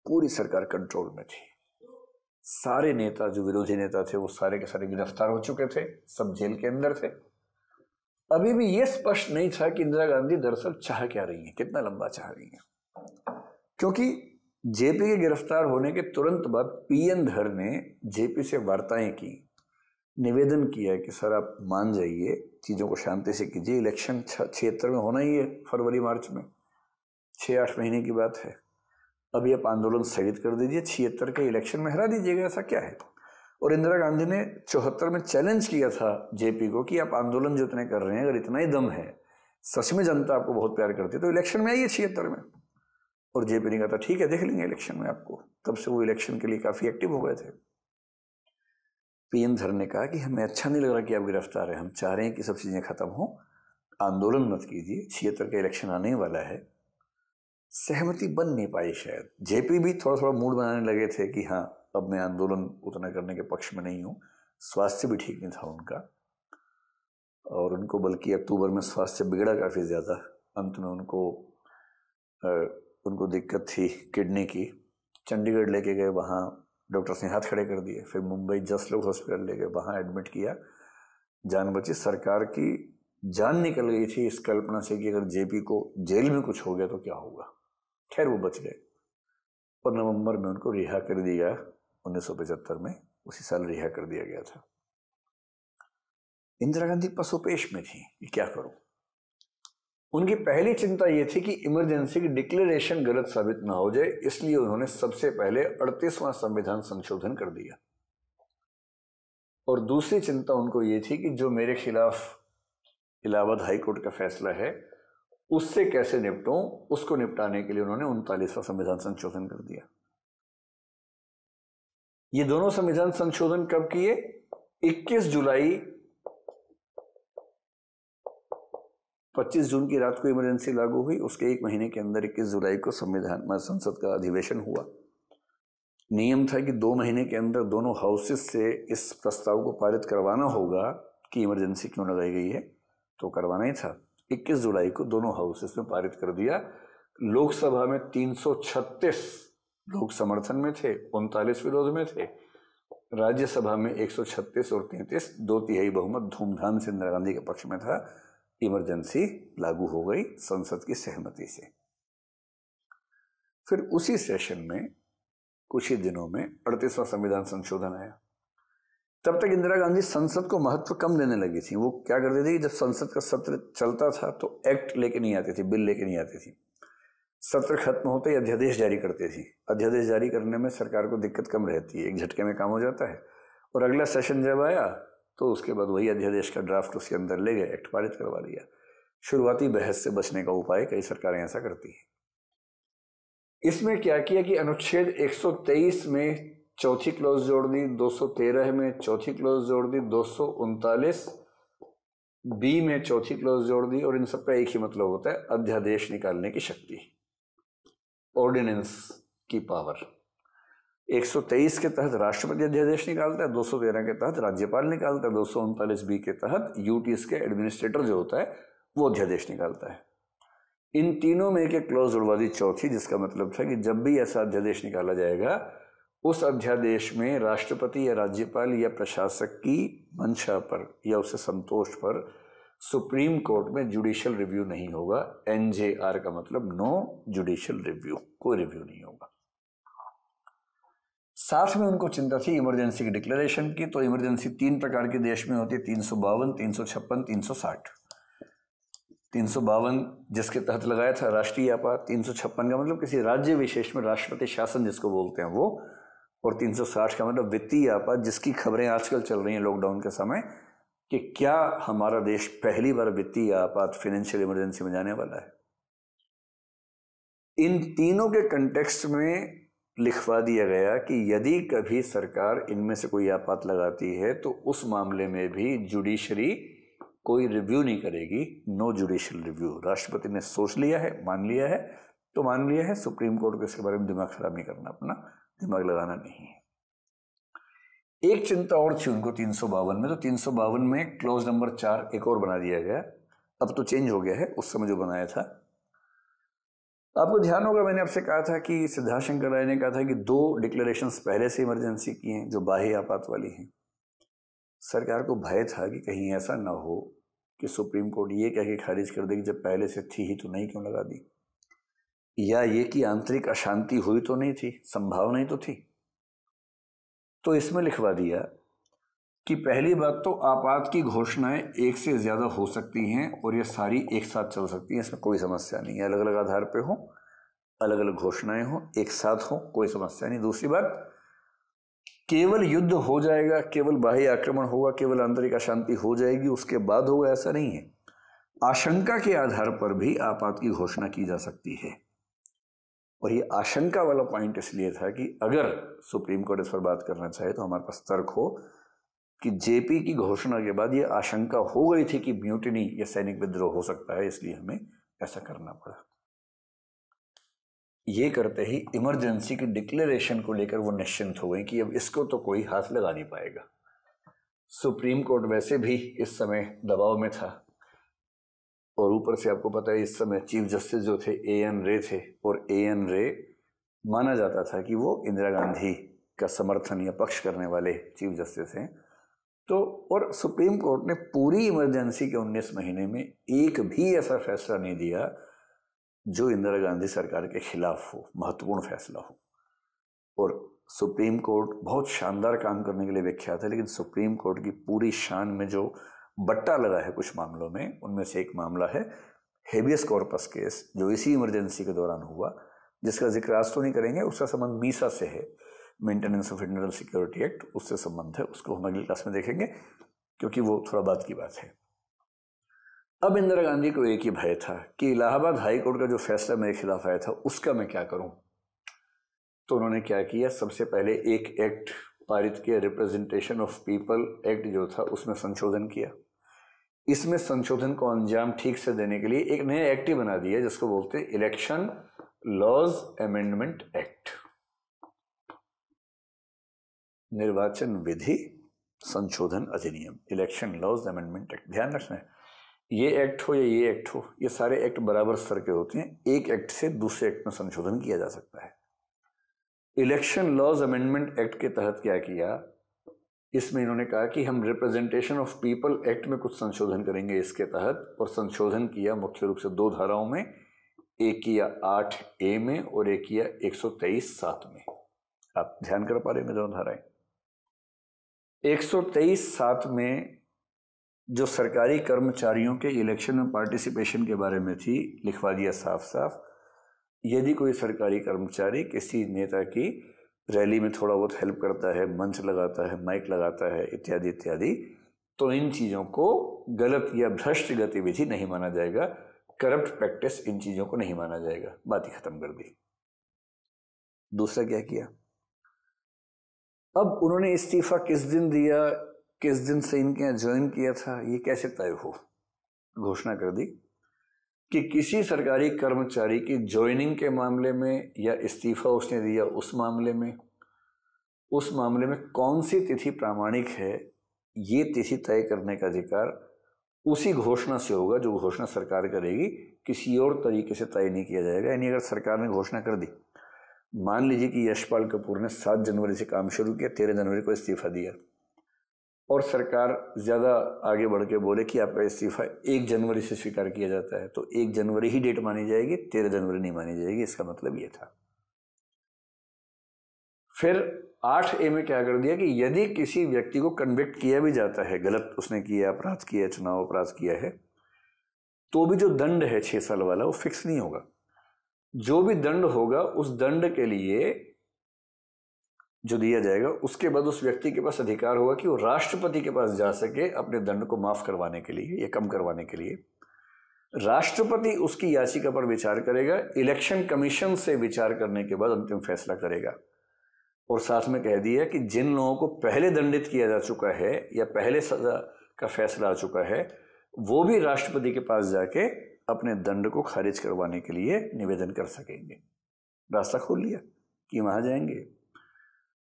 Speaker 1: पूरी सरकार कंट्रोल में थी सारे नेता जो विरोधी नेता थे वो सारे के सारे गिरफ्तार हो चुके थे सब जेल के अंदर थे अभी भी ये स्पष्ट नहीं था कि इंदिरा गांधी दरअसल चाह क्या रही है कितना लंबा चाह रही है क्योंकि जेपी के गिरफ्तार होने के तुरंत बाद पीएन धर ने जेपी से वार्ताएं की निवेदन किया कि सर आप मान जाइए चीज़ों को शांति से कीजिए इलेक्शन क्षेत्र में होना ही है फरवरी मार्च में छः आठ महीने की बात है अभी आप आंदोलन स्थगित कर दीजिए छिहत्तर के इलेक्शन में हरा दीजिएगा ऐसा क्या है और इंदिरा गांधी ने चौहत्तर में चैलेंज किया था जेपी को कि आप आंदोलन जो इतने कर रहे हैं अगर इतना ही दम है सच में जनता आपको बहुत प्यार करती है तो इलेक्शन में आइए छिहत्तर में और जेपी ने कहा था ठीक है देख लेंगे इलेक्शन में आपको तब से वो इलेक्शन के लिए काफ़ी एक्टिव हो गए थे एन धर ने कहा कि हमें अच्छा नहीं लग रहा कि आप गिरफ्तार हैं हम चाह रहे हैं कि सब चीज़ें खत्म हों आंदोलन मत कीजिए छिहत्तर का इलेक्शन आने वाला है सहमति बन नहीं पाई शायद जेपी भी थोड़ा थोड़ा मूड बनाने लगे थे कि हाँ अब मैं आंदोलन उतना करने के पक्ष में नहीं हूँ स्वास्थ्य भी ठीक नहीं था उनका और उनको बल्कि अक्टूबर में स्वास्थ्य बिगड़ा काफ़ी ज़्यादा अंत में उनको आ, उनको दिक्कत थी किडनी की चंडीगढ़ लेके गए वहाँ डॉक्टर्स ने हाथ खड़े कर दिए फिर मुंबई जस लोग हॉस्पिटल ले गए वहाँ एडमिट किया जान बची सरकार की जान निकल गई थी इस कल्पना से कि अगर जेपी को जेल में कुछ हो गया तो क्या होगा खैर वो बच गए और नवंबर में उनको रिहा कर दिया उन्नीस में उसी साल रिहा कर दिया गया था इंदिरा गांधी पशुपेश में थी कि क्या करूं उनकी पहली चिंता ये थी कि इमरजेंसी की डिक्लेरेशन गलत साबित ना हो जाए इसलिए उन्होंने सबसे पहले अड़तीसवां संविधान संशोधन कर दिया और दूसरी चिंता उनको ये थी कि जो मेरे खिलाफ इलाहाबाद हाईकोर्ट का फैसला है उससे कैसे निपटूं उसको निपटाने के लिए उन्होंने उनतालीसवा संविधान संशोधन कर दिया ये दोनों संविधान संशोधन कब किए 21 जुलाई 25 जून की रात को इमरजेंसी लागू हुई उसके एक महीने के अंदर 21 जुलाई को संविधान में संसद का अधिवेशन हुआ नियम था कि दो महीने के अंदर दोनों हाउसेस से इस प्रस्ताव को पारित करवाना होगा कि इमरजेंसी क्यों लगाई गई है तो करवाना ही था 21 जुलाई को दोनों हाउसेस में पारित कर दिया लोकसभा में 336 लोग समर्थन में थे उनतालीस विरोध में थे राज्यसभा में 136 और 33 दो तिहाई बहुमत धूमधाम से इंदिरा गांधी के पक्ष में था इमरजेंसी लागू हो गई संसद की सहमति से फिर उसी सेशन में कुछ ही दिनों में अड़तीसवां संविधान संशोधन आया तब तक इंदिरा गांधी संसद को महत्व कम देने लगी थी वो क्या करती थी जब संसद का सत्र चलता था तो एक्ट लेके नहीं आती थी बिल लेके नहीं आती थी सत्र खत्म होते ही अध्यादेश जारी करती थी अध्यादेश जारी करने में सरकार को दिक्कत कम रहती है एक झटके में काम हो जाता है और अगला सेशन जब आया तो उसके बाद वही अध्यादेश का ड्राफ्ट उसके अंदर ले गए एक्ट पारित करवा दिया शुरुआती बहस से बचने का उपाय कई सरकारें ऐसा करती हैं इसमें क्या किया कि अनुच्छेद 123 में चौथी क्लोज जोड़ दी 213 में चौथी क्लोज जोड़ दी दो बी में चौथी क्लोज जोड़ दी और इन सब का एक ही मतलब होता है अध्यादेश निकालने की शक्ति ऑर्डिनेंस की पावर 123 के तहत राष्ट्रपति अध्यादेश निकालता है 213 के तहत राज्यपाल निकालता है दो बी के तहत यूटीएस के एडमिनिस्ट्रेटर जो होता है वो अध्यादेश निकालता है इन तीनों में एक एक क्लॉज जुड़वा दी चौथी जिसका मतलब था कि जब भी ऐसा अध्यादेश निकाला जाएगा उस अध्यादेश में राष्ट्रपति या राज्यपाल या प्रशासक की मंशा पर या उसे संतोष पर सुप्रीम कोर्ट में जुडिशियल रिव्यू नहीं होगा एनजेआर का मतलब नो जुडिशियल रिव्यू कोई रिव्यू नहीं होगा साथ में उनको चिंता थी इमरजेंसी की डिक्लेरेशन की तो इमरजेंसी तीन प्रकार के देश में होती है तीन सौ बावन तीन सौ छप्पन तीन सौ साठ तीन सौ बावन जिसके तहत लगाया था राष्ट्रीय आपात तीन सौ छप्पन का मतलब किसी राज्य विशेष में राष्ट्रपति शासन जिसको बोलते हैं वो और 360 का मतलब वित्तीय आपात जिसकी खबरें आजकल चल रही हैं लॉकडाउन के समय कि क्या हमारा देश पहली बार वित्तीय आपात फाइनेंशियल इमरजेंसी में जाने वाला है इन तीनों के कंटेक्स्ट में लिखवा दिया गया कि यदि कभी सरकार इनमें से कोई आपात लगाती है तो उस मामले में भी जुडिशरी कोई रिव्यू नहीं करेगी नो जुडिशियल रिव्यू राष्ट्रपति ने सोच लिया है मान लिया है तो मान लिया है सुप्रीम कोर्ट को इसके बारे में दिमाग खराब नहीं करना अपना दिमाग लगाना नहीं है एक चिंता और थी उनको तीन सौ बावन में तो तीन सौ बावन में क्लोज नंबर चार एक और बना दिया गया अब तो चेंज हो गया है उस समय जो बनाया था आपको ध्यान होगा मैंने आपसे कहा था कि सिद्धार्थ शंकर राय ने कहा था कि दो डिक्लेरेशन पहले से इमरजेंसी की हैं जो बाह्य आपात वाली हैं सरकार को भय था कि कहीं ऐसा ना हो कि सुप्रीम कोर्ट ये कह के खारिज कर दे कि जब पहले से थी ही तो नहीं क्यों लगा दी या ये कि आंतरिक अशांति हुई तो नहीं थी संभाव नहीं तो थी तो इसमें लिखवा दिया कि पहली बात तो आपात की घोषणाएं एक से ज़्यादा हो सकती हैं और ये सारी एक साथ चल सकती हैं इसमें कोई समस्या नहीं है अलग अलग आधार पे हो अलग अलग घोषणाएं हों एक साथ हो कोई समस्या नहीं दूसरी बात केवल युद्ध हो जाएगा केवल बाह्य आक्रमण होगा केवल आंतरिक अशांति हो जाएगी उसके बाद होगा ऐसा नहीं है आशंका के आधार पर भी आपात की घोषणा की जा सकती है और ये आशंका वाला पॉइंट इसलिए था कि अगर सुप्रीम कोर्ट इस पर बात करना चाहे तो हमारे पास तर्क हो कि जेपी की घोषणा के बाद ये आशंका हो गई थी कि म्यूटिनी या सैनिक विद्रोह हो सकता है इसलिए हमें ऐसा करना पड़ा ये करते ही इमरजेंसी की डिक्लेरेशन को लेकर वो निश्चिंत हो गई कि अब इसको तो कोई हाथ लगा नहीं पाएगा सुप्रीम कोर्ट वैसे भी इस समय दबाव में था और ऊपर से आपको पता है इस समय चीफ जस्टिस जो थे ए एन रे थे और ए एन रे माना जाता था कि वो इंदिरा गांधी का समर्थन या पक्ष करने वाले चीफ जस्टिस हैं तो और सुप्रीम कोर्ट ने पूरी इमरजेंसी के 19 महीने में एक भी ऐसा फैसला नहीं दिया जो इंदिरा गांधी सरकार के खिलाफ हो महत्वपूर्ण फैसला हो और सुप्रीम कोर्ट बहुत शानदार काम करने के लिए विख्यात है लेकिन सुप्रीम कोर्ट की पूरी शान में जो बट्टा लगा है कुछ मामलों में उनमें से एक मामला है हेबियस कॉर्पस केस जो इसी इमरजेंसी के दौरान हुआ जिसका जिक्र आज तो नहीं करेंगे उसका संबंध मीसा से है maintenance of internal security act उससे संबंध है उसको हम अगली क्लास में देखेंगे क्योंकि वो थोड़ा बाद की बात है अब इंदिरा गांधी को एक ही भय था कि इलाहाबाद हाईकोर्ट का जो फैसला मेरे खिलाफ आया था उसका मैं क्या करूं तो उन्होंने क्या किया सबसे पहले एक एक्ट पारित किया रिप्रेजेंटेशन ऑफ पीपल एक्ट जो था उसमें संशोधन किया इसमें संशोधन को अंजाम ठीक से देने के लिए एक नया एक्ट ही बना दिया जिसको बोलते हैं इलेक्शन लॉज अमेंडमेंट एक्ट निर्वाचन विधि संशोधन अधिनियम इलेक्शन लॉज अमेंडमेंट एक्ट ध्यान रखना है ये एक्ट हो या ये एक्ट हो ये सारे एक्ट बराबर स्तर के होते हैं एक एक्ट से दूसरे एक्ट में संशोधन किया जा सकता है इलेक्शन लॉज अमेंडमेंट एक्ट के तहत क्या किया इसमें इन्होंने कहा कि हम रिप्रेजेंटेशन ऑफ पीपल एक्ट में कुछ संशोधन करेंगे इसके तहत और संशोधन किया मुख्य रूप से दो धाराओं में एक किया आठ ए में और एक किया एक सौ तेईस सात में आप ध्यान कर पा रहे हैं दोनों धाराएं एक सौ तेईस सात में जो सरकारी कर्मचारियों के इलेक्शन में पार्टिसिपेशन के बारे में थी लिखवा दिया साफ साफ यदि कोई सरकारी कर्मचारी किसी नेता की रैली में थोड़ा बहुत हेल्प करता है मंच लगाता है माइक लगाता है इत्यादि इत्यादि तो इन चीज़ों को गलत या भ्रष्ट गतिविधि नहीं माना जाएगा करप्ट प्रैक्टिस इन चीज़ों को नहीं माना जाएगा बात ही खत्म कर दी दूसरा क्या किया अब उन्होंने इस्तीफा किस दिन दिया किस दिन से इनके यहाँ ज्वाइन किया था ये कैसे तय हो घोषणा कर दी कि किसी सरकारी कर्मचारी की ज्वाइनिंग के मामले में या इस्तीफा उसने दिया उस मामले में उस मामले में कौन सी तिथि प्रामाणिक है ये तिथि तय करने का अधिकार उसी घोषणा से होगा जो घोषणा सरकार करेगी किसी और तरीके से तय नहीं किया जाएगा यानी अगर सरकार ने घोषणा कर दी मान लीजिए कि यशपाल कपूर ने सात जनवरी से काम शुरू किया तेरह जनवरी को इस्तीफा दिया और सरकार ज़्यादा आगे बढ़ के बोले कि आपका इस्तीफा एक जनवरी से स्वीकार किया जाता है तो एक जनवरी ही डेट मानी जाएगी तेरह जनवरी नहीं मानी जाएगी इसका मतलब ये था फिर आठ ए में क्या कर दिया कि यदि किसी व्यक्ति को कन्विक्ट किया भी जाता है गलत उसने किया अपराध किया चुनाव अपराध किया है तो भी जो दंड है छः साल वाला वो फिक्स नहीं होगा जो भी दंड होगा उस दंड के लिए जो दिया जाएगा उसके बाद उस व्यक्ति के पास अधिकार होगा कि वो राष्ट्रपति के पास जा सके अपने दंड को माफ़ करवाने के लिए या कम करवाने के लिए राष्ट्रपति उसकी याचिका पर विचार करेगा इलेक्शन कमीशन से विचार करने के बाद अंतिम फैसला करेगा और साथ में कह दिया कि जिन लोगों को पहले दंडित किया जा चुका है या पहले सजा का फैसला आ चुका है वो भी राष्ट्रपति के पास जाके अपने दंड को खारिज करवाने के लिए निवेदन कर सकेंगे रास्ता खोल लिया कि वहाँ जाएंगे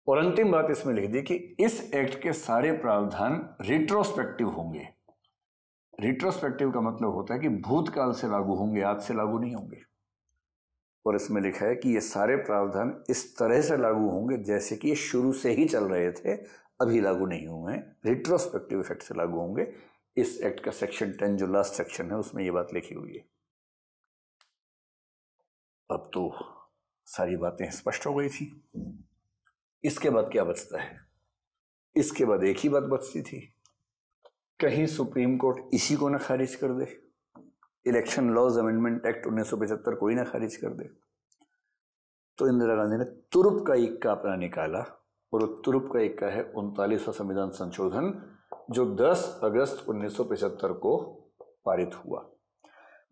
Speaker 1: और अंतिम बात इसमें लिख दी कि इस एक्ट के सारे प्रावधान रिट्रोस्पेक्टिव होंगे रिट्रोस्पेक्टिव का मतलब होता है कि भूतकाल से लागू होंगे आज से लागू नहीं होंगे और इसमें लिखा है कि ये सारे प्रावधान इस तरह से लागू होंगे जैसे कि ये शुरू से ही चल रहे थे अभी लागू नहीं हुए हैं रिट्रोस्पेक्टिव इफेक्ट से लागू होंगे इस एक्ट का सेक्शन टेन जो लास्ट सेक्शन है उसमें ये बात लिखी हुई है अब तो सारी बातें स्पष्ट हो गई थी इसके बाद क्या बचता है इसके बाद एक ही बात बचती थी कहीं सुप्रीम कोर्ट इसी को ना खारिज कर दे इलेक्शन लॉज अमेंडमेंट एक्ट उन्नीस सौ पचहत्तर को ही ना खारिज कर दे तो इंदिरा गांधी ने तुरुप का इक्का अपना निकाला और तुरुप का इक्का है उनतालीसवां संविधान संशोधन जो 10 अगस्त 1975 को पारित हुआ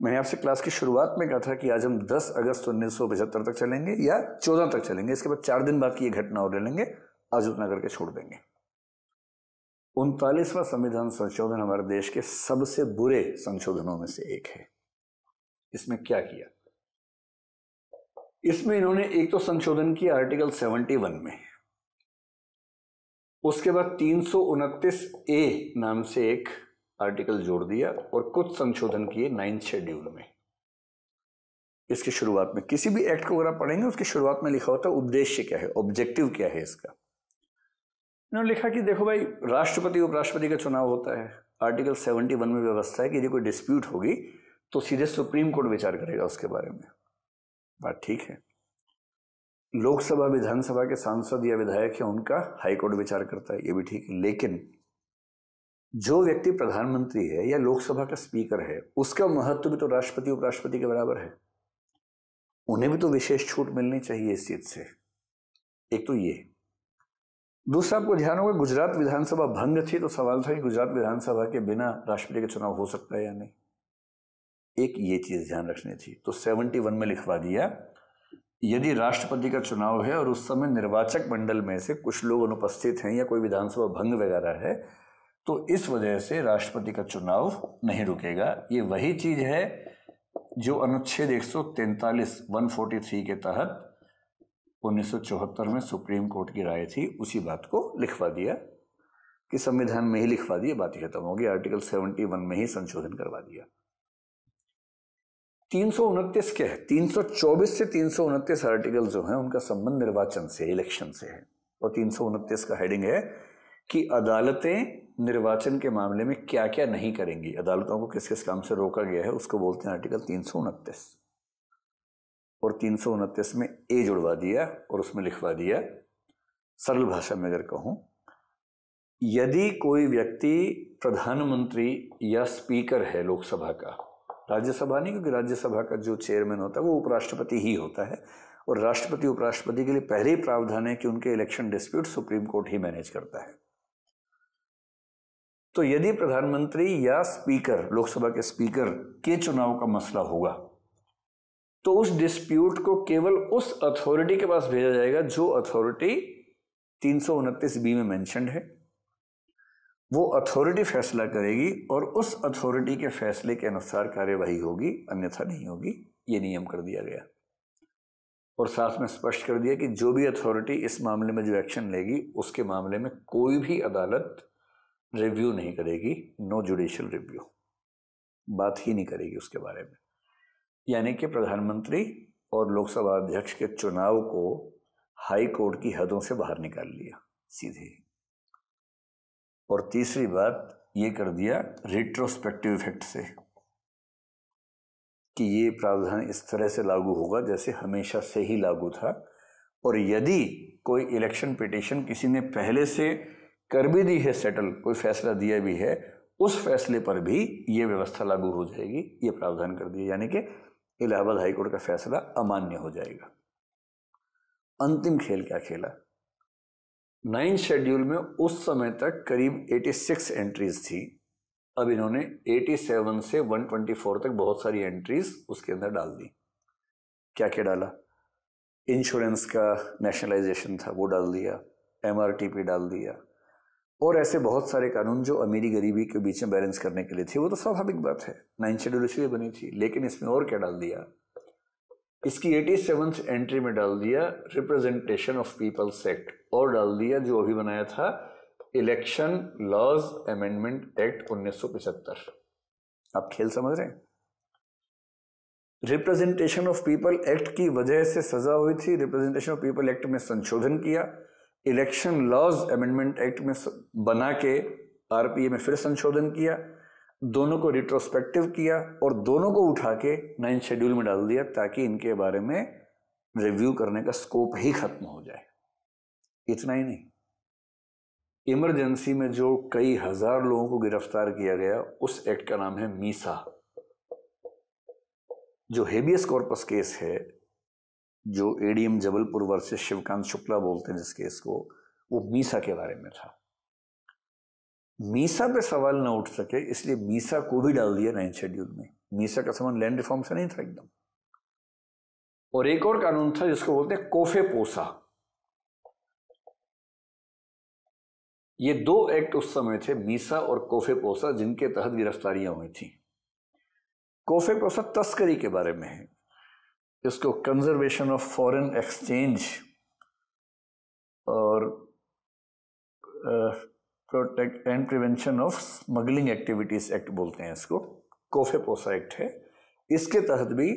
Speaker 1: मैंने आपसे क्लास की शुरुआत में कहा था कि आज हम 10 अगस्त उन्नीस तक चलेंगे या 14 तक चलेंगे इसके बाद चार दिन बाद की यह घटना और ले लेंगे आज उतना करके छोड़ देंगे उनतालीसवां संविधान संशोधन हमारे देश के सबसे बुरे संशोधनों में से एक है इसमें क्या किया इसमें इन्होंने एक तो संशोधन किया आर्टिकल 71 में उसके बाद तीन ए नाम से एक आर्टिकल जोड़ दिया और कुछ संशोधन किए नाइन्थ शेड्यूल में इसकी शुरुआत में किसी भी एक्ट को अगर आप पढ़ेंगे उसकी शुरुआत में लिखा होता है उद्देश्य क्या है ऑब्जेक्टिव क्या है इसका इन्होंने लिखा कि देखो भाई राष्ट्रपति उपराष्ट्रपति का चुनाव होता है आर्टिकल 71 में व्यवस्था है कि यदि कोई डिस्प्यूट होगी तो सीधे सुप्रीम कोर्ट विचार करेगा उसके बारे में बात ठीक है लोकसभा विधानसभा के सांसद या विधायक है उनका हाईकोर्ट विचार करता है ये भी ठीक है लेकिन जो व्यक्ति प्रधानमंत्री है या लोकसभा का स्पीकर है उसका महत्व भी तो राष्ट्रपति उपराष्ट्रपति के बराबर है उन्हें भी तो विशेष छूट मिलनी चाहिए इस चीज से एक तो ये दूसरा आपको ध्यान होगा गुजरात विधानसभा भंग थी तो सवाल था कि गुजरात विधानसभा के बिना राष्ट्रपति का चुनाव हो सकता है या नहीं एक ये चीज ध्यान रखनी थी तो सेवनटी वन में लिखवा दिया यदि राष्ट्रपति का चुनाव है और उस समय निर्वाचक मंडल में से कुछ लोग अनुपस्थित हैं या कोई विधानसभा भंग वगैरह है तो इस वजह से राष्ट्रपति का चुनाव नहीं रुकेगा ये वही चीज है जो अनुच्छेद एक सौ तैंतालीस वन फोर्टी थ्री के तहत 1974 में सुप्रीम कोर्ट की राय थी उसी बात को लिखवा दिया कि संविधान में ही लिखवा दिया बात खत्म होगी आर्टिकल 71 में ही संशोधन करवा दिया तीन के है चौबीस से तीन आर्टिकल जो है उनका संबंध निर्वाचन से इलेक्शन से है और तीन का हेडिंग है कि अदालतें निर्वाचन के मामले में क्या क्या नहीं करेंगी अदालतों को किस किस काम से रोका गया है उसको बोलते हैं आर्टिकल तीन सौ उनतीस और तीन सौ उनतीस में ए जुड़वा दिया और उसमें लिखवा दिया सरल भाषा में अगर कहूँ यदि कोई व्यक्ति प्रधानमंत्री या स्पीकर है लोकसभा का राज्यसभा नहीं क्योंकि राज्यसभा का जो चेयरमैन होता है वो उपराष्ट्रपति ही होता है और राष्ट्रपति उपराष्ट्रपति के लिए पहले ही प्रावधान है कि उनके इलेक्शन डिस्प्यूट सुप्रीम कोर्ट ही मैनेज करता है तो यदि प्रधानमंत्री या स्पीकर लोकसभा के स्पीकर के चुनाव का मसला होगा तो उस डिस्प्यूट को केवल उस अथॉरिटी के पास भेजा जाएगा जो अथॉरिटी तीन बी में मेंशनड है वो अथॉरिटी फैसला करेगी और उस अथॉरिटी के फैसले के अनुसार कार्यवाही होगी अन्यथा नहीं होगी ये नियम कर दिया गया और साथ में स्पष्ट कर दिया कि जो भी अथॉरिटी इस मामले में जो एक्शन लेगी उसके मामले में कोई भी अदालत रिव्यू नहीं करेगी नो जुडिशियल रिव्यू बात ही नहीं करेगी उसके बारे में यानी कि प्रधानमंत्री और लोकसभा अध्यक्ष के चुनाव को हाई कोर्ट की हदों से बाहर निकाल लिया सीधे और तीसरी बात ये कर दिया रिट्रोस्पेक्टिव इफेक्ट से कि ये प्रावधान इस तरह से लागू होगा जैसे हमेशा से ही लागू था और यदि कोई इलेक्शन पिटिशन किसी ने पहले से कर भी दी है सेटल कोई फैसला दिया भी है उस फैसले पर भी ये व्यवस्था लागू हो जाएगी ये प्रावधान कर दिया यानी कि इलाहाबाद हाईकोर्ट का फैसला अमान्य हो जाएगा अंतिम खेल क्या खेला नाइन शेड्यूल में उस समय तक करीब 86 एंट्रीज थी अब इन्होंने 87 से 124 तक बहुत सारी एंट्रीज उसके अंदर डाल दी क्या क्या डाला इंश्योरेंस का नेशनलाइजेशन था वो डाल दिया एमआरटीपी डाल दिया और ऐसे बहुत सारे कानून जो अमीरी गरीबी के बीच में बैलेंस करने के लिए थे वो तो स्वाभाविक बात है नाइन शेड्यूल इसलिए बनी थी लेकिन इसमें और क्या डाल दिया इसकी एटी सेवंथ एंट्री में डाल दिया रिप्रेजेंटेशन ऑफ पीपल्स एक्ट और डाल दिया जो अभी बनाया था इलेक्शन लॉज अमेंडमेंट एक्ट उन्नीस आप खेल समझ रहे हैं रिप्रेजेंटेशन ऑफ पीपल एक्ट की वजह से सजा हुई थी रिप्रेजेंटेशन ऑफ पीपल एक्ट में संशोधन किया इलेक्शन लॉज अमेंडमेंट एक्ट में बना के आरपीए में फिर संशोधन किया दोनों को रिट्रोस्पेक्टिव किया और दोनों को उठा के नाइन्थ शेड्यूल में डाल दिया ताकि इनके बारे में रिव्यू करने का स्कोप ही खत्म हो जाए इतना ही नहीं इमरजेंसी में जो कई हजार लोगों को गिरफ्तार किया गया उस एक्ट का नाम है मीसा जो हेबियस कॉर्पस केस है जो एडीएम जबलपुर वर्सेस शिवकांत शुक्ला बोलते हैं जिस केस को वो मीसा के बारे में था मीसा पे सवाल ना उठ सके इसलिए मीसा को भी डाल दिया नाइन शेड्यूल में मीसा का संबंध लैंड रिफॉर्म से नहीं था एकदम और एक और कानून था जिसको बोलते हैं कोफे पोसा ये दो एक्ट उस समय थे मीसा और कोफे पोसा जिनके तहत गिरफ्तारियां हुई थी कोफे पोसा तस्करी के बारे में है इसको कंजर्वेशन ऑफ फॉरेन एक्सचेंज और protect and prevention of smuggling activities act बोलते हैं इसको कोफे पोसा एक्ट है इसके तहत भी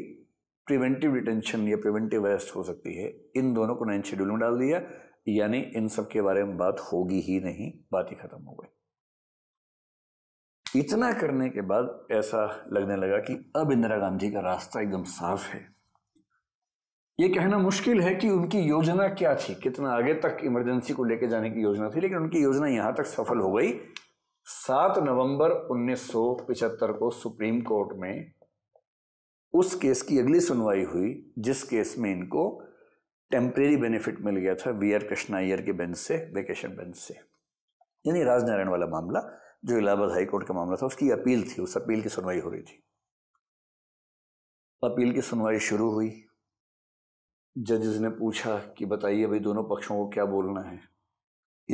Speaker 1: प्रिवेंटिव डिटेंशन या प्रिवेंटिव अरेस्ट हो सकती है इन दोनों को नाइन शेड्यूल में डाल दिया यानी इन सब के बारे में बात होगी ही नहीं बात ही खत्म हो गई इतना करने के बाद ऐसा लगने लगा कि अब इंदिरा गांधी का रास्ता एकदम साफ है ये कहना मुश्किल है कि उनकी योजना क्या थी कितना आगे तक इमरजेंसी को लेकर जाने की योजना थी लेकिन उनकी योजना यहां तक सफल हो गई सात नवंबर उन्नीस को सुप्रीम कोर्ट में उस केस की अगली सुनवाई हुई जिस केस में इनको टेम्परेरी बेनिफिट मिल गया था वी आर कृष्णा अयर के बेंच से वेकेशन बेंच से यानी राजनारायण वाला मामला जो इलाहाबाद हाईकोर्ट का मामला था उसकी अपील थी उस अपील की सुनवाई हो रही थी अपील की सुनवाई शुरू हुई जजेस ने पूछा कि बताइए भाई दोनों पक्षों को क्या बोलना है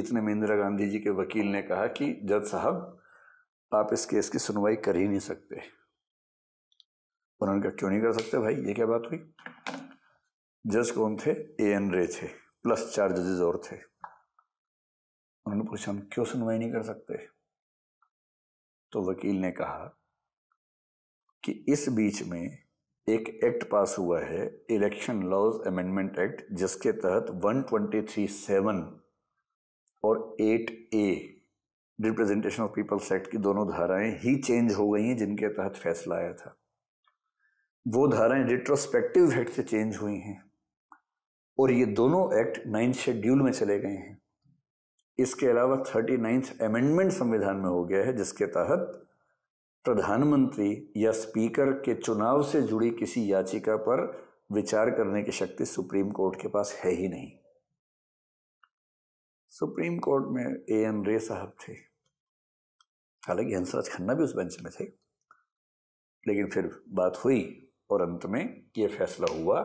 Speaker 1: इतने में इंदिरा गांधी जी के वकील ने कहा कि जज साहब आप इस केस की सुनवाई कर ही नहीं सकते उन्होंने कहा क्यों नहीं कर सकते भाई ये क्या बात हुई जज कौन थे ए एन रे थे प्लस चार जजेज और थे उन्होंने पूछा हम क्यों सुनवाई नहीं कर सकते तो वकील ने कहा कि इस बीच में एक एक्ट पास हुआ है इलेक्शन लॉज अमेंडमेंट एक्ट जिसके तहत 1237 और 8 A representation of people's act की दोनों धाराएं ही चेंज हो गई हैं जिनके तहत फैसला आया था वो धाराएं रिट्रोस्पेक्टिव एक्ट से चेंज हुई हैं और ये दोनों एक्ट नाइन्थ शेड्यूल में चले गए हैं इसके अलावा थर्टी नाइन्थ अमेंडमेंट संविधान में हो गया है जिसके तहत प्रधानमंत्री या स्पीकर के चुनाव से जुड़ी किसी याचिका पर विचार करने की शक्ति सुप्रीम कोर्ट के पास है ही नहीं सुप्रीम कोर्ट में ए एन रे साहब थे हालांकि हंसराज खन्ना भी उस बेंच में थे लेकिन फिर बात हुई और अंत में यह फैसला हुआ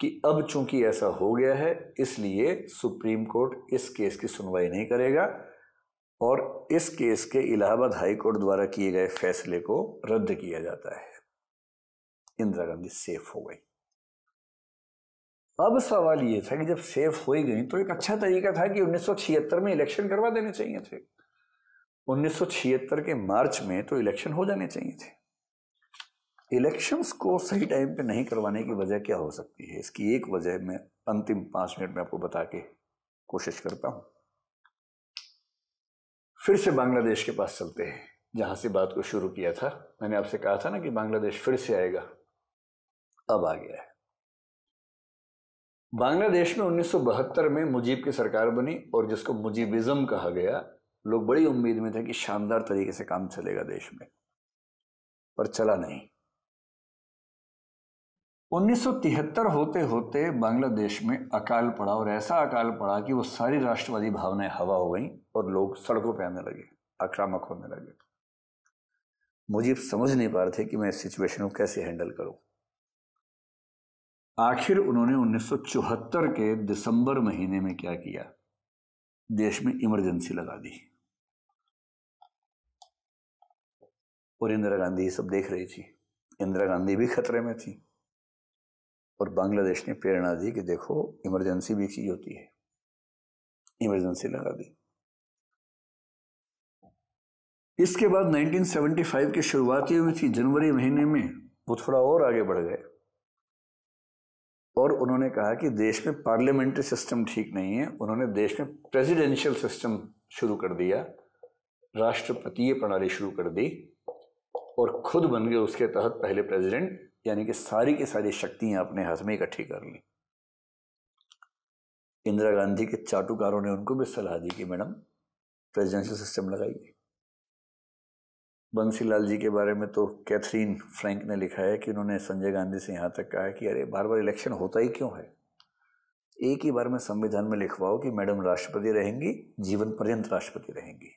Speaker 1: कि अब चूंकि ऐसा हो गया है इसलिए सुप्रीम कोर्ट इस केस की सुनवाई नहीं करेगा और इस केस के इलाहाबाद हाई कोर्ट द्वारा किए गए फैसले को रद्द किया जाता है इंदिरा गांधी सेफ हो गई अब सवाल यह था कि जब सेफ हो ही गई तो एक अच्छा तरीका था कि 1976 में इलेक्शन करवा देने चाहिए थे 1976 के मार्च में तो इलेक्शन हो जाने चाहिए थे इलेक्शंस को सही टाइम पे नहीं करवाने की वजह क्या हो सकती है इसकी एक वजह मैं अंतिम पांच मिनट में आपको बता के कोशिश करता हूं फिर से बांग्लादेश के पास चलते हैं जहाँ से बात को शुरू किया था मैंने आपसे कहा था ना कि बांग्लादेश फिर से आएगा अब आ गया है बांग्लादेश में 1972 में मुजीब की सरकार बनी और जिसको मुजीबिज्म कहा गया लोग बड़ी उम्मीद में थे कि शानदार तरीके से काम चलेगा देश में पर चला नहीं 1973 होते होते बांग्लादेश में अकाल पड़ा और ऐसा अकाल पड़ा कि वो सारी राष्ट्रवादी भावनाएं हवा हो गई और लोग सड़कों पर आने लगे आक्रामक होने लगे मुझे समझ नहीं पा रहे थे कि मैं इस सिचुएशन को कैसे हैंडल करूं आखिर उन्होंने 1974 के दिसंबर महीने में क्या किया देश में इमरजेंसी लगा दी और इंदिरा गांधी सब देख रही थी इंदिरा गांधी भी खतरे में थी और बांग्लादेश ने प्रेरणा दी कि देखो इमरजेंसी भी चीज होती है इमरजेंसी लगा दी इसके बाद 1975 की शुरुआत ये हुई थी जनवरी महीने में वो थोड़ा और आगे बढ़ गए और उन्होंने कहा कि देश में पार्लियामेंट्री सिस्टम ठीक नहीं है उन्होंने देश में प्रेसिडेंशियल सिस्टम शुरू कर दिया राष्ट्रपतीय प्रणाली शुरू कर दी और खुद बन गए उसके तहत पहले प्रेसिडेंट यानी कि सारी की सारी शक्तियां अपने हाथ में इकट्ठी कर ली इंदिरा गांधी के चाटुकारों ने उनको भी सलाह दी कि मैडम प्रेजिडेंशियल सिस्टम लगाइए बंसी लाल जी के बारे में तो कैथरीन फ्रैंक ने लिखा है कि उन्होंने संजय गांधी से यहाँ तक कहा है कि अरे बार बार इलेक्शन होता ही क्यों है एक ही बार में संविधान में लिखवाओ कि मैडम राष्ट्रपति रहेंगी जीवन पर्यंत राष्ट्रपति रहेंगी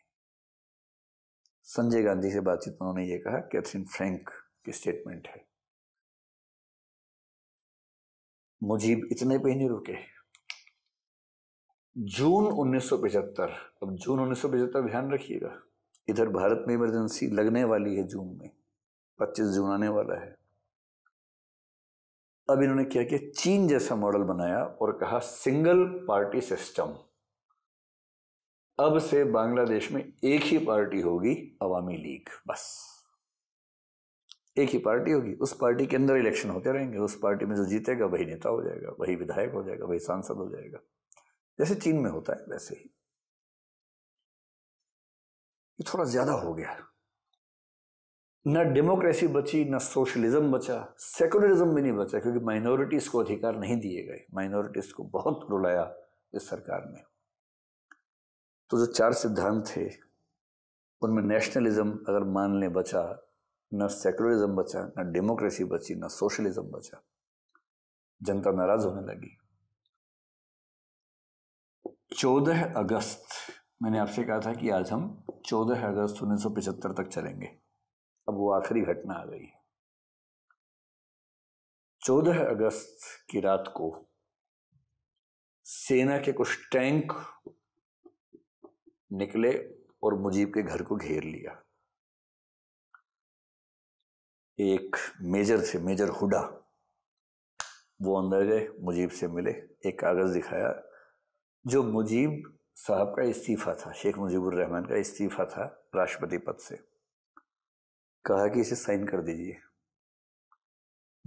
Speaker 1: संजय गांधी से बातचीत में उन्होंने ये कहा कैथरीन फ्रैंक की स्टेटमेंट है मुजीब इतने पे नहीं रुके जून 1975 अब जून 1975 ध्यान रखिएगा इधर भारत में इमरजेंसी लगने वाली है जून में 25 जून आने वाला है अब इन्होंने क्या किया चीन जैसा मॉडल बनाया और कहा सिंगल पार्टी सिस्टम अब से बांग्लादेश में एक ही पार्टी होगी अवामी लीग बस एक ही पार्टी होगी उस पार्टी के अंदर इलेक्शन होते रहेंगे उस पार्टी में जो जीतेगा वही नेता हो जाएगा वही विधायक हो जाएगा वही सांसद हो जाएगा जैसे चीन में होता है वैसे ही ये थोड़ा ज्यादा हो गया न डेमोक्रेसी बची न सोशलिज्म बचा सेकुलरिज्म भी नहीं बचा क्योंकि माइनॉरिटीज को अधिकार नहीं दिए गए माइनॉरिटीज को बहुत रुलाया इस सरकार ने तो जो चार सिद्धांत थे उनमें नेशनलिज्म अगर मान लें बचा न सेकुलरिज्म बचा न डेमोक्रेसी बची न सोशलिज्म बचा जनता नाराज होने लगी चौदह अगस्त मैंने आपसे कहा था कि आज हम चौदह अगस्त उन्नीस सौ पिछहत्तर तक चलेंगे अब वो आखिरी घटना आ गई है चौदह अगस्त की रात को सेना के कुछ टैंक निकले और मुजीब के घर को घेर लिया एक मेजर थे मेजर हुडा वो अंदर गए मुजीब से मिले एक कागज़ दिखाया जो मुजीब साहब का इस्तीफ़ा था शेख रहमान का इस्तीफ़ा था राष्ट्रपति पद से कहा कि इसे साइन कर दीजिए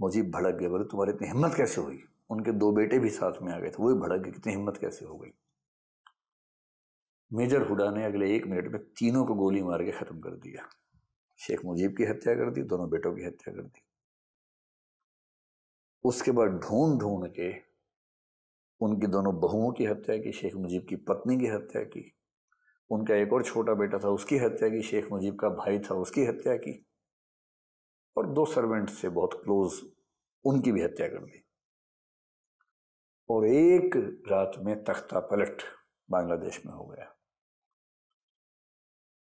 Speaker 1: मुजीब भड़क गए बोले तुम्हारी इतनी हिम्मत कैसे हुई उनके दो बेटे भी साथ में आ गए थे भी भड़क गए कितनी हिम्मत कैसे हो गई मेजर हुडा ने अगले एक मिनट में तीनों को गोली मार के ख़त्म कर दिया शेख मुजीब की हत्या कर दी दोनों बेटों की हत्या कर दी उसके बाद ढूंढ ढूंढ के उनकी दोनों बहुओं की हत्या की शेख मुजीब की पत्नी की हत्या की उनका एक और छोटा बेटा था उसकी हत्या की शेख मुजीब का भाई था उसकी हत्या की और दो सर्वेंट से बहुत क्लोज उनकी भी हत्या कर दी और एक रात में तख्ता पलट बांग्लादेश में हो गया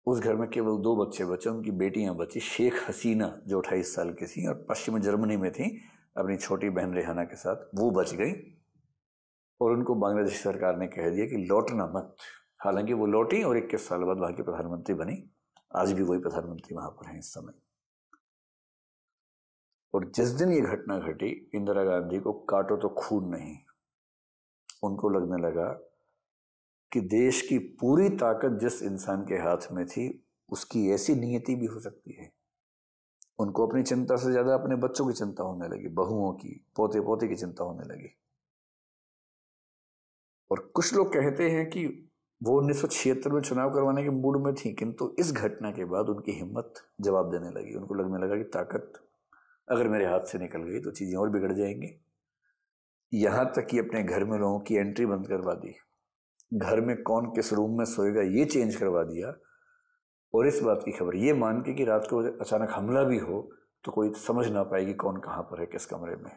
Speaker 1: उस घर में केवल दो बच्चे बचे उनकी बेटियां बची शेख हसीना जो अट्ठाईस साल की थी और पश्चिम जर्मनी में थी अपनी छोटी बहन रेहाना के साथ वो बच गई और उनको बांग्लादेश सरकार ने कह दिया कि लौटना मत हालांकि वो लौटी और इक्कीस साल बाद वहां की प्रधानमंत्री बनी आज भी वही प्रधानमंत्री वहां पर हैं इस समय और जिस दिन ये घटना घटी इंदिरा गांधी को काटो तो खून नहीं उनको लगने लगा कि देश की पूरी ताकत जिस इंसान के हाथ में थी उसकी ऐसी नियति भी हो सकती है उनको अपनी चिंता से ज़्यादा अपने बच्चों की चिंता होने लगी बहुओं की पोते पोते की चिंता होने लगी और कुछ लोग कहते हैं कि वो उन्नीस में चुनाव करवाने के मूड में थी किंतु इस घटना के बाद उनकी हिम्मत जवाब देने लगी उनको लगने लगा कि ताकत अगर मेरे हाथ से निकल गई तो चीज़ें और बिगड़ जाएंगी यहाँ तक कि अपने घर में लोगों की एंट्री बंद करवा दी घर में कौन किस रूम में सोएगा ये चेंज करवा दिया और इस बात की खबर ये मान के कि रात को अचानक हमला भी हो तो कोई समझ ना पाएगी कौन कहाँ पर है किस कमरे में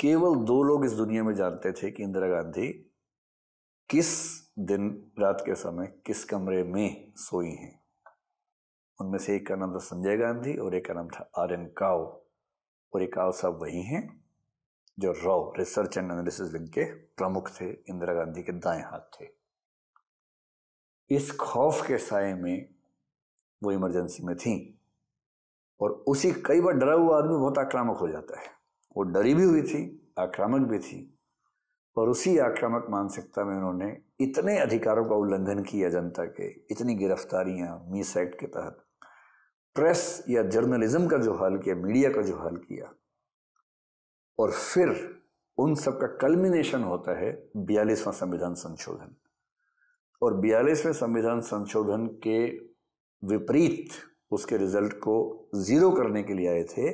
Speaker 1: केवल दो लोग इस दुनिया में जानते थे कि इंदिरा गांधी किस दिन रात के समय किस कमरे में सोई हैं उनमें से एक का नाम था संजय गांधी और एक का नाम था आर एन काव और एक काव साहब वही हैं जो रॉ रिसर्च एंड एनालिसिस विंग के प्रमुख थे इंदिरा गांधी के दाएं हाथ थे इस खौफ के साय में वो इमरजेंसी में थी और उसी कई बार डरा हुआ आदमी बहुत आक्रामक हो जाता है वो डरी भी हुई थी आक्रामक भी थी और उसी आक्रामक मानसिकता में उन्होंने इतने अधिकारों का उल्लंघन किया जनता के इतनी गिरफ्तारियां मीस एक्ट के तहत प्रेस या जर्नलिज्म का जो हाल किया मीडिया का जो हाल किया और फिर उन सब का कल्मिनेशन होता है बयालीसवां संविधान संशोधन और बयालीसवें संविधान संशोधन के विपरीत उसके रिजल्ट को जीरो करने के लिए आए थे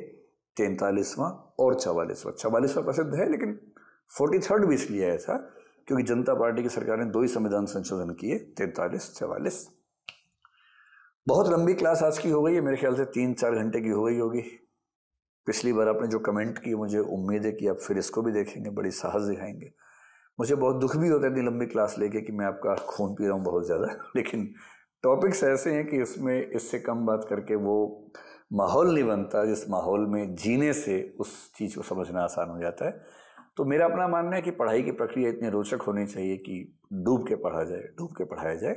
Speaker 1: तैंतालीसवां और चवालीसवां चवालीसवां प्रसिद्ध है लेकिन फोर्टी थर्ड भी इसलिए आया था क्योंकि जनता पार्टी की सरकार ने दो ही संविधान संशोधन किए तैंतालीस चवालीस बहुत लंबी क्लास आज की हो गई है मेरे ख्याल से तीन चार घंटे की हो गई होगी पिछली बार आपने जो कमेंट की मुझे उम्मीद है कि आप फिर इसको भी देखेंगे बड़ी साहस दिखाएंगे मुझे बहुत दुख भी होता है इतनी लंबी क्लास लेके कि मैं आपका खून पी रहा हूँ बहुत ज़्यादा लेकिन टॉपिक्स ऐसे हैं कि इसमें इससे कम बात करके वो माहौल नहीं बनता जिस माहौल में जीने से उस चीज़ को समझना आसान हो जाता है तो मेरा अपना मानना है कि पढ़ाई की प्रक्रिया इतनी रोचक होनी चाहिए कि डूब के पढ़ा जाए डूब के पढ़ाया जाए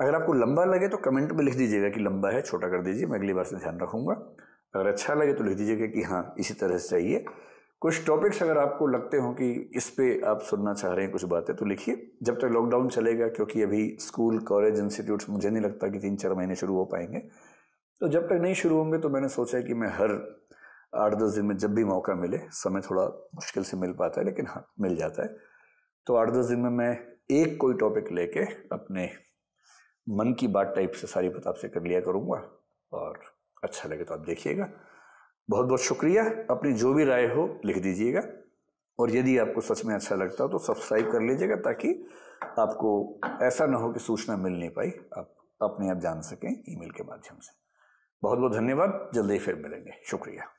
Speaker 1: अगर आपको लंबा लगे तो कमेंट में लिख दीजिएगा कि लंबा है छोटा कर दीजिए मैं अगली बार से ध्यान रखूँगा अगर अच्छा लगे तो लिख दीजिएगा कि हाँ इसी तरह से चाहिए कुछ टॉपिक्स अगर आपको लगते हों कि इस पर आप सुनना चाह रहे हैं कुछ बातें तो लिखिए जब तक लॉकडाउन चलेगा क्योंकि अभी स्कूल कॉलेज इंस्टीट्यूट्स मुझे नहीं लगता कि तीन चार महीने शुरू हो पाएंगे तो जब तक नहीं शुरू होंगे तो मैंने सोचा कि मैं हर आठ दस दिन में जब भी मौका मिले समय थोड़ा मुश्किल से मिल पाता है लेकिन हाँ मिल जाता है तो आठ दस दिन में मैं एक कोई टॉपिक लेके अपने मन की बात टाइप से सारी बात आपसे कर लिया करूँगा और अच्छा लगे तो आप देखिएगा बहुत बहुत शुक्रिया अपनी जो भी राय हो लिख दीजिएगा और यदि आपको सच में अच्छा लगता हो तो सब्सक्राइब कर लीजिएगा ताकि आपको ऐसा ना हो कि सूचना मिल नहीं पाई आप अपने आप जान सकें ईमेल के माध्यम से बहुत बहुत धन्यवाद जल्दी फिर मिलेंगे शुक्रिया